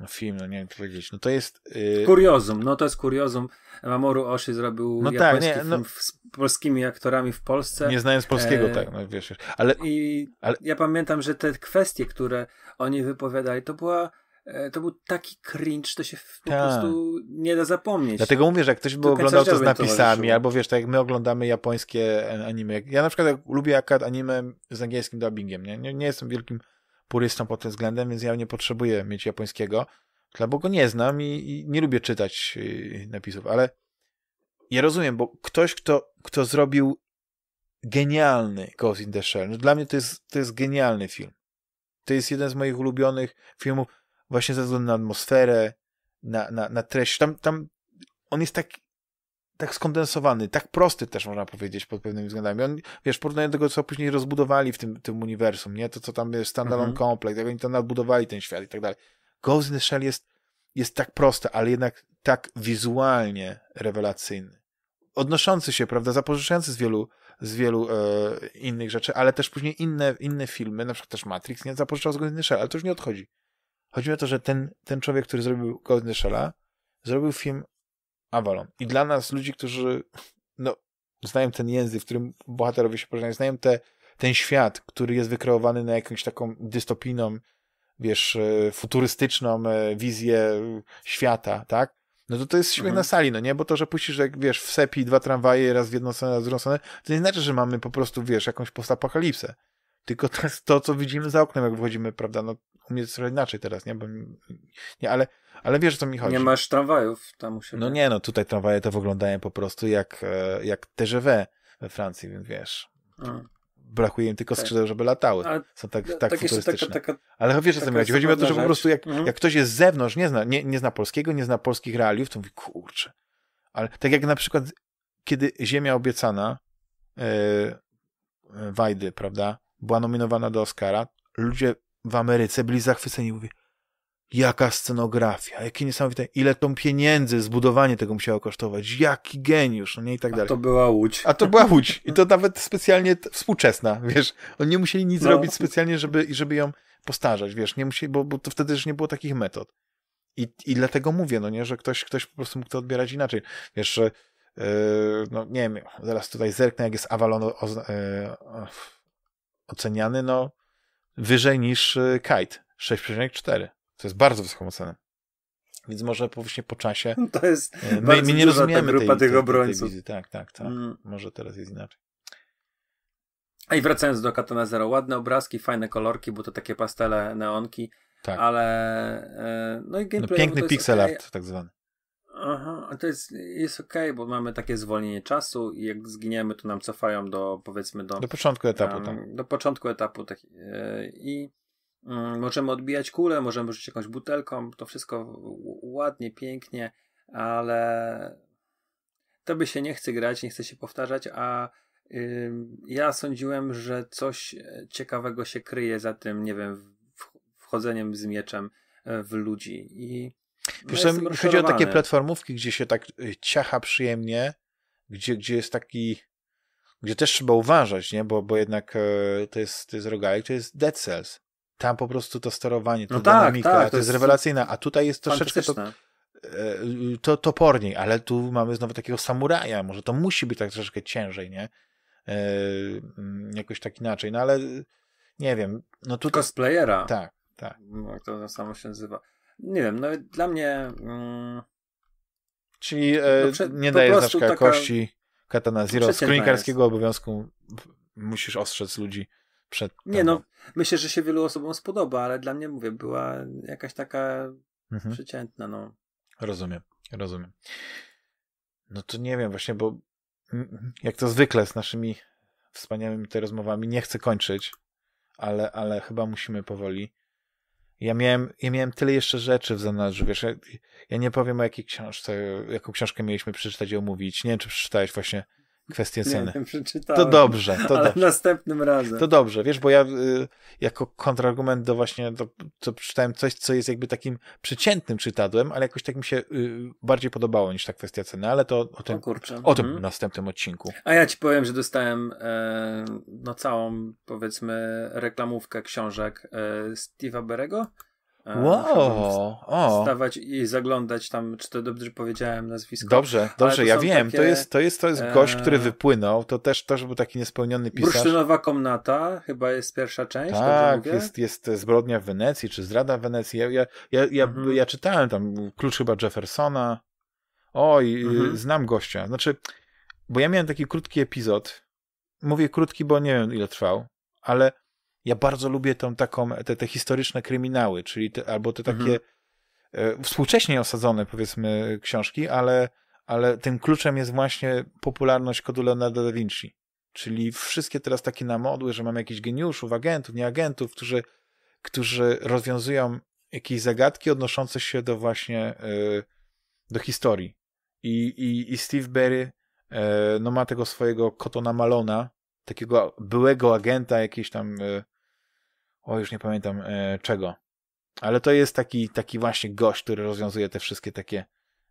no, film, no nie wiem, powiedzieć. No to jest... Yy... Kuriozum, no to jest kuriozum. Mamoru Oshii zrobił no japoński tak, nie, no... film z polskimi aktorami w Polsce. Nie znając polskiego, e... tak, no wiesz. Ale... I ale... ja pamiętam, że te kwestie, które oni wypowiadali, to była e, to był taki cringe, to się po Ta. prostu nie da zapomnieć. Dlatego mówię, że jak ktoś by to oglądał to z napisami, albo wiesz, tak jak my oglądamy japońskie anime. Ja na przykład lubię akad anime z angielskim dubbingiem, nie? nie? Nie, jestem wielkim purystą pod tym względem, więc ja nie potrzebuję mieć japońskiego, bo go nie znam i, i nie lubię czytać y, napisów, ale ja rozumiem, bo ktoś, kto, kto zrobił genialny Ghost in the Shell, no dla mnie to jest, to jest genialny film. To jest jeden z moich ulubionych filmów właśnie ze względu na atmosferę, na, na, na treść. Tam, tam on jest tak tak skondensowany, tak prosty też można powiedzieć pod pewnymi względami. On, wiesz, porównanie do tego, co później rozbudowali w tym, tym uniwersum, nie? To, co tam jest standalone mhm. kompleks, jak oni to nadbudowali ten świat i tak dalej. Ghost in the Shell jest, jest tak prosty, ale jednak tak wizualnie rewelacyjny. Odnoszący się, prawda, zapożyczający z wielu, z wielu e, innych rzeczy, ale też później inne, inne filmy, na przykład też Matrix, nie? Zapożyczał z Ghost in the Shell, ale to już nie odchodzi. Chodzi o to, że ten, ten człowiek, który zrobił Ghost in the Shell'a, zrobił film Avalon. I dla nas, ludzi, którzy no, znają ten język, w którym bohaterowie się poruszają znają te, ten świat, który jest wykreowany na jakąś taką dystopiną, wiesz, e, futurystyczną e, wizję e, świata, tak? No to to jest śmiech mhm. na sali, no nie? Bo to, że puścisz, jak wiesz, w sepi dwa tramwaje, raz w jedną stronę, raz w drugą stronę, to nie znaczy, że mamy po prostu, wiesz, jakąś postapokalipsę. Tylko to jest to, co widzimy za oknem, jak wychodzimy, prawda? No, u mnie jest trochę inaczej teraz, nie? Bo, nie ale, ale wiesz, o co mi chodzi. Nie masz tramwajów tam u siebie. No nie, no tutaj tramwaje to wyglądają po prostu jak, e, jak TGV we Francji, więc wiesz. brakuje im tylko tak. skrzydeł, żeby latały. Ale, Są tak, no, tak, tak futurystyczne. Taka, taka, Ale wiesz, co mi chodzi? Chodzi o to, że po prostu jak, mhm. jak ktoś jest z zewnątrz, nie zna, nie, nie zna polskiego, nie zna polskich realiów, to mówi, kurczę. Ale tak jak na przykład, kiedy Ziemia obiecana, yy, Wajdy, prawda, była nominowana do Oscara, ludzie w Ameryce byli zachwyceni. Mówię, jaka scenografia, jakie niesamowite, ile tą pieniędzy zbudowanie tego musiało kosztować, jaki geniusz, no nie i tak dalej. A to była Łódź. A to była Łódź i to nawet specjalnie współczesna, wiesz, oni nie musieli nic no. specjalnie, żeby, żeby ją postarzać, wiesz, nie musieli, bo, bo to wtedy już nie było takich metod. I, I dlatego mówię, no nie, że ktoś, ktoś po prostu mógł to odbierać inaczej, wiesz, że, yy, no nie wiem, zaraz tutaj zerknę, jak jest Avalon, o, yy, oceniany no wyżej niż y, Kite 6,4. To jest bardzo wysoką ocenę. Więc może właśnie po czasie. No to jest y, my, my nie rozumiemy grupa tej, tych obrońców. Tej tak, tak, tak. Mm. Może teraz jest inaczej. a I wracając do Katana Zero, ładne obrazki, fajne kolorki, bo to takie pastele neonki, tak. ale e, no i gameplay. No, piękny pixel art, tak zwany. Aha, to jest, jest ok, bo mamy takie zwolnienie czasu i jak zginiemy, to nam cofają do powiedzmy do. Do początku etapu, tam Do początku etapu tak, yy, i yy, możemy odbijać kulę, możemy rzucić jakąś butelką, to wszystko ładnie, pięknie, ale to by się nie chce grać, nie chce się powtarzać, a yy, ja sądziłem, że coś ciekawego się kryje za tym, nie wiem, wchodzeniem z mieczem e, w ludzi i Wiesz, no, chodzi o takie platformówki, gdzie się tak y, ciacha przyjemnie, gdzie, gdzie jest taki gdzie też trzeba uważać, nie? Bo, bo jednak e, to jest, to jest rogalek, to jest Dead Cells. Tam po prostu to sterowanie, ta no tak, dynamika, tak, to, to jest, jest rewelacyjna, a tutaj jest troszeczkę to, e, to toporniej, ale tu mamy znowu takiego samuraja, może to musi być tak troszeczkę ciężej, nie? E, mm, jakoś tak inaczej, no ale nie wiem. No tutaj... Cosplayera. Tak, tak. No, jak to samo się nazywa nie wiem, no dla mnie. Mm, Czyli e, no, prze, nie dajesz na przykład taka... kości Katana Zero z kronikarskiego obowiązku musisz ostrzec ludzi przed. Tam. Nie no, myślę, że się wielu osobom spodoba, ale dla mnie mówię, była jakaś taka mhm. przeciętna, no. Rozumiem, rozumiem. No to nie wiem właśnie, bo jak to zwykle z naszymi wspaniałymi te rozmowami nie chcę kończyć, ale, ale chyba musimy powoli. Ja miałem, ja miałem tyle jeszcze rzeczy w zanadrzu, wiesz, ja, ja nie powiem o jakiej książce, jaką książkę mieliśmy przeczytać i omówić. Nie wiem, czy przeczytałeś właśnie kwestię ceny. Nie, to dobrze. To ale dobrze. następnym razem. To dobrze, wiesz, bo ja y, jako kontrargument do właśnie, to, to, przeczytałem coś, co jest jakby takim przeciętnym czytadłem, ale jakoś tak mi się y, bardziej podobało niż ta kwestia ceny, ale to o tym, o, o tym mhm. następnym odcinku. A ja ci powiem, że dostałem e, no całą, powiedzmy, reklamówkę książek e, Steve'a Berego Wow. O. Stawać i zaglądać tam, czy to dobrze powiedziałem nazwisko. Dobrze, dobrze, ja wiem. Takie, to, jest, to, jest, to jest gość, e, który wypłynął. To też, też był taki niespełniony pisarz. Bursztynowa komnata chyba jest pierwsza część. Tak, jest, jest Zbrodnia w Wenecji, czy zdrada w Wenecji. Ja, ja, ja, ja, mhm. ja czytałem tam Klucz chyba Jeffersona. Oj, mhm. znam gościa. Znaczy, bo ja miałem taki krótki epizod. Mówię krótki, bo nie wiem ile trwał, ale ja bardzo lubię tą taką, te, te historyczne kryminały, czyli te, albo te takie mhm. e, współcześnie osadzone, powiedzmy, książki, ale, ale tym kluczem jest właśnie popularność kodu Leonardo da Vinci. Czyli wszystkie teraz takie namodły, że mamy jakichś geniuszów, agentów, nieagentów, którzy, którzy rozwiązują jakieś zagadki odnoszące się do właśnie e, do historii. I, i, i Steve Berry e, no ma tego swojego Kotona Malona, takiego byłego agenta jakiejś tam e, o już nie pamiętam e, czego, ale to jest taki, taki właśnie gość, który rozwiązuje te wszystkie takie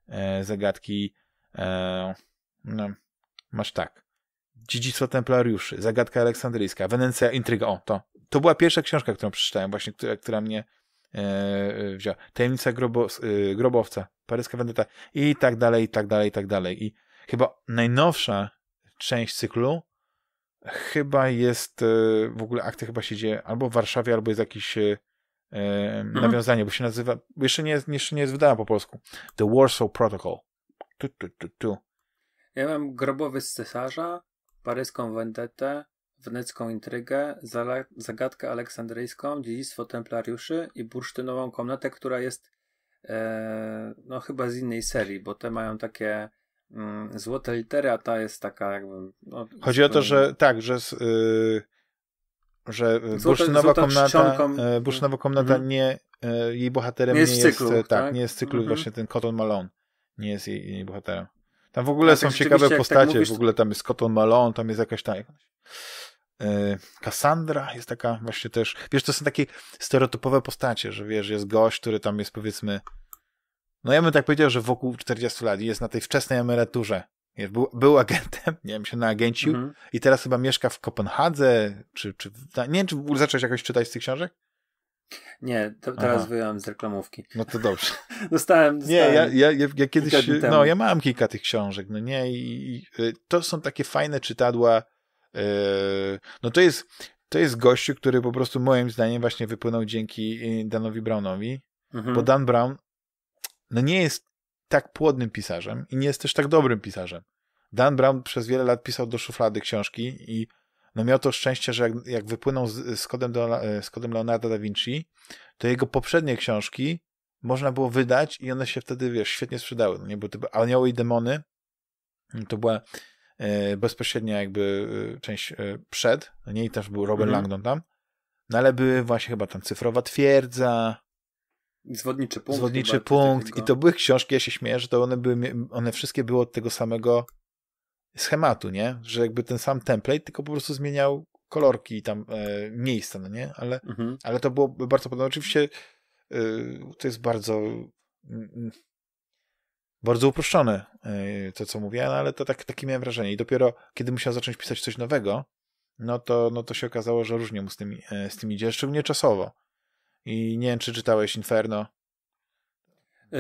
e, zagadki. E, no, masz tak. Dziedzictwo Templariuszy, Zagadka Aleksandryjska, Wenecja, Intryga. O, to. To była pierwsza książka, którą przeczytałem, właśnie, która, która mnie e, wzięła. Tajemnica grobo, e, Grobowca, Paryska Wendeta i tak dalej, i tak dalej, i tak dalej. I chyba najnowsza część cyklu chyba jest e, w ogóle akcja chyba się dzieje albo w Warszawie, albo jest jakiś e, e mhm. nawiązanie, bo się nazywa, jeszcze nie, jest, jeszcze nie jest wydana po polsku. The Warsaw Protocol. Tu, tu, tu, tu. Ja mam grobowy z cesarza, paryską wendetę, wenecką intrygę, zagadkę aleksandryjską, dziedzictwo templariuszy i bursztynową komnatę, która jest e, no chyba z innej serii, bo te mają takie Mm, złota litera ta jest taka jakby... No, Chodzi o to, że tak, że yy, że y, y, Bursztynowa komnata, czcionką... Bursztynowa komnata nie, y, jej bohaterem nie jest, nie jest cyklu, tak, tak, nie jest cyklu mhm. właśnie ten Cotton Malone, nie jest jej, jej bohaterem. Tam w ogóle są tak ciekawe tak postacie, tak mówisz, w ogóle tam jest Cotton Malone, tam jest jakaś ta Kassandra jest taka właśnie też, wiesz, to są takie stereotypowe postacie, że wiesz, jest gość, który tam jest powiedzmy no ja bym tak powiedział, że wokół 40 lat jest na tej wczesnej emeryturze. Był, był agentem, nie wiem, się naagencił mhm. i teraz chyba mieszka w Kopenhadze, czy, czy nie wiem, czy zacząłeś jakoś czytać z tych książek? Nie, to teraz Aha. wyjąłem z reklamówki. No to dobrze. dostałem, dostałem. Nie, ja, ja, ja, ja kiedyś, no ja mam kilka tych książek, no nie, i, i y, to są takie fajne czytadła, yy, no to jest, to jest gościu, który po prostu moim zdaniem właśnie wypłynął dzięki y, Danowi Brownowi, mhm. bo Dan Brown no nie jest tak płodnym pisarzem i nie jest też tak dobrym pisarzem. Dan Brown przez wiele lat pisał do szuflady książki i no miał to szczęście, że jak, jak wypłynął z, z, kodem do, e, z kodem Leonardo da Vinci, to jego poprzednie książki można było wydać i one się wtedy, wiesz, świetnie sprzedały. No nie były typu Anioły i Demony, to była e, bezpośrednia jakby e, część e, przed, no nie? I też był Robert mm -hmm. Langdon tam. No ale były właśnie chyba tam Cyfrowa Twierdza, Zwodniczy punkt. Zwodniczy punkt. I to były książki, ja się śmieję, że to one były, one wszystkie były od tego samego schematu, nie? Że jakby ten sam template, tylko po prostu zmieniał kolorki i tam e, miejsca, no nie? Ale, mhm. ale to było bardzo podobne. Oczywiście y, to jest bardzo mm, mm, bardzo uproszczone e, to, co mówię, no, ale to tak, takie miałem wrażenie. I dopiero kiedy musiałem zacząć pisać coś nowego, no to, no to się okazało, że różnie mu z tym, e, z tym idzie, szczególnie czasowo. I nie wiem, czy czytałeś Inferno. Yy,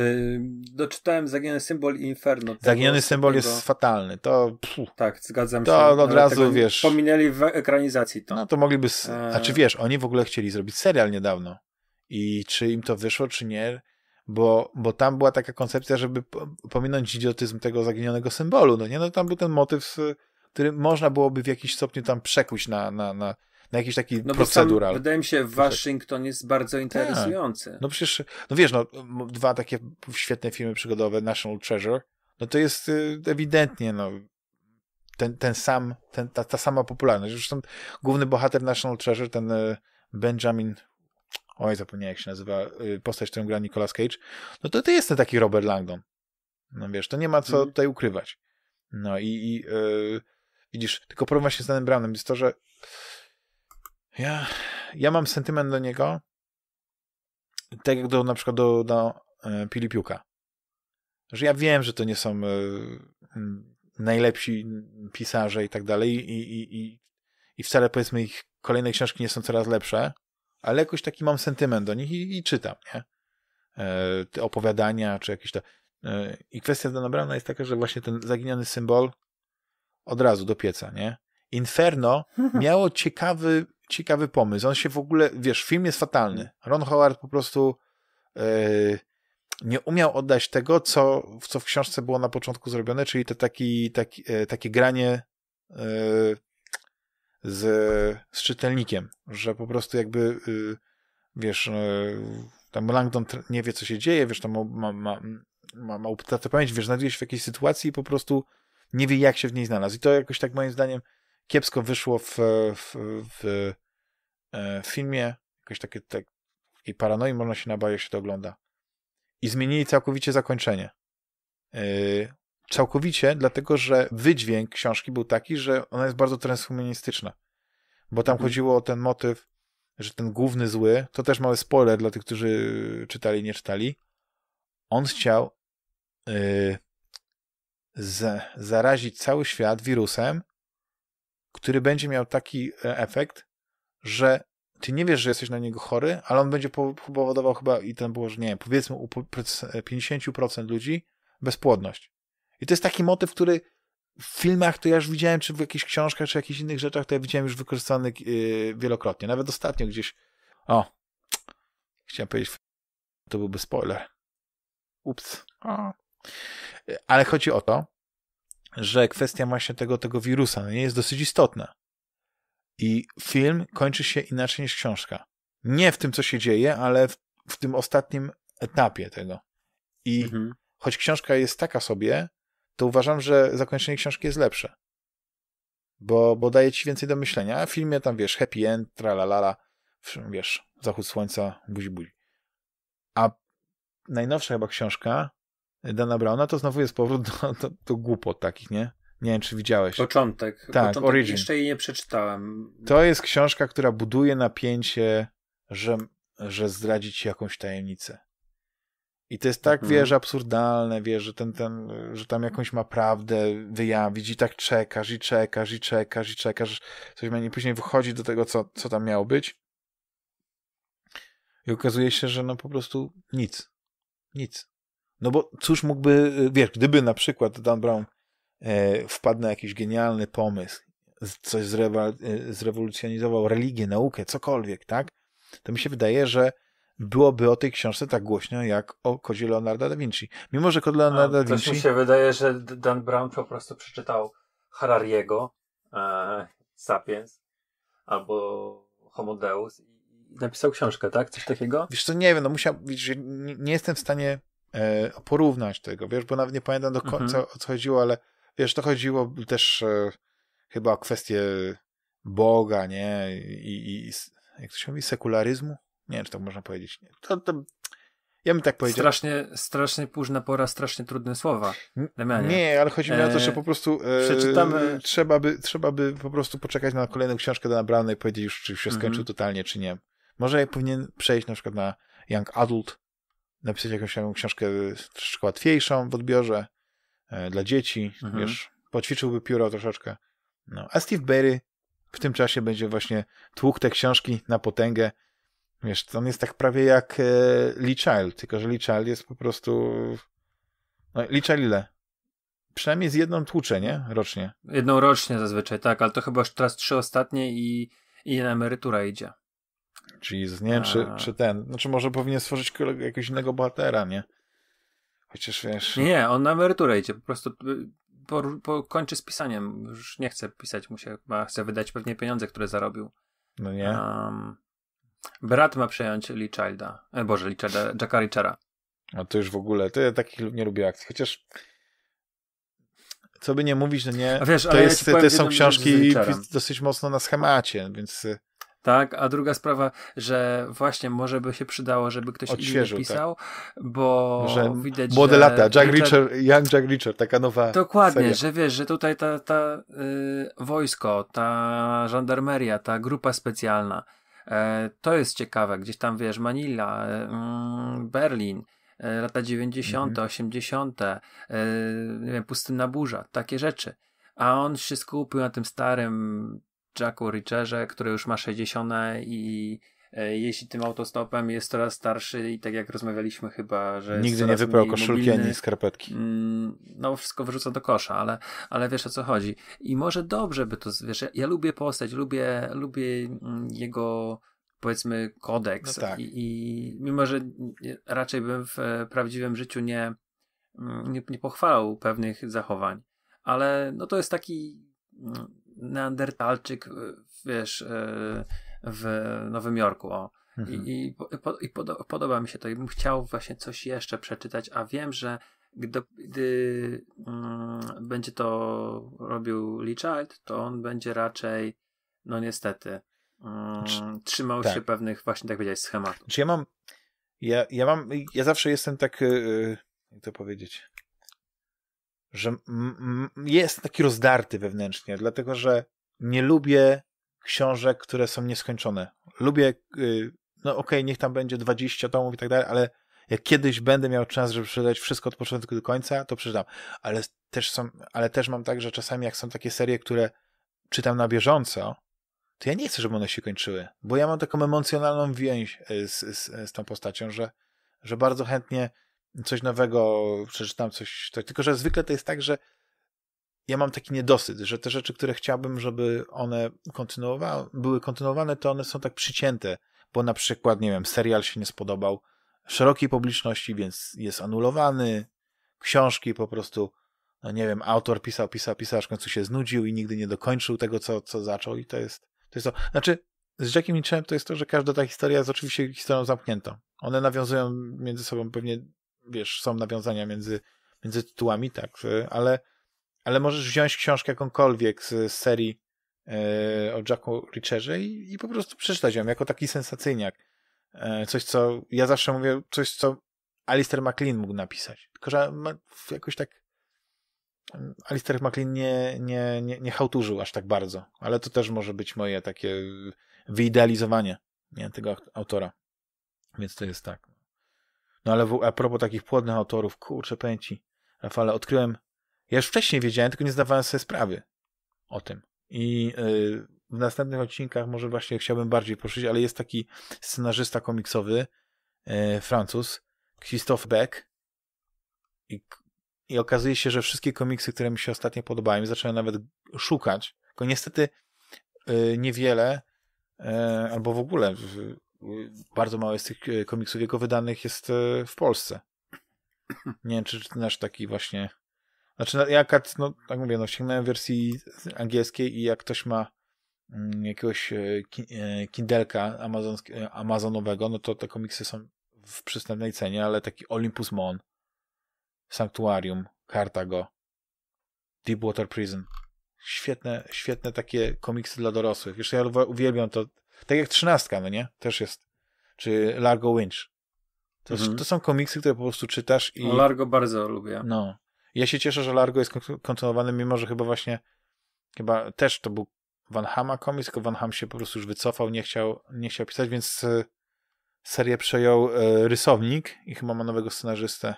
doczytałem Zaginiony Symbol i Inferno. Tego, Zaginiony Symbol tego... jest fatalny. To. tak, zgadzam to się. To od razu wiesz. Pominęli w ekranizacji to. No to mogliby. E. A czy wiesz, oni w ogóle chcieli zrobić serial niedawno. I czy im to wyszło, czy nie? Bo, bo tam była taka koncepcja, żeby pominąć idiotyzm tego zaginionego symbolu. No nie, no tam był ten motyw, który można byłoby w jakiś stopniu tam przekuć na, na, na, na jakiś taki no procedural. Sam, wydaje mi się, Waszyngton jest bardzo interesujący. Tak. No przecież, no wiesz, no, dwa takie świetne filmy przygodowe, National Treasure, no to jest y, ewidentnie, no, ten, ten sam, ten, ta, ta sama popularność. Zresztą główny bohater National Treasure, ten y, Benjamin oj, zapomniałem jak się nazywa, y, postać, którą gra Nicolas Cage, no to to jest ten taki Robert Langdon. No wiesz, to nie ma co mhm. tutaj ukrywać. No i, i yy, widzisz, tylko problem właśnie z Danem Brownem jest to, że ja, ja mam sentyment do niego tak jak do na przykład do, do e, Pilipiuka. Że ja wiem, że to nie są e, najlepsi pisarze i tak dalej i, i, i, i wcale powiedzmy ich kolejne książki nie są coraz lepsze, ale jakoś taki mam sentyment do nich i, i czytam, nie? E, te opowiadania czy jakieś te... I kwestia do nabrana jest taka, że właśnie ten zaginiony symbol od razu do pieca, nie? Inferno miało ciekawy ciekawy pomysł. On się w ogóle, wiesz, film jest fatalny. Mhm. Ron Howard po prostu yy, nie umiał oddać tego, co, co w książce było na początku zrobione, czyli to taki, taki, e, takie granie yy, z, z czytelnikiem, że po prostu jakby yy, wiesz, tam Langdon nie wie, co się dzieje, wiesz, tam ma, ma, ma, ma pamięć, wiesz, znajduje się w jakiejś sytuacji i po prostu nie wie, jak się w niej znalazł. I to jakoś tak moim zdaniem kiepsko wyszło w, w, w, w e, filmie. Jakoś takie tak, i paranoi można się nabawić, się to ogląda. I zmienili całkowicie zakończenie. Yy, całkowicie, dlatego że wydźwięk książki był taki, że ona jest bardzo transhumanistyczna. Bo tam mhm. chodziło o ten motyw, że ten główny zły, to też mały spoiler dla tych, którzy czytali, nie czytali. On chciał yy, e, z, zarazić cały świat wirusem, który będzie miał taki e, efekt, że ty nie wiesz, że jesteś na niego chory, ale on będzie powodował chyba, i ten było, że nie wiem, powiedzmy e, u 50% ludzi bezpłodność. I to jest taki motyw, który w filmach to ja już widziałem, czy w jakichś książkach, czy w jakichś innych rzeczach, to ja widziałem już wykorzystany e, wielokrotnie. Nawet ostatnio gdzieś, o, chciałem powiedzieć, to byłby spoiler. Ups. O. Ale chodzi o to, że kwestia właśnie tego, tego wirusa no nie jest dosyć istotna. I film kończy się inaczej niż książka. Nie w tym, co się dzieje, ale w, w tym ostatnim etapie tego. I mhm. choć książka jest taka sobie, to uważam, że zakończenie książki jest lepsze. Bo, bo daje ci więcej do myślenia. A w filmie tam, wiesz, happy end, tralalala, wiesz, zachód słońca, buzi buzi. A najnowsza chyba książka Dana Browna, to znowu jest powrót do, do, do głupot takich, nie? Nie wiem, czy widziałeś. Początek. Tak, Początek Origin. Jeszcze jej nie przeczytałem. To jest książka, która buduje napięcie, że, że zdradzi ci jakąś tajemnicę. I to jest tak, mhm. wiesz, absurdalne, wiesz, że, ten, ten, że tam jakąś ma prawdę wyjawić i tak czekasz i czekasz i czekasz i czekasz. Coś mnie później wychodzi do tego, co, co tam miało być. I okazuje się, że no po prostu nic. Nic. No bo cóż mógłby, y, wiesz, gdyby na przykład Dan Brown e, wpadł na jakiś genialny pomysł, coś zrewa- y, zrewolucjonizował religię, naukę, cokolwiek, tak? To mi się wydaje, że byłoby o tej książce tak głośno jak o kodzie Leonardo da Vinci. Mimo, że kod Leonarda da Vinci... Też mi się wydaje, że Dan Brown po prostu przeczytał Harariego, e, Sapiens albo Homo Deus i napisał książkę, tak? Coś takiego? Wiesz co, nie wiem, no musiał, wiesz, nie, nie jestem w stanie E, porównać tego, wiesz, bo nawet nie pamiętam do końca mhm. o co chodziło, ale wiesz, to chodziło też e, chyba o kwestię Boga, nie? I, i jak to się mówi, sekularyzmu? Nie wiem, czy tak można powiedzieć. To, to, ja bym tak powiedział. Strasznie, strasznie późna pora, strasznie trudne słowa. Nie, ale chodzi mi o to, że e, po prostu e, przeczytamy... trzeba, by, trzeba by po prostu poczekać na kolejną książkę do nabranej i powiedzieć już, czy się skończył mhm. totalnie, czy nie. Może ja powinien przejść na przykład na Young Adult, napisać jakąś książkę troszeczkę łatwiejszą w odbiorze e, dla dzieci, mhm. wiesz, poćwiczyłby pióro troszeczkę. No, a Steve Berry w tym czasie będzie właśnie tłukł te książki na potęgę. Wiesz, on jest tak prawie jak e, Lee Child, tylko że Lee Child jest po prostu... No, Lee Child ile? Przynajmniej z jedną tłucze, nie? Rocznie. Jedną rocznie zazwyczaj, tak, ale to chyba już teraz trzy ostatnie i, i na emerytura idzie. Jeez, nie wiem, czy, czy ten. Znaczy, może powinien stworzyć jakiegoś innego bohatera, nie? Chociaż wiesz. Nie, on na emeryturę idzie, po prostu y, po, po, kończy z pisaniem. Już nie chce pisać, mu się, ma, chce wydać pewnie pieniądze, które zarobił. No nie. Um, brat ma przejąć Lee Childa. E, Boże, Lee Childa, Jacka Richera. No to już w ogóle, to ja takich nie lubię akcji. Chociaż co by nie mówić, no nie. A wiesz, to, jest, ja to są książki dosyć mocno na schemacie, więc. Y, tak, a druga sprawa, że właśnie może by się przydało, żeby ktoś Odświeżył, inny tak. pisał, tak. bo że widać, młode że lata, Jack Richard, Young Jack Richard, taka nowa Dokładnie, seria. że wiesz, że tutaj ta, ta y, wojsko, ta żandarmeria, ta grupa specjalna, y, to jest ciekawe, gdzieś tam wiesz, Manila, y, Berlin, e, lata 90., mhm. 80., nie wiem, pustynna burza, takie rzeczy. A on się skupił na tym starym Jacku Richerze, który już ma 60 i e, jeździ tym autostopem, jest coraz starszy i tak jak rozmawialiśmy chyba, że Nigdy nie wyprał koszulki mobilny. ani skarpetki. Mm, no wszystko wyrzuca do kosza, ale, ale wiesz o co chodzi. I może dobrze by to, wiesz, ja lubię postać, lubię, lubię mm, jego powiedzmy kodeks no tak. I, I, mimo, że raczej bym w e, prawdziwym życiu nie, mm, nie, nie pochwalał pewnych zachowań, ale no to jest taki neandertalczyk, y, wiesz, y, w Nowym Jorku. O. Mhm. I, i, i podo podoba mi się to i bym chciał właśnie coś jeszcze przeczytać, a wiem, że gdy, gdy mm, będzie to robił Lee Child, to on będzie raczej, no niestety, znaczy, mm, trzymał tak. się pewnych właśnie, tak powiedziałeś, schematów. Czy znaczy ja mam, ja, ja mam, ja zawsze jestem tak, y, jak to powiedzieć, że jest taki rozdarty wewnętrznie, dlatego że nie lubię książek, które są nieskończone. Lubię, y, no okej, okay, niech tam będzie 20 tomów i tak dalej, ale jak kiedyś będę miał czas, żeby przeczytać wszystko od początku do końca, to przeczytam. Ale też, są, ale też mam tak, że czasami jak są takie serie, które czytam na bieżąco, to ja nie chcę, żeby one się kończyły, bo ja mam taką emocjonalną więź y, z, z, z tą postacią, że, że bardzo chętnie coś nowego przeczytam, coś, tylko że zwykle to jest tak, że ja mam taki niedosyt, że te rzeczy, które chciałbym, żeby one kontynuowały, były kontynuowane, to one są tak przycięte, bo na przykład, nie wiem, serial się nie spodobał szerokiej publiczności, więc jest anulowany, książki po prostu, no nie wiem, autor pisał, pisał, pisał, aż w końcu się znudził i nigdy nie dokończył tego, co, co zaczął i to jest, to jest to. Znaczy, z Jackiem Lynchem to jest to, że każda ta historia jest oczywiście historią zamkniętą. One nawiązują między sobą pewnie wiesz, są nawiązania między, między tytułami, tak, ale, ale możesz wziąć książkę jakąkolwiek z, z serii e, o Jacku Richerze i, i, po prostu przeczytać ją jako taki sensacyjniak. E, coś, co ja zawsze mówię, coś, co Alistair MacLean mógł napisać. Tylko, że jakoś tak mm, Alistair MacLean nie, nie, nie, nie hałturzył aż tak bardzo. Ale to też może być moje takie e, wyidealizowanie nie, tego autora. Więc to jest tak. No ale w, a propos takich płodnych autorów, kurczę pęci, Rafale, odkryłem, ja już wcześniej wiedziałem, tylko nie zdawałem sobie sprawy o tym. I yy, w następnych odcinkach może właśnie chciałbym bardziej poruszyć, ale jest taki scenarzysta komiksowy, yy, Francuz, Christophe Beck. I, I okazuje się, że wszystkie komiksy, które mi się ostatnio podobają, zacząłem nawet szukać, tylko niestety yy, niewiele, y, albo w ogóle bardzo mało jest tych e, komiksów jego wydanych jest e, w Polsce. Nie wiem, czy nasz taki właśnie... Znaczy, jak, no, tak mówię, no, sięgnąłem wersji angielskiej i jak ktoś ma mm, jakiegoś e, Kindelka amazonowego, no to te komiksy są w przystępnej cenie, ale taki Olympus Mon, Sanctuarium, Cartago, Deepwater Prison. Świetne, świetne takie komiksy dla dorosłych. Jeszcze ja uwielbiam to tak jak trzynastka, no nie? Też jest. Czy Largo Winch. To, mhm. to, są komiksy, które po prostu czytasz i... No, Largo bardzo lubię. No. Ja się cieszę, że Largo jest kontynuowany, mimo że chyba właśnie chyba też to był Van Hama komiks, tylko Van Ham się po prostu już wycofał, nie chciał, nie chciał pisać, więc e, serię przejął e, rysownik i chyba ma nowego scenarzystę.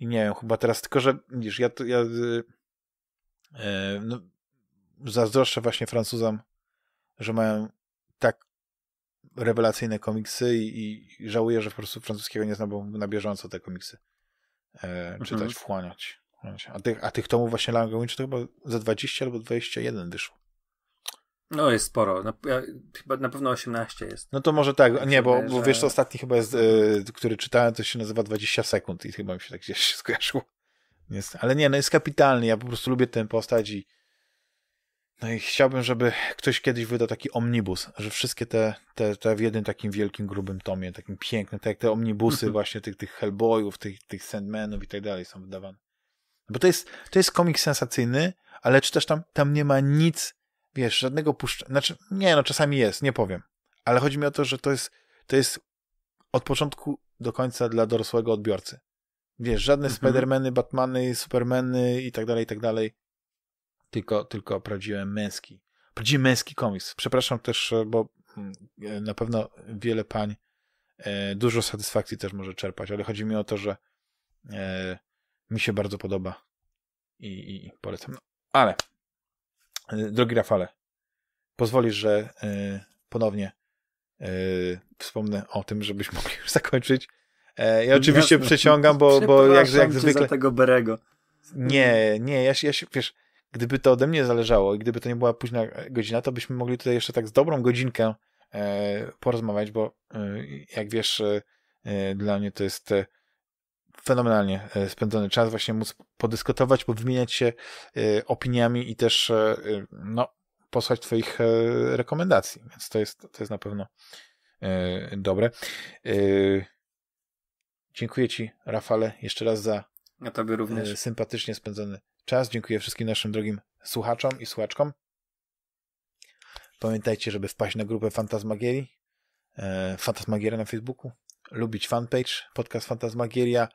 I nie wiem, chyba teraz, tylko że widzisz, ja, ja e, e, no, zazdroszczę właśnie Francuzom, że mają tak rewelacyjne komiksy i, i żałuję, że po prostu francuskiego nie znam, bo na bieżąco te komiksy e, mhm. czytać, mhm. wchłaniać. A tych, a tych tomów właśnie Langowicz to chyba za 20 albo 21 wyszło. No jest sporo. Na, ja, chyba na pewno 18 jest. No to może tak. Nie, bo, bo wiesz, to ostatni chyba jest, y, który czytałem, to się nazywa 20 sekund i chyba mi się tak gdzieś skojarzyło. Jest, ale nie, no jest kapitalny. Ja po prostu lubię tę postać i no i chciałbym, żeby ktoś kiedyś wydał taki omnibus, że wszystkie te, te, te w jednym takim wielkim, grubym tomie, takim pięknym, tak jak te omnibusy mhm. właśnie tych, tych Hellboyów, tych, tych Sandmanów i tak dalej są wydawane. Bo to jest, to jest komik sensacyjny, ale też tam, tam nie ma nic, wiesz, żadnego puszczenia, Znaczy, nie no, czasami jest, nie powiem. Ale chodzi mi o to, że to jest, to jest od początku do końca dla dorosłego odbiorcy. Wiesz, żadne mm -hmm. Spidermany, Batmany, Supermany i tak dalej, i tak dalej tylko, tylko prawdziwy męski. Prawdziwy męski komiks. Przepraszam też, e, bo mm, e, na pewno wiele pań e, dużo satysfakcji też może czerpać, ale chodzi mi o to, że mi się bardzo podoba i, i, polecam. No, ale, drogi Rafale, pozwolisz, że ponownie wspomnę o tym, żebyśmy mogli już zakończyć. Ja no, oczywiście Jasne. No, przeciągam, bo, bo jak, jak zwykle... tego Berego. Nie, nie, ja się, ja się, wiesz, Gdyby to ode mnie zależało i gdyby to nie była późna godzina, to byśmy mogli tutaj jeszcze tak z dobrą godzinkę e, porozmawiać, bo e, jak wiesz, e, dla mnie to jest fenomenalnie spędzony czas, właśnie móc podyskutować, wymieniać się opiniami i też no, posłać Twoich rekomendacji, więc to jest, to jest na pewno dobre. Dziękuję Ci, Rafale, jeszcze raz za ja tobie również. sympatycznie spędzony czas. Dziękuję wszystkim naszym drogim słuchaczom i słuchaczkom. Pamiętajcie, żeby wpaść na grupę Fantasmagierii, e, na Facebooku, lubić fanpage, podcast Fantasmagieria,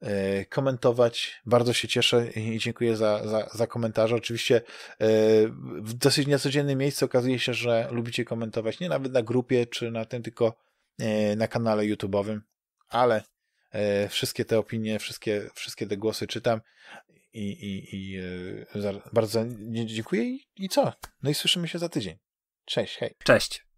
e, komentować. Bardzo się cieszę i dziękuję za, za, za komentarze. Oczywiście e, w dosyć niecodziennym miejscu okazuje się, że lubicie komentować nie nawet na grupie czy na tym, tylko e, na kanale YouTube'owym, ale wszystkie te opinie, wszystkie, wszystkie te głosy czytam i, i, i e, bardzo dziękuję i, i co? No i słyszymy się za tydzień. Cześć, hej. Cześć.